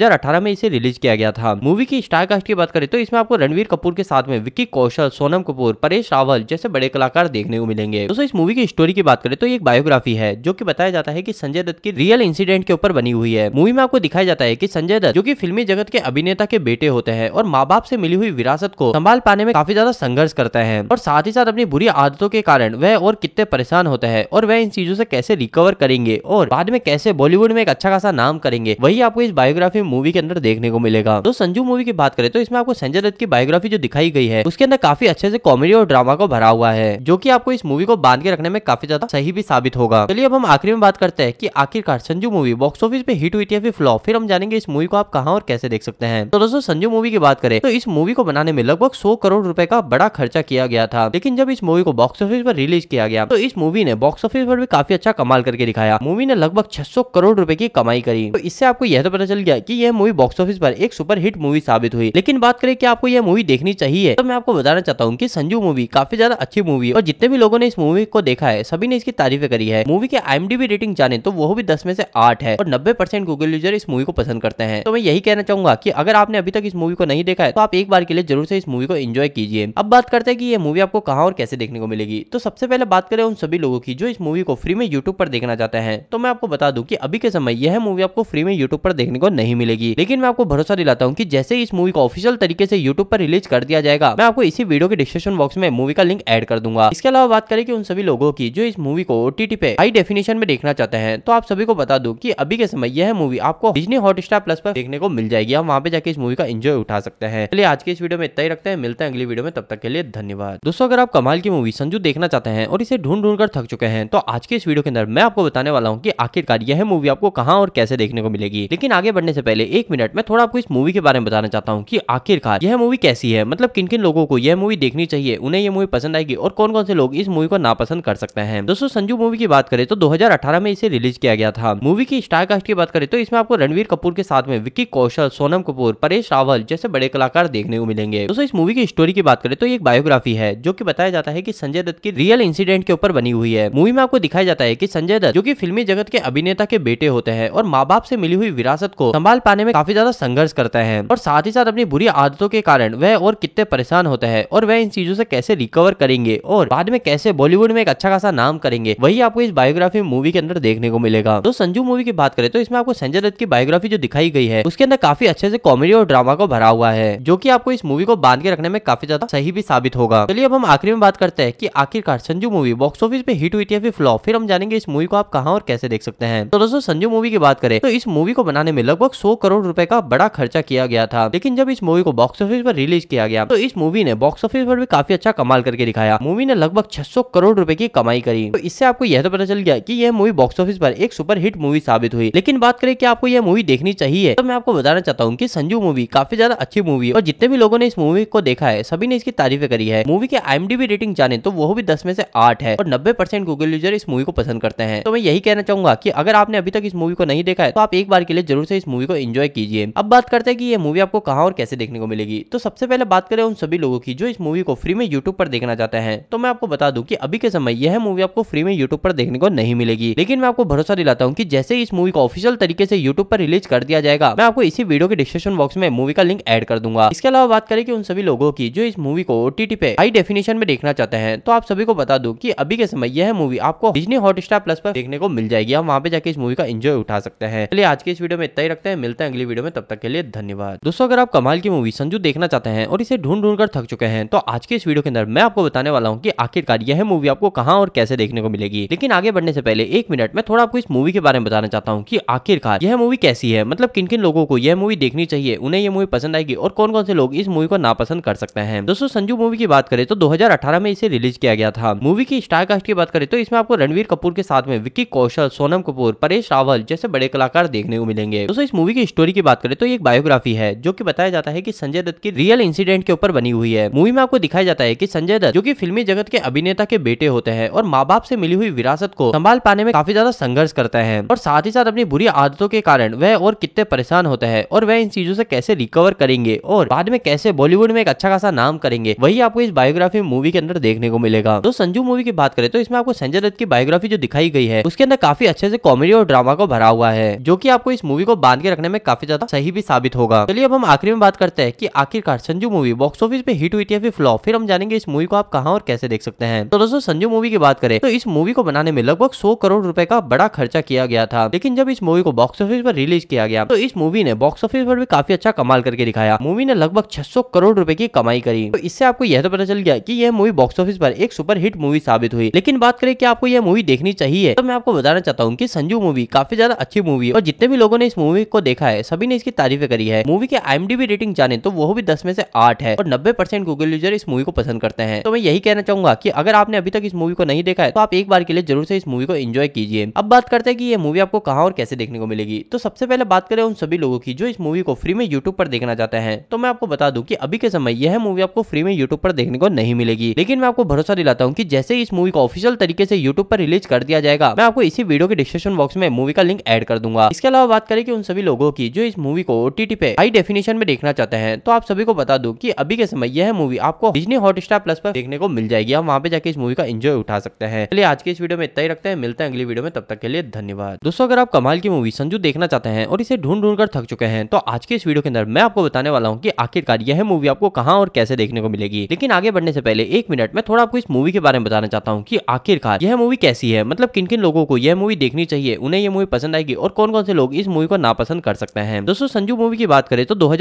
Speaker 1: में इसे रिलीज किया गया था मूवी की स्टार कास्ट की बात करें तो इसमें आपको रणवीर कपूर के साथ में विक्की कौशल सोनम कपूर परेश रावल जैसे बड़े कलाकार देखने को मिलेंगे दोस्तों इस मूवी की स्टोरी की बात करें तो एक बायोग्राफी है जो की बताया जाता है की संजय दत्त की रियल इंसिडेंट के ऊपर बनी हुई है मूवी में आपको दिखाया जाता है की संजय दत्त जो की फिल्मी जगत के अभिनेता के बेटे होते हैं और माँ बाप से मिली हुई विरासत को संभाल पाने में काफी ज्यादा संघर्ष करता है और साथ ही साथ अपनी बुरी आदतों के कारण वह और कितने परेशान होता है और वह इन चीजों से कैसे रिकवर करेंगे और बाद में कैसे बॉलीवुड में एक अच्छा खासा नाम करेंगे वही आपको इस बायोग्राफी मूवी के अंदर देखने को मिलेगा तो संजू मूवी की बात करें तो इसमें आपको संजय दत्त की बायोग्राफी जो दिखाई गई है उसके अंदर काफी अच्छे से कॉमेडी और ड्रामा को भरा हुआ है जो की आपको इस मूवी को बांध के रखने में काफी ज्यादा सही भी साबित होगा चलिए अब हम आखिरी में बात करते हैं की आखिरकार संजू मूवी बॉक्स ऑफिस पे हिट हुई थी फिर फ्लॉप फिर हम जानेंगे इस मूवी को आप कहाँ और कैसे देख सकते हैं तो दोस्तों संजू मूवी की बात करें तो इस मूवी को बनाने में लगभग सौ करोड़ रुपए का बड़ा खर्चा किया गया था लेकिन जब इस मूवी को बॉक्स ऑफिस पर रिलीज किया गया तो इस मूवी ने बॉक्स ऑफिस पर भी काफी अच्छा कमाल करके दिखाया मूवी ने लगभग सौ करोड़ रूपए की कमाई करी तो इससे आपको यह तो पता चल गया कि यह मूवी बॉक्स ऑफिस पर एक सुपर हिट मूवी साबित हुई लेकिन बात करें कि आपको यह मूवी देखनी चाहिए तो मैं आपको बताना चाहता हूँ की संजू मूवी काफी ज्यादा अच्छी मूवी और जितने भी लोगों ने इस मूवी को देखा है सभी ने इसकी तारीफे करी है मूवी के बी रेटिंग जाने तो वो भी दस में से आठ है और नब्बे परसेंट गूगल यूजर इस मूवी को पसंद करते हैं तो मैं यही कहना चाहूंगा की अगर आपने अभी तक इस मूवी को नहीं देखा है तो आप एक बार के लिए जरूर से इस मूवी को इन्जॉय कीजिए अब बात करते हैं कि ये मूवी आपको कहाँ और कैसे देखने को मिलेगी तो सबसे पहले बात करें उन सभी लोगों की जो इस मूवी को फ्री में यूट्यूब पर देखना चाहते हैं तो मैं आपको बता दूं कि अभी के समय यह मूवी आपको फ्री में यूट्यूब पर देखने को नहीं मिलेगी लेकिन मैं आपको भरोसा दिलाता हूँ की जैसे इस मूवी को ऑफिशियल तरीके से यूट्यूब पर रिलीज कर दिया जाएगा मैं आपको इसी वीडियो के डिस्क्रिप्शन बॉक्स में मूवी का लिंक एड कर दूंगा इसके अलावा बात करें उन सभी लोगों की जो इस मूवी को ओटीटी पे हाई डेफिनेशन में देखना चाहते हैं तो आप सभी को बता दू की अभी के समय यह मूवी आपको डिजनी हॉटस्टार प्लस पर देखने को मिल जाएगी आप वहाँ पे जाके इस मूवी का एंजॉय उठा सकते हैं चलिए आज के इस वीडियो में इतना ही रखते हैं मिलते हैं अगली वीडियो में तब तक के लिए धन्यवाद दोस्तों अगर आप कमाल की मूवी संजू देखना चाहते हैं और इसे ढूंढ ढूंढ कर थक चुके हैं तो आज के इस वीडियो के अंदर मैं आपको बताने वाला हूँ की आखिरकार यह मूवी आपको कहाँ और कैसे देखने को मिलेगी लेकिन आगे बढ़ने से पहले एक मिनट में थोड़ा आपको इस मूवी के बारे में बताना चाहता हूँ की आखिरकार यह मूवी कैसी है मतलब किन किन लोगों को यह मूवी देखनी चाहिए उन्हें यह मूवी पसंद आएगी और कौन कौन से लोग इस मूवी को नापसंद कर सकते हैं दोस्तों संजू मूवी की बात करें तो 2018 में इसे रिलीज किया गया था मूवी की स्टार कास्ट की बात करें तो इसमें आपको रणवीर कपूर के साथ में विक्की कौशल सोनम कपूर परेश रावल जैसे बड़े कलाकार देखने को मिलेंगे दोस्तों इस मूवी के की स्टोरी की बात करें तो एक बायोग्राफी है जो की बताया जाता है की संजय दत्त की रियल इंसिडेंट के ऊपर बनी हुई है मूवी में आपको दिखाया जाता है की संजय दत्त जो की फिल्मी जगत के अभिनेता के बेटे होते हैं और माँ बाप से मिली हुई विरासत को संभाल पाने में काफी ज्यादा संघर्ष करता है और साथ ही साथ अपनी बुरी आदतों के कारण वह और कितने परेशान होता है और वह इन चीजों से कैसे रिकवर करेंगे और बाद में कैसे बॉलीवुड में एक अच्छा खासा नाम करेंगे वही आपको इस बायोग्राफी मूवी के अंदर देखने को मिलेगा तो संजू मूवी की बात करें तो इसमें आपको संजय दत्त की बायोग्राफी जो दिखाई गई है उसके अंदर काफी अच्छे से कॉमेडी और ड्रामा को भरा हुआ है जो की आपको इस मूवी को बांध के रखने में काफी ज्यादा सही भी साबित होगा चलिए अब हम आखिरी में बात करते हैं कि आखिरकार संजू मूवी बॉक्स ऑफिस पे हिट हुई थी या फिर फ्लॉप फिर हम जानेंगे इस मूवी को आप कहा और कैसे देख सकते हैं तो दोस्तों संजू मूवी की बात करें तो इस मूवी को बनाने में लगभग सौ करोड़ रूपए का बड़ा खर्चा किया गया था लेकिन जब इस मूवी को बॉक्स ऑफिस पर रिलीज किया गया तो इस मूवी ने बॉक्स ऑफिस पर भी काफी अच्छा कमाल करके दिखाया मूवी ने लगभग 600 करोड़ रुपए की कमाई करी तो इससे आपको यह तो पता चल गया कि यह मूवी बॉक्स ऑफिस पर एक सुपर हिट मूवी साबित हुई लेकिन बात करें कि आपको यह मूवी देखनी चाहिए तो मैं आपको बताना चाहता हूँ की संजू मूवी काफी ज्यादा अच्छी मूवी और जितने भी लोगों ने इस मूवी को देखा देखा है सभी ने इसकी तारीफ करी है मूवी के आई रेटिंग जाने तो वो भी दस में से आठ है और नब्बे परसेंट गूगल यूजर इस मूवी को पसंद करते हैं तो मैं यही कहना चाहूंगा की अगर आपने अभी तक इस मूवी को नहीं देखा है तो आप एक बार के लिए जरूर से इस मूवी को एंजॉय कीजिए अब बात करते हैं कि ये मूवी आपको कहाँ और कैसे देखने को मिलेगी तो सबसे पहले बात करें उन सभी लोगों की जो इस मूवी को फ्री में यूट्यूब पर देखना चाहते हैं तो मैं आपको बता दूं कि अभी के समय यह मूवी आपको फ्री में यूट्यूब पर देखने को नहीं मिलेगी लेकिन मैं आपको भरोसा दिलाता हूँ की जैसे इस मूवी को ऑफिशियल तरीके से यूट्यूब पर रिलीज कर दिया जाएगा मैं आपको इसी वीडियो के डिस्क्रिप्शन बॉक्स में मूवी का लिंक एड कर दूंगा इसके अलावा बात करें कि उन सभी लोगों की जो इस मूवी को ओटीटी पे हाई डेफिनेशन में देखना चाहते हैं तो आप सभी को बता दूं कि अभी के समय यह मूवी आपको डिजनी हॉटस्टार प्लस पर देखने को मिल जाएगी आप वहाँ पे जाके इस मूवी का एंजॉय उठा सकते हैं चलिए आज के इस वीडियो में इतना ही रखते हैं मिलते हैं अगली वीडियो में तब तक के लिए धन्यवाद दोस्तों अगर आप कमाल की मूवी संजू देखना चाहते हैं और इसे ढूंढ ढूंढ कर थक चुके हैं तो आज के इस वीडियो के अंदर मैं आपको बताने वाला हूँ की आखिरकार यह मूवी आपको कहाँ और कैसे देखने को मिलेगी लेकिन आगे बढ़ने से पहले एक मिनट में थोड़ा आपको इस मूवी के बारे में बताना चाहता हूँ की आखिरकार यह मूवी कैसी है मतलब किन किन लोगों को यह मूवी देखनी चाहिए उन्हें यह मूवी पसंद आएगी और कौन कौन से लोग इस मूवी को नापसंद कर कर सकते हैं दोस्तों संजू मूवी की बात करें तो 2018 में इसे रिलीज किया गया था मूवी की स्टार कास्ट की बात करें तो इसमें आपको रणवीर कपूर के साथ में विक्की कौशल सोनम कपूर परेश रावल जैसे बड़े कलाकार देखने को मिलेंगे दोस्तों इस मूवी की स्टोरी की बात करें तो एक बायोग्राफी है जो की बताया जाता है की संजय दत्त की रियल इंसिडेंट के ऊपर बनी हुई है मूवी में आपको दिखाया जाता है की संजय दत्त जो की फिल्मी जगत के अभिनेता के बेटे होते हैं और माँ बाप से मिली हुई विरासत को संभाल पाने में काफी ज्यादा संघर्ष करते हैं और साथ ही साथ अपनी बुरी आदतों के कारण वह और कितने परेशान होता है और वह इन चीजों से कैसे रिकवर करेंगे और बाद में कैसे बॉलीवुड में एक अच्छा अच्छा खासा नाम करेंगे वही आपको इस बायोग्राफी मूवी के अंदर देखने को मिलेगा तो संजू मूवी की बात करें तो इसमें आपको संजय दत्त की बायोग्राफी जो दिखाई गई है उसके अंदर काफी अच्छे से कॉमेडी और ड्रामा को भरा हुआ है जो की आपको इस मूवी को बांध के रखने में काफी ज्यादा सही भी साबित होगा चलिए अब हम आखिरी में बात करते हैं की आखिरकार संजू मूवी बॉक्स ऑफिस पे हिट हुई थी फिर फ्लॉप फिर हम जानेंगे इस मूवी को आप कहाँ और कैसे देख सकते हैं तो दोस्तों संजू मूवी की बात करें तो इस मूवी को बनाने में लगभग सौ करोड़ रूपए का बड़ा खर्चा किया गया था लेकिन जब इस मूवी को बॉक्स ऑफिस पर रिलीज किया गया तो इस मूवी ने बॉक्स ऑफिस पर भी काफी अच्छा कमाल करके दिखाया मूवी ने लगभग 600 करोड़ रूपए की कमाई करी तो इससे आपको यह तो पता चल गया कि यह मूवी बॉक्स ऑफिस पर एक सुपर हिट मूवी साबित हुई लेकिन बात करें कि आपको यह मूवी देखनी चाहिए तो मैं आपको बताना चाहता हूँ की संजू मूवी काफी ज्यादा अच्छी मूवी है और जितने भी लोगों ने इस मूवी को देखा है सभी ने इसकी तारीफे करी है मूवी के आईएमडीबी रेटिंग जाने तो वो भी दस में से आठ है और नब्बे परसेंट गूगल यूजर इस मूवी को पसंद करते हैं तो मैं यही कहना चाहूंगा कि अगर आपने अभी तक इस मूवी को नहीं देखा है तो आप एक बार के लिए जरूर से इस मूवी को एंजॉय कीजिए अब बात करते हैं कि ये मूवी आपको कहाँ और कैसे देखने को मिलेगी तो सबसे पहले बात करें उन सभी लोगों की जो इस मूवी को फ्री में यूट्यूब पर देखना चाहते हैं तो मैं आपको बता दूं कि अभी के समय यह मूवी आपको फ्री में यूट्यूब पर देखने को नहीं मिलेगी लेकिन मैं आपको भरोसा दिलाता हूँ की जैसे इस मूवी को ऑफिशियल तरीके से यूट्यूब पर रिलीज कर दिया जाएगा मैं आपको इसी वीडियो के डिस्क्रिप्शन बॉक्स में मूवी का लिंक एड कर दूंगा इसके अलावा बात करें कि उन सभी लोगों की जो इस मूवी को ओटीटी पे हाई डेफिनेशन में देखना चाहते हैं तो आप सभी को बता दू की अभी के समय यह मूवी आपको डिजनी हॉटस्टार प्लस पर देखने को मिल जाएगी हम वहाँ पे जाके इस मूवी का एंजॉय उठा सकते हैं चलिए आज के इस वीडियो में इतना ही रखते हैं मिलते हैं अगली वीडियो में तब तक के लिए धन्यवाद दोस्तों अगर आप कमाल की मूवी संजू देखना चाहते हैं और इसे ढूंढ ढूंढ कर थक चुके हैं तो आज के इस वीडियो के अंदर मैं आपको बताने वाला हूँ की आखिरकार यह मूवी आपको कहाँ कहाँ और कैसे देखने को मिलेगी लेकिन आगे बढ़ने से पहले एक मिनट में थोड़ा आपको इस मूवी के बारे में बताना चाहता हूँ की आखिरकार यह मूवी कैसी है मतलब किन किन लोगों को यह मूवी देखनी चाहिए उन्हें यह मूवी पसंद आएगी और कौन कौन से लोग इस मूवी को नापसंद कर सकते हैं दोस्तों संजू मूवी की बात करें तो दो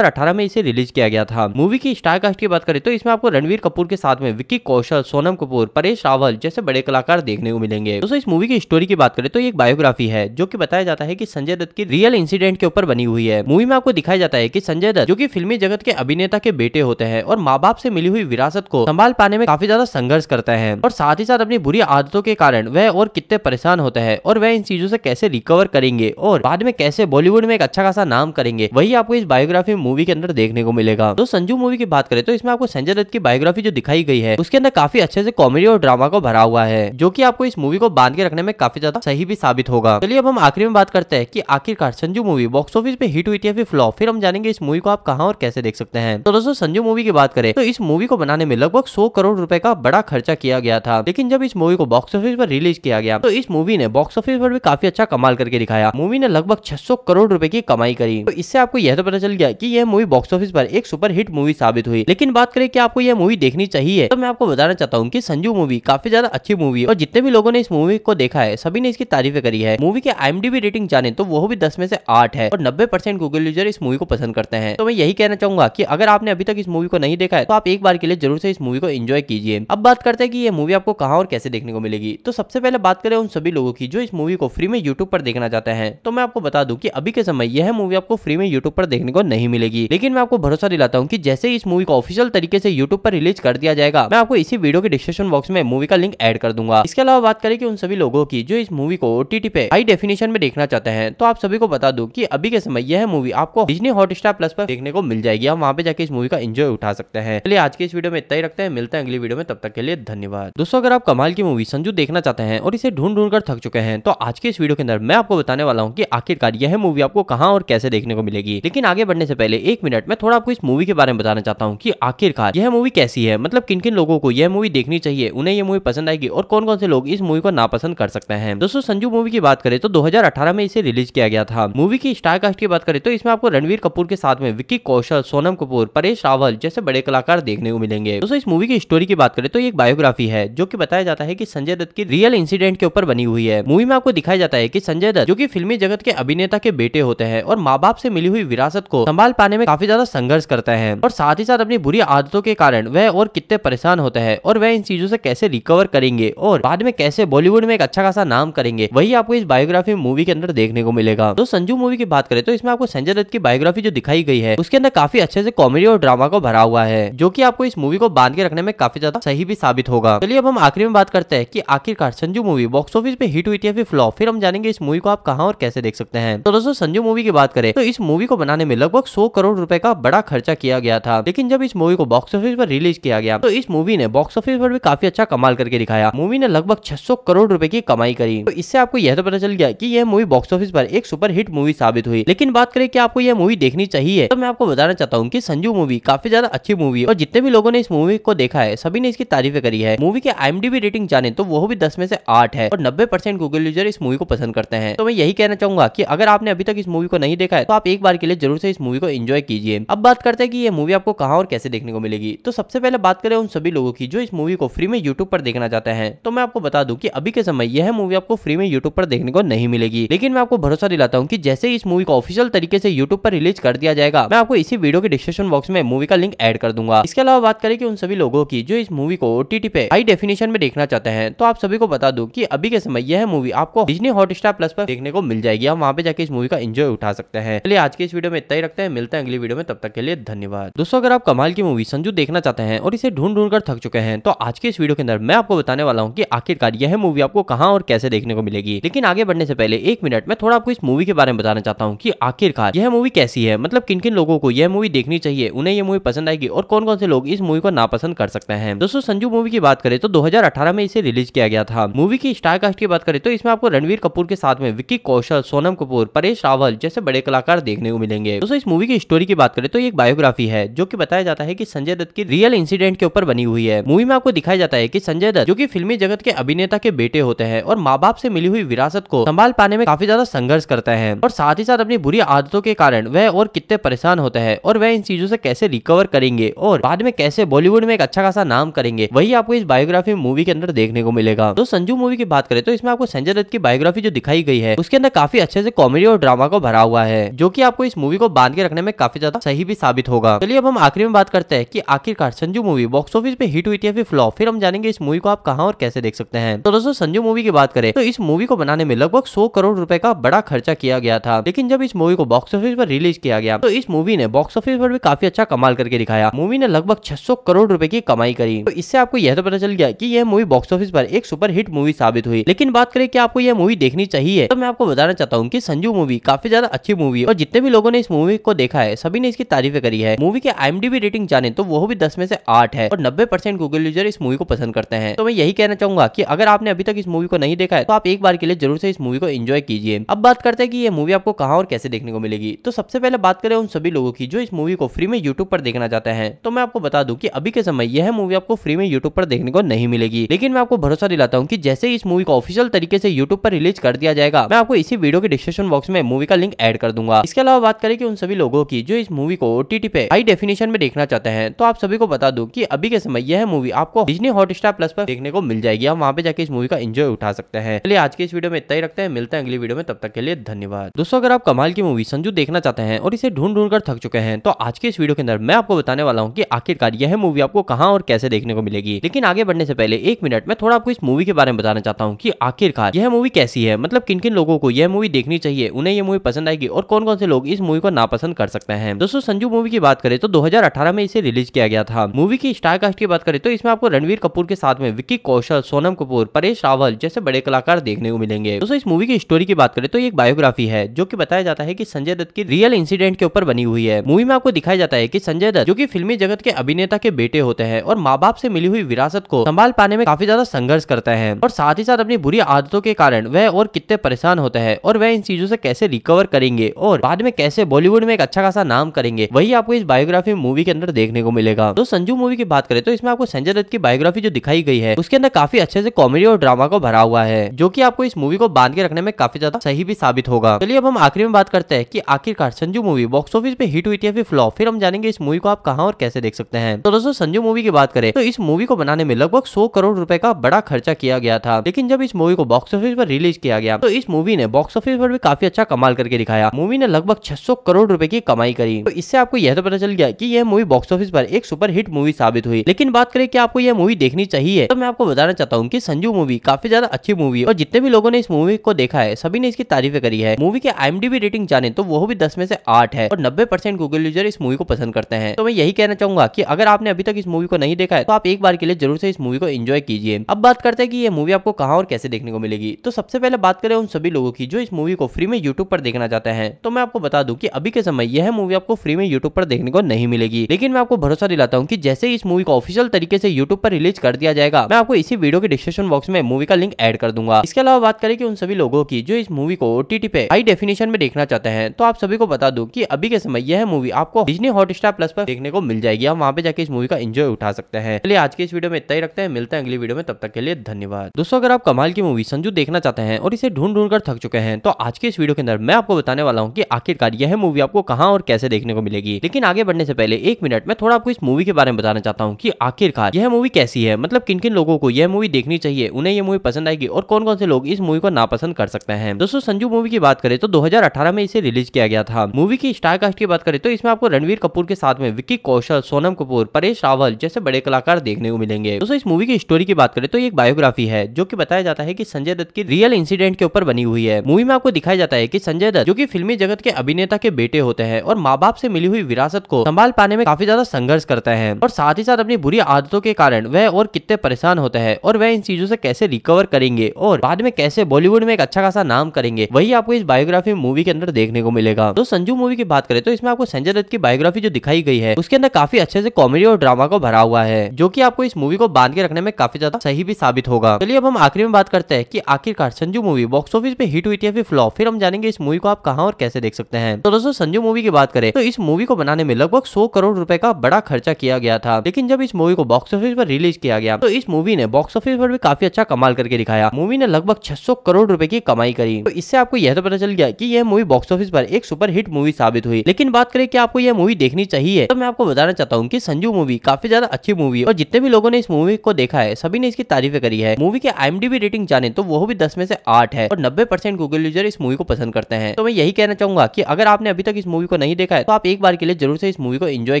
Speaker 1: में इसे रिलीज किया गया था मूवी की स्टार कास्ट की बात करें तो इसमें आपको रणवीर कपूर के साथ में विक्की कौशल सोनम कपूर परेश रावल जैसे बड़े कलाकार देखने को मिलेंगे दोस्तों इस मूवी की स्टोरी की बात करें तो एक बायोग्राफी है जो की बताया जाता है की संजय दत्त की रियल इंसिडेंट के ऊपर बनी हुई है मूवी में आपको दिखाया जाता है की संजय दत्त जो की फिल्मी जगत के अभिनेता के बेटे होते हैं है और माँ बाप से मिली हुई विरासत को संभाल पाने में काफी ज्यादा संघर्ष करता है और साथ ही साथ अपनी बुरी आदतों के कारण वह और कितने परेशान होता है और वह इन चीजों से कैसे रिकवर करेंगे और बाद में कैसे बॉलीवुड में एक अच्छा खासा नाम करेंगे वही आपको इस बायोग्राफी मूवी के अंदर देखने को मिलेगा तो संजू मूवी की बात करें तो इसमें आपको संजय दत्त की बायोग्राफी जो दिखाई गई है उसके अंदर काफी अच्छे से कॉमेडी और ड्रामा को भरा हुआ है जो की आपको इस मूवी को बांध के रखने में काफी ज्यादा सही भी साबित होगा चलिए अब हम आखिरी में बात करते हैं की आखिरकार संजू मूवी बॉक्स ऑफिस पे हिट हुई थी फ्लॉप फिर हम जानेंगे इस मूवी को आप कहा और कैसे देख सकते हैं तो दोस्तों संजू मूवी की बात करें तो इस मूवी को बनाने में लगभग सौ करोड़ रूपए का बड़ा खर्चा किया गया था लेकिन जब इस मूवी को बॉक्स ऑफिस पर रिलीज किया गया तो इस मूवी ने बॉक्स ऑफिस पर भी काफी अच्छा कमाल करके दिखाया मूवी ने लगभग छह करोड़ रूपए की कमाई करी तो इससे आपको यह तो पता चल गया की यह मूवी बॉक्स ऑफिस पर एक सुपर हिट मूवी साबित हुई लेकिन बात करें की आपको यह मूवी देखनी चाहिए तो मैं आपको बताना चाहता हूँ की संजू मूवी काफी ज्यादा अच्छी मूवी और जितने भी लोगों ने इस मूवी को देखा है सभी ने इसकी तारीफ करी है मूवी के आई रेटिंग जाने तो वो भी दस में से आठ है और नब्बे परसेंट गूगल यूजर इस मूवी को पसंद करते हैं तो मैं यही कहना चाहूंगा की अगर आपने अभी तक इस मूवी को को नहीं देखा है तो आप एक बार के लिए जरूर से इस मूवी को एंजॉय कीजिए अब बात करते हैं कि ये मूवी आपको कहाँ और कैसे देखने को मिलेगी तो सबसे पहले बात करें उन सभी लोगों की जो इस मूवी को फ्री में यूट्यूब पर देखना चाहते हैं तो मैं आपको बता दूं कि अभी के समय यह मूवी आपको फ्री में यूट्यूब पर देखने को नहीं मिलेगी लेकिन मैं आपको भरोसा दिलाता हूँ की जैसे इस मूवी को ऑफिशियल तरीके से यूट्यूब पर रिलीज कर दिया जाएगा मैं आपको इसी वीडियो के डिस्क्रिप्शन बॉक्स में मूवी का लिंक एड कर दूंगा इसके अलावा बात करें कि उन सभी लोगों की जो इस मूवी को ओटीटी पे हाई डेफिनेशन में देखना चाहते हैं तो आप सभी को बता दू की अभी के समय यह मूवी आपको डिजनी हॉट प्लस पर देखने को मिल जाएगी आप वहाँ पे जाके इस मूवी का एंजॉय उठा उठा सकते हैं चलिए आज के इस वीडियो में इतना ही रखते हैं मिलते हैं अगली वीडियो में तब तक के लिए धन्यवाद दोस्तों अगर आप कमाल की मूवी संजू देखना चाहते हैं और इसे ढूंढ ढूंढ कर थक चुके हैं तो आज के इस वीडियो के अंदर मैं आपको बताने वाला हूँ की आखिरकार यह मूवी आपको कहाँ और कैसे देखने को मिलेगी लेकिन आगे बढ़ने से पहले एक मिनट में थोड़ा आपको इस मूवी के बारे में बताना चाहता हूँ की आखिरकार यह मूवी कैसी है मतलब किन किन लोगों को यह मूवी देखनी चाहिए उन्हें यह मूवी पसंद आएगी और कौन कौन से लोग इस मूवी को नापसंद कर सकते हैं दोस्तों संजू मूवी की बात करें तो 2018 में इसे रिलीज किया गया था मूवी की स्टार कास्ट की बात करें तो इसमें आपको रणवीर कपूर के साथ में विक्की कौशल सोनम कपूर परेश रावल जैसे बड़े कलाकार देखने को मिलेंगे दोस्तों इस मूवी की स्टोरी की बात करें तो एक बायोग्राफी है जो की बताया जाता है की संजय दत्त की रियल इंसिडेंट के ऊपर बनी हुई है मूवी में आपको दिखाया जाता है की संजय दत्त जो की फिल्मी जगत के अभिनेता के बेटे होते हैं और माँ बाप से मिली हुई विरासत को संभाल पाने में काफी ज्यादा संघर्ष करते हैं और साथ ही साथ अपनी बुरी आदतों के कारण वह और कितने परेशान होते है और वह इन चीजों से कैसे रिकवर करेंगे और बाद में कैसे बॉलीवुड में एक अच्छा खासा नाम करेंगे वही आपको इस बायोग्राफी मूवी के अंदर देखने को मिलेगा तो संजू मूवी की बात करें तो इसमें आपको संजय दत्त की बायोग्राफी जो दिखाई गई है उसके अंदर काफी अच्छे से कॉमेडी और ड्रामा को भरा भरा हुआ है जो की आपको इस मूवी को बांध के रखने में काफी ज्यादा सही भी साबित होगा चलिए अब हम आखिरी में बात करते हैं कि आखिरकार संजू मूवी बॉक्स ऑफिस पे हिट हुई थी फिर फ्लॉप फिर हम जानेंगे इस मूवी को आप कहाँ और कैसे देख सकते हैं तो दोस्तों संजू मूवी की बात करें तो इस मूवी को बनाने में लगभग सौ करोड़ रूपए का बड़ा खर्चा किया गया था लेकिन जब इस मूवी को बॉक्स ऑफिस पर रिलीज किया गया तो इस मूवी ने बॉक्स ऑफिस पर भी काफी अच्छा कमाल करके दिखाया मूवी ने लगभग छह करोड़ रूपए की कमाई करी तो इससे आपको यह तो पता चल गया कि यह मूवी बॉक्स ऑफिस पर एक सुपर हिट मूवी साबित हुई लेकिन बात करें कि आपको यह मूवी देखनी चाहिए तो मैं आपको बताना चाहता हूँ की संजू मूवी काफी ज्यादा अच्छी मूवी है और जितने भी लोगों ने इस मूवी को देखा है सभी ने इसकी तारीफ करी है मूवी के आईएमडीबी रेटिंग जाने तो वो भी दस में से आठ है और नब्बे परसेंट गूगल यूजर इस मूवी को पसंद करते हैं तो मैं यही कहना चाहूंगा कि अगर आपने अभी तक इस मूवी को नहीं देखा है तो आप एक बार के लिए जरूर से इस मूवी को एंजॉय कीजिए अब बात करते हैं कि ये मूवी आपको कहाँ और कैसे देखने को मिलेगी तो सबसे पहले बात करें उन सभी लोगों की जो इस मूवी को फ्री में यूट्यूब पर देखना चाहते हैं तो मैं आपको बता दूं कि अभी के समय यह मूवी आपको फ्री में यूट्यूब पर देखने को नहीं मिलेगी लेकिन मैं आपको भरोसा दिलाता हूँ की जैसे इस मूवी को ऑफिशियल तरीके से यूट्यूब पर रिलीज कर दिया जाएगा मैं आपको इसी वीडियो के डिस्क्रिप्शन बॉक्स में मूवी का लिंक ऐड कर दूंगा इसके अलावा बात करें कि उन सभी लोगों की जो इस मूवी को ओटीटी पे हाई डेफिनेशन में देखना चाहते हैं तो आप सभी को बता दूं कि अभी के समय यह मूवी आपको डिजनी हॉटस्टार प्लस पर देखने को मिल जाएगी आप वहाँ पे जाके इस मूवी का एंजॉय उठा सकते हैं चलिए आज के इस वीडियो में इतना ही रखते हैं मिलते हैं अगली वीडियो में तब तक के लिए धन्यवाद दोस्तों अगर आप कमाल की मूवी संजू देखना चाहते हैं और इसे ढूंढ ढूंढ कर थक चुके हैं तो आज के इस वीडियो के अंदर मैं आपको बताने वाला हूँ की आखिरकार यह मूवी आपको कहाँ और कैसे देखने को मिलेगी लेकिन आगे बढ़ने से पहले एक मिनट में थोड़ा आपको इस मूवी के बारे में बताना चाहता हूँ की आखिरकार यह मूवी कैसी है मतलब किन किन लोगों को यह मूवी देखनी चाहिए उन्हें यह मूवी पसंद पसंद आएगी और कौन कौन से लोग इस मूवी को नापसंद कर सकते हैं दोस्तों संजू मूवी की बात करें तो 2018 में इसे रिलीज किया गया था मूवी की स्टार कास्ट की बात करें तो इसमें आपको रणवीर कपूर के साथ में विक्की कौशल सोनम कपूर परेश रावल जैसे बड़े कलाकार देखने को मिलेंगे दोस्तों इस मूवी की स्टोरी की बात करें तो एक बायोग्राफी है जो की बताया जाता है की संजय दत्त की रियल इंसिडेंट के ऊपर बनी हुई है मूवी में आपको दिखाया जाता है की संजय दत्त जो की फिल्मी जगत के अभिनेता के बेटे होते हैं और माँ बाप से मिली हुई विरासत को संभाल पाने में काफी ज्यादा संघर्ष करते हैं और साथ ही साथ अपनी बुरी आदतों के कारण वह और कितने परेशान होते हैं और वह इन चीजों से कैसे रिकवर कर करेंगे और बाद में कैसे बॉलीवुड में एक अच्छा खासा नाम करेंगे वही आपको इस बायोग्राफी मूवी के अंदर देखने को मिलेगा तो संजू मूवी की बात करें तो इसमें आपको संजय दत्त की बायोग्राफी जो दिखाई गई है उसके अंदर काफी अच्छे से कॉमेडी और ड्रामा को भरा हुआ है जो की आपको इस मूवी को बांध के रखने में काफी ज्यादा सही भी साबित होगा चलिए अब हम आखिरी में बात करते हैं की आखिरकार संजू मूवी बॉक्स ऑफिस पे हिट हुई थी फिर फ्लॉप फिर हम जानेंगे इस मूवी को आप कहाँ और कैसे देख सकते हैं तो दोस्तों संजू मूवी की बात करें तो इस मूवी को बनाने में लगभग सौ करोड़ रूपए का बड़ा खर्चा किया गया था लेकिन जब इस मूवी को बॉक्स ऑफिस पर रिलीज किया गया तो इस मूवी ने बॉक्स ऑफिस पर भी काफी अच्छा कमाल करके दिखाया मूवी ने लगभग 600 करोड़ रुपए की कमाई करी तो इससे आपको यह तो पता चल गया कि यह मूवी बॉक्स ऑफिस पर एक सुपर हिट मूवी साबित हुई लेकिन बात करें कि आपको यह मूवी देखनी चाहिए तो मैं आपको बताना चाहता हूँ की संजू मूवी काफी ज्यादा अच्छी मूवी है और जितने भी लोगों ने इस मूवी को देखा है सभी ने इसकी तारीफें करी है मूवी के आईएमडीबी रेटिंग जाने तो वो भी दस में से आठ है और नब्बे परसेंट गूगल यूजर इस मूवी को पसंद करते हैं तो मैं यही कहना चाहूंगा की अगर आपने अभी तक इस मूवी को नहीं देखा है तो आप एक बार के लिए जरूर से इस मूवी को एंजॉय कीजिए अब बात करते हैं कि ये मूवी आपको कहाँ और कैसे देखने को मिलेगी तो सबसे पहले बात करें उन सभी लोगों की जो इस मूवी को फ्री में यूट्यूब पर देखना चाहते जाता है तो मैं आपको बता दूं कि अभी के समय यह मूवी आपको फ्री में यूट्यूब पर देखने को नहीं मिलेगी लेकिन मैं आपको भरोसा दिलाता हूँ कि जैसे इस मूवी को ऑफिशियल तरीके से यूट्यूब पर रिलीज कर दिया जाएगा मैं आपको इसी वीडियो के डिस्क्रिप्शन बॉक्स में मूवी का लिंक एड कर दूंगा इसके अलावा बात करें कि उन सभी लोगों की जो इस मूवी को ओटीटी पे हाई डेफिनेशन में देखना चाहते हैं तो आप सभी को बता दू की अभी के समय यह मूवी आपको डिजनी हॉटस्टार प्लस पर देखने को मिल जाएगी वहाँ पे जाके इस मूवी का एंजॉय उठा सकते हैं चलिए आज के इस वीडियो में इतना ही रखते हैं मिलते हैं अगली वीडियो में तब तक के लिए धन्यवाद दोस्तों अगर आप कमाल की मूवी संजू देखना चाहते हैं और इसे ढूंढ ढूंढ कर थक चुके हैं तो आज के इस वीडियो के अंदर मैं आपको बताने वाला हूँ कि आखिरकार यह मूवी आपको कहाँ और कैसे देखने को मिलेगी लेकिन आगे बढ़ने से पहले एक मिनट में थोड़ा आपको इस मूवी के बारे में बताना चाहता हूँ की आखिरकार यह मूवी कैसी है मतलब किन किन लोगों को यह मूवी देखनी चाहिए उन्हें यह मूवी पसंद आएगी और कौन कौन से लोग इस मूवी को नापसंद कर सकते हैं दोस्तों संजू मूवी की बात करें तो 2018 में इसे रिलीज किया गया था मूवी की स्टार कास्ट की बात करें तो इसमें आपको रणवीर कपूर के साथ में विक्की कौशल सोनम कपूर परेश रावल जैसे बड़े कलाकार देखने को मिलेंगे दोस्तों इस मूवी की स्टोरी की बात करें तो एक बायोग्राफी है जो की बताया जाता है की संजय दत्त की रियल इंसिडेंट के ऊपर बनी हुई है मूवी में आपको दिखाया जाता है की संजय दत्त जो की फिल्मी जगत के अभिनेता के बेटे होते हैं और माँ बाप से मिली हुई विरासत को संभाल पाने में काफी ज्यादा संघर्ष करते हैं और साथ ही साथ अपनी बुरी आदतों के कारण वह और कितने परेशान होते हैं और वह इन चीजों से कैसे रिकवर करेंगे और बाद में कैसे बॉलीवुड में एक अच्छा खासा नाम करेंगे वही आपको इस बायोग्राफी मूवी के अंदर देखने को मिलेगा तो संजू मूवी की बात करें तो इसमें आपको संजय दत्त की बायोग्राफी जो दिखाई गई है उसके अंदर काफी अच्छे से कॉमेडी और ड्रामा को भरा हुआ है जो की आपको इस मूवी को बांध के रखने में काफी ज्यादा सही भी साबित होगा चलिए अब हम आखिरी में बात करते हैं की आखिरकार संजू मूवी बॉक्स ऑफिस पे हिट हुई थी फ्लॉप फिर हम जानेंगे इस मूवी को आप कहाँ और कैसे देख सकते हैं तो दोस्तों संजू मूवी की बात करें तो इस मूवी को बनाने में लगभग सौ करोड़ रूपए का बड़ा खर्चा किया गया था लेकिन जब इस मूवी को बॉक्स ऑफिस पर रिलीज किया गया तो इस मूवी ने बॉक्स ऑफिस पर भी काफी अच्छा कमाल करके दिखाया मूवी ने लगभग छह करोड़ रूपए की कमाई करी तो इससे आपको यह तो पता चल गया की यह मूवी बॉक्स ऑफिस पर एक सुपर हिट मूवी साबित हुई लेकिन बात करें की आपको यह मूवी देखनी चाहिए तो मैं आपको बताना चाहता हूँ की संजू मूवी काफी ज्यादा अच्छी मूवी और जितने भी लोगों ने इस मूवी को देखा है सभी ने इसकी तारीफें करी है मूवी के आईएमडीबी रेटिंग जाने तो वो भी दस में से आठ है और नब्बे परसेंट गूगल यूजर इस मूवी को पसंद करते हैं तो मैं यही कहना चाहूंगा कि अगर आपने अभी तक इस मूवी को नहीं देखा है तो आप एक बार के लिए जरूर से इस मूवी को एंजॉय कीजिए अब बात करते हैं कि ये मूवी आपको कहाँ और कैसे देखने को मिलेगी तो सबसे पहले बात करें उन सभी लोगों की जो इस मूवी को फ्री में यूट्यूब पर देखना चाहते हैं तो मैं आपको बता दूं कि अभी के समय यह मूवी आपको फ्री में यूट्यूब पर देखने को नहीं मिलेगी लेकिन मैं आपको भरोसा दिलाता हूँ की जैसे इस मूवी को ऑफिशियल तरीके से यूट्यूब पर रिलीज कर दिया जाएगा मैं आपको इसी वीडियो के डिस्क्रिप्शन बॉक्स में मूवी का लिंक एड कर दूंगा इसके अलावा बात करें कि उन सभी लोगों की जो इस मूवी को ओटीटी पे हाई डेफिनेशन में देखना चाहते हैं तो आप सभी को बता दूं कि अभी के समय यह मूवी आपको डिजनी हॉटस्टार प्लस पर देखने को मिल जाएगी आप वहाँ पे जाके इस मूवी का एंजॉय उठा सकते हैं चलिए आज के इस वीडियो में इतना ही रखते हैं मिलते हैं अगली वीडियो में तब तक के लिए धन्यवाद दोस्तों अगर आप कमाल की मूवी संजू देखना चाहते हैं और इसे ढूंढ ढूंढ कर थक चुके हैं तो आज के इस वीडियो के अंदर मैं आपको बताने वाला हूँ की आखिरकार यह मूवी आपको कहाँ और कैसे देखने को मिलेगी लेकिन आगे बढ़ने से पहले एक मिनट में थोड़ा आपको इस मूवी के बारे में बताना चाहता हूँ की आखिरकार यह मूवी कैसी है मतलब किन किन लोगों को यह मूवी देखनी चाहिए उन्हें यह मूवी पसंद आएगी और कौन कौन से लोग इस मूवी को नापसंद कर सकते हैं दोस्तों संजू मूवी की बात करें तो 2018 में इसे रिलीज किया गया था मूवी की स्टार कास्ट की बात करें तो इसमें आपको रणवीर कपूर के साथ में विक्की कौशल सोनम कपूर परेश रावल जैसे बड़े कलाकार देखने को मिलेंगे दोस्तों इस मूवी की स्टोरी की बात करें तो एक बायोग्राफी है जो की बताया जाता है की संजय दत्त की रियल इंसिडेंट के ऊपर बनी हुई है मूवी में आपको दिखाया जाता है की संजय दत्त जो की फिल्मी जगत के अभिनेता के बेटे होते हैं और माँ बाप से मिली हुई विरासत को संभाल पाने में काफी ज्यादा संघर्ष करते हैं और साथ ही साथ अपनी बुरी आदतों के कारण वह और कितने परेशान होते हैं और वह इन चीजों से कैसे रिकवर करेंगे और बाद में कैसे बॉलीवुड में एक अच्छा खासा नाम करेंगे वही आपको इस बायोग्राफी मूवी के अंदर देखने को मिलेगा तो संजू मूवी की बात करें तो इसमें आपको संजय दत्त की बायोग्राफी जो दिखाई गई है उसके अंदर काफी अच्छे से कॉमेडी और ड्रामा को भरा हुआ है जो की आपको इस मूवी को बांध के रखने में काफी ज्यादा सही भी साबित होगा चलिए अब हम आखिरी में बात करते हैं की आखिरकार संजू मूवी बॉक्स ऑफिस पे हिट हुई थी फिर फ्लॉप फिर हम जानेंगे इस मूवी को आप कहाँ और कैसे देख सकते हैं तो दोस्तों संजू मूवी की बात करें तो इस मूवी को बनाने में लगभग सौ करोड़ रूपए का बड़ा खर्चा किया गया था लेकिन जब इस मूवी को बॉक्स ऑफिस पर रिलीज किया गया तो इस मूवी ने बॉक्स ऑफिस पर भी काफी अच्छा कमाल करके दिखाया मूवी ने लगभग 600 करोड़ रुपए की कमाई करी तो इससे आपको यह तो पता चल गया कि यह मूवी बॉक्स ऑफिस पर एक सुपर हिट मूवी साबित हुई लेकिन बात करें कि आपको यह मूवी देखनी चाहिए तो मैं मैं आपको बताना चाहता हूँ कि संजू मूवी काफी ज्यादा अच्छी मूवी है और जितने भी लोगों ने इस मूवी को देखा है सभी ने इसकी तारीफ करी है मूवी के आईएमडीबी रेटिंग जाने तो वो भी दस में से आठ है और नब्बे परसेंट गूगल यूजर इस मूवी को पसंद करते हैं तो मैं यही कहना चाहूंगा की अगर आपने अभी तक इस मूवी को नहीं देखा है तो आप एक बार के लिए जरूर से इस मूवी को एंजॉय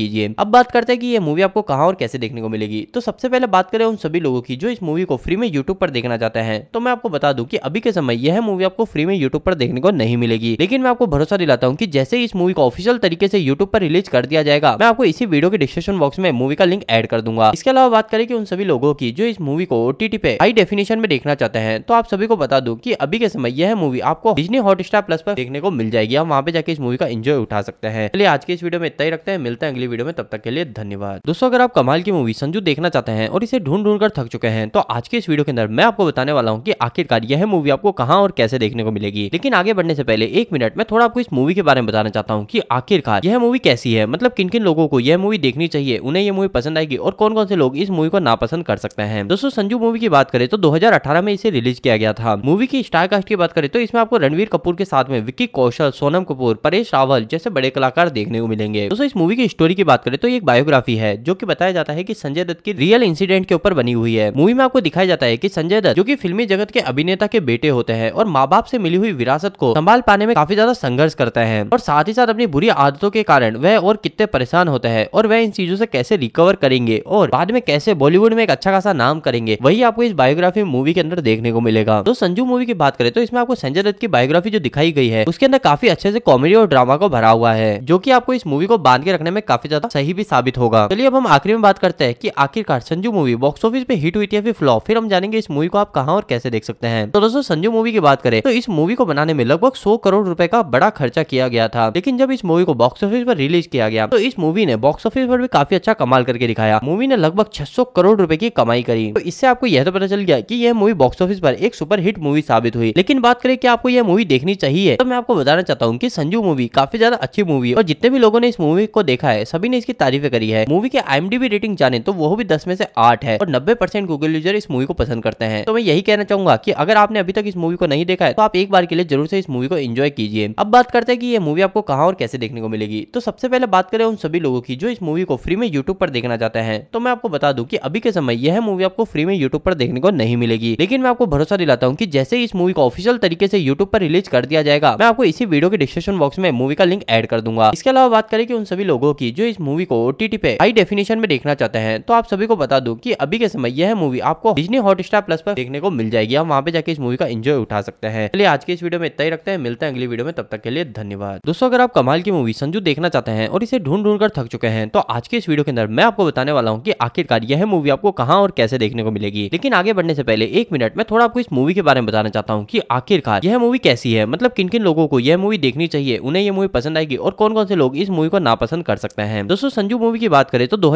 Speaker 1: कीजिए अब बात करते हैं कि ये मूवी आपको कहाँ और कैसे देखने को मिलेगी तो सबसे पहले बात करें उन सभी लोगों की जो इस मूवी को फ्री में यूट्यूब पर देखना चाहते हैं तो मैं आपको बता दूं कि अभी के समय यह मूवी आपको फ्री में यूट्यूब पर देखने को नहीं मिलेगी लेकिन मैं आपको भरोसा दिलाता हूँ की जैसे ही इस मूवी को ऑफिशियल तरीके से यूट्यूब पर रिलीज कर दिया जाएगा मैं आपको इसी वीडियो के डिस्क्रिप्शन बॉक्स में मूवी का लिंक एड कर दूंगा इसके अलावा बात करें कि उन सभी लोगों की जो इस मूवी को ओटीटी पे हाई डेफिनेशन में देखना चाहते हैं तो आप सभी को बता दू की अभी के समय यह मूवी आपको डिजनी हॉटस्टार प्लस पर देखने को मिल जाएगी आप वहाँ पे जाके इस मूवी का एंजॉय उठा सकते हैं चलिए आज के इस वीडियो में इतना ही रखते हैं मिलते हैं अगली वीडियो में तब तक के लिए धन्यवाद दोस्तों अगर आप कमाल की मूवी संजू देखना चाहते हैं और इसे ढूंढ ढूंढ कर थक चुके हैं तो आज के इस वीडियो के अंदर मैं आपको बताने वाला हूँ की आखिरकार यह मूवी आपको कहाँ और कैसे देखने को मिलेगी लेकिन आगे बढ़ने से पहले एक मिनट में थोड़ा आपको इस मूवी के बारे में बताना चाहता हूँ की आखिरकार यह मूवी कैसी है मतलब किन किन लोगों को यह मूवी देखनी चाहिए उन्हें यह मूवी पसंद आएगी और कौन कौन से लोग इस मूवी को नापसंद कर सकते हैं दोस्तों संजू मूवी की बात करें तो 2018 में इसे रिलीज किया गया था मूवी की स्टार कास्ट की बात करें तो इसमें आपको रणवीर कपूर के साथ में विक्की कौशल सोनम कपूर परेश रावल जैसे बड़े कलाकार देखने को मिलेंगे दोस्तों इस मूवी की स्टोरी की बात करें तो एक बायोग्राफी है जो की बताया जाता है की संजय दत्त की रियल इंसिडेंट के ऊपर बनी हुई है मूवी में आपको दिखाया जाता है की संजय दत्त जो की फिल्मी जगत के अभिनेता के बेटे होते हैं और माँ बाप से मिली हुई विरासत को संभाल पाने में काफी ज्यादा संघर्ष करते हैं और साथ ही साथ अपनी बुरी आदतों के कारण वह और कितने परेशान नुकसान होता है और वह इन चीजों से कैसे रिकवर करेंगे और बाद में कैसे बॉलीवुड में एक अच्छा खासा नाम करेंगे वही आपको इस बायोग्राफी मूवी के अंदर देखने को मिलेगा तो संजू मूवी की बात करें तो इसमें आपको संजय दत्त की बायोग्राफी जो दिखाई गई है उसके अंदर काफी अच्छे से कॉमेडी और ड्रामा को भरा हुआ है जो की आपको इस मूवी को बांध के रखने में काफी ज्यादा सही भी साबित होगा चलिए अब हम आखिरी में बात करते हैं की आखिरकार संजू मूवी बॉक्स ऑफिस में हिट हुई थी फिर फ्लॉप फिर हम जानेंगे इस मूवी को आप कहाँ और कैसे देख सकते हैं तो दोस्तों संजू मूवी की बात करें तो इस मूवी को बनाने में लगभग सौ करोड़ रूपए का बड़ा खर्चा किया गया था लेकिन जब इस मूवी को बॉक्स ऑफिस पर रिलीज किया गया तो इस मूवी मूवी ने बॉक्स ऑफिस पर भी काफी अच्छा कमाल करके दिखाया मूवी ने लगभग 600 करोड़ रुपए की कमाई करी तो इससे आपको यह तो पता चल गया कि यह मूवी बॉक्स ऑफिस पर एक सुपर हिट मूवी साबित हुई लेकिन बात करें कि आपको यह मूवी देखनी चाहिए तो मैं आपको बताना चाहता हूँ की संजू मूवी काफी ज्यादा अच्छी मूवी और जितने भी लोगों ने इस मूवी को देखा है सभी ने इसकी तारीफें करी है मूवी के आई रेटिंग जाने तो वो भी दस में से आठ है और नब्बे परसेंट गूगल यूजर इस मूवी को पसंद करते हैं तो मैं यही कहना चाहूंगा की अगर आपने अभी तक इस मूवी को नहीं देखा है तो आप एक बार के लिए जरूर से इस मूवी को एंजॉय कीजिए अब बात करते हैं कि ये मूवी आपको कहाँ और कैसे देखने को मिलेगी तो सबसे पहले बात करें उन सभी सभी लोगों की जो इस मूवी को फ्री में यूट्यूब पर देखना चाहते हैं तो मैं आपको बता दूं कि अभी के समय यह मूवी आपको फ्री में यूट्यूब पर देखने को नहीं मिलेगी लेकिन मैं आपको भरोसा दिलाता हूँ की जैसे ही इस मूवी को ऑफिशियल तरीके से यूट्यूब पर रिलीज कर दिया जाएगा मैं आपको इसी वीडियो के डिस्क्रिप्शन बॉक्स में मूवी का लिंक एड कर दूंगा इसके अलावा बात करें कि उन सभी लोगों की जो इस मूवी को ओटीटी पे हाई डेफिनेशन में देखना चाहते हैं तो आप सभी को बता दू की अभी के समय यह मूवी आपको डिजनी हॉटस्टार प्लस पर देखने को मिल जाएगी आप वहाँ पे जाके इस मूवी का एंजॉय उठा सकते हैं चलिए आज के इस वीडियो में इतना ही रखते हैं मिलते हैं अगली वीडियो में तब तक के लिए धन्यवाद दोस्तों अगर आप कमाल की मूवी संजू देखना चाहते हैं और इसे ढूंढ ढूंढ कर सुनकर थक चुके हैं तो आज के इस वीडियो के अंदर मैं आपको बताने वाला हूँ कि आखिरकार यह मूवी आपको कहाँ और कैसे देखने को मिलेगी लेकिन आगे बढ़ने से पहले एक मिनट में थोड़ा आपको इस मूवी के बारे में बताना चाहता हूँ की आखिरकार यह मूवी कैसी है मतलब किन किन लोगों को यह मूवी देखनी चाहिए उन्हें यह मूवी पसंद आएगी और कौन कौन से लोग इस मूवी को नापसंद कर सकते हैं दोस्तों संजू मूवी की बात करें तो दो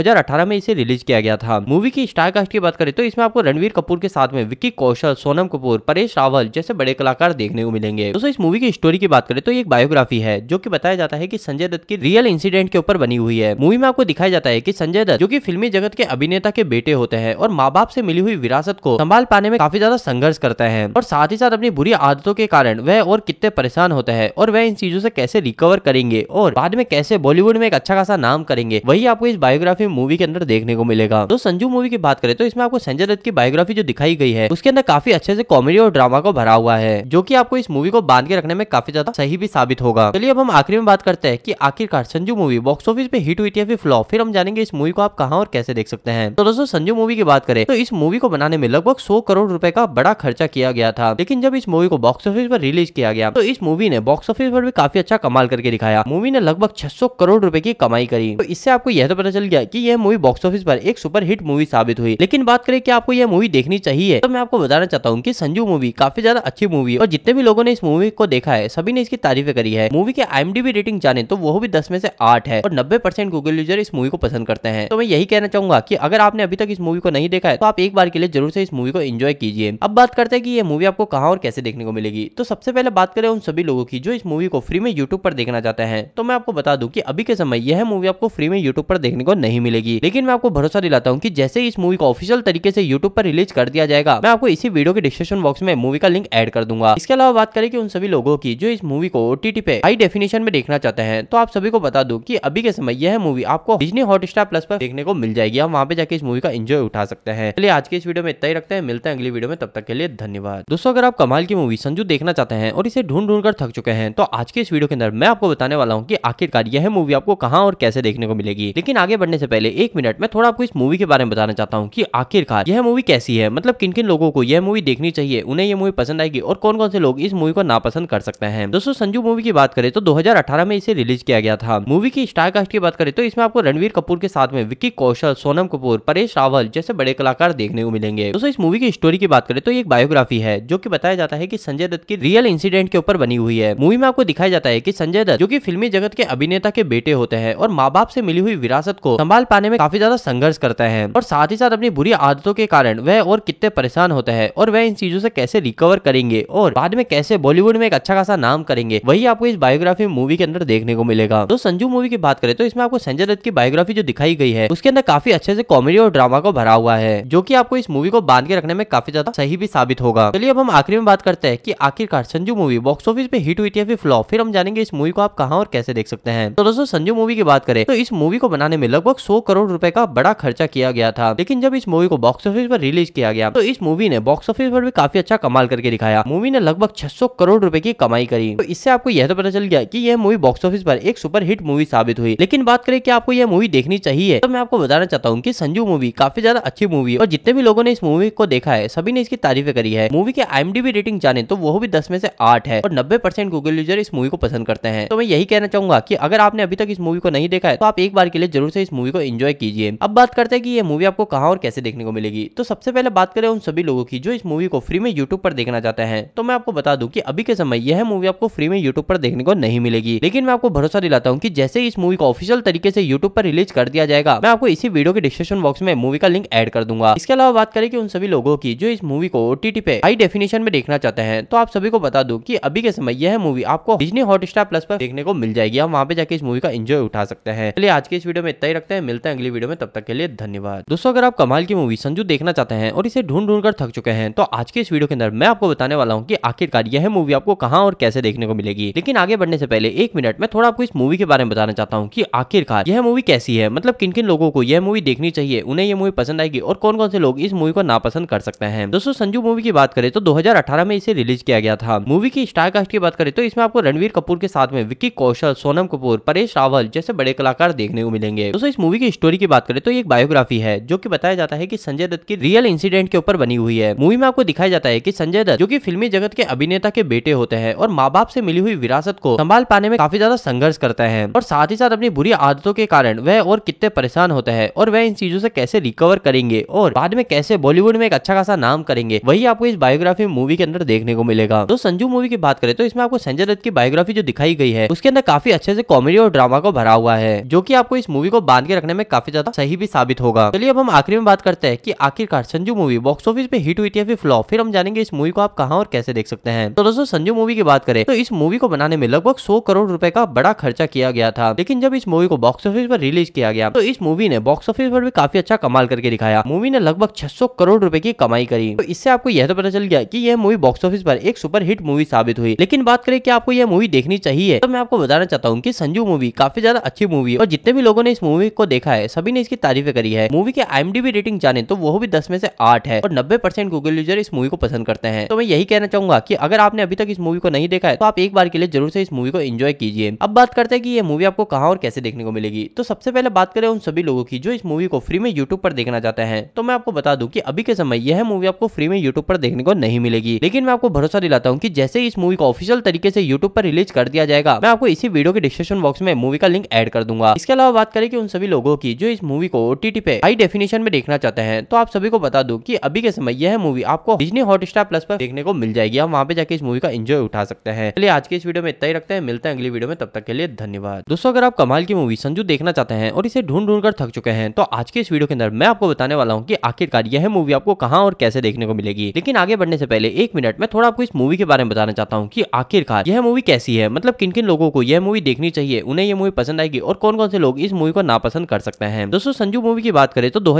Speaker 1: में इसे रिलीज किया गया था मूवी की स्टारकास्ट की बात करें तो इसमें आपको रणवीर कपूर के साथ में विक्की कौशल सोनम कपूर परेश रावल जैसे बड़े कलाकार देखने को मिलेंगे दोस्तों इस मूवी की स्टोरी की बात करें तो एक बायोग्राफी है जो की बताया जाता है की संजय दत्त की रियल इंसिडेंट के ऊपर बनी हुई है मूवी में आपको दिखाया जाता है की संजय दत्त जो की फिल्मी जगत के अभिनेता के बेटे होते हैं और माँ बाप से मिली हुई विरासत को संभाल पाने में काफी ज्यादा संघर्ष करते हैं और साथ ही साथ अपनी बुरी आदतों के कारण वह और कितने परेशान होते हैं और वह इन चीजों से कैसे रिकवर करेंगे और बाद में कैसे बॉलीवुड में एक अच्छा खासा नाम करेंगे वही आपको इस बायोग्राफी मूवी के अंदर देखने को मिलेगा तो संजू मूवी की बात करें तो इसमें आपको संजय दत्त की बायोग्राफी जो दिखाई गई है उसके अंदर काफी अच्छे से कॉमेडी और ड्रामा को भरा हुआ है जो की आपको इस मूवी को बांध के रखने में काफी ज्यादा सही भी साबित होगा चलिए अब हम आखिरी में बात करते हैं की आखिरकार संजू मूवी बॉक्स ऑफिस पे हिट हुई थी फिर फ्लॉप फिर हम जानेंगे इस मूवी को आप कहाँ और कैसे देख सकते हैं तो दोस्तों संजू मूवी की बात करें तो इस मूवी को बनाने में लगभग सौ करोड़ रूपए का बड़ा खर्चा किया गया था लेकिन जब इस मूवी को बॉक्स ऑफिस पर रिलीज किया गया तो इस मूवी ने बॉक्स ऑफिस पर भी काफी अच्छा कमाल करके दिखाया मूवी ने लगभग छह करोड़ रूपए की कमाई करी तो इससे आपको यह तो पता चल गया की यह मूवी बॉक्स ऑफिस पर एक सुपर हिट मूवी साबित हुई लेकिन बात करें की आपको यह मूवी देखनी चाहिए तो मैं आपको बताना चाहता हूँ की संजू मूवी काफी ज्यादा अच्छी मूवी और जितने भी लोगों ने इस मूवी को देखा है सभी ने इसकी तारीफे करी है मूवी के आईएमडीबी रेटिंग जाने तो वो भी दस में से आठ है और नब्बे परसेंट गूगल यूजर इस मूवी को पसंद करते हैं तो मैं यही कहना चाहूंगा की अगर आपने अभी तक इस मूवी को नहीं देखा है तो आप एक बार के लिए जरूर से इस मूवी को एंजॉय कीजिए अब बात करते हैं कि ये मूवी आपको कहाँ और कैसे देखने को मिलेगी तो सबसे पहले बात करें उन सभी लोगों की जो इस मूवी को फ्री में यूट्यूब पर देखना चाहते हैं तो मैं आपको बता दूं कि अभी के समय यह मूवी आपको फ्री में यूट्यूब पर देखने को नहीं मिलेगी लेकिन मैं आपको भरोसा दिलाता हूँ की जैसे ही इस मूवी को ऑफिशियल तरीके से यूट्यूब पर रिलीज कर दिया जाएगा मैं आपको इसी वीडियो के डिस्क्रिप्शन बॉक्स में मूवी का लिंक एड कर दूंगा इसके अलावा बात करें कि उन सभी लोगों की जो इस मूवी को ओटीटी पे हाई डेफिनेशन में देखना चाहते हैं तो आप सभी को बता दूं कि अभी के समय यह मूवी आपको डिजनी हॉटस्टार प्लस पर देखने को मिल जाएगी आप वहाँ पे जाके इस मूवी का एंजॉय उठा सकते हैं चलिए आज के इस वीडियो में इतना ही रखते हैं मिलते हैं अगली वीडियो में तब तक के लिए धन्यवाद दोस्तों अगर आप कमाल की मूवी संजू देखना चाहते हैं और इसे ढूंढ ढूंढ कर थक चुके हैं तो आज के इस वीडियो के अंदर मैं आपको बताने वाला हूँ की आखिरकार यह मूवी आपको कहाँ और कैसे देखने को मिलेगी लेकिन आगे बढ़ने से पहले एक मिनट में थोड़ा आपको इस मूवी के बारे में बताना चाहता हूँ की आखिरकार यह मूवी कैसी है मतलब किन किन लोगों को यह मूवी देखनी चाहिए उन्हें यह मूवी पसंद आएगी और कौन कौन से लोग इस मूवी को नापसंद कर सकते हैं दोस्तों संजू मूवी की बात करें तो 2018 में इसे रिलीज किया गया था मूवी की स्टार कास्ट की बात करें तो इसमें आपको रणवीर कपूर के साथ में विक्की कौशल सोनम कपूर परेश रावल जैसे बड़े कलाकार देखने को मिलेंगे दोस्तों इस मूवी की स्टोरी की बात करें तो एक बायोग्राफी है जो की बताया जाता है की संजय दत्त की रियल इंसिडेंट के ऊपर बनी हुई है मूवी में आपको दिखाया जाता है की संजय दत्त जो की फिल्मी जगत के अभिनेता के बेटे होते हैं और माँ बाप से मिली हुई विरासत को संभाल पाने में काफी ज्यादा संघर्ष करता है और साथ ही साथ अपनी बुरी आदतों के कारण वह और कितने परेशान होता है और वह इन चीजों से कैसे रिकवर करेंगे और बाद में कैसे बॉलीवुड में एक अच्छा खासा नाम करेंगे वही आपको इस बायोग्राफी मूवी के अंदर देखने को मिलेगा तो संजू मूवी की बात करें तो तो इसमें आपको संजय दत्त की बायोग्राफी जो दिखाई गई है उसके अंदर काफी अच्छे से कॉमेडी और ड्रामा को भरा हुआ है जो की आपको इस मूवी को बांध के रखने में काफी ज्यादा सही भी साबित होगा चलिए अब हम आखिरी में बात करते हैं की आखिरकार संजू मूवी बॉक्स ऑफिस पे हिट हुई थी फिर फ्लॉप फिर हम जानेंगे इस मूवी को आप कहा और कैसे देख सकते हैं तो दोस्तों संजू मूवी की बात करें तो इस मूवी को बनाने में लगभग सौ करोड़ रूपए का बड़ा खर्चा किया गया था लेकिन जब इस मूवी को बॉक्स ऑफिस पर रिलीज किया गया तो इस मूवी ने बॉक्स ऑफिस पर भी काफी अच्छा कमाल करके दिखाया मूवी ने लगभग 600 करोड़ रुपए की कमाई करी तो इससे आपको यह तो पता चल गया कि यह मूवी बॉक्स ऑफिस पर एक सुपर हिट मूवी साबित हुई लेकिन लेकिन बात करें कि आपको यह मूवी देखनी चाहिए तो मैं आपको बताना चाहता हूँ की संजू मूवी काफी ज्यादा अच्छी मूवी और जितने भी लोगों ने इस मूवी को देखा है सभी ने इसकी तारीफ करी है मूवी के आईएमडीबी रेटिंग जाने तो वो भी दस में से आठ है और नब्बे परसेंट गूगल यूजर इस मूवी को पसंद करते हैं तो मैं यही कहना चाहूंगा की अगर आपने अभी तक इस मूवी को नहीं देखा है तो आप एक बार के लिए जरूर से इस मूवी को एंजॉय कीजिए अब बात करते हैं कि ये मूवी आपको कहाँ और कैसे देखने को मिलेगी तो सबसे पहले बात करें उन सभी लोगों की जो इस मूवी को फ्री में यूट्यूब पर देखना चाहते हैं तो मैं आपको बता दूं कि अभी के समय यह मूवी आपको फ्री में यूट्यूब पर देखने को नहीं मिलेगी लेकिन मैं आपको भरोसा दिलाता हूँ की जैसे ही इस मूवी को ऑफिशियल तरीके से यूट्यूब पर रिलीज कर दिया जाएगा मैं आपको इसी वीडियो के डिस्क्रिप्शन बॉक्स में मूवी का लिंक एड कर दूंगा इसके अलावा बात करें कि उन सभी लोगों की जो इस मूवी को ओटीटी पे हाई डेफिनेशन में देखना चाहते हैं तो आप सभी को बता दू की अभी के समय यह मूवी आपको डिजनी हॉटस्टार प्लस पर देखने को मिल जाएगी आप वहाँ पे जाके इस मूवी का एंजॉय उठा सकते हैं चलिए आज के इस वीडियो में इतना ही रखते हैं मिलते हैं अगली वीडियो में तब तक के लिए धन्यवाद दोस्तों अगर आप कमाल की मूवी संजू देखना चाहते हैं और इसे ढूंढ ढूंढ कर थक चुके हैं तो आज के इस वीडियो के अंदर मैं आपको बताने वाला हूँ की आखिरकार यह मूवी आपको कहाँ और कैसे देखने को मिलेगी लेकिन आगे बढ़ने से पहले एक मिनट में थोड़ा आपको इस मूवी के बारे में बताना चाहता हूँ की आखिरकार यह मूवी कैसी है मतलब किन किन लोगों को यह मूवी देखनी चाहिए उन्हें यह मूवी पसंद आएगी और कौन कौन से लोग इस मूवी को नापसंद कर सकते हैं दोस्तों संजू मूवी की बात करें तो 2018 में इसे रिलीज किया गया था मूवी की स्टार कास्ट की बात करें तो इसमें आपको रणवीर कपूर के साथ में विक्की कौशल सोनम कपूर परेश रावल जैसे बड़े कलाकार देखने को मिलेंगे दोस्तों इस मूवी की स्टोरी की बात करें तो एक बायोग्राफी है जो की बताया जाता है की संजय दत्त की रियल इंसिडेंट के ऊपर बनी हुई है मूवी में आपको दिखाया जाता है की संजय दत्त जो की फिल्मी जगत के अभिनेता के बेटे होते हैं और माँ बाप से मिली हुई विरासत को संभाल पाने में काफी ज्यादा संघर्ष करते हैं और साथ ही साथ अपनी बुरी आदतों के कारण वह और कितने परेशान होते हैं और वह इन चीजों से कैसे रिकवर करेंगे और बाद में कैसे बॉलीवुड में एक अच्छा खासा नाम करेंगे वही आपको इस बायोग्राफी मूवी के अंदर देखने को मिलेगा तो संजू मूवी की बात करें तो इसमें आपको संजय दत्त की बायोग्राफी जो दिखाई गई है उसके अंदर काफी अच्छे से कॉमेडी और ड्रामा को भरा हुआ है जो की आपको इस मूवी को बांध के रखने में काफी ज्यादा सही भी साबित होगा चलिए अब हम आखिरी में बात करते हैं की आखिरकार संजू मूवी बॉक्स ऑफिस पे हिट हुई थी फिर फ्लॉप फिर हम जानेंगे इस मूवी को आप कहाँ और कैसे देख सकते हैं तो दोस्तों संजू मूवी की बात करें तो इस मूवी को बनाने में लगभग सौ करोड़ रूपए का बड़ा खर्चा किया गया था लेकिन जब इस मूवी को बॉक्स ऑफिस पर रिलीज किया गया तो इस मूवी ने बॉक्स ऑफिस पर भी काफी अच्छा कमाल करके दिखाया मूवी ने लगभग 600 करोड़ रुपए की कमाई करी तो इससे आपको यह तो पता चल गया कि यह मूवी बॉक्स ऑफिस पर एक सुपर हिट मूवी साबित हुई लेकिन बात करें कि आपको यह मूवी देखनी चाहिए तो मैं आपको बताना चाहता हूँ की संजू मूवी काफी ज्यादा अच्छी मूवी और जितने भी लोगों ने इस मूवी को देखा है सभी ने इसकी तारीफें करी है मूवी के आईएमडीबी रेटिंग जाने तो वो भी दस में से आठ है और नब्बे परसेंट गूगल यूजर इस मूवी को पसंद करते हैं तो मैं यही कहना चाहूंगा की अगर आपने अभी तक इस मूवी को नहीं देखा है तो आप एक बार के लिए जरूर से इस मूवी को एंजॉय कीजिए अब बात करते हैं कि ये मूवी आपको कहाँ और कैसे देखने को मिलेगी तो सबसे पहले बात करें उन सभी लोगों की जो इस मूवी को फ्री में यूट्यूब पर देखना चाहते हैं तो मैं आपको बता दूं कि अभी के समय यह मूवी आपको फ्री में यूट्यूब पर देखने को नहीं मिलेगी लेकिन मैं आपको भरोसा दिलाता हूँ की जैसे इस मूवी को ऑफिशियल तरीके से यूट्यूब पर रिलीज कर दिया जाएगा मैं आपको इसी वीडियो के डिस्क्रिप्शन बॉक्स में मूवी का लिंक एड कर दूंगा इसके अलावा बात करें उन सभी लोगों की जो इस मूवी को ओटीटी पे हाई डेफिनेशन में देखना चाहते हैं तो आप सभी को बता दू की अभी के समय यह मूवी आपको डिजनी हॉटस्टार प्लस पर देखने को मिल जाएगी आप वहाँ पे जाके इस मूवी का एंजॉय उठा सकते हैं चलिए आज के इस वीडियो में इतना ही रखते हैं मिलते हैं अगली वीडियो में तब तक के लिए धन्यवाद दोस्तों अगर आप कमाल की मूवी संजू देखना चाहते हैं और इसे ढूंढ ढूंढ कर थक चुके हैं तो आज के इस वीडियो के अंदर मैं आपको बताने वाला हूँ की आखिरकार यह मूवी आपको कहाँ और कैसे देखने को मिलेगी लेकिन आगे बढ़ने से पहले एक मिनट में थोड़ा आपको इस मूवी के बारे में बताना चाहता हूँ की आखिरकार यह मूवी कैसी है मतलब किन किन लोगों को यह मूवी देखनी चाहिए उन्हें यह मूवी पसंद आएगी और कौन कौन से लोग इस मूवी को नापसंद कर सकते हैं दोस्तों संजू मूवी की बात करें तो दो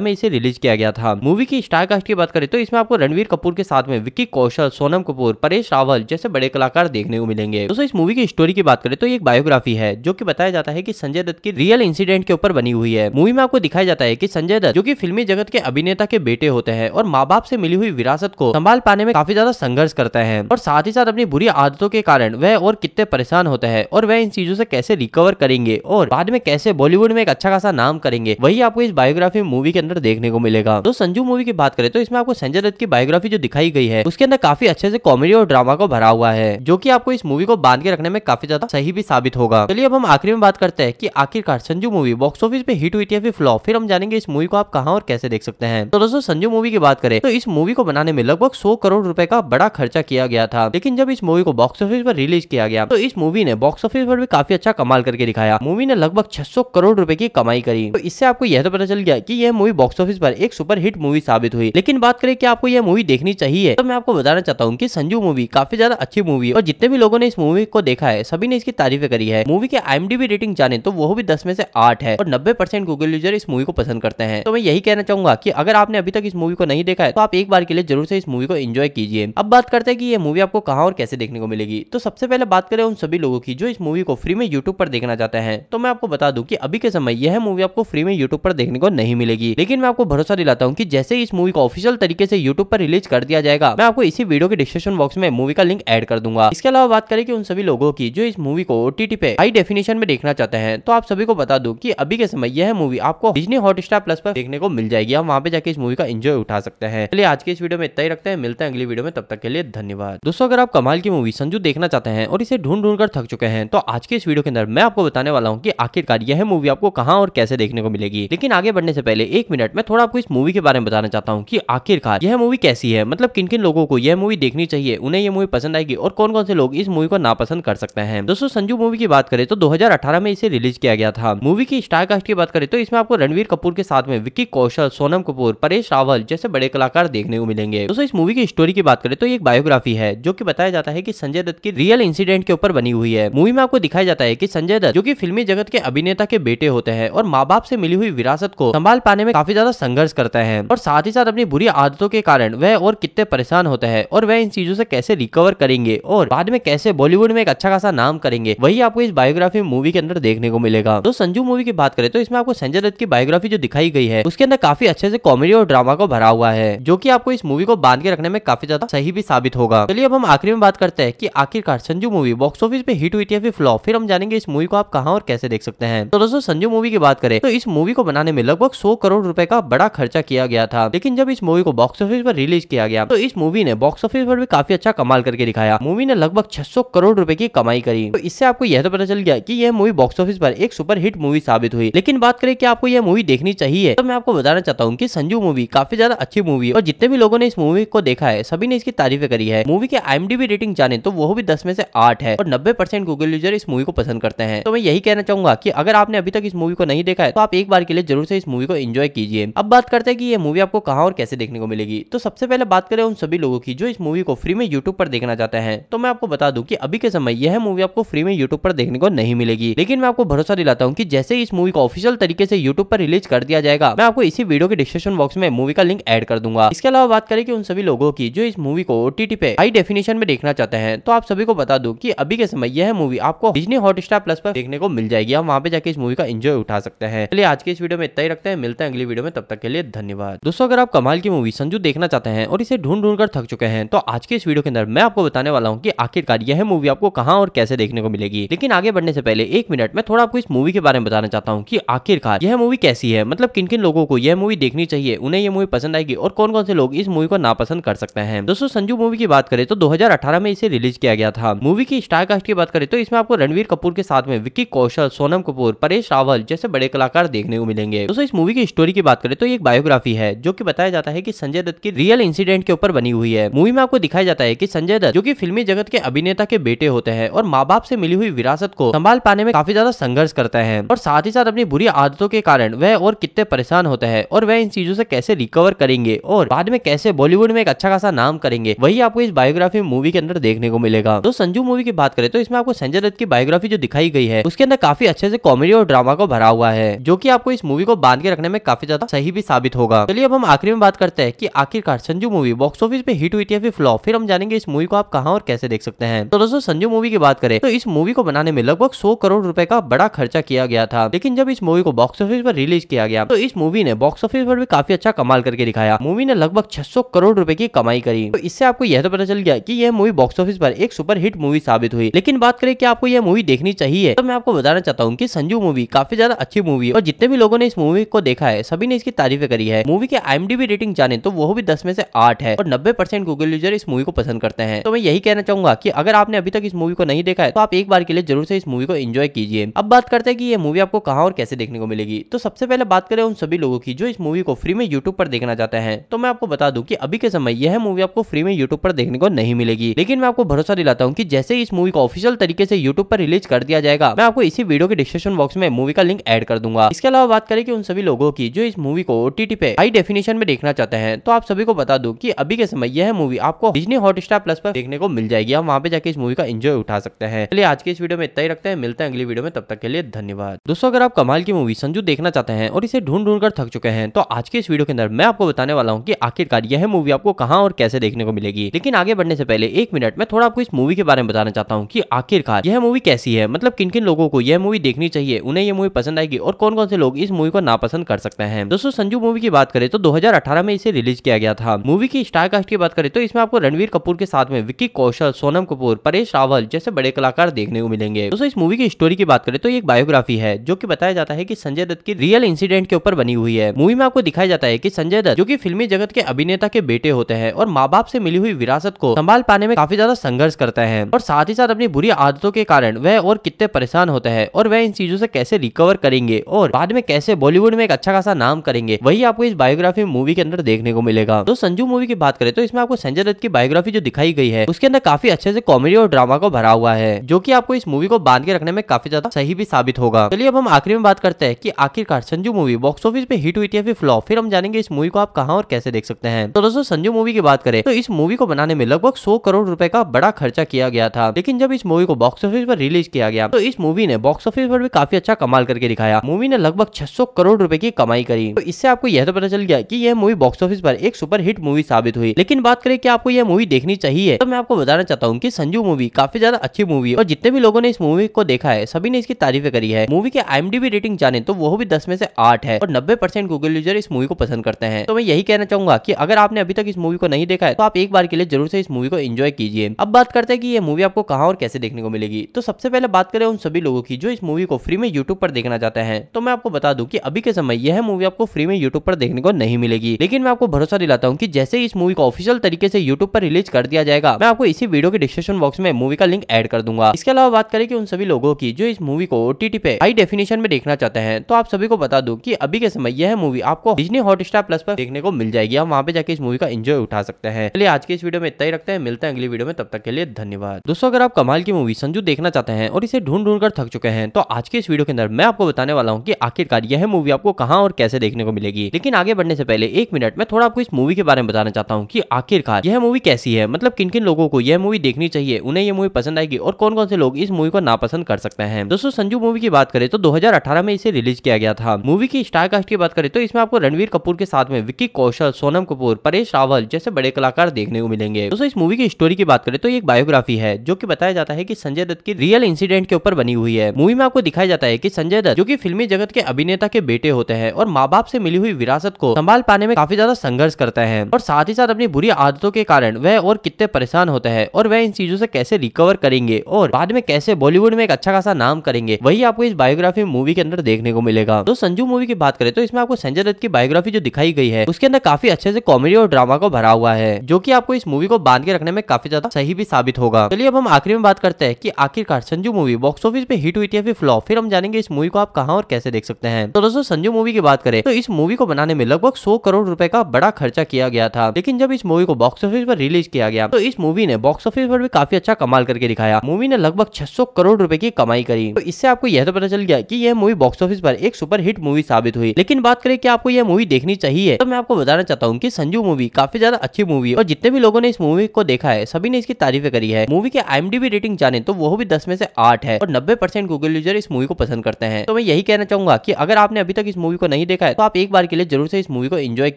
Speaker 1: में इसे रिलीज किया गया था मूवी की स्टार कास्ट की बात करें तो इसमें आपको रणवीर कपूर के साथ में विक्की कौशल सोनम कपूर परेश रावल जैसे बड़े कलाकार देखने को मिलेंगे दोस्तों इस मूवी की स्टोरी की बात करें तो एक बायोग्राफी है जो की बताया जाता है की संजय दत्त की रियल इंसिडेंट के ऊपर बनी हुई है मूवी में आपको दिखाया जाता है की संजय दत्त जो की फिल्मी जगत के अभिनेता के बेटे होते हैं और माँ बाप से मिली हुई विरासत को संभाल पाने में काफी ज्यादा संघर्ष करता है और साथ ही साथ अपनी बुरी आदतों के कारण वह और कितने परेशान होता है और वह इन चीजों से कैसे रिकवर करेंगे और बाद में कैसे बॉलीवुड में एक अच्छा खासा नाम करेंगे वही आपको इस बायोग्राफी मूवी के अंदर देखने को मिलेगा तो संजू मूवी की बात करें तो इसमें आपको संजय दत्त की बायोग्राफी जो दिखाई गई है उसके अंदर काफी अच्छे से कॉमेडी और ड्रामा को भरा हुआ है जो की आपको इस मूवी को बांध के रखने में काफी ज्यादा सही भी साबित होगा चलिए अब हम आखिरी में बात करते हैं की आखिरकार संजू मूवी बॉक्स ऑफिस पे हिट हुई थी फिर फ्लॉप फिर हम जानेंगे इस मूवी को आप कहा और कैसे देख सकते हैं तो दोस्तों संजू मूवी की बात करें तो इस मूवी को बनाने में लगभग सौ करोड़ रूपए का बड़ा खर्चा किया गया था लेकिन जब इस मूवी को बॉक्स ऑफिस पर रिलीज किया गया तो इस मूवी ने बॉक्स ऑफिस पर भी काफी अच्छा कमाल करके दिखाया मूवी ने लगभग छह करोड़ रूपए की कमाई करी तो इससे आपको यह तो पता चल गया की यह मूवी बॉक्स ऑफिस पर एक सुपर हिट मूवी साबित हुई लेकिन बात करें की आपको यह मूवी देखनी चाहिए तो मैं आपको बताना चाहता हूँ की संजू मूवी काफी ज्यादा अच्छी मूवी और जितने भी लोगों ने इस मूवी को देखा है सभी ने इसकी तारीफे करी है मूवी के आईएमडीबी रेटिंग जाने तो वो भी दस में से आठ है है और नब्बे परसेंट गूगल यूजर इस मूवी को पसंद करते हैं तो मैं यही कहना चाहूंगा की अगर आपने अभी तक इस मूवी को नहीं देखा है तो आप एक बार के लिए जरूर से इस मूवी को एंजॉय कीजिए अब बात करते हैं कि ये मूवी आपको कहाँ और कैसे देखने को मिलेगी तो सबसे पहले बात करें उन सभी लोगों की जो इस मूवी को फ्री में यूट्यूब पर देखना चाहते हैं तो मैं आपको बता दूं कि अभी के समय यह मूवी आपको फ्री में यूट्यूब पर देखने को नहीं मिलेगी लेकिन मैं आपको भरोसा दिलाता हूँ की जैसे इस मूवी को ऑफिशियल तरीके से यूट्यूब पर रिलीज कर दिया जाएगा मैं आपको इसी वीडियो के डिस्क्रिप्शन बॉक्स में मूवी का लिंक एड कर दूंगा इसके अलावा बात करें कि उन सभी लोगों की जो इस मूवी को ओटीटी पे हाई डेफिनेशन में देखना चाहते हैं तो आप सभी को बता दूं कि अभी के समय यह मूवी आपको डिजनी हॉटस्टार प्लस पर देखने को मिल जाएगी आप वहाँ पे जाके इस मूवी का एंजॉय उठा सकते हैं चलिए आज के इस वीडियो में इतना ही रखते हैं मिलते हैं अगली वीडियो में तब तक के लिए धन्यवाद दोस्तों अगर आप कमाल की मूवी संजू देखना चाहते हैं और इसे ढूंढ ढूंढ कर थक चुके हैं तो आज के इस वीडियो के अंदर मैं आपको बताने वाला हूँ की आखिरकार यह मूवी आपको कहाँ और कैसे देखने को मिलेगी लेकिन आगे बढ़ने से पहले एक मिनट में थोड़ा आपको इस मूवी के बारे में बताना चाहता हूँ की आखिरकार यह मूवी कैसी है मतलब किन किन लोगों को यह मूवी देखनी चाहिए उन्हें यह मूवी पसंद आएगी और कौन कौन से लोग इस मूवी को नापसंद कर सकते हैं दोस्तों संजू मूवी की बात करें तो 2018 में इसे रिलीज किया गया था मूवी की स्टार कास्ट की बात करें तो इसमें आपको रणवीर कपूर के साथ में विक्की कौशल सोनम कपूर परेश रावल जैसे बड़े कलाकार देखने को मिलेंगे दोस्तों इस मूवी की स्टोरी की बात करें तो एक बायोग्राफी है जो की बताया जाता है की संजय दत्त की रियल इंसिडेंट के ऊपर बनी हुई है मूवी में आपको दिखाया जाता है की संजय दत्त जो की फिल्मी जगत के अभिनेता के बेटे होते हैं और माँ बाप से मिली हुई विरासत को संभाल पाने में काफी ज्यादा संघर्ष करता है और साथ ही साथ अपनी बुरी आदतों के कारण वह और कितने परेशान होता है और वह इन चीजों से कैसे रिकवर करेंगे और बाद में कैसे बॉलीवुड में एक अच्छा खासा नाम करेंगे वही आपको इस बायोग्राफी मूवी के अंदर देखने को मिलेगा तो संजू मूवी की बात करें तो इसमें आपको संजय दत्त की बायोग्राफी जो दिखाई गई है उसके अंदर काफी अच्छे से कॉमेडी और ड्रामा को भरा हुआ है जो की आपको इस मूवी को बांध के रखने में काफी ज्यादा सही भी साबित होगा चलिए अब हम आखिरी में बात करते हैं की आखिरकार संजू मूवी बॉक्स ऑफिस पे हिट हुई थी फिर फ्लॉप फिर हम जानेंगे इस मूवी को आप कहाँ और कैसे देख सकते हैं तो दोस्तों संजू मूवी की बात करें तो इस मूवी को बनाने में लगभग सौ करोड़ रूपए का बड़ा खर्चा किया गया था लेकिन जब इस मूवी को बॉक्स ऑफिस पर रिलीज किया गया तो इस मूवी ने बॉक्स ऑफिस पर भी काफी अच्छा कमाल करके दिखाया मूवी ने लगभग 600 करोड़ रुपए की कमाई करी तो इससे आपको यह तो पता चल गया कि यह मूवी बॉक्स ऑफिस पर एक सुपर हिट मूवी साबित साबित हुई लेकिन बात करें कि आपको यह मूवी देखनी चाहिए तो मैं आपको बताना चाहता हूँ की संजू मूवी काफी ज्यादा अच्छी मूवी और जितने भी लोगों ने इस मूवी को देखा है सभी ने इसकी तारीफ करी है मूवी की आईएमडीबी रेटिंग जाने तो वो भी दस में से आठ है और नब्बे परसेंट गूगल यूजर इस मूवी को पसंद करते हैं तो मैं यही कहना चाहूंगा की अगर आपने अभी तक इस मूवी को नहीं देखा है तो आप एक बार के लिए जरूर से इस मूवी को एंजॉय कीजिए अब बात करते हैं कि यह मूवी आपको कहाँ और कैसे देखने को मिलेगी तो सबसे पहले बात करें उन सभी लोगों की जो इस मूवी को फ्री में यूट्यूब पर देखना चाहते हैं तो मैं आपको बता दूं कि अभी के समय यह मूवी आपको फ्री में यूट्यूब पर देखने को नहीं मिलेगी लेकिन मैं आपको भरोसा दिलाता हूँ कि जैसे इस मूवी को ऑफिशियल तरीके से यूट्यूब पर रिलीज कर दिया जाएगा मैं आपको इसी वीडियो के डिस्क्रिप्शन बॉक्स में मूवी का लिंक एड कर दूंगा इसके अलावा बात करें कि उन सभी लोगों की जो इस मूवी को ओटीटी पे हाई डेफिनेशन में देखना चाहते हैं तो आप सभी को बता दू की अभी के समय यह मूवी आपको डिजनी हॉटस्टार प्लस पर देखने को मिल जाएगी आप वहाँ पे जाके इस मूवी का एंजॉय उठा सकते हैं चलिए आज के इस वीडियो में इतना ही रखते हैं मिलते हैं अगली वीडियो में तब तक के लिए धन्यवाद दोस्तों अगर आप कमाल की मूवी संजू देखना चाहते हैं और इसे ढूंढ ढूंढ कर थक चुके हैं तो आज के इस वीडियो के अंदर मैं आपको बताने वाला हूँ की आखिरकार यह मूवी आपको कहाँ और कैसे देखने को मिलेगी लेकिन आगे बढ़ने से पहले एक मिनट में थोड़ा आपको इस मूवी के बारे में बताना चाहता बताता हूँ कि आखिरकार यह मूवी कैसी है मतलब किन किन लोगों को यह मूवी देखनी चाहिए उन्हें यह मूवी पसंद आएगी और कौन कौन से लोग इस मूवी को नापसंद कर सकते हैं दोस्तों संजू मूवी की बात करें तो 2018 में इसे रिलीज किया गया था मूवी की स्टार कास्ट की बात करें तो इसमें आपको रणवीर कपूर के साथ में विक्की कौशल सोनम कपूर परेश रावल जैसे बड़े कलाकार देखने को मिलेंगे दोस्तों इस मूवी की स्टोरी की बात करें तो एक बायोग्राफी है जो की बताया जाता है की संजय दत्त की रियल इंसिडेंट के ऊपर बनी हुई है मूवी में आपको दिखाया जाता है की संजय दत्त जो की फिल्मी जगत के अभिनेता के बेटे होते हैं और माँ बाप से मिली हुई विरासत को संभाल पाने में काफी ज्यादा संघर्ष करते हैं और साथ ही साथ अपनी बुरी आदतों के कारण वह और कितने परेशान होते हैं और वह इन चीजों से कैसे रिकवर करेंगे और बाद में कैसे बॉलीवुड में एक अच्छा खासा नाम करेंगे वही आपको इस बायोग्राफी मूवी के अंदर देखने को मिलेगा तो संजू मूवी की बात करें तो इसमें आपको संजय दत्त की बायोग्राफी जो दिखाई गई है उसके अंदर काफी अच्छे से कॉमेडी और ड्रामा को भरा हुआ है जो की आपको इस मूवी को बांध के रखने में काफी ज्यादा सही भी साबित होगा चलिए अब हम आखिरी में बात करते हैं की आखिरकार संजू मूवी बॉक्स ऑफिस पे हिट हुई थी फिर फ्लॉप फिर हम जानेंगे इस मूवी को आप कहाँ और कैसे देख सकते हैं तो दोस्तों संजू मूवी की बात करें तो इस मूवी को बनाने में लगभग सौ करोड़ रूपए का बड़ा खर्चा किया गया था लेकिन जब इस मूवी को बॉक्स ऑफिस पर रिलीज किया गया तो इस मूवी ने बॉक्स ऑफिस पर भी काफी अच्छा कमाल करके दिखाया मूवी ने लगभग 600 करोड़ रुपए की कमाई करी तो इससे आपको यह तो पता चल गया कि यह मूवी बॉक्स ऑफिस पर एक सुपर हिट मूवी साबित हुई लेकिन बात करें कि आपको यह मूवी देखनी चाहिए तो मैं आपको बताना चाहता हूँ की संजू मूवी काफी ज्यादा अच्छी मूवी और जितने भी लोगों ने इस मूवी को देखा है सभी ने इसकी तारीफें करी है मूवी के आई रेटिंग जाने तो वो भी दस में से आठ है और नब्बे परसेंट गूगल यूजर इस मूवी को पसंद करते हैं तो मैं यही कहना चाहूंगा की अगर आपने अभी तक इस मूवी को नहीं देखा है तो आप एक बार के लिए जरूर से इस मूवी को एंजॉय कीजिए अब बात करते हैं कि ये मूवी आपको कहाँ और कैसे देखने को मिलेगी तो सबसे पहले बात करें उन सभी लोगों की जो इस मूवी को फ्री में यूट्यूब पर देखना चाहते हैं तो मैं आपको बता दूं कि अभी के समय यह मूवी आपको फ्री में यूट्यूब पर देखने को नहीं मिलेगी लेकिन मैं आपको भरोसा दिलाता हूँ की जैसे इस मूवी को ऑफिशियल तरीके से यूट्यूब पर रिलीज कर दिया जाएगा मैं आपको इसी वीडियो के डिस्क्रिप्शन बॉक्स में मूवी का लिंक एड कर दूंगा इसके अलावा बात करें कि उन सभी लोगों की जो इस मूवी को ओटीटी पे हाई डेफिनेशन में देखना चाहते हैं तो आप सभी को बता दू की अभी के समय यह मूवी आपको डिजनी हॉटस्टार प्लस पर देखने को मिल जाएगी आप वहां पे जाके इस मूवी का एंजॉय उठा सकते हैं चलिए आज के इस वीडियो में इतना ही रखते हैं मिलते हैं अगली वीडियो में तब तक के लिए धन्यवाद दोस्तों अगर आप कमाल की मूवी संजू देखना चाहते हैं और इसे ढूंढ ढूंढ कर थक चुके हैं तो आज के इस वीडियो के अंदर मैं आपको बताने वाला हूँ कि आखिरकार यह मूवी आपको कहाँ और कैसे देखने को मिलेगी लेकिन आगे बढ़ने से पहले एक मिनट में थोड़ा आपको इस मूवी के बारे में बताना चाहता हूँ की आखिरकार यह मूवी कैसी है मतलब किन किन लोगों को यह मूवी देखनी चाहिए उन्हें यह मूवी पसंद आएगी और कौन कौन से लोग इस मूवी को नापसंद कर सकते हैं दोस्तों संजू मूवी की बात करें तो दो में इसे रिलीज किया गया था मूवी की स्टार कास्ट की बात करें तो इसमें आपको रणवीर कपूर के साथ में विक्की कौशल सोनम कपूर परेश रावल जैसे बड़े कलाकार देखने को मिलेंगे दोस्तों इस मूवी की स्टोरी की बात करें तो एक बायोग्राफी है जो की बताया जाता है कि संजय दत्त की रियल इंसिडेंट के ऊपर बनी हुई है मूवी में आपको दिखाया जाता है कि संजय दत्त जो कि फिल्मी जगत के अभिनेता के बेटे होते हैं और माँ बाप से मिली हुई विरासत को संभाल पाने में काफी ज्यादा संघर्ष करता है और साथ ही साथ अपनी बुरी आदतों के कारण वह और कितने परेशान होता है और वह इन चीजों से कैसे रिकवर करेंगे और बाद में कैसे बॉलीवुड में एक अच्छा खासा नाम करेंगे वही आपको इस बायोग्राफी मूवी के अंदर देखने को मिलेगा तो संजू मूवी की बात करें तो इसमें आपको संजय दत्त की बायोग्राफी जो दिखाई गई है उसके अंदर काफी अच्छे से कॉमेडी और ड्रामा को भरा हुआ है जो की आपको इस मूवी को बांध के रखने में काफी ज्यादा सही भी साबित होगा चलिए अब हम आखिरी में बात करते हैं कि आखिरकार संजू मूवी बॉक्स ऑफिस पे हिट हुई थी फिर फ्लॉप फिर हम जानेंगे इस मूवी को आप कहा और कैसे देख सकते हैं तो दोस्तों संजू मूवी की बात करें तो इस मूवी को बनाने में लगभग सौ करोड़ रूपए का बड़ा खर्चा किया गया था लेकिन जब इस मूवी को बॉक्स ऑफिस पर रिलीज किया गया तो इस मूवी ने बॉक्स ऑफिस पर भी काफी अच्छा कमाल करके दिखाया मूवी ने लगभग छह करोड़ रूपए की कमाई करी तो इससे आपको यह तो पता चल गया की यह मूवी बॉक्स ऑफिस पर एक सुपर हिट मूवी साबित हुई लेकिन बात करें की आपको यह मूवी देखनी चाहिए तो मैं आपको बताना चाहता हूँ की संजू मूवी काफी ज्यादा अच्छी मूवी और जितने भी लोगों ने इस मूवी को देखा है सभी ने इसकी तारीफे करी है मूवी के आई IMDb रेटिंग जाने तो वो भी दस में से आठ है और नब्बे परसेंट गूगल यूजर इस मूवी को पसंद करते हैं तो मैं यही कहना चाहूंगा की अगर आपने अभी तक इस मूवी को नहीं देखा है तो आप एक बार के लिए जरूर से इस मूवी को एंजॉय कीजिए अब बात करते हैं कि ये मूवी आपको कहाँ और कैसे देखने को मिलेगी तो सबसे पहले बात करें उन सभी लोगों की जो इस मूवी को फ्री में यूट्यूब पर देखना चाहते हैं तो मैं आपको बता दूं कि अभी के समय यह मूवी आपको फ्री में यूट्यूब पर देखने को नहीं मिलेगी लेकिन मैं आपको भरोसा दिलाता हूँ की जैसे इस मूवी को ऑफिशियल तरीके से यूट्यूब पर रिलीज कर दिया जाएगा मैं आपको इसी वीडियो के डिस्क्रिप्शन बॉक्स में मूवी का लिंक एड कर दूंगा इसके अलावा बात करें कि उन सभी लोगों की जो इस मूवी को ओटीटी पे हाई डेफिनेशन कंडीशन में देखना चाहते हैं तो आप सभी को बता दूं कि अभी के समय यह मूवी आपको डिजनी हॉटस्टार प्लस पर देखने को मिल जाएगी आप वहाँ पे जाके इस मूवी का एंजॉय उठा सकते हैं चलिए आज के इस वीडियो में इतना ही रखते हैं मिलते हैं अगली वीडियो में तब तक के लिए धन्यवाद दोस्तों अगर आप कमाल की मूवी संजू देखना चाहते हैं और इसे ढूंढ ढूंढ कर थक चुके हैं तो आज के इस वीडियो के अंदर मैं आपको बताने वाला हूँ की आखिरकार यह मूवी आपको कहाँ और कैसे देखने को मिलेगी लेकिन आगे बढ़ने से पहले एक मिनट में थोड़ा आपको इस मूवी के बारे में बताना चाहता हूँ की आखिरकार यह मूवी कैसी है मतलब किन किन लोगों को यह मूवी देखनी चाहिए उन्हें यह मूवी पसंद आएगी और कौन कौन से लोग इस मूवी को नापसंद कर सकते हैं दोस्तों संजू मूवी की बात करें तो दो 2018 में इसे रिलीज किया गया था मूवी की स्टारकास्ट की बात करें तो इसमें आपको रणवीर कपूर के साथ में विक्की कौशल सोनम कपूर परेश रावल जैसे बड़े कलाकार देखने को मिलेंगे दोस्तों इस मूवी की स्टोरी की बात करें तो एक बायोग्राफी है जो की बताया जाता है की संजय दत्त की रियल इंसिडेंट के ऊपर बनी हुई है मूवी में आपको दिखाया जाता है की संजय दत्त जो की फिल्मी जगत के अभिनेता के बेटे होते हैं और माँ बाप से मिली हुई विरासत को संभाल पाने में काफी ज्यादा संघर्ष करते हैं और साथ ही साथ अपनी बुरी आदतों के कारण वह और कितने परेशान होते हैं और वह इन चीजों से कैसे रिकवर करेंगे और बाद में कैसे बॉलीवुड में एक अच्छा खासा नाम करेंगे वही आपको इस बायोग्राफी मूवी के अंदर देखने को मिलेगा तो संजू मूवी की बात करें तो इसमें आपको संजय दत्त की बायोग्राफी जो दिखाई गई है उसके अंदर काफी अच्छे से कॉमेडी और ड्रामा को भरा हुआ है जो की आपको इस मूवी को बांध के रखने में काफी ज्यादा सही भी साबित होगा चलिए अब हम आखिरी में बात करते हैं की आखिरकार संजू मूवी बॉक्स ऑफिस पे हिट हुई थी फिर फ्लॉप फिर हम जानेंगे इस मूवी को आप कहा और कैसे देख सकते हैं तो दोस्तों संजू मूवी की बात करें तो इस मूवी को बनाने में लगभग सौ करोड़ रूपए का बड़ा खर्चा किया गया था लेकिन जब इस मूवी को बॉक्स ऑफिस पर रिलीज किया गया तो इस मूवी ने बॉक्स ऑफिस पर भी काफी अच्छा कमाल करके दिखाया मूवी ने लगभग 600 करोड़ रुपए की कमाई करी तो इससे आपको यह तो पता चल गया कि देखिए यह मूवी बॉक्स ऑफिस पर एक सुपर हिट मूवी साबित हुई लेकिन बात करें कि आपको यह मूवी देखनी चाहिए तो मैं आपको बताना चाहता हूँ की संजू मूवी काफी ज्यादा अच्छी मूवी है और जितने भी लोगों ने इस मूवी को देखा है सभी ने इसकी तारीफें करी है मूवी के आई रेटिंग जाने तो वो भी दस में से आठ है और नब्बे गूगल यूजर इस मूवी को पसंद करते हैं तो मैं यही कहना चाहूंगा की अगर आपने अभी तक इस मूवी को नहीं देखा है तो आप एक बार के लिए जरूर से इस मूवी को एंजॉय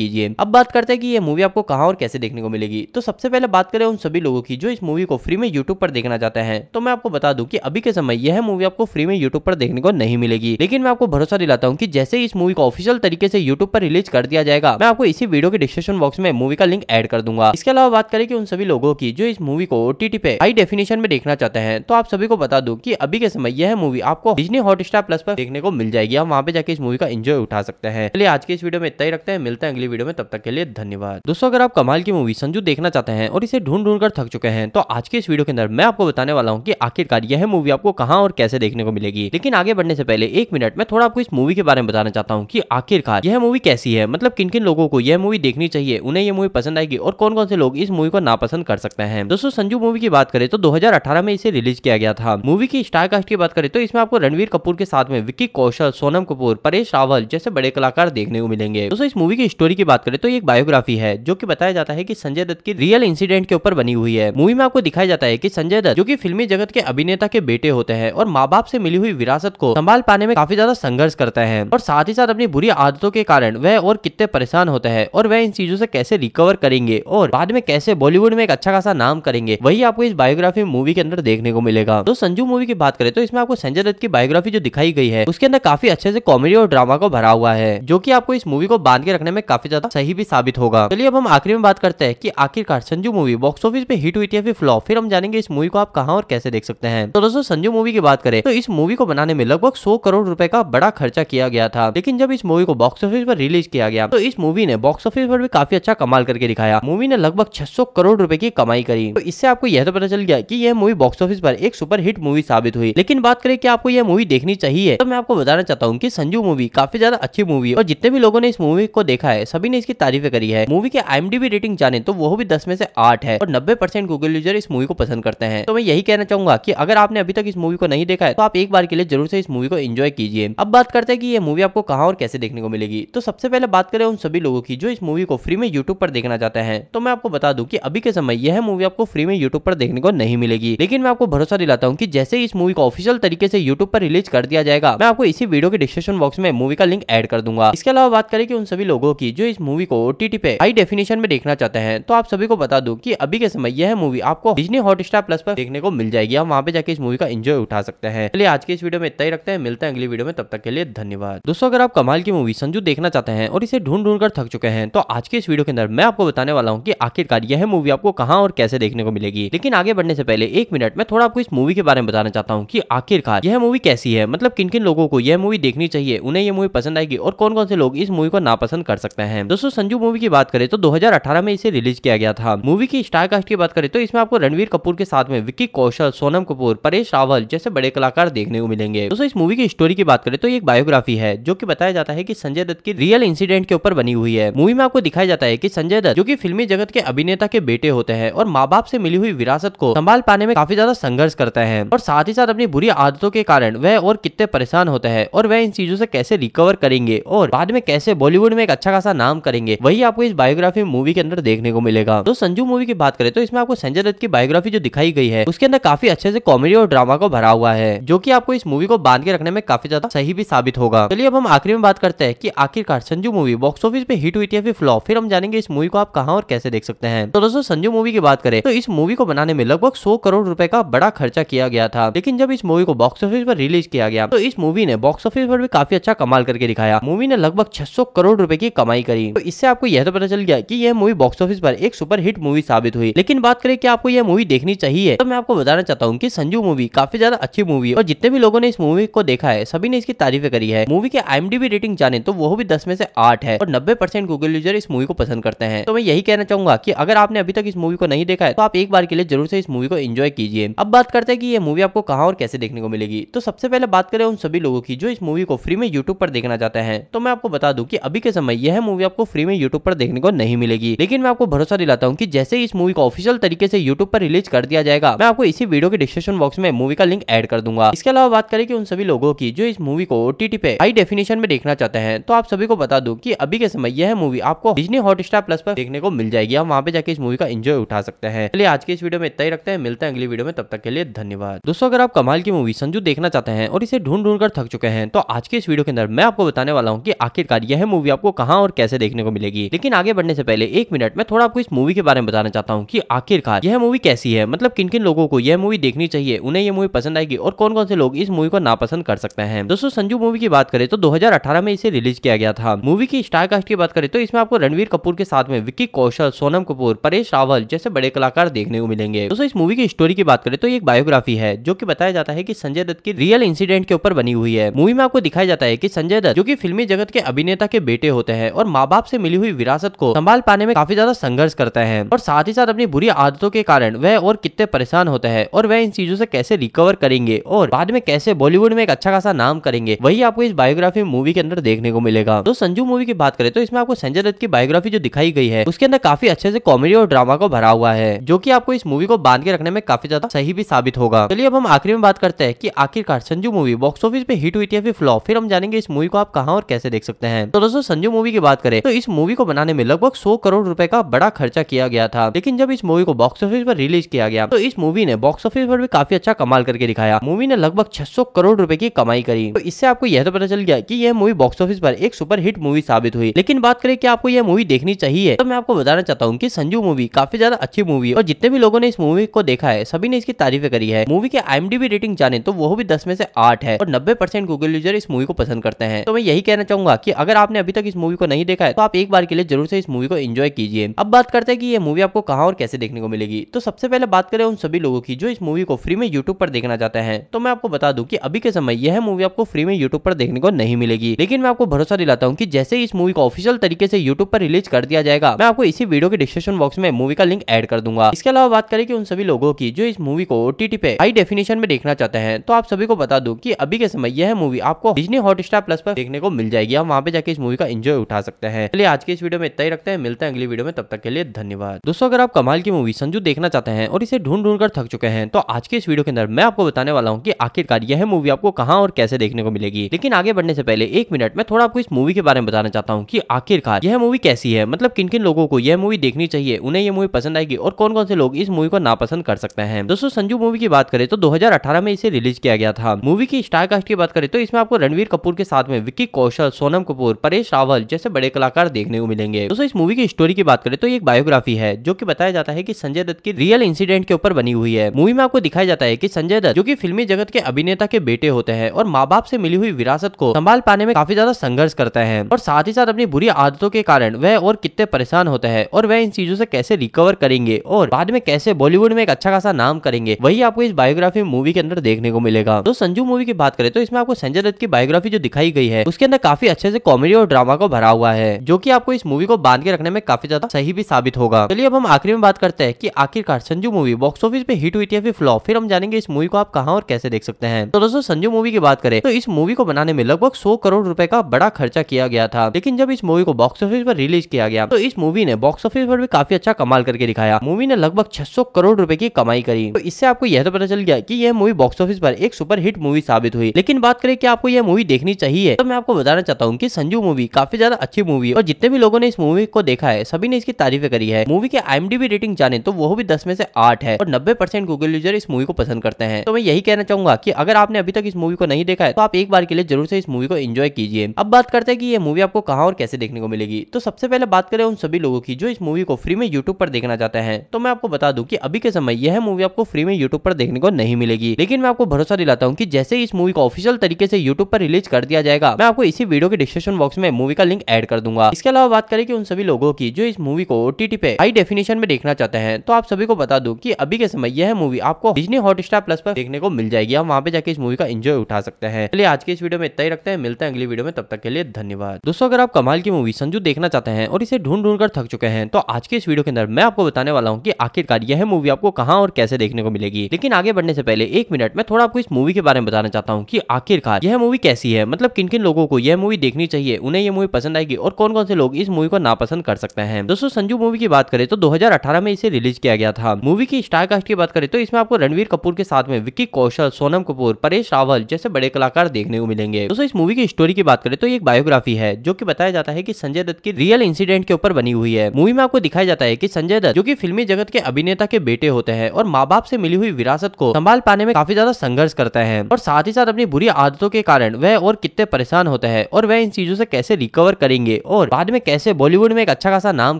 Speaker 1: कीजिए अब बात करते हैं कि यह मूवी आपको कहाँ और कैसे देखने को मिलेगी तो सबसे पहले बात करें उन सभी लोगों की जो इस मूवी को फ्री में यूट्यूब पर देखना चाहते हैं तो मैं आपको बता दूं कि अभी के समय यह मूवी आपको फ्री में यूट्यूब पर देखने को नहीं मिले मिलेगी लेकिन मैं आपको भरोसा दिलाता हूँ की जैसे इस मूवी को ऑफिशियल तरीके से यूट्यूब पर रिलीज कर दिया जाएगा मैं आपको इसी वीडियो के डिस्क्रिप्शन बॉक्स में मूवी का लिंक एड कर दूंगा इसके अलावा बात करें कि उन सभी लोगों की जो इस मूवी को ओटीटी पे हाई डेफिनेशन में देखना चाहते हैं तो आप सभी को बता दू की अभी के समय यह मूवी आपको डिजनी हॉटस्टार प्लस पर देखने को मिल जाएगी आप वहाँ पे जाके इस मूवी का एंजॉय उठा सकते हैं चलिए आज के इस वीडियो में इतना ही रखते हैं मिलते हैं अगली वीडियो में तब तक के लिए धन्यवाद दोस्तों अगर आप कमाल की मूवी संजू देखना चाहते हैं और इसे ढूंढ ढूंढ कर थक चुके हैं तो आज के इस वीडियो के अंदर मैं आपको बताने वाला हूँ की आखिरकार यह मूवी आपको कहाँ और कैसे देखने को मिलेगी लेकिन आगे बढ़ने से पहले पहले एक मिनट में थोड़ा आपको इस मूवी के बारे में बताना चाहता हूँ की आखिरकार यह मूवी कैसी है मतलब किन किन लोगों को यह मूवी देखनी चाहिए उन्हें यह मूवी पसंद आएगी और कौन कौन से लोग इस मूवी को नापसंद कर सकते हैं दोस्तों संजू मूवी की बात करें तो दो में इसे रिलीज किया गया था मूवी की स्टार कास्ट की बात करें तो इसमें आपको रणवीर कपूर के साथ में विक्की कौशल सोनम कपूर परेश रावल जैसे बड़े कलाकार देखने को मिलेंगे दोस्तों इस मूवी की स्टोरी की बात करें तो एक बायोग्राफी है जो की बताया जाता है की संजय दत्त की रियल इंसिडेंट के ऊपर बनी हुई है मूवी में आपको दिखाया जाता है की संजय दत्त जो की फिल्मी जगत के अभिनेता के बेटे होते हैं और माँ बाप से मिली हुई विरासत को संभाल पाने में काफी ज्यादा संघर्ष करता है और साथ ही साथ अपनी बुरी आदतों के कारण वह और कितने परेशान होता है और वह इन चीजों से कैसे रिकवर करेंगे और बाद में कैसे बॉलीवुड में एक अच्छा खासा नाम करेंगे वही आपको इस बायोग्राफी मूवी के अंदर देखने को मिलेगा तो संजू मूवी की बात करें तो इसमें आपको संजय दत्त की बायोग्राफी जो दिखाई गई है उसके अंदर काफी अच्छे से कॉमेडी और ड्रामा को भरा हुआ है जो की आपको इस मूवी को बांध के रखने में काफी ज्यादा सही भी साबित होगा चलिए अब हम आखिरी में बात करते हैं की आखिरकार संजू मूवी बॉक्स ऑफिस में हिट हुई थी फ्लॉप फिर हम जानेंगे इस मूवी को आप कहाँ और कैसे देख सकते हैं तो दोस्तों संजू मूवी की बात करें तो इस मूवी को बनाने में लगभग सौ करोड़ रुपए का बड़ा खर्चा किया गया था लेकिन जब इस मूवी को बॉक्स ऑफिस पर रिलीज किया गया तो इस मूवी ने बॉक्स ऑफिस पर भी काफी अच्छा कमाल करके दिखाया मूवी ने लगभग 600 करोड़ रुपए की कमाई करी तो इससे आपको यह तो पता चल गया कि यह मूवी बॉक्स ऑफिस पर एक सुपर हिट मूवी साबित हुई लेकिन बात करें कि आपको यह मूवी देखनी चाहिए तो मैं आपको बताना चाहता हूँ की संजू मूवी काफी ज्यादा अच्छी मूवी और जितने भी लोगों ने इस मूवी को देखा है सभी ने इसकी तारीफें करी है मूवी के आईएमडीबी रेटिंग जाने तो वो भी दस में से आठ है और नब्बे परसेंट गूगल यूजर इस मूवी को पसंद करते हैं तो मैं यही कहना चाहूंगा की अगर आपने अभी तक इस मूवी को नहीं देखा है तो आप एक बार के लिए जरूर से इस मूवी को इन्जॉय कीजिए अब बात करते हैं कि ये मूवी आपको कहाँ और कैसे देखने को मिलेगी तो सबसे पहले बात करें उन सभी लोगों की जो इस मूवी को फ्री में यूट्यूब पर देखना चाहते हैं तो मैं आपको बता दूं कि अभी के समय यह मूवी आपको फ्री में यूट्यूब पर देखने को नहीं मिलेगी लेकिन मैं आपको भरोसा दिलाता हूँ की जैसे इस मूवी को ऑफिशियल तरीके से यूट्यूब पर रिलीज कर दिया जाएगा मैं आपको इसी वीडियो के डिस्क्रिप्शन बॉक्स में मूवी का लिंक एड कर दूंगा इसके अलावा बात करें की उन सभी लोगों की जो इस मूवी को ओटीटी पे हाई डेफिनेशन में देखना चाहते हैं तो आप सभी को बता दू की अभी के समय यह मूवी आपको डिजनी हॉटस्टार प्लस पर देखने को मिल जाएगी आप वहाँ पे जाके इस मूवी का एंजॉय उठा सकते हैं चलिए आज के इस वीडियो में इतना ही रखते हैं मिलते मिलते हैं अगली वीडियो में तब तक के लिए धन्यवाद दोस्तों अगर आप कमाल की मूवी संजू देखना चाहते हैं और इसे ढूंढ ढूंढ कर थक चुके हैं तो आज के इस वीडियो के अंदर मैं आपको बताने वाला हूँ की आखिरकार यह मूवी आपको कहाँ और कैसे देखने को मिलेगी लेकिन आगे बढ़ने से पहले एक मिनट में थोड़ा आपको इस मूवी के बारे में बताना चाहता हूँ की आखिरकार यह मूवी कैसी है मतलब किन किन लोगों को यह मूवी देखनी चाहिए उन्हें यह मूवी पसंद आएगी और कौन कौन से लोग इस मूवी को नापसंद कर सकते हैं दोस्तों संजू मूवी की बात करें तो 2018 में इसे रिलीज किया गया था मूवी की स्टारकास्ट की बात करें तो इसमें आपको रणवीर कपूर के साथ में विक्की कौशल सोनम कपूर परेश रावल जैसे बड़े कलाकार देखने को मिलेंगे दोस्तों इस मूवी की स्टोरी की बात करें तो एक बायोग्राफी है जो कि बताया जाता है कि संजय दत्त की रियल इंसिडेंट के ऊपर बनी हुई है मूवी में आपको दिखाया जाता है कि संजय दत्त जो कि फिल्मी जगत के अभिनेता के बेटे होते हैं और माँ बाप से मिली हुई विरासत को संभाल पाने में काफी ज्यादा संघर्ष करते हैं और साथ ही साथ अपनी बुरी आदतों के कारण वह और कितने परेशान होते हैं और वह इन चीजों से कैसे रिकवर करेंगे और बाद में कैसे बॉलीवुड में एक अच्छा खासा नाम करेंगे वही आपको इस बायोग्राफी मूवी के अंदर देखने को मिलेगा तो संजू मूवी की बात करें तो इसमें आपको संजय दत्त की बायोग्राफी जो दिखाई गई है उसके अंदर काफी अच्छे से कॉमेडी और ड्रामा को भरा हुआ है जो की आपको इस मूवी को बांध के रखने करने में काफी ज्यादा सही भी साबित होगा चलिए अब हम आखिरी में बात करते हैं कि आखिरकार संजू मूवी बॉक्स ऑफिस में हिट हुई थी फिर फ्लॉप फिर हम जानेंगे इस मूवी को आप कहाँ और कैसे देख सकते हैं तो दोस्तों संजू मूवी की बात करें तो इस मूवी को बनाने में लगभग सौ करोड़ रूपए का बड़ा खर्चा किया गया था लेकिन जब इस मूवी को बॉक्स ऑफिस पर रिलीज किया गया तो इस मूवी ने बॉक्स ऑफिस पर भी काफी अच्छा कमाल करके दिखाया मूवी ने लगभग 600 करोड़ रुपए की कमाई करी तो इससे आपको यह तो पता चल गया कि यह मूवी बॉक्स ऑफिस पर एक सुपर हिट मूवी साबित हुई लेकिन बात करें कि आपको यह मूवी देखनी चाहिए तो मैं आपको बताना चाहता हूँ की संजू मूवी काफी ज्यादा अच्छी मूवी और जितने भी लोगों ने इस मूवी को देखा देखा है सभी ने इसकी तारीफें करी है मूवी की आई रेटिंग जाने तो वो भी दस में से आठ है और नब्बे परसेंट गूगल यूजर इस मूवी को पसंद करते हैं तो मैं यही कहना चाहूंगा की अगर आपने अभी तक इस मूवी को नहीं देखा है तो आप एक बार के लिए जरूर से इस मूवी को एंजॉय कीजिए अब बात करते हैं कि ये मूवी आपको कहा और कैसे देखने को मिलेगी तो सबसे पहले बात करें उन सभी लोगों की जो इस मूवी को फ्री में यूट्यूब पर देखना चाहते हैं तो मैं आपको बता दूं कि अभी के समय यह मूवी आपको फ्री में यूट्यूब पर देखने को नहीं मिलेगी लेकिन मैं आपको भरोसा दिलाता हूँ कि जैसे इस मूवी को ऑफिशियल तरीके से यूट्यूब पर रिलीज कर दिया जाएगा मैं आपको इसी वीडियो के डिस्क्रिप्शन बॉक्स में मूवी का लिंक एड कर दूंगा इसके अलावा बात करें कि उन सभी लोगों लोगों की जो इस मूवी को ओ पे हाई डेफिनेशन में देखना चाहते हैं तो आप सभी को बता दूं कि अभी के समय यह मूवी आपको डिजनी हॉटस्टार प्लस पर देखने को मिल जाएगी आप वहाँ पे जाके इस मूवी का एंजॉय उठा सकते हैं चलिए आज के इस वीडियो में इतना ही रखते हैं मिलते हैं अगली वीडियो में तब तक के लिए धन्यवाद दोस्तों अगर आप कमाल की मूवी संजू देखना चाहते हैं और इसे ढूंढ ढूंढ कर थक चुके हैं तो आज के इस वीडियो के अंदर मैं आपको बताने वाला हूँ की आखिरकार यह मूवी आपको कहाँ और कैसे देखने को मिलेगी लेकिन आगे बढ़ने से पहले एक मिनट में थोड़ा आपको इस मूवी के बारे में बताना चाहता हूँ की आखिरकार यह मूवी कैसी है मतलब किन किन लोगों को यह मूवी देखनी चाहिए उन्हें यह मूवी पसंद आएगी और कौन कौन से लोग इस मूवी को नापसंद कर सकते हैं दोस्तों संजू मूवी की बात करें तो 2018 में इसे रिलीज किया गया था मूवी की स्टार कास्ट की बात करें तो इसमें आपको रणवीर कपूर के साथ में विक्की कौशल सोनम कपूर परेश रावल जैसे बड़े कलाकार देखने को मिलेंगे दोस्तों इस मूवी की स्टोरी की बात करें तो एक बायोग्राफी है जो की बताया जाता है की संजय दत्त की रियल इंसिडेंट के ऊपर बनी हुई है मूवी में आपको दिखाया जाता है की संजय दत्त जो की फिल्मी जगत के अभिनेता के बेटे होते हैं और माँ बाप से मिली हुई विरासत को संभाल पाने में काफी ज्यादा संघर्ष करते हैं और साथ ही साथ अपनी बुरी आदतों के कारण वह और कितने परेशान होते हैं और वह इन चीजों से कैसे रिकवर करेंगे और बाद में कैसे बॉलीवुड में एक अच्छा अच्छा खासा नाम करेंगे वही आपको इस बायोग्राफी मूवी के अंदर देखने को मिलेगा तो संजू मूवी की बात करें तो इसमें आपको संजय दत्त की बायोग्राफी जो दिखाई गई है उसके अंदर काफी अच्छे से कॉमेडी और ड्रामा को भरा हुआ है जो की आपको इस मूवी को बांध के रखने में काफी ज्यादा सही भी साबित होगा चलिए अब हम आखिरी में बात करते हैं की आखिरकार संजू मूवी बॉक्स ऑफिस पे हिट हुई थी फिर फ्लॉप फिर हम जानेंगे इस मूवी को आप कहाँ और कैसे देख सकते हैं तो दोस्तों संजू मूवी की बात करें तो इस मूवी को बनाने में लगभग सौ करोड़ रूपए का बड़ा खर्चा किया गया था लेकिन जब इस मूवी को बॉक्स ऑफिस पर रिलीज किया गया तो इस मूवी ने बॉक्स ऑफिस पर भी काफी अच्छा कमाल करके दिखाया मूवी ने लगभग 600 करोड़ रूपए की कमाई करी तो इससे आपको यह तो पता चल गया कि यह मूवी बॉक्स ऑफिस पर एक सुपर हिट मूवी साबित हुई लेकिन बात करें कि आपको यह मूवी देखनी चाहिए तो मैं आपको बताना चाहता हूँ की संजू मूवी काफी ज्यादा अच्छी मूवी और जितने भी लोगों ने इस मूवी को देखा है सभी ने इसकी तारीफ करी है मूवी के आईएमडीबी रेटिंग जाने तो वो भी दस में से आठ है और नब्बे परसेंट गूगल यूजर इस मूवी को पसंद करते हैं तो मैं यही कहना चाहूंगा की अगर आपने अभी तक इस मूवी को नहीं देखा है तो आप एक बार के लिए जरूर से इस मूवी को एंजॉय कीजिए अब बात करते हैं कि यह मूवी आपको कहाँ और कैसे देखने को मिलेगी तो सबसे पहले बात करें उन सभी लोगों की जो इस मूवी को फ्री में यूट्यूब पर देखना चाहते हैं तो मैं आपको बता दूं कि अभी के समय यह मूवी आपको फ्री में यूट्यूब पर देखने को नहीं मिलेगी लेकिन मैं आपको भरोसा दिलाता हूँ की जैसे इस मूवी को ऑफिशियल तरीके से यूट्यूब पर रिलीज कर दिया जाएगा मैं आपको इसी वीडियो के डिस्क्रिप्शन बॉक्स में मूवी का लिंक एड कर दूंगा इसके अलावा बात करें उन सभी लोगों की जो इस मूवी को ओटीटी पे हाई डेफिनेशन में देखना चाहते हैं तो आप सभी को बता दू की अभी के समय यह मूवी आपको डिजनी हॉटस्टार प्लस पर देखने को मिल जाएगी आप वहाँ पे जाके इस मूवी का एंजॉय उठा सकते हैं चलिए आज के इस वीडियो में इतना ही रखते हैं मिलते हैं अगली वीडियो में तब तक के लिए धन्यवाद दोस्तों अगर आप कमाल की मूवी संजू देखना चाहते हैं और इसे ढूंढ ढूंढ कर थक चुके हैं तो आज के इस वीडियो के अंदर मैं आपको बताने वाला हूँ की आखिरकार यह मूवी आपको कहाँ कहाँ और कैसे देखने को मिलेगी लेकिन आगे बढ़ने से पहले एक मिनट में थोड़ा आपको इस मूवी के बारे में बताना चाहता हूँ की आखिरकार यह मूवी कैसी है मतलब किन किन लोगों को यह मूवी देखनी चाहिए उन्हें यह मूवी पसंद आएगी और कौन कौन से लोग इस मूवी को नापसंद कर सकते हैं दोस्तों संजू मूवी की बात करें तो दो में इसे रिलीज किया गया था मूवी की स्टारकास्ट की बात करें तो इसमें आपको रणवीर कपूर के साथ में विक्की कौशल सोनम कपूर परेश रावल जैसे बड़े कलाकार देखने को मिलेंगे दोस्तों इस मूवी की स्टोरी की बात करें तो एक बायोग्राफी है जो की बताया जाता है की संजय दत्त की रियल इंसिडेंट के ऊपर बनी हुई है मूवी में आपको दिखाया जाता है की संजय दत्त जो की फिल्मी जगत के अभिनेता के बेटे होते हैं हैं और माँ बाप से मिली हुई विरासत को संभाल पाने में काफी ज्यादा संघर्ष करते हैं और साथ ही साथ अपनी बुरी आदतों के कारण वह और कितने परेशान होते हैं और वह इन चीजों से कैसे रिकवर करेंगे और बाद में कैसे बॉलीवुड में एक अच्छा खासा नाम करेंगे वही आपको इस बायोग्राफी मूवी के अंदर देखने को मिलेगा तो संजू मूवी की बात करें तो इसमें आपको संजय दत्त की बायोग्राफी जो दिखाई गई है उसके अंदर काफी अच्छे से कॉमेडी और ड्रामा को भरा हुआ है जो की आपको इस मूवी को बांध के रखने में काफी ज्यादा सही भी साबित होगा चलिए अब हम आखिरी में बात करते हैं की आखिरकार संजू मूवी बॉक्स ऑफिस पे हिट हुई थी फ्लॉप फिर हम जानेंगे इस मूवी को आप कहा और कैसे देख सकते हैं तो दोस्तों संजू मूवी मूवी की बात करें तो इस मूवी को बनाने में लगभग सौ करोड़ रूपए का बड़ा खर्चा किया गया था लेकिन जब इस मूवी को बॉक्स ऑफिस पर रिलीज किया गया तो इस मूवी ने बॉक्स ऑफिस पर भी काफी अच्छा कमाल करके दिखाया मूवी ने लगभग 600 करोड़ रुपए की कमाई करी तो इससे आपको यह तो पता चल गया की यह मूवी बॉक्स ऑफिस पर एक सुपर हिट मूवी साबित हुई लेकिन बात करें की आपको यह मूवी देखनी चाहिए तो मैं आपको बताना चाहता हूँ की संजू मूवी काफी ज्यादा अच्छी मूवी और जितने भी लोगों ने इस मूवी को देखा है सभी ने इसकी तारीफें करी है मूवी के आईएमडीबी रेटिंग जाने तो वो भी दस में से आठ है और नब्बे गूगल यूजर इस मूवी को पसंद करते हैं तो मैं यही कहना चाहूंगा की अगर आपने अभी तक इस मूवी को नहीं देखा है तो आप एक बार के लिए जरूर से इस मूवी को एंजॉय कीजिए अब बात करते हैं कि ये मूवी आपको कहाँ और कैसे देखने को मिलेगी तो सबसे पहले बात करें उन सभी लोगों की जो इस मूवी को फ्री में यूट्यूब पर देखना चाहते हैं तो मैं आपको बता दूं कि अभी के समय यह मूवी आपको फ्री में यूट्यूब पर देखने को नहीं मिलेगी लेकिन मैं आपको भरोसा दिलाता हूँ की जैसे इस मूवी को ऑफिशियल तरीके से यूट्यूब पर रिलीज कर दिया जाएगा मैं आपको इसी वीडियो के डिस्क्रिप्शन बॉक्स में मूवी का लिंक एड कर दूंगा इसके अलावा बात करें कि उन सभी लोगों की जो इस मूवी को ओटीटी पे हाई डेफिनेशन में देखना चाहते हैं तो आप सभी को बता दूं कि अभी के समय यह मूवी आपको डिजनी हॉटस्टार प्लस पर देखने को मिल जाएगी आप वहाँ पे जाके इस मूवी का एंजॉय उठा सकते हैं चलिए आज के इस वीडियो में इतना ही रखते हैं मिलते हैं अगली वीडियो में तब तक के लिए धन्यवाद दोस्तों अगर आप कमाल की मूवी संजू देखना चाहते हैं और इसे ढूंढ ढूंढ कर थक चुके हैं तो आज के इस वीडियो के अंदर मैं आपको बताने वाला हूँ की आखिरकार यह मूवी आपको कहाँ और कैसे देखने को मिलेगी लेकिन आगे बढ़ने से पहले एक मिनट में थोड़ा आपको इस मूवी के बारे में बताना चाहता हूँ की आखिरकार यह मूवी कैसी है मतलब किन किन लोगों को यह मूवी देखनी चाहिए उन्हें यह मूवी पसंद आएगी और कौन कौन से लोग इस मूवी को नापसंद कर सकते हैं दोस्तों संजू मूवी की बात करें तो 2018 में इसे रिलीज किया गया था मूवी की स्टार कास्ट की बात करें तो इसमें आपको रणवीर कपूर के साथ में विक्की कौशल सोनम कपूर परेश रावल जैसे बड़े कलाकार देखने को मिलेंगे दोस्तों इस मूवी की स्टोरी की बात करें तो एक बायोग्राफी है जो की बताया जाता है की संजय दत्त की रियल इंसिडेंट के ऊपर बनी हुई है मूवी में आपको दिखाया जाता है की संजय दत्त जो की फिल्मी जगत के अभिनेता के बेटे होते हैं और माँ बाप से मिली हुई विरासत को संभाल पाने में काफी ज्यादा संघर्ष करते हैं और साथ ही साथ अपनी बुरी आदतों के कारण वह और कितने परेशान होते हैं और वह इन चीजों से कैसे रिकवर करेंगे और बाद में कैसे बॉलीवुड में एक अच्छा खासा नाम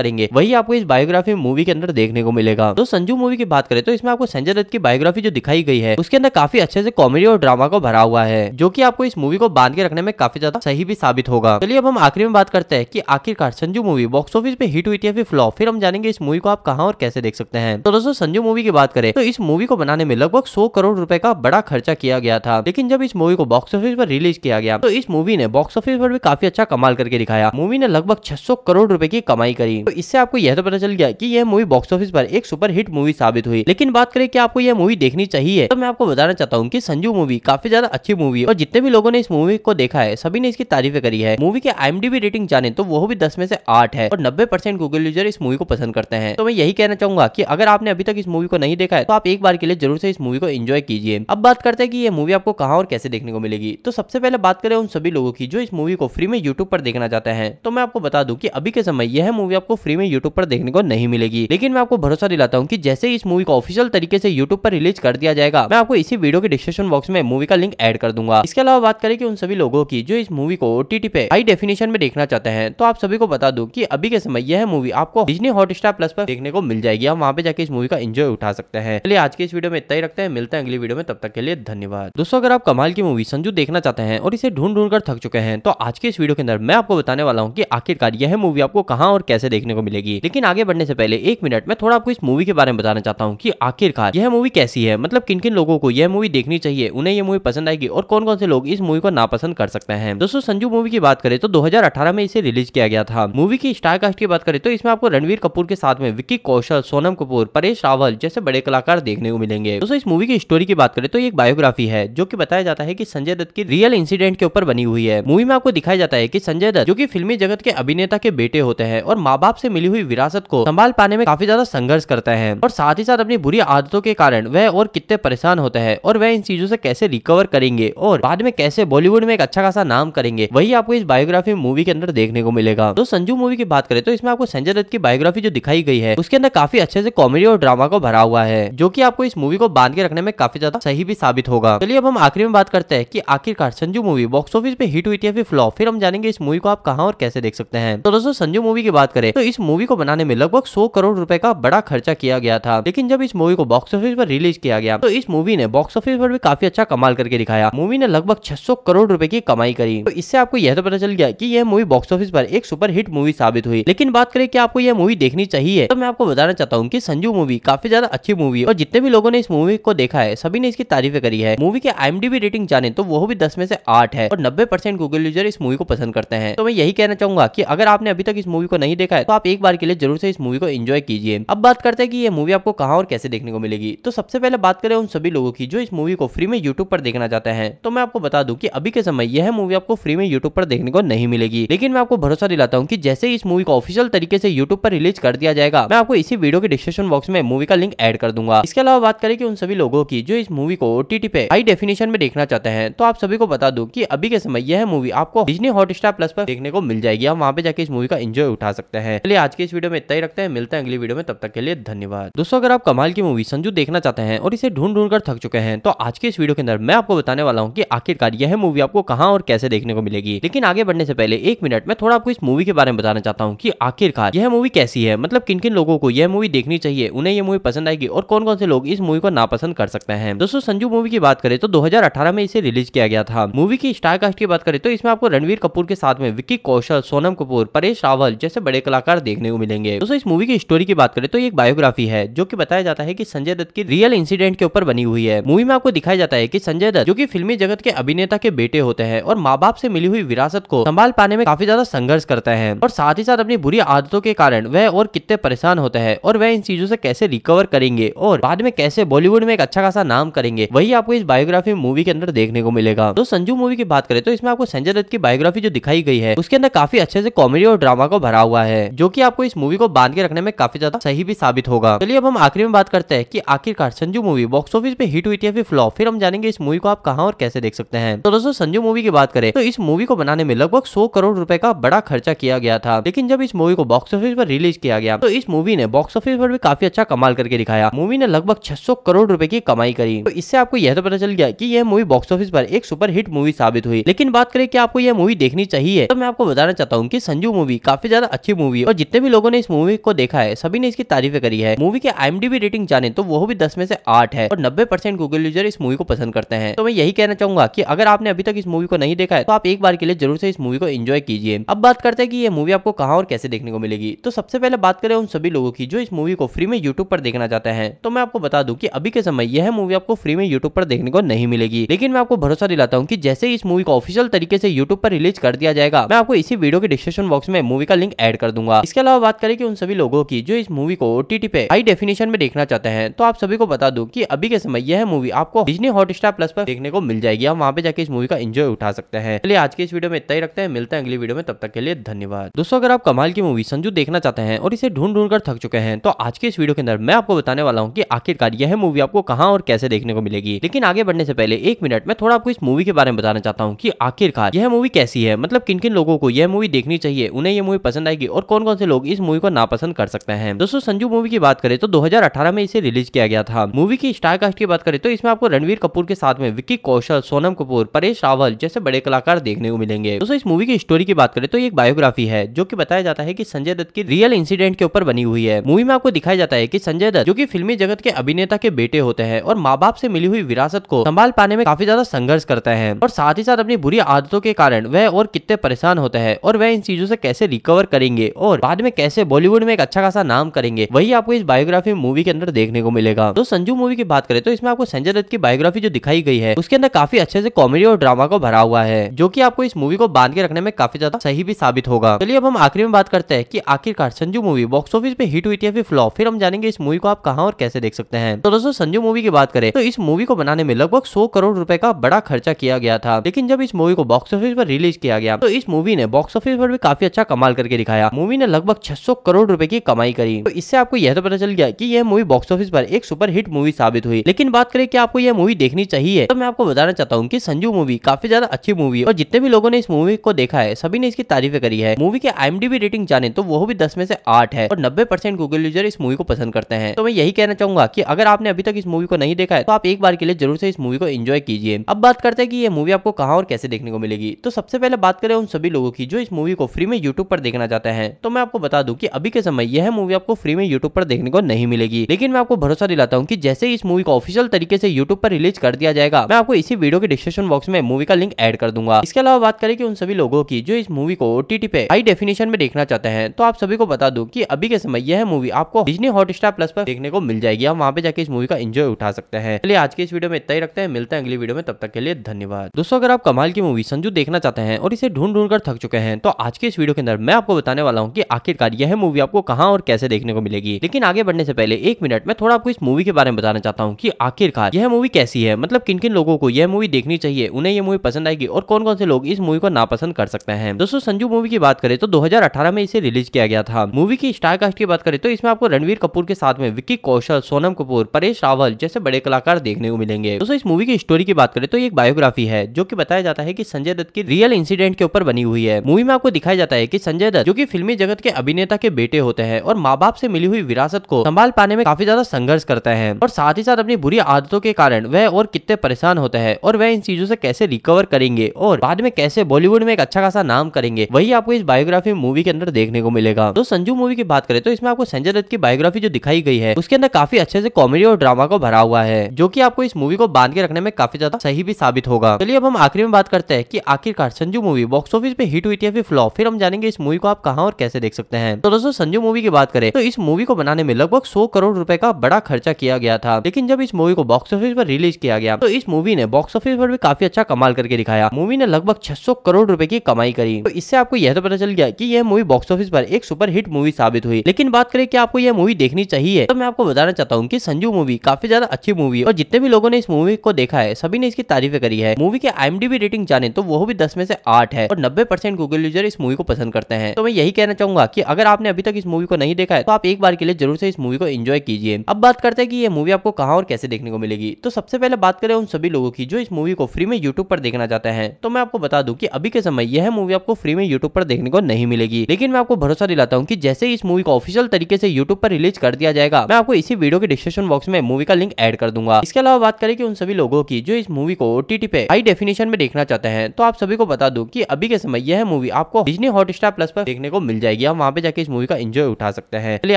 Speaker 1: करेंगे वही आपको इस बायोग्राफी मूवी के अंदर देखने को मिलेगा तो संजू मूवी की बात करें तो इसमें आपको संजय दत्त की बायोग्राफी जो दिखाई गई है उसके अंदर काफी अच्छे से कॉमेडी और ड्रामा को भरा भरा हुआ है जो की आपको इस मूवी को बांध के रखने में काफी ज्यादा सही भी साबित होगा चलिए अब हम आखिरी में बात करते हैं की आखिरकार संजू मूवी बॉक्स ऑफिस पे हिट हुई थी फिर फ्लॉप फिर हम जानेंगे इस मूवी को आप कहाँ और कैसे देख सकते हैं तो दोस्तों संजू मूवी की बात करें तो इस मूवी को बनाने में लगभग सौ करोड़ रूपए का बड़ा खर्चा किया गया था लेकिन जब इस मूवी को बॉक्स ऑफिस पर रिलीज किया गया तो इस मूवी ने बॉक्स ऑफिस पर भी काफी अच्छा कमाल करके दिखाया मूवी ने लगभग छह करोड़ रूपए की कमाई करी तो इससे आपको यह तो पता चल गया कि यह मूवी बॉक्स ऑफिस पर एक सुपर हिट मूवी साबित हुई लेकिन बात करें कि आपको यह मूवी देखनी चाहिए तो मैं आपको बताना चाहता हूँ की संजू मूवी काफी ज्यादा अच्छी मूवी है और जितने भी लोगों ने इस मूवी को देखा है सभी ने इसकी तारीफें करी है मूवी की आईएमडीबी रेटिंग जाने तो वो भी दस में से आठ है और नब्बे परसेंट गूगल यूजर इस मूवी को पसंद करते हैं तो मैं यही कहना चाहूंगा की अगर आपने अभी तक इस मूवी को नहीं देखा है तो आप एक बार के लिए जरूर से इस मूवी को एंजॉय कीजिए अब बात करते हैं कि ये मूवी आपको कहाँ और कैसे देखने को मिलेगी तो सबसे पहले बात करें उन सभी लोगों की जो इस मूवी को फ्री में यूट्यूब पर देखना चाहते हैं तो मैं आपको बता दूं कि अभी के समय यह मूवी आपको फ्री में यूट्यूब पर देखने को नहीं मिलेगी लेकिन मैं आपको भरोसा दिलाता हूँ की जैसे इस मूवी को ऑफिशियल तरीके से यूट्यूब पर रिलीज कर दिया जाएगा मैं आपको इसी वीडियो के डिस्क्रिप्शन बॉक्स में मूवी का लिंक लिंक ऐड कर दूंगा इसके अलावा बात करें कि उन सभी लोगों की जो इस मूवी को ओटीटी पे हाई डेफिनेशन में देखना चाहते हैं तो आप सभी को बता दूं कि अभी के समय यह मूवी आपको डिजनी हॉटस्टार प्लस पर देखने को मिल जाएगी आप वहाँ पे जाके इस मूवी का एंजॉय उठा सकते हैं चलिए आज के इस वीडियो में इतना ही रखते हैं मिलते हैं अगली वीडियो में तब तक के लिए धन्यवाद दोस्तों अगर आप कमाल की मूवी संजू देखना चाहते हैं और इसे ढूंढ ढूंढ कर थक चुके हैं तो आज के इस वीडियो के अंदर मैं आपको बताने वाला हूँ की आखिरकार यह मूवी आपको कहाँ और कैसे देखने को मिलेगी लेकिन आगे बढ़ने से पहले एक मिनट में थोड़ा आपको इस मूवी के बारे में बताना चाहता हूँ की आखिरकार यह मूवी कैसी है मतलब किन किन लोगों को यह मूवी देखनी चाहिए उन्हें यह मूवी पसंद पसंद आएगी और कौन कौन से लोग इस मूवी को नापसंद कर सकते हैं दोस्तों संजू मूवी की बात करें तो 2018 में इसे रिलीज किया गया था मूवी की स्टारकास्ट की बात करें तो इसमें आपको रणवीर कपूर के साथ में विक्की कौशल सोनम कपूर परेश रावल जैसे बड़े कलाकार देखने को मिलेंगे दोस्तों इस मूवी की स्टोरी की बात करें तो एक बायोग्राफी है जो की बताया जाता है की संजय दत्त की रियल इंसिडेंट के ऊपर बनी हुई है मूवी में आपको दिखाया जाता है की संजय दत्त जो की फिल्मी जगत के अभिनेता के बेटे होते हैं और माँ बाप से मिली हुई विरासत को संभाल पाने में काफी ज्यादा संघर्ष करते हैं और साथ ही साथ अपनी बुरी आदतों के कारण वह और कितने परेशान होते हैं और वह इन चीजों से कैसे रिकवर करेंगे और बाद में कैसे बॉलीवुड में एक अच्छा खासा नाम करेंगे वही आपको इस बायोग्राफी मूवी के अंदर देखने को मिलेगा तो संजू मूवी की बात करें तो इसमें आपको संजय दत्त की बायोग्राफी जो दिखाई गई है उसके अंदर काफी अच्छे से कॉमेडी और ड्रामा को भरा हुआ है जो की आपको इस मूवी को बांध के रखने में काफी ज्यादा सही भी साबित होगा चलिए अब हम आखिरी में बात करते हैं की आखिरकार संजू मूवी बॉक्स ऑफिस पे हिट हुई थी फिर फ्लॉप फिर हम जानेंगे इस मूवी को आप कहाँ और कैसे देख सकते हैं तो दोस्तों संजू मूवी की बात करें तो इस मूवी को बनाने में लगभग सौ करोड़ रूपए का बड़ा खर्चा किया गया था लेकिन जब इस मूवी को बॉक्स ऑफिस पर रिलीज किया गया तो इस मूवी ने बॉक्स ऑफिस पर भी काफी अच्छा कमाल करके दिखाया मूवी ने लगभग 600 करोड़ रुपए की कमाई करी तो इससे आपको यह तो पता चल गया कि यह मूवी बॉक्स ऑफिस पर एक सुपर हिट मूवी साबित हुई लेकिन बात करें कि आपको यह मूवी देखनी चाहिए तो मैं आपको बताना चाहता हूँ की संजू मूवी काफी ज्यादा अच्छी मूवी और जितने भी लोगों ने इस मूवी को देखा है सभी ने इसकी तारीफें करी है मूवी के आई रेटिंग जाने तो वो भी दस में से आठ है और नब्बे परसेंट गूगल यूजर इस मूवी को पसंद करते हैं तो मैं यही कहना चाहूंगा की अगर आपने अभी तक इस मूवी को नहीं देखा है तो आप एक बार के लिए जरूर से इस मूवी को एंजॉय कीजिए अब बात करते हैं कि ये मूवी आपको कहाँ और कैसे देखने को मिलेगी तो सबसे पहले बात करें उन सभी लोगों की जो इस मूवी को फ्री में यूट्यूब पर देखना जाते हैं तो मैं आपको बता दूं कि अभी के समय यह मूवी आपको फ्री में यूट्यूब पर देखने को नहीं मिलेगी लेकिन मैं आपको भरोसा दिलाता हूँ की जैसे इस मूवी को ऑफिशियल तरीके से यूट्यूब पर रिलीज कर दिया जाएगा मैं आपको इसी वीडियो के डिस्क्रिप्शन बॉक्स में मूवी का लिंक एड कर दूंगा इसके अलावा बात करें की उन सभी लोगों की जो इस मूवी को ओटीटी पे हाई डेफिनेशन में देखना चाहते हैं तो आप सभी को बता दूं कि अभी के समय यह मूवी आपको डिजनी हॉटस्टार प्लस पर देखने को मिल जाएगी आप वहाँ पे जाके इस मूवी का एंजॉय उठा सकते हैं चलिए आज के इस वीडियो में इतना ही रखते हैं मिलते हैं अगली वीडियो में तब तक के लिए धन्यवाद दोस्तों अगर आप कमाल की मूवी संजू देखना चाहते हैं और इसे ढूंढ ढूंढ कर थक चुके हैं तो आज के इस वीडियो के अंदर मैं आपको बताने वाला हूँ कि आखिरकार यह मूवी आपको कहाँ और कैसे देखने को मिलेगी लेकिन आगे बढ़ने से पहले एक मिनट में थोड़ा आपको इस मूवी के बारे में बताना चाहता हूँ की आखिरकार यह मूवी कैसी है मतलब किन किन लोगों को यह मूवी देखनी चाहिए उन्हें यह मूवी पसंद आएगी और कौन कौन से लोग इस मूवी को नापसंद कर सकते हैं दोस्तों संजू मूवी की बात करें तो 2018 में इसे रिलीज किया गया था मूवी की स्टार कास्ट की बात करें तो इसमें आपको रणवीर कपूर के साथ में विक्की कौशल सोनम कपूर परेश रावल जैसे बड़े कलाकार देखने को मिलेंगे दोस्तों इस मूवी की स्टोरी की बात करें तो एक बायोग्राफी है जो की बताया जाता है की संजय दत्त की रियल इंसिडेंट के ऊपर बनी हुई है मूवी में आपको दिखाया जाता है की संजय दत्त जो की फिल्मी जगत के अभिनेता के बेटे होते हैं और माँ बाप से मिली हुई विरासत को संभाल पाने में काफी ज्यादा संघर्ष करते हैं और साथ ही साथ अपनी बुरी आदतों के कारण वह और कितने परेशान होते हैं और वह इन चीजों से कैसे रिकवर करेंगे और बाद में कैसे बॉलीवुड में एक अच्छा खासा नाम करेंगे वही आपको इस बायोग्राफी मूवी के अंदर देखने को मिलेगा तो संजू मूवी की बात करें तो इसमें आपको संजय दत्त की बायोग्राफी जो दिखाई गई है उसके अंदर काफी अच्छे से कॉमेडी और ड्रामा को भरा हुआ है जो की आपको इस मूवी को बांध के रखने में काफी ज्यादा सही भी साबित होगा चलिए अब हम आखिरी में बात करते हैं की आखिरकार संजू मूवी बॉक्स ऑफिस पे हिट हुई थी फ्लॉप फिर हम जानेंगे इस मूवी को आप आप कहाँ और कैसे देख सकते हैं तो दोस्तों संजू मूवी की बात करें तो इस मूवी को बनाने में लगभग सौ करोड़ रूपए का बड़ा खर्चा किया गया था लेकिन जब इस मूवी को बॉक्स ऑफिस पर रिलीज किया गया तो इस मूवी ने बॉक्स ऑफिस पर भी काफी अच्छा कमाल करके दिखाया मूवी ने लगभग छह करोड़ रूपए की कमाई करी तो इससे आपको यह तो पता चल गया की यह मूवी बॉक्स ऑफिस पर एक सुपर हिट मूवी साबित हुई लेकिन बात करें की आपको यह मूवी देखनी चाहिए तो मैं आपको बताना चाहता हूँ की संजू मूवी काफी ज्यादा अच्छी मूवी और जितने भी लोगों ने इस मूवी को देखा है सभी ने इसकी तारीफें करी है मूवी के आईएमडीबी रेटिंग जाने तो वो भी दस में से आठ है और नब्बे परसेंट गूगल यूजर इस मूवी को पसंद करते हैं तो मैं यही कहना चाहूंगा कि अगर आपने अभी तक इस मूवी को नहीं देखा है तो आप एक बार के लिए जरूर से इस मूवी को एंजॉय कीजिए अब बात करते हैं कि ये मूवी आपको कहाँ और कैसे देखने को मिलेगी तो सबसे पहले बात करें उन सभी लोगों की जो इस मूवी को फ्री में यूट्यूब पर देखना चाहते हैं तो मैं आपको बता दूं कि अभी के समय यह मूवी आपको फ्री में यूट्यूब पर देखने को नहीं मिलेगी लेकिन मैं आपको भरोसा दिलाता हूँ की जैसे इस मूवी को ऑफिशियल तरीके से यूट्यूब पर रिलीज कर दिया जाएगा मैं आपको इसी वीडियो के डिस्क्रिप्शन बॉक्स में मूवी का लिंक एड कर दूंगा इसके अलावा बात करें कि उन सभी लोगों की जो इस मूवी को ओटीटी पे हाई डेफिनेशन में देखना चाहते हैं तो आप सभी को बता दूं कि अभी के समय यह मूवी आपको डिजनी हॉटस्टार प्लस पर देखने को मिल जाएगी आप वहाँ पे जाके इस मूवी का एंजॉय उठा सकते हैं चलिए आज के इस वीडियो में इतना ही रखते हैं मिलते हैं अगली वीडियो में तब तक के लिए धन्यवाद दोस्तों अगर आप कमाल की मूवी संजू देखना चाहते हैं और इसे ढूंढ ढूंढ कर थक चुके हैं तो आज के इस वीडियो के अंदर मैं आपको बताने वाला हूँ की आखिरकार यह मूवी आपको कहाँ और कैसे देखने को मिलेगी लेकिन आगे बढ़ने से पहले एक मिनट में थोड़ा आपको इस मूवी के बारे में बताना चाहता हूँ की आखिरकार यह मूवी कैसी है मतलब किन किन लोगों को यह मूवी देखनी चाहिए उन्हें यह मूवी पसंद आएगी और कौन कौन से लोग इस मूवी को नापसंद कर सकते हैं दोस्तों संजू मूवी की बात करें तो 2018 में इसे रिलीज किया गया था मूवी की स्टार कास्ट की बात करें तो इसमें आपको रणवीर कपूर के साथ में विक्की कौशल सोनम कपूर परेश रावल जैसे बड़े कलाकार देखने को मिलेंगे दोस्तों इस मूवी की स्टोरी की बात करें तो एक बायोग्राफी है जो की बताया जाता है की संजय दत्त की रियल इंसिडेंट के ऊपर बनी हुई है मूवी में आपको दिखाया जाता है की संजय दत्त जो की फिल्मी जगत के अभिनेता के बेटे होते हैं और माँ बाप से मिली हुई विरासत को संभाल पाने में काफी ज्यादा संघर्ष करता है और साथ ही साथ अपनी बुरी आदतों के कारण वह और कितने परेशान होता है और वह इन चीजों से कैसे रिकवर करेंगे और बाद में कैसे बॉलीवुड में एक अच्छा खासा नाम करेंगे वही आपको इस बायोग्राफी मूवी के अंदर देखने को मिलेगा तो संजू मूवी की बात करें तो इसमें आपको संजय दत्त की बायोग्राफी जो दिखाई गई है है उसके अंदर काफी अच्छे से कॉमेडी और ड्रामा को भरा हुआ है जो की आपको इस मूवी को बांध के रखने में काफी ज्यादा सही भी साबित होगा चलिए अब हम आखिरी में बात करते हैं की आखिरकार संजू मूवी बॉक्स ऑफिस पे हिट हुई थी फिर फ्लॉप फिर हम जानेंगे इस मूवी को आप कहाँ और कैसे देख सकते हैं तो दोस्तों संजू मूवी की बात करें तो इस मूवी को बनाने में लगभग सौ करोड़ रूपए का बड़ा खर्चा किया गया था लेकिन जब इस मूवी को बॉक्स ऑफिस पर रिलीज किया गया तो इस मूवी ने बॉक्स ऑफिस पर भी काफी अच्छा कमाल करके दिखाया मूवी ने लगभग 600 करोड़ रुपए की कमाई करी तो इससे आपको यह तो पता चल गया कि यह मूवी बॉक्स ऑफिस पर एक सुपर हिट मूवी साबित हुई लेकिन बात करें कि आपको यह मूवी देखनी चाहिए तब मैं आपको बताना चाहता हूँ कि संजू मूवी काफी ज्यादा अच्छी मूवी है और जितने भी लोगों ने इस मूवी को देखा है सभी ने इसकी तारीफ करी है मूवी की आई रेटिंग जाने तो वो भी दस में से आठ है और नब्बे परसेंट गूगल यूजर इस मूवी को पसंद करते हैं तो मैं यही कहना चाहूंगा की अगर आपने अभी तक इस मूवी को नहीं देखा है तो आप एक बार के लिए जरूर से इस मूवी को एंजॉय कीजिए अब बात करते हैं कि ये मूवी आपको कहाँ और कैसे देखने को मिलेगी तो सबसे पहले बात करें उन सभी लोगों की जो इस मूवी को फ्री में यूट्यूब पर देखना चाहते हैं तो मैं आपको बता दूं कि अभी के समय यह मूवी आपको फ्री में यूट्यूब पर देखने को नहीं मिलेगी लेकिन मैं आपको भरोसा दिलाता हूँ की जैसे इस मूवी को ऑफिशियल तरीके से यूट्यूब पर रिलीज कर दिया जाएगा मैं आपको इसी वीडियो के डिस्क्रिप्शन बॉक्स में मूवी का लिंक एड कर दूंगा इसके अलावा बात करें कि उन सभी लोगों की जो इस मूवी को ओटीटी पे हाई डेफिनेशन में देखना चाहते हैं तो आप सभी को बता दू की अभी के समय यह मूवी आपको डिजनी हॉटस्टार प्लस पर देखने को मिल जाएगी आप वहाँ पे जाके इस मूवी का एंजॉय उठा सकते हैं चलिए आज के इस वीडियो में इतना ही रखते हैं मिलते हैं अगली वीडियो में तब तक के लिए धन्यवाद दोस्तों अगर आप कमाल की मूवी संजू देखना चाहते हैं और इसे ढूंढ ढूंढ कर थक चुके हैं तो आज के इस वीडियो के अंदर मैं आपको बताने वाला हूँ की आखिरकार यह मूवी आपको कहाँ और कैसे देखने को मिलेगी लेकिन आगे बढ़ने से पहले एक मिनट में थोड़ा आपको इस मूवी के बारे में बताना चाहता हूँ की आखिरकार यह मूवी कैसी है मतलब किन किन लोगों को यह मूवी देखनी चाहिए उन्हें यह मूवी पसंद आएगी और कौन कौन से लोग इस मूवी को नापसंद कर सकते हैं दोस्तों संजू मूवी की बात करें तो 2018 में इसे रिलीज किया गया था मूवी की स्टार कास्ट की बात करें तो इसमें आपको रणवीर कपूर के साथ में विक्की कौशल सोनम कपूर परेश रावल जैसे बड़े कलाकार देखने को मिलेंगे दोस्तों इस मूवी की स्टोरी की बात करें तो एक बायोग्राफी है जो की बताया जाता है की संजय दत्त की रियल इंसिडेंट के ऊपर बनी हुई है मूवी में आपको दिखाया जाता है की संजय दत्त जो की फिल्मी जगत के अभिनेता के बेटे होते हैं और माँ बाप से मिली हुई विरासत को संभाल पाने में काफी ज्यादा संघर्ष करते हैं और साथ ही साथ अपनी बुरी आदतों के कारण वह और कितने परेशान परेशान होता है और वह इन चीजों से कैसे रिकवर करेंगे और बाद में कैसे बॉलीवुड में एक अच्छा खासा नाम करेंगे वही आपको इस बायोग्राफी मूवी के अंदर देखने को मिलेगा तो संजू मूवी की बात करें तो इसमें आपको संजय दत्त की बायोग्राफी जो दिखाई गई है उसके अंदर काफी अच्छे से कॉमेडी और ड्रामा को भरा हुआ है जो की आपको इस मूवी को बांध के रखने में काफी ज्यादा सही भी साबित होगा चलिए अब हम आखिरी में बात करते हैं की आखिरकार संजू मूवी बॉक्स ऑफिस पे हिट हुई थी फिर फ्लॉप फिर हम जानेंगे इस मूवी को आप कहाँ और कैसे देख सकते हैं तो दोस्तों संजू मूवी की बात करें तो इस मूवी को बनाने में लगभग सौ करोड़ रूपए का बड़ा खर्चा किया गया था लेकिन जब इस मूवी को बॉक्स ऑफिस पर रिलीज किया गया तो इस मूवी मूवी ने बॉक्स ऑफिस पर भी काफी अच्छा कमाल करके दिखाया मूवी ने लगभग 600 करोड़ रुपए की कमाई करी तो इससे आपको यह तो पता चल गया कि यह मूवी बॉक्स ऑफिस पर एक सुपर हिट मूवी साबित हुई लेकिन बात करें कि आपको यह मूवी देखनी चाहिए तो मैं आपको बताना चाहता हूँ की संजू मूवी काफी ज्यादा अच्छी मूवी और जितने भी लोगों ने इस मूवी को देखा है सभी ने इसकी तारीफें करी है मूवी के आई रेटिंग जाने तो वो भी दस में से आठ है और नब्बे परसेंट गूगल यूजर इस मूवी को पसंद करते हैं तो मैं यही कहना चाहूंगा की अगर आपने अभी तक इस मूवी को नहीं देखा है तो आप एक बार के लिए जरूर से इस मूवी को एंजॉय कीजिए अब बात करते हैं कि ये मूवी आपको कहाँ और कैसे देखने को मिलेगी तो सबसे पहले बात करें उन सभी लोगों की जो इस मूवी को फ्री में यूट्यूब पर देखना चाहते हैं तो मैं आपको बता दूं कि अभी के समय यह मूवी आपको फ्री में यूट्यूब पर देखने को नहीं मिलेगी लेकिन मैं आपको भरोसा दिलाता हूँ की जैसे इस मूवी को ऑफिशियल तरीके से यूट्यूब पर रिलीज कर दिया जाएगा मैं आपको इसी वीडियो के डिस्क्रिप्शन बॉक्स में मूवी का लिंक एड कर दूंगा इसके अलावा बात करें कि उन सभी लोगों की जो इस मूवी को ओटीटी पे हाई डेफिनेशन में देखना चाहते हैं तो आप सभी को बता दू की अभी के समय यह मूवी आपको डिजनी हॉटस्टार प्लस पर देखने को मिल जाएगी आप वहाँ पे जाके इस मूवी का एंजॉय उठा सकते हैं चलिए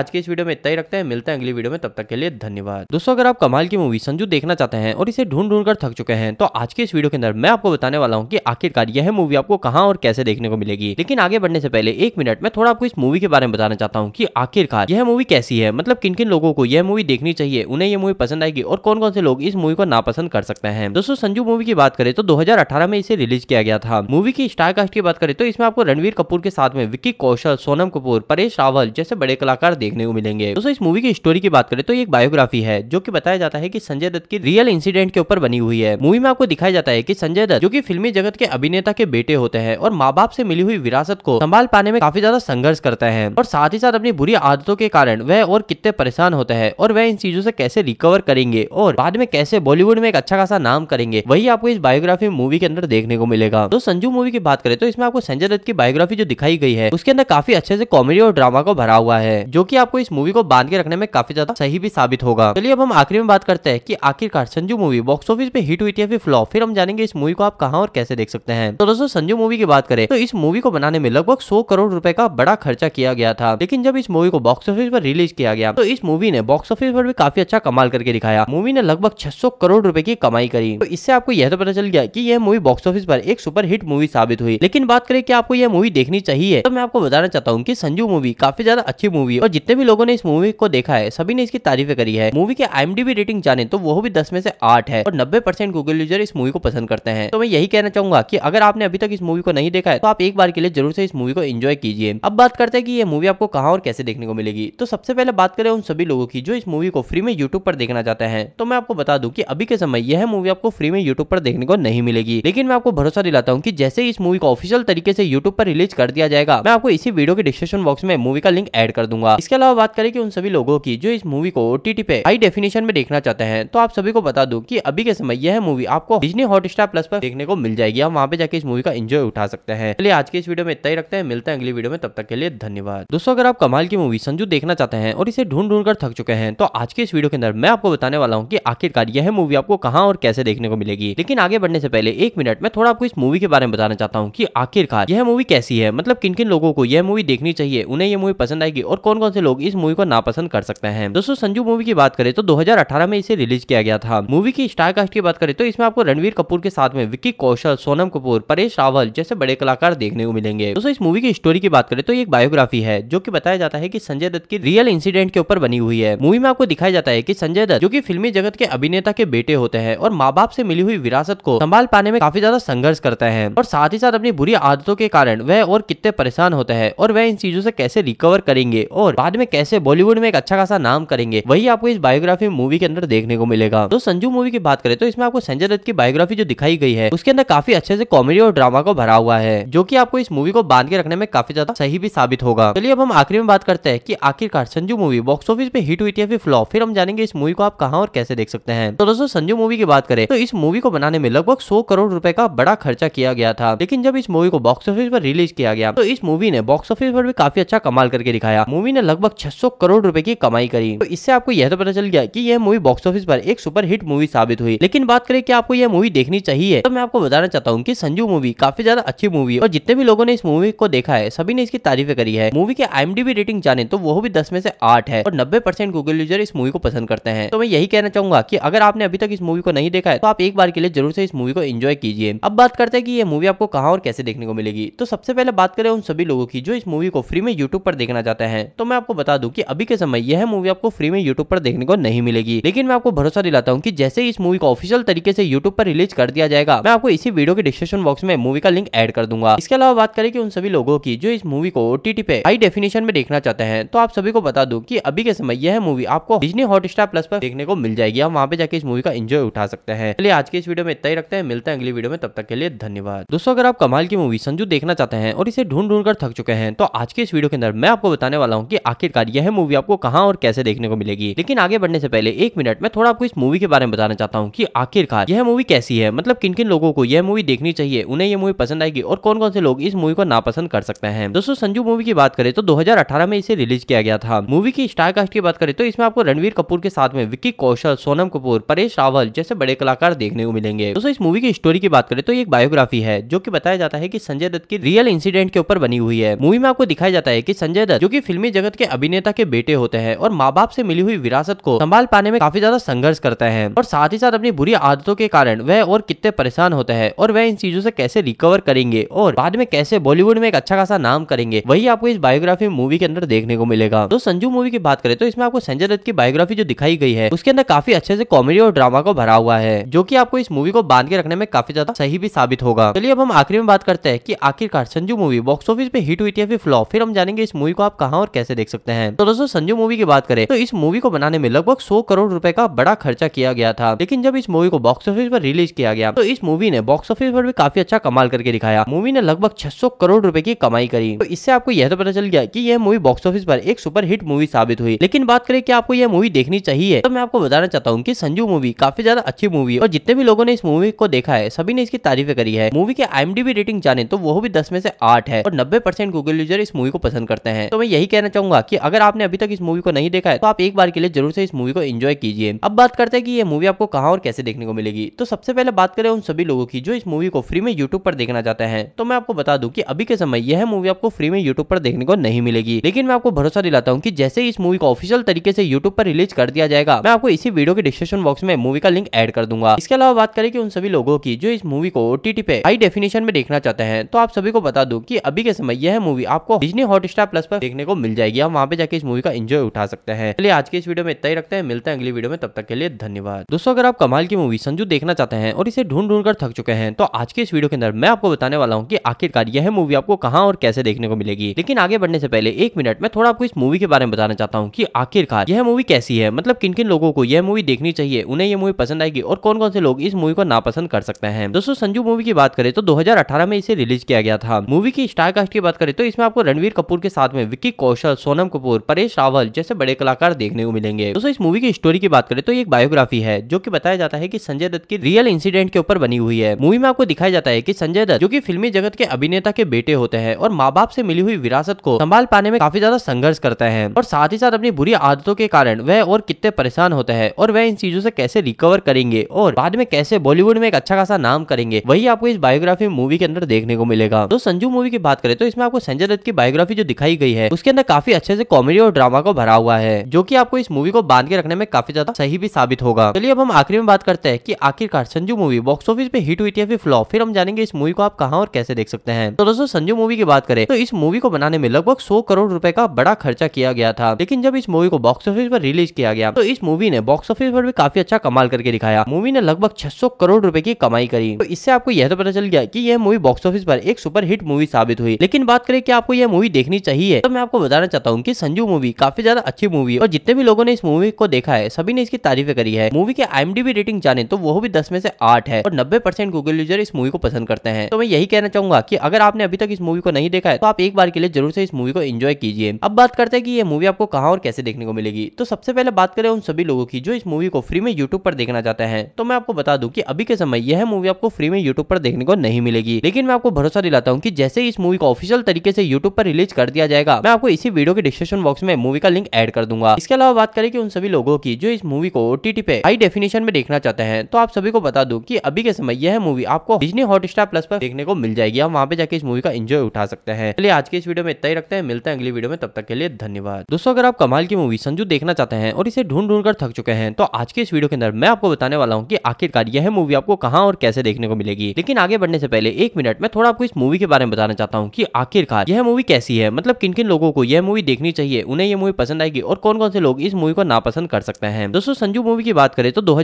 Speaker 1: आज के इस वीडियो में इतना ही रखते हैं मिलते हैं अगली वीडियो में तब तक के लिए धन्यवाद दोस्तों अगर आप कमाल की मूवी संजू देखना चाहते हैं और इसे ढूंढ ढूंढ कर थक चुके हैं तो आज के इस वीडियो के अंदर मैं आपको बताने वाला हूँ कि आखिरकार यह मूवी आपको कहाँ और कैसे देखने को मिलेगी लेकिन आगे बढ़ने से पहले एक मिनट में थोड़ा आपको इस मूवी के बारे में बताना चाहता हूँ की आखिरकार यह मूवी कैसी है मतलब किन किन लोगों को यह मूवी देखनी चाहिए उन्हें यह मूवी पसंद आएगी और कौन कौन से लोग इस मूवी को नापसंद कर सकते हैं दोस्तों संजू मूवी की बात करें तो 2018 में इसे रिलीज किया गया था मूवी की स्टार कास्ट की बात करें तो इसमें आपको रणवीर कपूर के साथ में विक्की कौशल सोनम कपूर परेश रावल जैसे बड़े कलाकार देखने को मिलेंगे दोस्तों इस मूवी की स्टोरी की बात करें तो एक बायोग्राफी है जो की बताया जाता है की संजय दत्त की रियल इंसिडेंट के ऊपर बनी बनी हुई है मूवी में आपको दिखाया जाता है की संजय दत्त जो की फिल्मी जगत के अभिनेता के बेटे होते हैं और माँ बाप से मिली हुई विरासत को संभाल पाने में काफी ज्यादा संघर्ष करता है और साथ ही साथ अपनी बुरी आदतों के कारण वह और कितने परेशान होता है और वह इन चीजों से कैसे रिकवर करेंगे और बाद में कैसे बॉलीवुड में एक अच्छा खासा नाम करेंगे वही आपको इस बायोग्राफी मूवी के अंदर देखने को मिलेगा तो संजू मूवी की बात करें तो इसमें आपको संजय दत्त की बायोग्राफी जो दिखाई गई है उसके अंदर काफी अच्छे से कॉमेडी और ड्रामा को भरा हुआ है जो की आपको इस मूवी को बांध के रखने में काफी ज्यादा सही भी साबित होगा चलिए अब हम आखिरी में बात करते हैं की आखिरकार Sanju movie box office movies पे हिट हुई थी फिर फ्लॉप फिर हम जानेंगे इस मूवी को आप कहाँ और कैसे देख सकते हैं तो दोस्तों संजू मूवी की बात करें तो इस मूवी को बनाने में लगभग सौ करोड़ रूपए का बड़ा खर्चा किया गया था लेकिन जब इस मूवी को बॉक्स ऑफिस पर रिलीज किया गया तो इस मूवी ने बॉक्स ऑफिस पर भी काफी अच्छा कमाल करके दिखाया मूवी ने लगभग छह करोड़ रूपए की कमाई करी तो इससे आपको यह तो पता चल गया की यह मूवी बॉक्स ऑफिस पर एक सुपर हिट मूवी साबित हुई लेकिन बात करें कि आपको यह मूवी देखनी चाहिए तो मैं आपको बताना चाहता हूँ की संजू मूवी काफी ज्यादा अच्छी मूवी और जितने भी लोगों ने इस मूवी को देखा है सभी ने इसकी तारीफे करी है मूवी की आईएमडीबी रेटिंग जाने तो वो भी दस में से आठ है और नब्बे नब्बे परसेंट गूगल यूजर इस मूवी को पसंद करते हैं तो मैं यही कहना चाहूंगा की अगर आपने अभी तक इस मूवी को नहीं देखा है तो आप एक बार के लिए जरूर से इस मूवी को एंजॉय कीजिए अब बात करते हैं कि ये मूवी आपको कहाँ और कैसे देखने को मिलेगी तो सबसे पहले बात करें उन सभी लोगों की जो इस मूवी को फ्री में यूट्यूब पर देखना चाहते हैं तो मैं आपको बता दूं कि अभी के समय यह मूवी आपको फ्री में यूट्यूब पर देखने को नहीं मिलेगी लेकिन मैं आपको भरोसा दिलाता हूँ की जैसे इस मूवी को ऑफिशियल तरीके से यूट्यूब पर रिलीज कर दिया जाएगा मैं आपको इसी वीडियो के डिस्क्रिप्शन बॉक्स में मूवी का लिंक एड कर दूंगा इसके अलावा बात करें कि उन सभी लोगों की जो इस मूवी को ओटीटी पे हाई डेफिनेशन में देखना चाहते हैं तो आप सभी को बता दूं कि अभी के समय में यह मूवी आपको डिजनी हॉटस्टार प्लस पर देखने को मिल जाएगी आप वहाँ पे जाके इस मूवी का एंजॉय उठा सकते हैं चलिए आज के इस वीडियो में इतना ही रखते हैं मिलते हैं अगली वीडियो में तब तक के लिए धन्यवाद दोस्तों अगर आप कमाल की मूवी संजू देखना चाहते हैं और इसे ढूंढ ढूंढ कर थक चुके हैं तो आज के इस वीडियो के अंदर मैं आपको बताने वाला हूँ की आखिरकार यह मूवी आपको कहाँ और कैसे देखने को मिलेगी लेकिन आगे बढ़ने से पहले एक मिनट में थोड़ा आपको इस मूवी के बारे में बताना चाहता हूँ की आखिरकार यह मूवी कैसी है मतलब किन किन लोगों को यह मूवी देखनी चाहिए उन्हें यह मूवी पसंद आएगी और कौन कौन से लोग इस मूवी को नापसंद कर सकते हैं दोस्तों संजू मूवी की बात करें तो 2018 में इसे रिलीज किया गया था मूवी की स्टार की बात करें तो इसमें आपको रणवीर कपूर के साथ में विक्की कौशल सोनम कपूर परेश रावल जैसे बड़े कलाकार देखने को मिलेंगे दोस्तों इस मूवी की स्टोरी की बात करें तो एक बायोग्राफी है जो की बताया जाता है की संजय दत्त की रियल इंसिडेंट के ऊपर बनी हुई है मूवी में आपको दिखाया जाता है की संजय दत्त जो की फिल्मी जगत के अभिनेता के बेटे होते हैं और माँ बाप से मिली हुई विरासत को संभाल पाने में काफी ज्यादा संघर्ष करता है और साथ ही साथ अपनी बुरी आदतों के कारण वह और कितने परेशान होता है और वह इन चीजों से कैसे रिकवर करेंगे और बाद में कैसे बॉलीवुड में एक अच्छा खासा नाम करेंगे वही आपको इस बायोग्राफी मूवी के अंदर देखने को मिलेगा तो संजू मूवी की बात करें तो तो इसमें आपको संजय दत्त की बायोग्राफी जो दिखाई गई है उसके अंदर काफी अच्छे से कॉमेडी और ड्रामा को भरा हुआ है जो की आपको इस मूवी को बांध के रखने में काफी ज्यादा सही भी साबित होगा चलिए अब हम आखिरी में बात करते हैं की आखिरकार संजू मूवी बॉक्स ऑफिस पे हिट हुई थी फिर फ्लॉप फिर हम जानेंगे इस मूवी को आप कहा और कैसे देख सकते हैं तो दोस्तों संजू मूवी की बात करें तो इस मूवी को बनाने में लगभग सौ करोड़ रूपए का बड़ा खर्चा किया गया था लेकिन जब इस मूवी को बॉक्स ऑफिस पर रिलीज किया गया तो इस मूवी ने बॉक्स ऑफिस पर भी काफी अच्छा कमाल करके दिखाया मूवी ने लगभग 600 करोड़ रुपए की कमाई करी तो इससे आपको यह तो पता चल गया कि यह मूवी बॉक्स ऑफिस पर एक सुपर हिट मूवी साबित हुई लेकिन बात करें कि आपको यह मूवी देखनी चाहिए तो मैं आपको बताना चाहता हूँ की संजू मूवी काफी ज्यादा अच्छी मूवी है और जितने भी लोगों ने इस मूवी को देखा है सभी ने इसकी तारीफ करी है मूवी के आई रेटिंग जाने तो वो भी दस में से आठ है और नब्बे परसेंट गूगल यूजर इस मूवी को पसंद करते हैं तो मैं यही कहना चाहूंगा की अगर आपने अभी तक इस मूवी को नहीं देखा है तो आप एक बार के लिए जरूर से इस मूवी को एंजॉय कीजिए अब बात करते हैं कि ये मूवी आपको कहाँ और कैसे देखने को मिलेगी तो सबसे पहले बात करें उन सभी लोगों की जो इस मूवी को फ्री में यूट्यूब पर देखना चाहते हैं तो मैं आपको बता दूं कि अभी के समय यह मूवी आपको फ्री में यूट्यूब पर देखने को नहीं मिलेगी लेकिन मैं आपको भरोसा दिलाता हूँ की जैसे इस मूवी को ऑफिशियल तरीके से यूट्यूब पर रिलीज कर दिया जाएगा मैं आपको इसी वीडियो के डिस्क्रिप्शन बॉक्स में मूवी का लिंक एड कर दूंगा इसके अलावा बात करें कि उन सभी लोगों की जो इस मूवी को ओटीटी पे हाई डेफिनेशन में देखना चाहते हैं तो आप सभी को बता दू की अभी के समय यह मूवी आपको डिजनी हॉटस्टार प्लस पर देखने को मिल जाएगी आप वहाँ पे जाके इस मूवी का एंजॉय उठा सकते हैं चलिए आज के इस वीडियो में इतना ही रखते हैं मिलते हैं अगली वीडियो में तब तक के लिए धन्यवाद दोस्तों अगर आप कमाल की मूवी संजू देखना चाहते हैं और इसे ढूंढ ढूंढ कर थक चुके हैं तो आज के इस वीडियो के अंदर मैं आपको बताने वाला हूँ की आखिरकार यह मूवी आपको कहाँ और कैसे देखने को मिलेगी लेकिन आगे बढ़ने से पहले एक मिनट में थोड़ा आपको इस मूवी के बारे में बताना चाहता हूँ की आखिरकार यह मूवी कैसी है मतलब किन किन लोगों को यह मूवी देखनी चाहिए उन्हें यह मूवी पसंद आएगी और कौन कौन से लोग इस मूवी को नापसंद कर सकते हैं दोस्तों संजू मूवी की बात करें तो 2018 में इसे रिलीज किया गया था मूवी की स्टार कास्ट की बात करें तो इसमें आपको रणवीर कपूर के साथ में विक्की कौशल सोनम कपूर परेश रावल जैसे बड़े कलाकार देखने को मिलेंगे दोस्तों इस मूवी की स्टोरी की बात करें तो एक बायोग्राफी है जो की बताया जाता है की संजय दत्त की रियल इंसिडेंट के ऊपर बनी हुई है मूवी में आपको दिखाया जाता है की संजय दत्त जो की फिल्मी जगत के अभिनेता के बेटे होते हैं और माँ बाप से मिली हुई विरासत को संभाल पाने में काफी ज्यादा संघर्ष करते हैं और साथ ही साथ अपनी बुरी आदतों के कारण वह और कितने परेशान होते हैं और वह इन चीजों से कैसे रिकवर करेंगे और बाद में कैसे बॉलीवुड में एक अच्छा खासा नाम करेंगे वही आपको इस बायोग्राफी मूवी के अंदर देखने को मिलेगा तो संजू मूवी की बात करें तो इसमें आपको संजय दत्त की बायोग्राफी जो दिखाई गई है उसके अंदर काफी अच्छे से कॉमेडी और ड्रामा को भरा हुआ है जो की आपको इस मूवी को बांध के रखने में काफी ज्यादा सही भी साबित होगा चलिए अब हम आखिरी में बात करते हैं की आखिरकार संजू मूवी बॉक्स ऑफिस पे हिट हुई थी फिर फ्लॉप फिर हम जानेंगे इस मूवी को आप कहाँ और कैसे देख सकते हैं तो दोस्तों संजू मूवी की बात करें तो इस मूवी को बनाने में लगभग सौ करोड़ रूपए का बड़ा खर्चा किया गया था लेकिन जब इस इस मूवी को बॉक्स ऑफिस पर रिलीज किया गया तो इस मूवी ने बॉक्स ऑफिस पर भी काफी अच्छा कमाल करके दिखाया मूवी ने लगभग 600 करोड़ रुपए की कमाई करी तो इससे आपको यह तो पता चल गया कि यह मूवी बॉक्स ऑफिस पर एक सुपर हिट मूवी साबित हुई लेकिन बात करें कि आपको यह मूवी देखनी चाहिए तो मैं आपको बताना चाहता हूँ की संजू मूवी काफी ज्यादा अच्छी मूवी है और जितने भी लोगों ने इस मूवी को देखा है सभी ने इसकी तारीफे करी है मूवी के आई रेटिंग जाने तो वो भी दस में से आठ है और नब्बे परसेंट गूगल यूजर इस मूवी को पसंद करते हैं तो मैं यही कहना चाहूंगा की अगर आपने अभी तक इस मूवी को नहीं देखा है तो आप एक बार के लिए जरूर से इस मूवी को एंजॉय कीजिए अब बात करते हैं की यह मूवी आपको कहाँ और कैसे कैसे देखने को मिलेगी तो सबसे पहले बात करें उन सभी लोगों की जो इस मूवी को फ्री में यूट्यूब पर देखना चाहते हैं तो मैं आपको बता दूं कि अभी के समय यह मूवी आपको फ्री में यूट्यूब पर देखने को नहीं मिलेगी लेकिन मैं आपको भरोसा दिलाता हूँ की जैसे इस मूवी को ऑफिशियल तरीके से यूट्यूब पर रिलीज कर दिया जाएगा मैं आपको इसी वीडियो के डिस्क्रिप्शन बॉक्स में मूवी का लिंक एड कर दूंगा इसके अलावा बात करें कि उन सभी लोगों की जो इस मूवी को ओटीटी पे हाई डेफिनेशन में देखना चाहते हैं तो आप सभी को बता दू की अभी के समय यह मूवी आपको डिजनी हॉटस्टार प्लस पर देखने को मिल जाएगी आप वहाँ पे जाके इस मूवी का एंजॉय उठा सकते हैं चलिए आज के इस वीडियो में इतना ही रखते हैं मिलते हैं अगली वीडियो में तब तक के लिए धन्यवाद दोस्तों अगर आप कमाल कमाल की मूवी संजू देखना चाहते हैं और इसे ढूंढ ढूंढ कर थक चुके हैं तो आज के इस वीडियो के अंदर मैं आपको बताने वाला हूँ कि आखिरकार यह मूवी आपको कहाँ और कैसे देखने को मिलेगी लेकिन आगे बढ़ने से पहले एक मिनट में थोड़ा आपको इस मूवी के बारे में बताना चाहता हूँ की आखिरकार यह मूवी कैसी है मतलब किन किन लोगों को यह मूवी देखनी चाहिए उन्हें यह मूवी पसंद आएगी और कौन कौन से लोग इस मूवी को नापसंद कर सकते हैं दोस्तों संजू मूवी की बात करें तो 2018 में इसे रिलीज किया गया था मूवी की स्टार कास्ट की बात करें तो इसमें आपको रणवीर कपूर के साथ में विक्की कौशल सोनम कपूर परेश रावल जैसे बड़े कलाकार देखने को मिलेंगे दोस्तों इस मूवी की स्टोरी की बात करें तो एक बायोग्राफी है जो की बताया जाता है जाता है कि संजय दत्त की रियल इंसिडेंट के ऊपर बनी हुई है मूवी में आपको दिखाया जाता है कि संजय दत्त जो कि फिल्मी जगत के अभिनेता के बेटे होते हैं और माँ बाप से मिली हुई विरासत को संभाल पाने में काफी ज्यादा संघर्ष करता है और साथ ही साथ अपनी बुरी आदतों के कारण वह और कितने परेशान होता है और वह इन चीजों से कैसे रिकवर करेंगे और बाद में कैसे बॉलीवुड में एक अच्छा खासा नाम करेंगे वही आपको इस बायोग्राफी मूवी के अंदर देखने को मिलेगा तो संजू मूवी की बात करें तो इसमें आपको संजय दत्त की बायोग्राफी जो दिखाई गई है उसके अंदर काफी अच्छे से कॉमेडी और ड्रामा को भरा हुआ है जो की आपको इस मूवी को बांध के रखने में काफी ज्यादा सही भी साबित होगा चलिए अब हम आखिरी में बात करते हैं कि आखिरकार संजू मूवी बॉक्स ऑफिस पे हिट हुई थी या फिर फ्लॉप फिर हम जानेंगे इस मूवी को आप कहा और कैसे देख सकते हैं तो दोस्तों संजू मूवी की बात करें तो इस मूवी को बनाने में लगभग सौ करोड़ रूपए का बड़ा खर्चा किया गया था लेकिन जब इस मूवी को बॉक्स ऑफिस पर रिलीज किया गया तो इस मूवी ने बॉक्स ऑफिस पर भी काफी अच्छा कमाल करके दिखाया मूवी ने लगभग छह करोड़ रूपए की कमाई करी तो इससे आपको यह तो पता चल गया की यह मूवी बॉक्स ऑफिस पर एक सुपर हिट मूवी साबित हुई लेकिन बात करें कि आपको यह मूवी देखनी चाहिए तो मैं आपको बताना चाहता हूँ की संजू मूवी काफी ज्यादा अच्छी मूवी और जितने भी लोगों ने इस मूवी को देखा है सभी ने इसकी तारीफे करी है मूवी के आईएमडीबी रेटिंग जाने तो वो भी दस में से आठ है और नब्बे परसेंट गूगल यूजर इस मूवी को पसंद करते हैं तो मैं यही कहना चाहूंगा की अगर आपने अभी तक इस मूवी को नहीं देखा है तो आप एक बार के लिए जरूर से इस मूवी को एंजॉय कीजिए अब बात करते हैं कि ये मूवी आपको कहाँ और कैसे देखने को मिलेगी तो सबसे पहले बात करें उन सभी लोगों की जो इस मूवी को फ्री में यूट्यूब पर देखना चाहते हैं तो मैं आपको बता दूं कि अभी के समय यह मूवी आपको फ्री में यूट्यूब पर देखने को नहीं मिलेगी लेकिन मैं आपको भरोसा दिलाता हूँ की जैसे इस मूवी को ऑफिशियल तरीके से यूट्यूब पर रिलीज कर दिया जाएगा मैं आपको इसी वीडियो के डिस्क्रिप्शन बॉक्स में मूवी का लिंक एड कर दूंगा इसके अलावा बात करें कि उन सभी लोगों की जो इस मूवी को ओटीटी पे हाई डेफिनेशन में देखना देखना चाहते हैं तो आप सभी को बता दूं कि अभी के समय यह मूवी आपको डिजनी हॉटस्टार प्लस पर देखने को मिल जाएगी आप वहाँ पे जाके इस मूवी का एंजॉय उठा सकते हैं चलिए आज के इस वीडियो में इतना ही रखते हैं मिलते हैं अगली वीडियो में तब तक के लिए धन्यवाद दोस्तों अगर आप कमाल की मूवी संजू देखना चाहते हैं और इसे ढूंढ ढूंढ कर थक चुके हैं तो आज के इस वीडियो के अंदर मैं आपको बताने वाला हूँ की आखिरकार यह मूवी आपको कहा और कैसे देखने को मिलेगी लेकिन आगे बढ़ने से पहले एक मिनट में थोड़ा आपको इस मूवी के बारे में बताना चाहता हूँ की आखिरकार यह मूवी कैसी है मतलब किन किन लोगों को यह मूवी देखनी चाहिए उन्हें यह मूवी पसंद आएगी और कौन कौन से लोग इस मूवी को नापसंद कर सकते हैं दोस्तों संजू मूवी की बात करें तो दो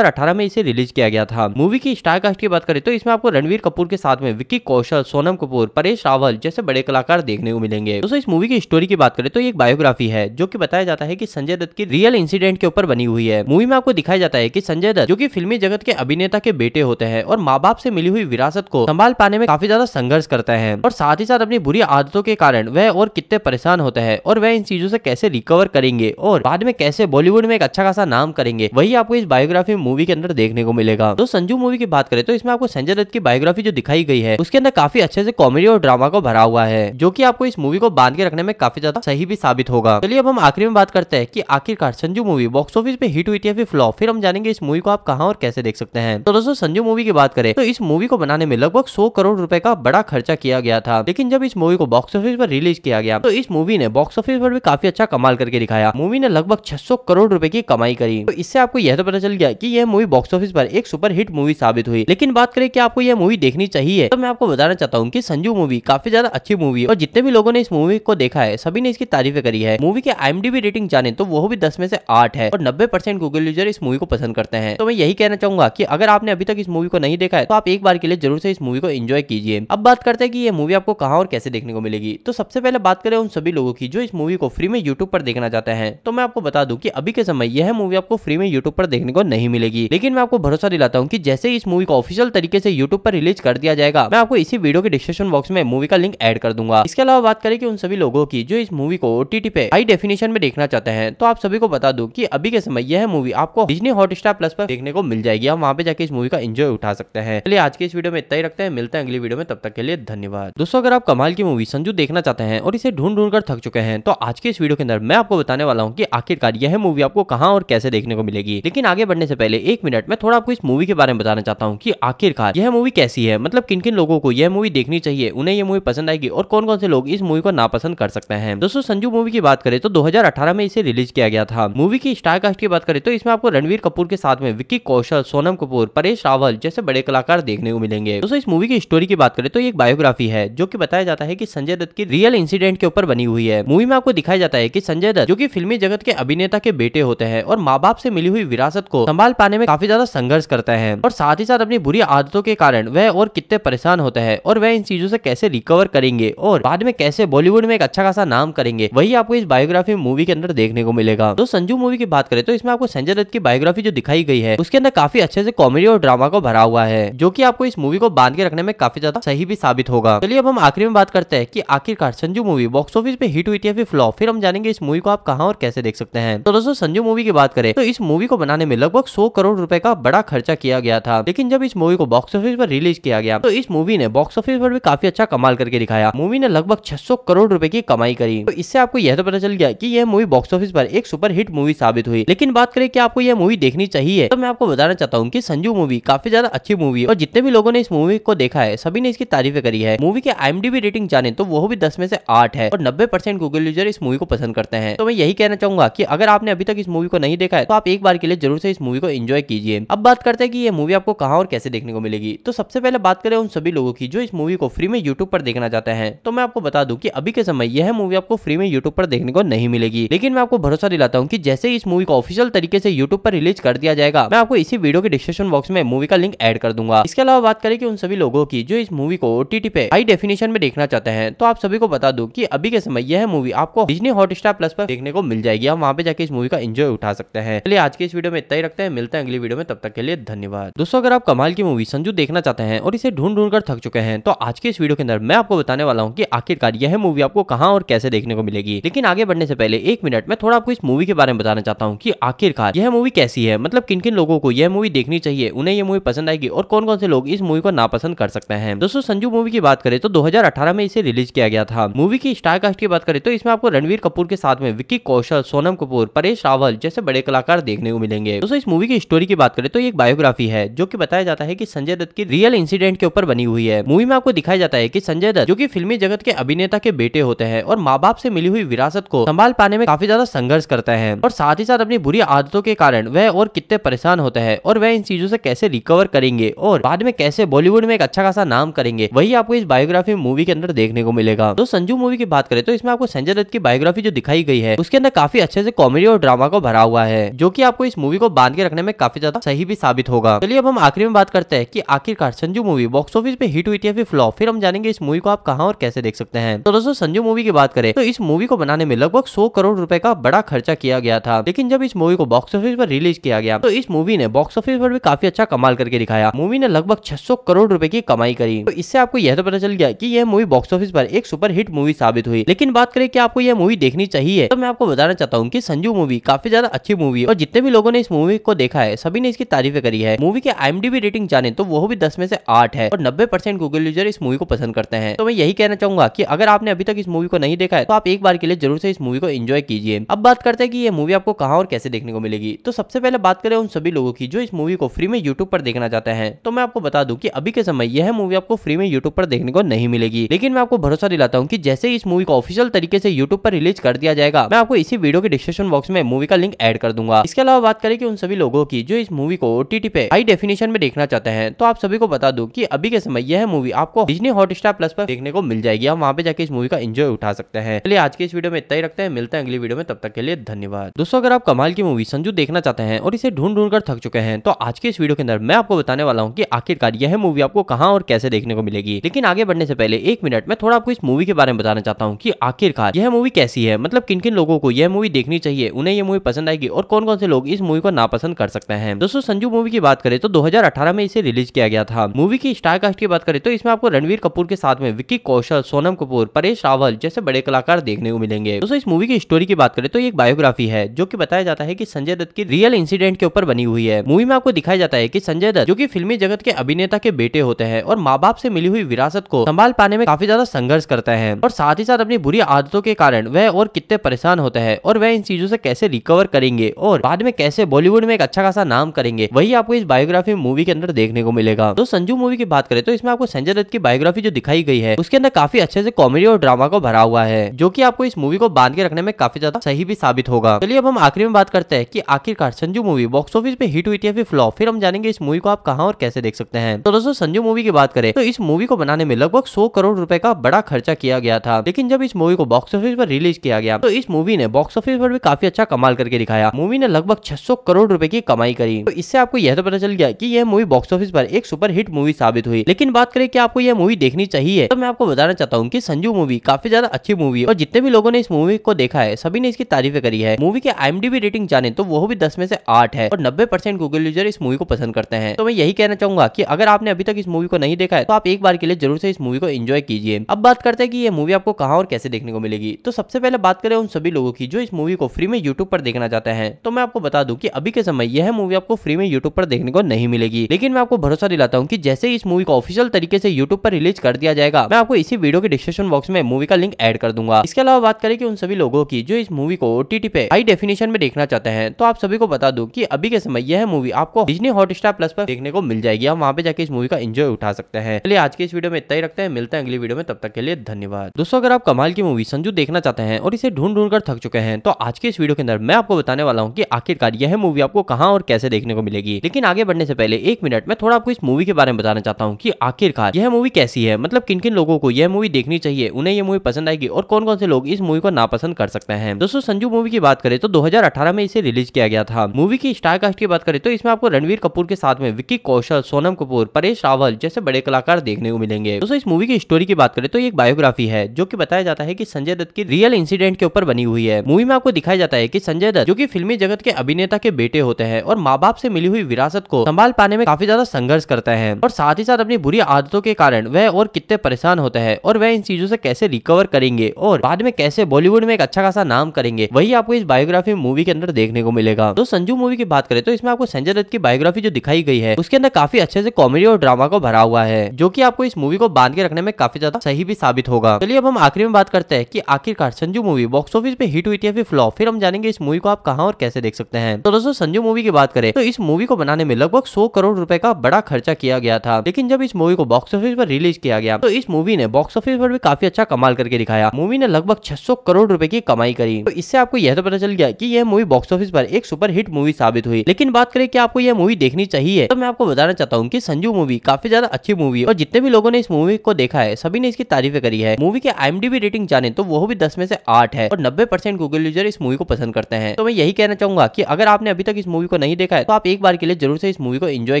Speaker 1: 2011 में इसे रिलीज किया गया था मूवी की स्टार कास्ट की बात करें तो इसमें आपको रणवीर कपूर के साथ में विक्की कौशल सोनम कपूर परेश रावल जैसे बड़े कलाकार देखने को मिलेंगे दोस्तों इस मूवी की स्टोरी की बात करें तो एक बायोग्राफी है जो की बताया जाता है की संजय दत्त की रियल इंसिडेंट के ऊपर बनी हुई है मूवी में आपको दिखाया जाता है की संजय दत्त जो की फिल्मी जगत के अभिनेता के बेटे होते हैं और माँ बाप से मिली हुई विरासत को संभाल पाने में काफी ज्यादा संघर्ष करता है और साथ ही साथ अपनी बुरी आदतों के कारण वह और कितने परेशान होता है और वह इन चीजों से कैसे रिकवर करेंगे और बाद में कैसे बॉलीवुड में एक अच्छा खासा नाम करेंगे वही आपको इस बायोग्राफी मूवी के अंदर अंदर देखने को मिलेगा तो संजू मूवी की बात करें तो इसमें आपको संजय दत्त की बायोग्राफी जो दिखाई गई है उसके अंदर काफी अच्छे से कॉमेडी और ड्रामा को भरा हुआ है जो की आपको इस मूवी को बांध के रखने में काफी ज्यादा सही भी साबित होगा चलिए अब हम आखिरी में बात करते हैं की आखिरकार संजू मूवी बॉक्स ऑफिस में हिट हुई थी फिर फ्लॉप फिर हम जानेंगे इस मूवी को आप कहा और कैसे देख सकते हैं तो दोस्तों संजू मूवी की बात करें तो इस मूवी को बनाने में लगभग सौ करोड़ रूपए का बड़ा खर्चा किया गया था लेकिन जब इस मूवी को बॉक्स ऑफिस पर रिलीज किया गया तो इस मूवी ने बॉक्स ऑफिस पर भी काफी अच्छा कमाल करके दिखाया मूवी ने लगभग 600 करोड़ रुपए की कमाई करी तो इससे आपको यह तो पता चल गया कि यह मूवी बॉक्स ऑफिस पर एक सुपर हिट मूवी साबित हुई लेकिन बात करें कि आपको यह मूवी देखनी चाहिए तो मैं आपको बताना चाहता हूँ की संजू मूवी काफी ज्यादा अच्छी मूवी है और जितने भी लोगों ने इस मूवी को देखा है सभी ने इसकी तारीफ करी है मूवी के आई रेटिंग जाने तो वो भी दस में से आठ है और नब्बे परसेंट गूगल यूजर इस मूवी को पसंद करते हैं तो मैं यही कहना चाहूंगा की अगर आपने अभी तक इस मूवी को नहीं देखा है तो आप एक बार के लिए जरूर से इस मूवी को एंजॉय कीजिए अब बात करते हैं की ये मूवी आपको कहाँ और कैसे देखने को मिलेगी तो सबसे पहले बात करें उन सभी लोगों की जो इस मूवी को फ्री में यूट्यूब पर देखना चाहते हैं तो मैं आपको बता दूं कि अभी के समय यह मूवी आपको फ्री में यूट्यूब पर देखने को नहीं मिलेगी लेकिन लेकिन मैं आपको भरोसा दिलाता हूँ कि जैसे इस मूवी को ऑफिशियल तरीके से यूट्यूब पर रिलीज कर दिया जाएगा मैं आपको इसी वीडियो के डिस्क्रिप्शन बॉक्स में मूवी का लिंक एड कर दूंगा इसके अलावा बात करें कि उन सभी लोगों की जो इस मूवी को ओटीटी पे हाई डेफिनेशन में देखना चाहते हैं तो आप सभी को बता दू की अभी के समय यह मूवी आपको डिजनी हॉटस्टार प्लस पर देखने को मिल जाएगी आप वहाँ पे जाके इस मूवी का एंजॉय उठा सकते हैं चलिए आज के इस वीडियो में इतना ही रखते हैं मिलते हैं अगली वीडियो में तब तक के लिए धन्यवाद दोस्तों अगर आप कमाल की मूवी संजू देखना चाहते हैं और इसे ढूंढ ढूंढ कर थक चुके हैं तो आज के इस वीडियो के अंदर मैं आपको बताने वाला हूँ की आखिरकार यह मूवी आपको कहाँ और कैसे देखने को मिलेगी लेकिन आगे बढ़ने से पहले एक मिनट मिनट मैं थोड़ा आपको इस मूवी के बारे में बताना चाहता हूँ कि आखिरकार यह मूवी कैसी है मतलब किन किन लोगों को यह मूवी देखनी चाहिए उन्हें यह मूवी पसंद आएगी और कौन कौन से लोग इस मूवी को नापसंद कर सकते हैं दोस्तों संजू मूवी की बात करें तो 2018 में इसे रिलीज किया गया था मूवी की स्टारकास्ट की बात करें तो इसमें आपको रणवीर कपूर के साथ में विक्की कौशल सोनम कपूर परेश रावल जैसे बड़े कलाकार देखने को मिलेंगे दोस्तों इस मूवी की स्टोरी की बात करें तो एक बायोग्राफी है जो की बताया जाता है की संजय दत्त की रियल इंसिडेंट के ऊपर बनी हुई है मूवी में आपको दिखाया जाता है की संजय दत्त जो की फिल्मी जगत के अभिनेता के बेटे होते हैं और माँ बाप से मिली हुई विरासत को संभाल पाने में काफी काफी ज्यादा संघर्ष करता है और साथ ही साथ अपनी बुरी आदतों के कारण वह और से परेशान होता है और वह इन चीजों से कैसे रिकवर करेंगे और बाद में कैसे बॉलीवुड में एक अच्छा खासा नाम करेंगे वही आपको इस बायोग्राफी मूवी के अंदर देखने को मिलेगा तो संजू मूवी की बात करें तो इसमें आपको संजय दत्त की बायोग्राफी जो दिखाई गई है उसके अंदर काफी अच्छे से कॉमेडी और ड्रामा को भरा हुआ है जो की आपको इस मूवी को बांध के रखने में काफी ज्यादा सही भी साबित होगा चलिए अब हम आखिरी में बात करते हैं की आखिरकार संजू मूवी बॉक्स ऑफिस पे हिट हुई थी फिर फ्लॉप फिर हम जानेंगे इस मूवी को आप कहाँ और कैसे देख सकते हैं तो दोस्तों संजू मूवी की बात करें तो इस मूवी को बनाने में लगभग सौ करोड़ रूपए का बड़ा खर्चा किया गया था लेकिन जब इस मूवी को बॉक्स ऑफिस पर रिलीज किया गया तो इस मूवी ने बॉक्स ऑफिस पर भी काफी अच्छा कमाल करके दिखाया मूवी ने लगभग 600 करोड़ रुपए की कमाई करी तो इससे आपको यह तो पता चल गया कि यह मूवी बॉक्स ऑफिस पर एक सुपर हिट मूवी साबित हुई लेकिन बात करें कि आपको यह मूवी देखनी चाहिए तो मैं आपको बताना चाहता हूँ की संजू मूवी काफी ज्यादा अच्छी मूवी और जितने भी लोगों ने इस मूवी को देखा है सभी ने इसकी तारीफे करी है मूवी के आई रेटिंग जाने तो वो भी दस में से आठ है और नब्बे गूगल यूजर इस मूवी को पसंद करते हैं तो मैं यही कहना चाहूंगा की अगर आपने अभी तक इस मूवी को नहीं देखा है तो आप एक बार के लिए जरूर से इस मूवी को एंजॉय कीजिए अब बात करते हैं कि यह मूवी आपको कहाँ और कैसे देखने को मिलेगी तो सबसे पहले बात करें उन सभी लोगों की जो इस मूवी को फ्री में यूट्यूब पर देखना चाहते हैं तो मैं आपको बता दूं कि अभी के समय यह मूवी आपको फ्री में यूट्यूब पर देखने को नहीं मिलेगी लेकिन मैं आपको भरोसा दिलाता हूँ की जैसे इस मूवी को ऑफिशियल तरीके से यूट्यूब पर रिलीज कर दिया जाएगा मैं आपको इसी वीडियो के डिस्क्रिप्शन बॉक्स में मूवी का लिंक एड कर दूंगा इसके अलावा बात करें कि उन सभी लोगों की जो इस मूवी को ओटीटी पे हाई डेफिनेशन में देखना चाहते हैं तो आप सभी को बता दू की अभी के समय यह मूवी आपको डिजनी हॉटस्टार प्लस पर देखने को मिल जाएगी आप वहाँ पे जाके इस मूवी का एंजॉय उठा सकते हैं चलिए आज के इस वीडियो में इतना ही रखते हैं मिलते हैं अगली वीडियो में तब तक के लिए धन्यवाद दोस्तों अगर आप कमाल की मूवी संजू देखना चाहते हैं और इसे ढूंढ ढूंढ कर थक चुके हैं तो आज के इस वीडियो के अंदर मैं आपको बताने वाला हूँ कि आखिरकार यह मूवी आपको कहाँ और कैसे देखने को मिलेगी लेकिन आगे बढ़ने से पहले एक मिनट में थोड़ा आपको इस मूवी के बारे में बताना चाहता हूँ कि आखिरकार यह मूवी कैसी है मतलब किन किन लोगों को यह मूवी देखनी चाहिए उन्हें यह मूवी पसंद आएगी और कौन कौन से लोग इस मूवी को नापसंद कर सकते हैं दोस्तों संजू मूवी की बात करें तो दो में इसे रिलीज किया गया था मूवी की स्टारकास्ट की बात करें तो इसमें आपको रणवीर कपूर के साथ में विक्की कौशल सोनम कपूर परेश रावल जैसे बड़े कलाकार देखने को मिलेंगे दोस्तों इस मूवी की स्टोरी की बात करें तो एक बायोग्राफी है जो की बताया जाता है की संजय दत्त की रियल इंसिडेंट के ऊपर बनी हुई है मूवी में आपको दिखाया जाता है की संजय दत्त जो की फिल्मी जगत के अभिनेता के बेटे होते हैं और माँ बाप से मिली हुई विरासत को संभाल पाने में काफी ज्यादा संघर्ष करता है और साथ ही साथ अपनी बुरी आदतों के कारण वह और कितने परेशान होता है और वह इन चीजों से कैसे रिकवर करेंगे और बाद में कैसे बॉलीवुड में एक अच्छा खासा नाम करेंगे वही आपको इस बायोग्राफी मूवी के अंदर देखने को मिलेगा तो संजू मूवी की बात करें तो इसमें आपको संजय दत्त की बायोग्राफी जो दिखाई गई है उसके अंदर काफी अच्छे से कॉमेडी और ड्रामा को भरा हुआ है जो की आपको इस मूवी को बांध के रखने में काफी ज्यादा सही भी साबित होगा चलिए अब हम आखिरी में बात करते हैं की आखिरकार संजू मूवी बॉक्स ऑफिस पे हिट हुई थी फिर फ्लॉप फिर हम जानेंगे इस मूवी को आप कहाँ और कैसे देख सकते हैं तो दोस्तों संजू मूवी की बात करें तो इस मूवी को बनाने में लगभग सौ करोड़ रूपए का बड़ा खर्चा किया गया था लेकिन जब इस मूवी को बॉक्स ऑफिस पर रिलीज किया गया तो इस मूवी ने बॉक्स ऑफिस पर भी काफी अच्छा कमाल करके दिखाया मूवी ने लगभग छह करोड़ रूपए की कमाई करी तो इससे आपको यह तो पता चल गया की यह मूवी बॉक्स ऑफिस पर एक सुपर हिट मूवी साबित हुई लेकिन बात करें कि आपको यह मूवी देखनी चाहिए तो मैं आपको बताना चाहता हूँ की संजू मूवी काफी ज्यादा अच्छी मूवी है और जितने भी लोगों ने इस मूवी को देखा है सभी ने इसकी तारीफ करी है मूवी के आईएमडीबी रेटिंग जाने तो वो भी दस में से आठ है है और नब्बे परसेंट गूगल यूजर इस मूवी को पसंद करते हैं तो मैं यही कहना चाहूंगा की अगर आपने अभी तक इस मूवी को नहीं देखा है तो आप एक बार के लिए जरूर से इस मूवी को एंजॉय कीजिए अब बात करते हैं कि ये मूवी आपको कहाँ और कैसे देखने को मिलेगी तो सबसे पहले बात करें उन सभी लोगों की जो इस मूवी को फ्री में यूट्यूब पर देखना चाहते हैं तो मैं आपको बता दूं कि अभी के समय यह मूवी आपको फ्री में यूट्यूब पर देखने को नहीं मिलेगी लेकिन मैं आपको भरोसा दिलाता हूँ की जैसे इस मूवी को ऑफिशियल तरीके से यूट्यूब पर रिलीज कर दिया जाएगा मैं आपको इसी वीडियो के डिस्क्रिप्शन बॉक्स में मूवी का लिंक एड कर दूंगा इसके अलावा बात करें कि उन सभी लोगों की जो इस मूवी को ओटीटी पे हाई डेफिनेशन में देखना चाहते हैं तो आप सभी को बता दूं कि अभी के समय यह मूवी आपको डिजनी हॉटस्टार प्लस पर देखने को मिल जाएगी आप वहाँ पे जाके इस मूवी का एंजॉय उठा सकते हैं चलिए आज के इस वीडियो में इतना ही रखते हैं मिलते हैं अगली वीडियो में तब तक के लिए धन्यवाद दोस्तों अगर आप कमाल की मूवी संजू देखना चाहते हैं और इसे ढूंढ ढूंढ कर थक चुके हैं तो आज के इस वीडियो के अंदर मैं आपको बताने वाला हूँ की आखिरकार यह मूवी आपको कहाँ और कैसे देखने को मिलेगी लेकिन आगे बढ़ने से पहले एक मिनट में थोड़ा आपको इस मूवी के बारे में बताना चाहता हूँ की आखिरकार यह मूवी कैसी है मतलब किन किन लोगों को यह मूवी देखनी चाहिए उन्हें यह मूवी पसंद आएगी और कौन कौन से लोग इस मूवी को नापसंद कर सकते हैं दोस्तों संजू मूवी की बात करें तो 2018 में इसे रिलीज किया गया था मूवी की स्टार कास्ट की बात करें तो इसमें आपको रणवीर कपूर के साथ में विक्की कौशल सोनम कपूर परेश रावल जैसे बड़े कलाकार देखने को मिलेंगे दोस्तों इस मूवी की स्टोरी की बात करें तो एक बायोग्राफी है जो की बताया जाता है की संजय दत्त की रियल इंसिडेंट के ऊपर बनी हुई है मूवी में आपको दिखाया जाता है की संजय दत्त जो की फिल्मी जगत के अभिनेता के बेटे होते हैं और माँ बाप से मिली हुई विरासत को संभाल पाने में काफी ज्यादा संघर्ष करता है और साथ ही साथ अपनी बुरी आदतों के कारण वह और कितने परेशान होता है और वह इन चीजों से कैसे रिकवर करेंगे और बाद में कैसे बॉलीवुड में एक अच्छा खासा नाम करेंगे वही आपको इस बायोग्राफी मूवी के अंदर देखने को मिलेगा तो संजू मूवी की बात करें तो इसमें आपको संजय दत्त की बायोग्राफी जो दिखाई गई है उसके अंदर काफी अच्छे से कॉमेडी और ड्रामा को भरा हुआ है जो की आपको इस मूवी को बांध के रखने में काफी ज्यादा सही भी साबित होगा चलिए अब हम आखिरी में बात करते हैं की आखिरकार संजू मूवी बॉक्स ऑफिस पे हिट हुई थी फिर फ्लॉप फिर हम जानेंगे इस मूवी को आप कहाँ और कैसे देख सकते हैं तो दोस्तों संजू मूवी की बात करें तो इस मूवी को बनाने में लगभग सौ करोड़ रूपए का बड़ा खर्चा किया गया था लेकिन जब इस मूवी को बॉक्स ऑफिस पर रिलीज किया गया तो इस मूवी ने बॉक्स ऑफिस पर भी काफी अच्छा कमाल करके दिखाया मूवी ने लगभग 600 करोड़ रुपए की कमाई करी तो इससे आपको यह तो पता चल गया कि यह मूवी बॉक्स ऑफिस पर एक सुपर हिट मूवी साबित साबित हुई लेकिन बात करें कि आपको यह मूवी देखनी चाहिए तो मैं आपको बताना चाहता हूँ की संजू मूवी काफी ज्यादा अच्छी मूवी और जितने भी लोगों ने इस मूवी को देखा है सभी ने इसकी तारीफ करी है मूवी के आई रेटिंग जाने तो वो भी दस में से आठ है और नब्बे परसेंट गूगल यूजर इस मूवी को पसंद करते हैं तो मैं यही कहना चाहूंगा की अगर आपने अभी तक इस मूवी को नहीं देखा है तो आप एक बार के लिए जरूर से इस मूवी को एंजॉय कीजिए अब बात करते हैं की यह मूवी आपको कहा और कैसे देखने को मिलेगी तो सबसे पहले बात करें उन सभी लोगों की जो इस मूवी को फ्री में यूट्यूब पर देखना चाहते हैं तो मैं आपको बता दूं कि अभी के समय यह मूवी आपको फ्री में यूट्यूब पर देखने को नहीं मिलेगी लेकिन मैं आपको भरोसा दिलाता हूँ कि जैसे इस इस मूवी को ऑफिशियल तरीके से यूट्यूब पर रिलीज कर दिया जाएगा मैं आपको इसी वीडियो के डिस्क्रिप्शन बॉक्स में मूवी का लिंक एड कर दूंगा इसके अलावा बात करें कि उन सभी लोगों की जो इस मूवी को ओटीटी पे हाई डेफिनेशन में देखना चाहते हैं तो आप सभी को बता दू की अभी के समय यह मूवी आपको डिजनी हॉटस्टार प्लस पर देखने को मिल जाएगी आप वहाँ पे जाके इस मूवी का एंजॉय उठा सकते हैं चलिए आज के इस वीडियो में इतना ही रखते हैं मिलते हैं अगली वीडियो में तब तक के लिए धन्यवाद दोस्तों अगर आप कमाल की मूवी संजू देखना चाहते हैं और इसे ढूंढ ढूंढ कर थक चुके हैं तो आज के इस वीडियो के अंदर मैं आपको बताने वाला हूँ की आखिरकार यह मूवी आपको कहाँ और कैसे देखने को मिलेगी लेकिन आगे बढ़ने से पहले एक मिनट में थोड़ा आपको इस मूवी के बारे में बताना चाहता चाहता हूँ कि आखिरकार यह मूवी कैसी है मतलब किन किन लोगों को यह मूवी देखनी चाहिए उन्हें यह मूवी पसंद आएगी और कौन कौन से लोग इस मूवी को नापसंद कर सकते हैं दोस्तों संजू मूवी की बात करें तो 2018 में इसे रिलीज किया गया था मूवी की स्टारकास्ट की बात करें तो इसमें आपको रणवीर कपूर के साथ में विक्की कौशल सोनम कपूर परेश रावल जैसे बड़े कलाकार देखने को मिलेंगे दोस्तों इस मूवी की स्टोरी की बात करें तो एक बायोग्राफी है जो की बताया जाता है की संजय दत्त की रियल इंसिडेंट के ऊपर बनी हुई है मूवी में आपको दिखाया जाता है की संजय दत्त जो की फिल्मी जगत के अभिनेता के बेटे होते हैं और माँ बाप से मिली हुई विरासत को संभाल पाने में काफी ज्यादा संघर्ष करते हैं और साथ ही ही साथ अपनी बुरी आदतों के कारण वह और कितने परेशान होते हैं और वह इन चीजों से कैसे रिकवर करेंगे और बाद में कैसे बॉलीवुड में एक अच्छा खासा नाम करेंगे वही आपको इस बायोग्राफी मूवी के अंदर देखने को मिलेगा तो संजू मूवी की बात करें तो इसमें आपको संजय दत्त की बायोग्राफी जो दिखाई गई है उसके अंदर काफी अच्छे से कॉमेडी और ड्रामा को भरा हुआ है जो की आपको इस मूवी को बांध के रखने में काफी ज्यादा सही भी साबित होगा चलिए अब हम आखिरी में बात करते हैं की आखिरकार संजू मूवी बॉक्स ऑफिस पे हिट हुई थी फ्लॉप फिर हम जानेंगे इस मूवी को आप कहाँ और कैसे देख सकते हैं तो दोस्तों संजू मूवी की बात करें तो इस मूवी को बनाने में लगभग सौ करोड़ रूपए का बड़ा खर्चा किया गया था लेकिन जब इस मूवी को बॉक्स ऑफिस पर रिलीज किया गया तो इस मूवी ने बॉक्स ऑफिस पर भी काफी अच्छा कमाल करके दिखाया मूवी ने लगभग 600 करोड़ रुपए की कमाई करी तो इससे आपको यह तो पता चल गया कि यह मूवी बॉक्स ऑफिस पर एक सुपर हिट मूवी साबित हुई लेकिन बात करें कि आपको यह मूवी देखनी चाहिए तो मैं आपको बताना चाहता हूँ की संजू मूवी काफी ज्यादा अच्छी मूवी है और जितने भी लोगों ने इस मूवी को देखा है सभी ने इसकी तारीफे करी है मूवी के आई रेटिंग जाने तो वो भी दस में से आठ है और नब्बे परसेंट गूगल यूजर इस मूवी को पसंद करते हैं तो मैं यही कहना चाहूंगा की अगर आपने अभी तक इस मूवी को नहीं देखा है तो आप एक बार के लिए जरूर से इस मूवी को एंजॉय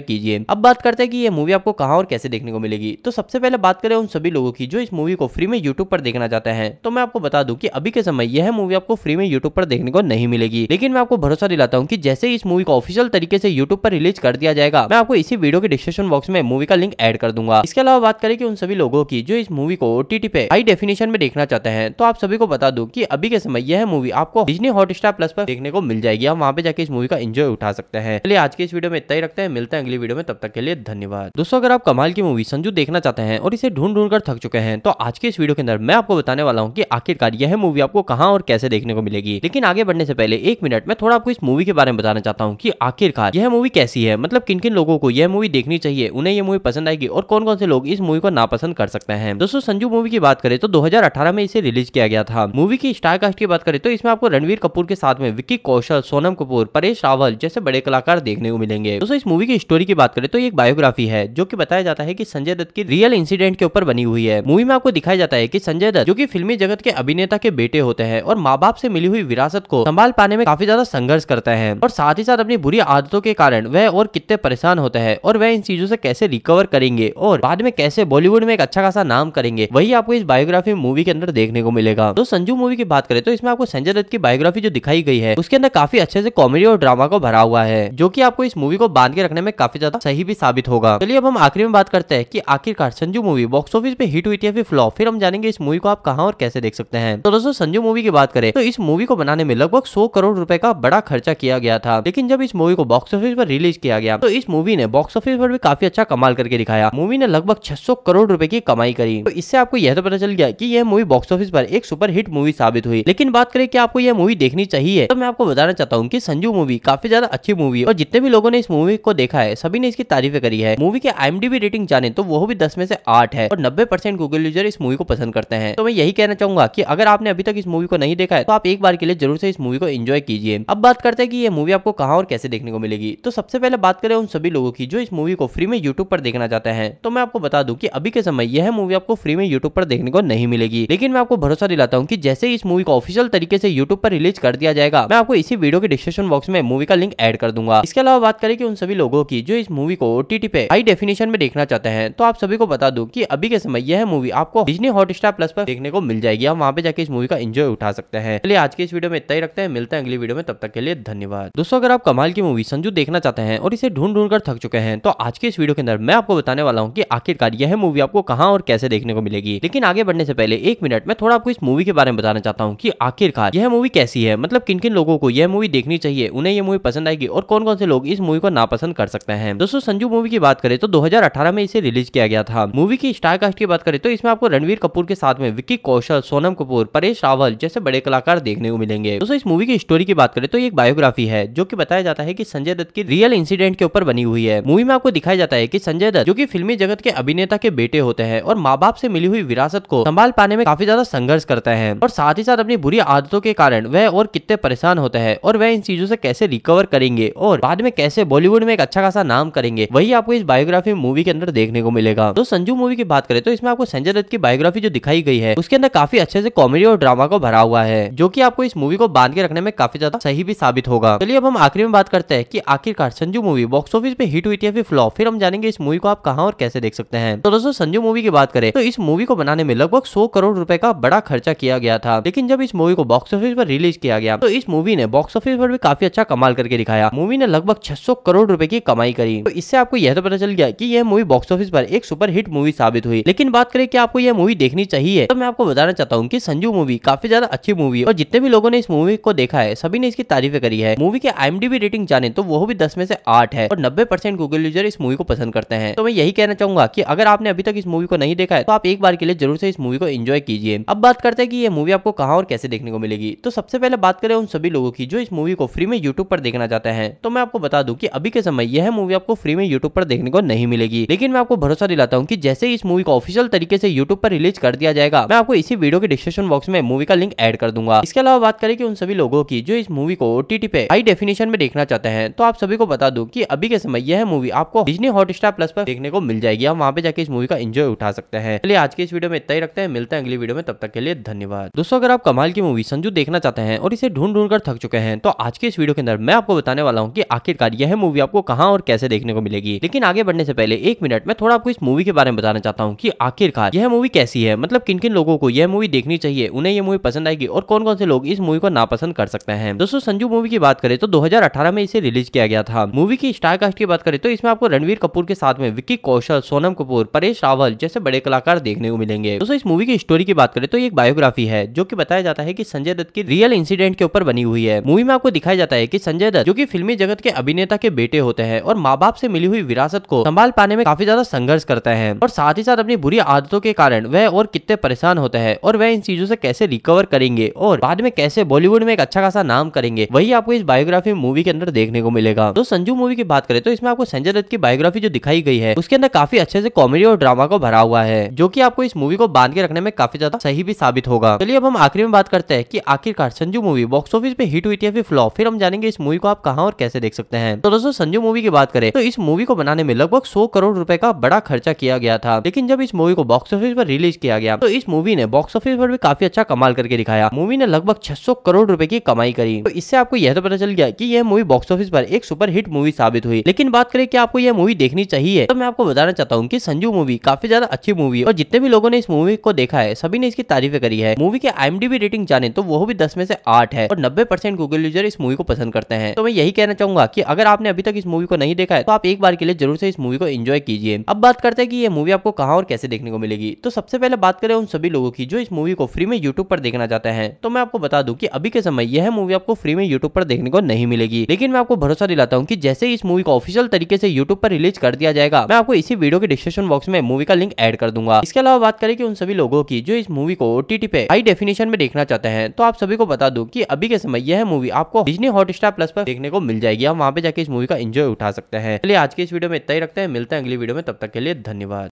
Speaker 1: कीजिए अब बात करते हैं की यह मूवी आपको कहाँ और कैसे देखने को मिलेगी तो सबसे पहले बात करें उन सभी लोगों की जो इस मूवी को फ्री में यूट्यूब पर देखना चाहते हैं तो मैं आपको बता दूं कि अभी के समय यह मूवी आपको फ्री में यूट्यूब पर देखने को नहीं मिलेगी लेकिन मैं आपको भरोसा दिलाता हूँ की जैसे इस मूवी को ऑफिशियल तरीके से यूट्यूब पर रिलीज कर दिया जाएगा मैं आपको इसी वीडियो के डिस्क्रिप्शन बॉक्स में मूवी का लिंक एड कर दूंगा इसके अलावा बात करें कि उन सभी लोगों की जो इस मूवी को ओटीटी पे हाई डेफिनेशन में देखना चाहते हैं तो आप सभी को बता दू की अभी के समय यह मूवी आपको डिजनी हॉटस्टार प्लस पर देखने को मिल जाएगी आप वहाँ पे जाके इस मूवी का एंजॉय उठा सकते हैं चलिए आज के इस वीडियो में इतना ही रखते हैं मिलते हैं अगली वीडियो में तब तक के लिए धन्यवाद दोस्तों अगर आप कमाल की मूवी संजू देखना चाहते हैं और इसे ढूंढ ढूंढ कर थक चुके हैं तो आज के इस वीडियो के अंदर मैं आपको बताने वाला हूँ कि आखिरकार यह मूवी आपको कहाँ और कैसे देखने को मिलेगी लेकिन आगे बढ़ने से पहले एक मिनट में थोड़ा आपको इस मूवी के बारे में बताना चाहता हूँ की आखिरकार यह मूवी कैसी है मतलब किन किन लोगों को यह मूवी देखनी चाहिए उन्हें यह मूवी पसंद आएगी और कौन कौन से लोग इस मूवी को नापसंद कर सकते हैं दोस्तों संजू मूवी की बात करें तो दो में इसे रिलीज किया गया था मूवी की स्टार कास्ट की बात करें तो इसमें आपको रणवीर कपूर के साथ में विक्की कौशल सोनम कपूर परेश रावल जैसे बड़े कलाकार देखने को मिलेंगे दोस्तों इस मूवी की स्टोरी की बात करें तो एक बायोग्राफी है जो की बताया जाता है की संजय दत्त की रियल इंसिडेंट के ऊपर बनी हुई है मूवी में आपको दिखाया जाता है की संजय दत्त जो की फिल्मी जगत के अभिनेता के बेटे होते हैं और माँ बाप से मिली हुई विरासत को संभाल पाने में काफी ज्यादा संघर्ष करता है और साथ ही साथ अपनी बुरी आदतों के कारण वह और कितने परेशान होता है और वह इन चीजों से कैसे रिकवर करेंगे और बाद में कैसे बॉलीवुड में एक अच्छा खासा नाम करेंगे वही आपको इस बायोग्राफी मूवी के अंदर देखने को मिलेगा तो संजू मूवी की बात करें तो इसमें आपको संजय दत्त की बायोग्राफी जो दिखाई गई है उसके अंदर काफी अच्छे से कॉमेडी और ड्रामा को भरा हुआ है जो की आपको इस मूवी को बांध के रखने में काफी ज्यादा सही भी साबित होगा चलिए अब हम आखिरी में बात करते हैं कि आखिरकार संजू मूवी बॉक्स ऑफिस पे हिट हुई थी या फिर फ्लॉप फिर हम जानेंगे इस मूवी को आप कहाँ और कैसे देख सकते हैं तो दोस्तों संजू मूवी की बात करें तो इस मूवी को बनाने में लगभग सौ करोड़ रूपए का बड़ा खर्चा किया गया था लेकिन जब इस मूवी को बॉक्स ऑफिस पर रिलीज किया गया तो इस मूवी ने बॉक्स ऑफिस पर भी काफी अच्छा कमाल करके दिखाया मूवी ने लगभग छह करोड़ रूपए की कमाई करी तो इससे आपको यह तो पता चल गया की यह मूवी बॉक्स ऑफिस पर एक सुपर हिट मूवी साबित हुई लेकिन बात करें की आपको यह मूवी देखनी चाहिए तो मैं आपको बताना चाहता हूँ की संजू मूवी काफी ज्यादा अच्छी मूवी और जितने भी लोगों ने इस मूवी को देखा है सभी ने इसकी तारीफे करी है मूवी के आई एम रेटिंग जाने तो वो भी दस में से आठ है और नब्बे परसेंट गूगल यूजर इस मूवी को पसंद करते हैं तो मैं यही कहना चाहूंगा की अगर आपने अभी तक इस मूवी को नहीं देखा है तो आप एक बार के लिए जरूर से इस मूवी को एंजॉय कीजिए अब बात करते हैं कि ये मूवी आपको कहाँ और कैसे देखने को मिलेगी तो सबसे पहले बात करें उन सभी लोगों की जो इस मूवी को फ्री में यूट्यूब पर देखना चाहते हैं तो मैं आपको बता दू की अभी के समय यह मूवी आपको फ्री में यूट्यूब पर देखने को नहीं मिलेगी लेकिन मैं आपको भरोसा दिलाता हूँ की जैसे इस मूवी को ऑफिशियल तरीके से यूट्यूब पर रिलीज कर दिया जाएगा मैं आपको इसी वीडियो के डिस्क्रिप्शन बॉक्स में मूवी का लिंक एड कर दूंगा इसके अलावा बात करें कि उन सभी लोगों की जो इस मूवी को ओटीटी पे हाई डेफिनेशन सेक्शन में देखना चाहते हैं तो आप सभी को बता दो कि अभी के समय यह मूवी आपको डिजनी हॉटस्टार प्लस पर देखने को मिल जाएगी आप वहाँ पे जाके इस मूवी का एंजॉय उठा सकते हैं चलिए आज के इस वीडियो में इतना ही रखते हैं मिलते हैं अगली वीडियो में तब तक के लिए धन्यवाद दोस्तों अगर आप कमाल की मूवी संजू देखना चाहते हैं और इसे ढूंढ ढूंढ कर थक चुके हैं तो आज के इस वीडियो के अंदर मैं आपको बताने वाला हूँ की आखिरकार यह मूवी आपको कहाँ और कैसे देखने को मिलेगी लेकिन आगे बढ़ने से पहले एक मिनट में थोड़ा आपको इस मूवी के बारे में बताना चाहता हूँ की आखिरकार यह मूवी कैसी है मतलब किन किन लोगों को यह मूवी देखनी चाहिए उन्हें यह मूवी पसंद आएगी और कौन कौन से लोग इस मूवी को नापसंद कर सकते हैं दोस्तों संजू मूवी की बात करें तो दो 2018 में इसे रिलीज किया गया था मूवी की स्टार कास्ट की बात करें तो इसमें आपको रणवीर कपूर के साथ में विक्की कौशल सोनम कपूर परेश रावल जैसे बड़े कलाकार देखने को मिलेंगे दोस्तों इस मूवी की स्टोरी की बात करें तो एक बायोग्राफी है जो की बताया जाता है की संजय दत्त की रियल इंसिडेंट के ऊपर बनी हुई है मूवी में आपको दिखाया जाता है की संजय दत्त जो की फिल्मी जगत के अभिनेता के बेटे होते हैं और माँ बाप से मिली हुई विरासत को संभाल पाने में काफी ज्यादा संघर्ष करता है और साथ ही साथ अपनी बुरी आदतों के कारण वह और कितने परेशान होता है और वह इन चीजों से कैसे रिकवर करेंगे और बाद में कैसे बॉलीवुड में एक अच्छा खासा नाम करेंगे वही आपको इस बायोग्राफी मूवी के अंदर देखने को मिलेगा तो संजू मूवी की बात करें तो इसमें आपको संजय दत्त की बायोग्राफी जो दिखाई गई है उसके अंदर काफी अच्छे से कॉमेडी और ड्रामा को भरा हुआ है जो की आपको इस मूवी को बांध के रखने में काफी ज्यादा सही भी साबित होगा चलिए अब हम आखिरी में बात करते हैं की आखिरकार संजू मूवी बॉक्स ऑफिस पे हिट हुई थी या फिर फ्लॉप फिर हम जानेंगे इस मूवी को आप कहाँ और कैसे देख सकते हैं तो दोस्तों संजू मूवी की बात करें तो इस मूवी को बनाने में लगभग सौ करोड़ रूपए का बड़ा खर्चा किया गया था लेकिन जब इस मूवी को बॉक्स ऑफिस पर रिलीज किया गया तो इस मूवी ने बॉक्स ऑफिस पर भी काफी अच्छा कमाल करके दिखाया मूवी ने लगभग 600 करोड़ रुपए की कमाई करी तो इससे आपको यह तो पता चल गया कि यह मूवी बॉक्स ऑफिस पर एक सुपर हिट मूवी साबित हुई लेकिन बात करें कि आपको यह मूवी देखनी चाहिए तो मैं आपको बताना चाहता हूँ की संजू मूवी काफी ज्यादा अच्छी मूवी और जितने भी लोगों ने इस मूवी को देखा है सभी ने इसकी तारीफ करी है मूवी के आई रेटिंग जाने तो वो भी दस में से आठ है और नब्बे परसेंट गूगल यूजर इस मूवी को पसंद करते हैं तो मैं यही कहना चाहूंगा की अगर आपने अभी तक इस मूवी को नहीं देखा है तो आप एक बार के लिए जरूर से इस मूवी को एंजॉय कीजिए अब बात करते हैं कि ये मूवी आपको कहा और कैसे देखने को मिलेगी तो सबसे पहले बात करें उन सभी लोगों की जो इस मूवी को फ्री में यूट्यूब पर देखना चाहते हैं तो मैं आपको बता दूं कि अभी के समय यह मूवी आपको फ्री में यूट्यूब पर देखने को नहीं मिलेगी मिलेगी लेकिन मैं आपको भरोसा दिलाता हूँ की जैसे इस मूवी को ऑफिशियल तरीके से यूट्यूब पर रिलीज कर दिया जाएगा मैं आपको इसी वीडियो के डिस्क्रिप्शन बॉक्स में मूवी का लिंक एड कर दूंगा इसके अलावा बात करें की उन सभी लोगों की जो इस मूवी को ओटीटी पे हाई डेफिनेशन में देखना चाहते हैं तो आप सभी को बता दू की अभी के समय यह मूवी आपको डिजनी हॉटस्टार प्लस पर देखने को मिल जाएगी आप वहाँ पे जाके इस मूवी का एंजॉय उठा सकते हैं चलिए आज के इस वीडियो में इतना ही रखते हैं मिलते हैं अगली वीडियो में तब तक के लिए धन्यवाद दोस्तों अगर आप कमाल की मूवी संजू देखना चाहते हैं और इसे ढूंढ ढूंढ कर थक चुके हैं तो आज के इस वीडियो के अंदर मैं आपको बताने वाला हूँ की आखिरकार यह मूवी आपको कहाँ और कैसे देखने को मिलेगी लेकिन आगे बढ़ने से पहले पहले एक मिनट में थोड़ा आपको इस मूवी के बारे में बताना चाहता हूँ कि आखिरकार यह मूवी कैसी है मतलब किन किन लोगों को यह मूवी देखनी चाहिए उन्हें यह मूवी पसंद आएगी और कौन कौन से लोग इस मूवी को नापसंद कर सकते हैं दोस्तों संजू मूवी की बात करें तो दो में इसे रिलीज किया गया था मूवी की स्टार कास्ट की बात करें तो इसमें आपको रणवीर कपूर के साथ में विक्की कौशल सोनम कपूर परेश रावल जैसे बड़े कलाकार देखने को मिलेंगे दोस्तों इस मूवी की स्टोरी की बात करें तो एक बायोग्राफी है जो की बताया जाता है की संजय दत्त की रियल इंसिडेंट के ऊपर बनी हुई है मूवी में आपको दिखाया जाता है की संजय दत्त जो की फिल्मी जगत के अभिनेता के बेटे होते हैं और माँ बाप से मिली हुई विरासत को संभाल पाने में काफी ज्यादा संघर्ष करता है और साथ ही साथ अपनी बुरी आदतों के कारण वह और कितने परेशान होता है और वह इन चीजों से कैसे रिकवर करेंगे और बाद में कैसे बॉलीवुड में एक अच्छा खासा नाम करेंगे वही आपको इस बायोग्राफी मूवी के अंदर देखने को मिलेगा तो संजू मूवी की बात करें तो इसमें आपको संजय दत्त की बायोग्राफी जो दिखाई गई है उसके अंदर काफी अच्छे से कॉमेडी और ड्रामा को भरा हुआ है जो की आपको इस मूवी को बांध के रखने में काफी ज्यादा सही भी साबित होगा चलिए अब हम आखिरी में बात करते हैं की आखिरकार संजू मूवी बॉक्स ऑफिस में हिट हुई थी फ्लॉप फिर हम जानेंगे इस मूवी को आप कहाँ और कैसे देख सकते हैं तो दोस्तों संजू मूवी की बात करें तो इस मूवी को बनाने में लगभग सौ करोड़ रुपए का बड़ा खर्चा किया गया था लेकिन जब इस मूवी को बॉक्स ऑफिस पर रिलीज किया गया तो इस मूवी ने बॉक्स ऑफिस पर भी काफी अच्छा कमाल करके दिखाया मूवी ने लगभग सौ करोड़ रूपए की कमाई करी तो इससे आपको यह तो पता चल गया की यह मूवी बॉक्स ऑफिस पर एक सुपर हिट मूवी साबित हुई लेकिन बात करें की आपको यह मूवी देखनी चाहिए तो मैं आपको बताना चाहता हूँ की संजू मूवी काफी ज्यादा अच्छी मूवी और जितने भी लोगों ने इस मूवी को देखा है सभी ने इसकी तारीफे करी है मूवी के आई रेटिंग जाने तो वो भी दस में से आठ है और नब्बे परसेंट गूगल यूजर इस मूवी को पसंद करते हैं तो मैं यही कहना चाहूंगा की अगर आपने अभी तक इस मूवी को नहीं देखा है तो आप एक बार के लिए जरूर से इस मूवी को इन्जॉय कीजिए अब बात करते हैं कि ये मूवी आपको कहाँ और कैसे देखने को मिलेगी तो सबसे पहले बात करें उन सभी लोगों की जो इस मूवी को फ्री में यूट्यूब पर देखना चाहते हैं तो मैं आपको बता दूं कि अभी के समय यह मूवी आपको फ्री में यूट्यूब पर देखने को नहीं मिलेगी लेकिन मैं आपको भरोसा दिलाता हूँ की जैसे इस मूवी को ऑफिशियल तरीके से यूट्यूब पर रिलीज कर दिया जाएगा मैं आपको इसी वीडियो के डिस्क्रिप्शन बॉक्स में मूवी का लिंक एड कर दूंगा इसके अलावा बात करें की उन सभी लोगों की जो इस मूवी को ओटीटी पे हाई डेफिनेशन में देखना चाहते हैं तो आप सभी को बता दू की अभी के समय यह मूवी आपको डिजनी हॉटस्टार प्लस पर देखने को मिल जाएगी आप वहाँ पे जाके इस मूवी का एंजॉय उठा सकते हैं चलिए आज के इस वीडियो में इतना ही रखते हैं मिलते हैं अगली वीडियो में तब तक के लिए धन्यवाद